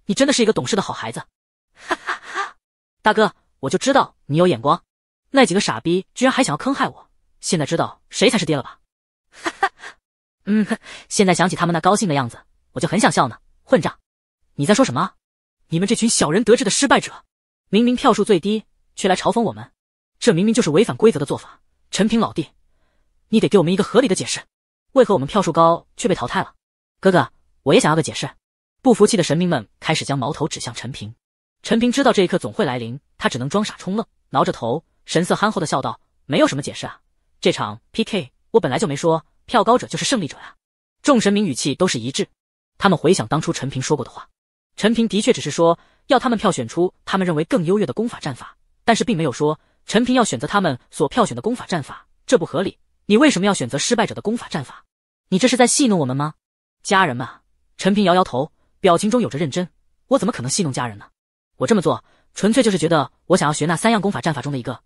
你真的是一个懂事的好孩子。哈哈哈，大哥，我就知道你有眼光，那几个傻逼居然还想要坑害我。现在知道谁才是爹了吧？哈哈，嗯，现在想起他们那高兴的样子，我就很想笑呢。混账，你在说什么？你们这群小人得志的失败者，明明票数最低，却来嘲讽我们，这明明就是违反规则的做法。陈平老弟，你得给我们一个合理的解释，为何我们票数高却被淘汰了？哥哥，我也想要个解释。不服气的神明们开始将矛头指向陈平。陈平知道这一刻总会来临，他只能装傻充愣，挠着头，神色憨厚的笑道：“没有什么解释啊。”这场 P K 我本来就没说票高者就是胜利者呀，众神明语气都是一致。他们回想当初陈平说过的话，陈平的确只是说要他们票选出他们认为更优越的功法战法，但是并没有说陈平要选择他们所票选的功法战法，这不合理。你为什么要选择失败者的功法战法？你这是在戏弄我们吗？家人们，陈平摇摇头，表情中有着认真。我怎么可能戏弄家人呢？我这么做纯粹就是觉得我想要学那三样功法战法中的一个。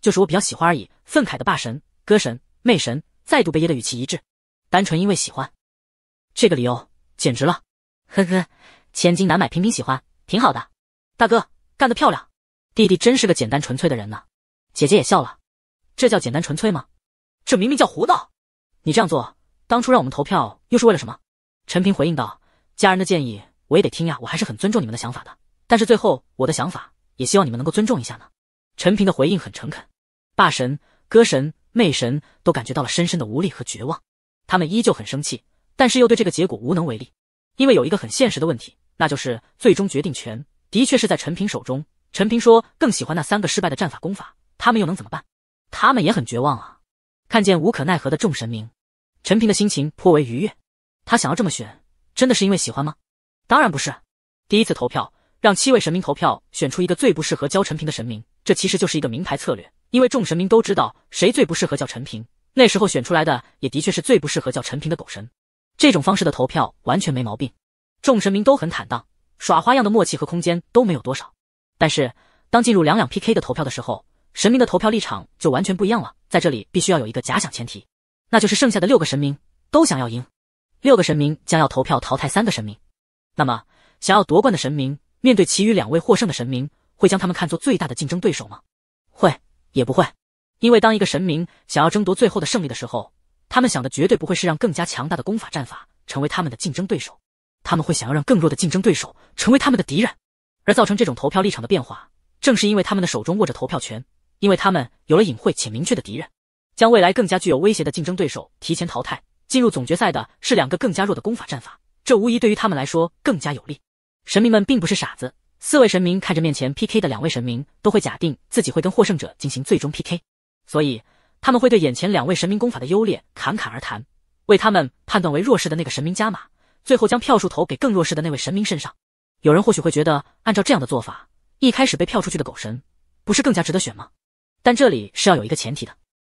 就是我比较喜欢而已。愤慨的霸神、歌神、魅神再度被噎得语气一致，单纯因为喜欢，这个理由简直了。呵呵，千金难买平平喜欢，挺好的。大哥干得漂亮，弟弟真是个简单纯粹的人呢。姐姐也笑了，这叫简单纯粹吗？这明明叫胡闹。你这样做，当初让我们投票又是为了什么？陈平回应道：“家人的建议我也得听呀，我还是很尊重你们的想法的。但是最后我的想法，也希望你们能够尊重一下呢。”陈平的回应很诚恳。大神、歌神、魅神都感觉到了深深的无力和绝望，他们依旧很生气，但是又对这个结果无能为力，因为有一个很现实的问题，那就是最终决定权的确是在陈平手中。陈平说更喜欢那三个失败的战法功法，他们又能怎么办？他们也很绝望啊！看见无可奈何的众神明，陈平的心情颇为愉悦。他想要这么选，真的是因为喜欢吗？当然不是。第一次投票。让七位神明投票选出一个最不适合教陈平的神明，这其实就是一个名牌策略，因为众神明都知道谁最不适合叫陈平。那时候选出来的也的确是最不适合叫陈平的狗神。这种方式的投票完全没毛病，众神明都很坦荡，耍花样的默契和空间都没有多少。但是当进入两两 PK 的投票的时候，神明的投票立场就完全不一样了。在这里必须要有一个假想前提，那就是剩下的六个神明都想要赢，六个神明将要投票淘汰三个神明，那么想要夺冠的神明。面对其余两位获胜的神明，会将他们看作最大的竞争对手吗？会，也不会。因为当一个神明想要争夺最后的胜利的时候，他们想的绝对不会是让更加强大的功法战法成为他们的竞争对手，他们会想要让更弱的竞争对手成为他们的敌人。而造成这种投票立场的变化，正是因为他们的手中握着投票权，因为他们有了隐晦且明确的敌人，将未来更加具有威胁的竞争对手提前淘汰。进入总决赛的是两个更加弱的功法战法，这无疑对于他们来说更加有利。神明们并不是傻子，四位神明看着面前 PK 的两位神明，都会假定自己会跟获胜者进行最终 PK，所以他们会对眼前两位神明功法的优劣侃侃而谈，为他们判断为弱势的那个神明加码，最后将票数投给更弱势的那位神明身上。有人或许会觉得，按照这样的做法，一开始被票出去的狗神不是更加值得选吗？但这里是要有一个前提的，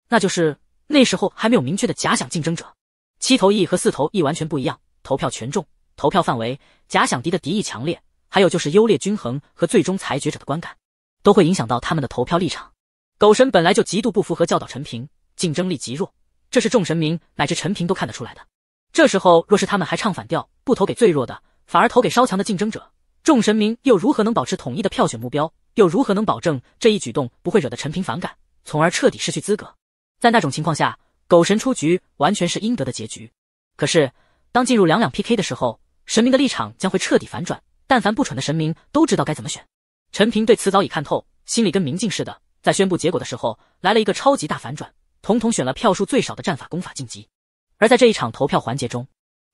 那就是那时候还没有明确的假想竞争者。七头一和四头一完全不一样，投票权重。投票范围、假想敌的敌意强烈，还有就是优劣均衡和最终裁决者的观感，都会影响到他们的投票立场。狗神本来就极度不符合教导陈平，竞争力极弱，这是众神明乃至陈平都看得出来的。这时候若是他们还唱反调，不投给最弱的，反而投给稍强的竞争者，众神明又如何能保持统一的票选目标？又如何能保证这一举动不会惹得陈平反感，从而彻底失去资格？在那种情况下，狗神出局完全是应得的结局。可是当进入两两 PK 的时候，神明的立场将会彻底反转，但凡不蠢的神明都知道该怎么选。陈平对此早已看透，心里跟明镜似的。在宣布结果的时候，来了一个超级大反转，统统选了票数最少的战法功法晋级。而在这一场投票环节中，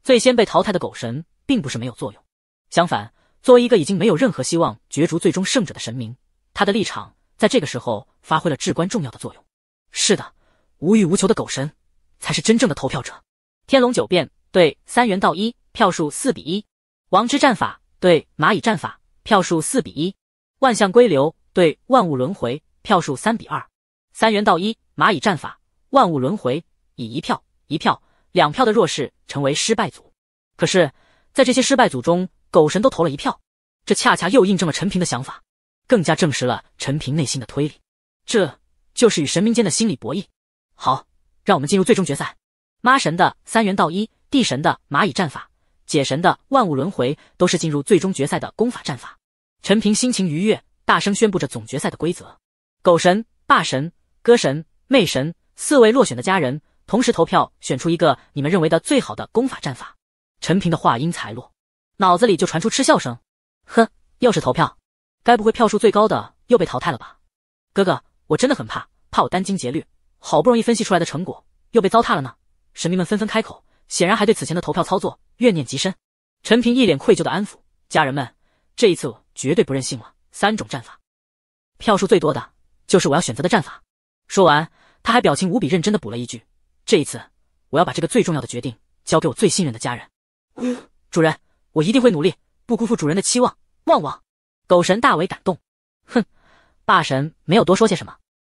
最先被淘汰的狗神并不是没有作用，相反，作为一个已经没有任何希望角逐最终胜者的神明，他的立场在这个时候发挥了至关重要的作用。是的，无欲无求的狗神，才是真正的投票者。天龙九变对三元道一。票数四比一，王之战法对蚂蚁战法，票数四比一；万象归流对万物轮回，票数三比二。三元道一蚂蚁战法，万物轮回以一票一票两票的弱势成为失败组。可是，在这些失败组中，狗神都投了一票，这恰恰又印证了陈平的想法，更加证实了陈平内心的推理。这就是与神明间的心理博弈。好，让我们进入最终决赛。妈神的三元道一，地神的蚂蚁战法。解神的万物轮回都是进入最终决赛的功法战法。陈平心情愉悦，大声宣布着总决赛的规则：狗神、霸神、歌神、魅神四位落选的家人，同时投票选出一个你们认为的最好的功法战法。陈平的话音才落，脑子里就传出嗤笑声：“呵，又是投票，该不会票数最高的又被淘汰了吧？”哥哥，我真的很怕，怕我殚精竭虑，好不容易分析出来的成果又被糟蹋了呢。神明们纷纷开口。显然还对此前的投票操作怨念极深，陈平一脸愧疚的安抚家人们：“这一次我绝对不任性了。三种战法，票数最多的就是我要选择的战法。”说完，他还表情无比认真的补了一句：“这一次，我要把这个最重要的决定交给我最信任的家人。”主人，我一定会努力，不辜负主人的期望。旺旺，狗神大为感动。哼，霸神没有多说些什么。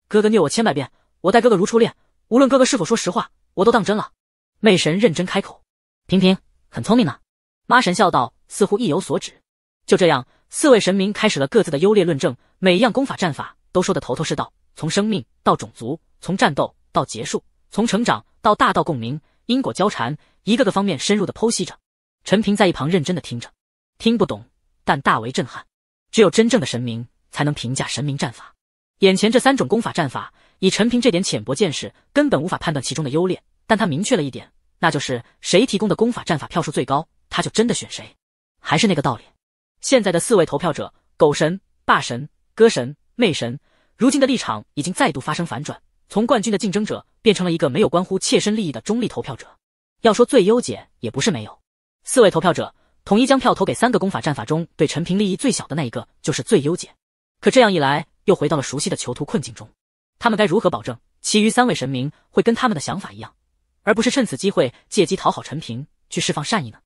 哥哥虐我千百遍，我待哥哥如初恋。无论哥哥是否说实话，我都当真了。媚神认真开口：“平平很聪明呢。”妈神笑道，似乎意有所指。就这样，四位神明开始了各自的优劣论证，每一样功法战法都说得头头是道，从生命到种族，从战斗到结束，从成长到大道共鸣、因果交缠，一个个方面深入的剖析着。陈平在一旁认真的听着，听不懂，但大为震撼。只有真正的神明才能评价神明战法。眼前这三种功法战法，以陈平这点浅薄见识，根本无法判断其中的优劣。但他明确了一点，那就是谁提供的功法战法票数最高，他就真的选谁，还是那个道理。现在的四位投票者，狗神、霸神、歌神、魅神，如今的立场已经再度发生反转，从冠军的竞争者变成了一个没有关乎切身利益的中立投票者。要说最优解也不是没有，四位投票者统一将票投给三个功法战法中对陈平利益最小的那一个，就是最优解。可这样一来，又回到了熟悉的囚徒困境中，他们该如何保证其余三位神明会跟他们的想法一样？而不是趁此机会借机讨好陈平，去释放善意呢？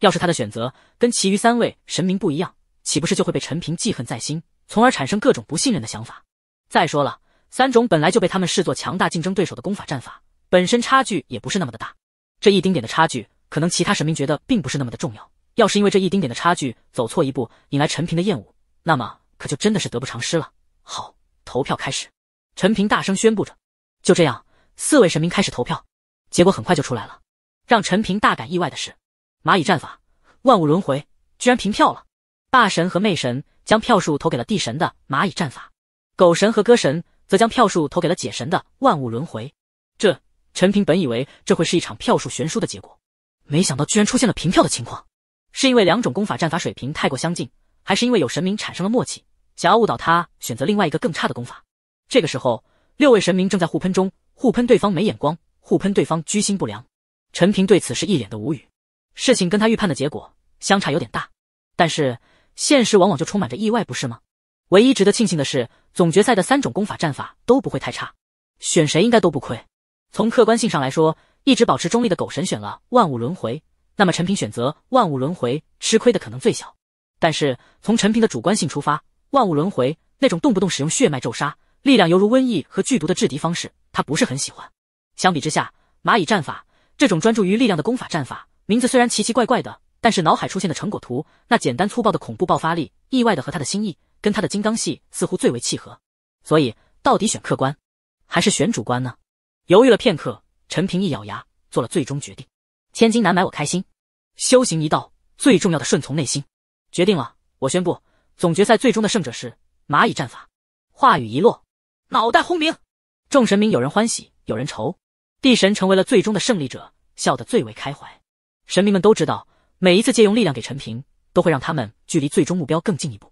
要是他的选择跟其余三位神明不一样，岂不是就会被陈平记恨在心，从而产生各种不信任的想法？再说了，三种本来就被他们视作强大竞争对手的功法战法，本身差距也不是那么的大。这一丁点的差距，可能其他神明觉得并不是那么的重要。要是因为这一丁点的差距走错一步，引来陈平的厌恶，那么可就真的是得不偿失了。好，投票开始！陈平大声宣布着。就这样，四位神明开始投票。结果很快就出来了。让陈平大感意外的是，蚂蚁战法、万物轮回居然平票了。霸神和妹神将票数投给了地神的蚂蚁战法，狗神和歌神则将票数投给了解神的万物轮回。这陈平本以为这会是一场票数悬殊的结果，没想到居然出现了平票的情况。是因为两种功法战法水平太过相近，还是因为有神明产生了默契，想要误导他选择另外一个更差的功法？这个时候，六位神明正在互喷中，互喷对方没眼光。互喷对方居心不良，陈平对此是一脸的无语。事情跟他预判的结果相差有点大，但是现实往往就充满着意外，不是吗？唯一值得庆幸的是，总决赛的三种功法战法都不会太差，选谁应该都不亏。从客观性上来说，一直保持中立的狗神选了万物轮回，那么陈平选择万物轮回吃亏的可能最小。但是从陈平的主观性出发，万物轮回那种动不动使用血脉咒杀、力量犹如瘟疫和剧毒的制敌方式，他不是很喜欢。相比之下，蚂蚁战法这种专注于力量的功法战法，名字虽然奇奇怪怪的，但是脑海出现的成果图那简单粗暴的恐怖爆发力，意外的和他的心意跟他的金刚系似乎最为契合。所以，到底选客观，还是选主观呢？犹豫了片刻，陈平一咬牙做了最终决定：千金难买我开心，修行一道最重要的顺从内心。决定了，我宣布总决赛最终的胜者是蚂蚁战法。话语一落，脑袋轰鸣，众神明有人欢喜，有人愁。地神成为了最终的胜利者，笑得最为开怀。神明们都知道，每一次借用力量给陈平，都会让他们距离最终目标更进一步。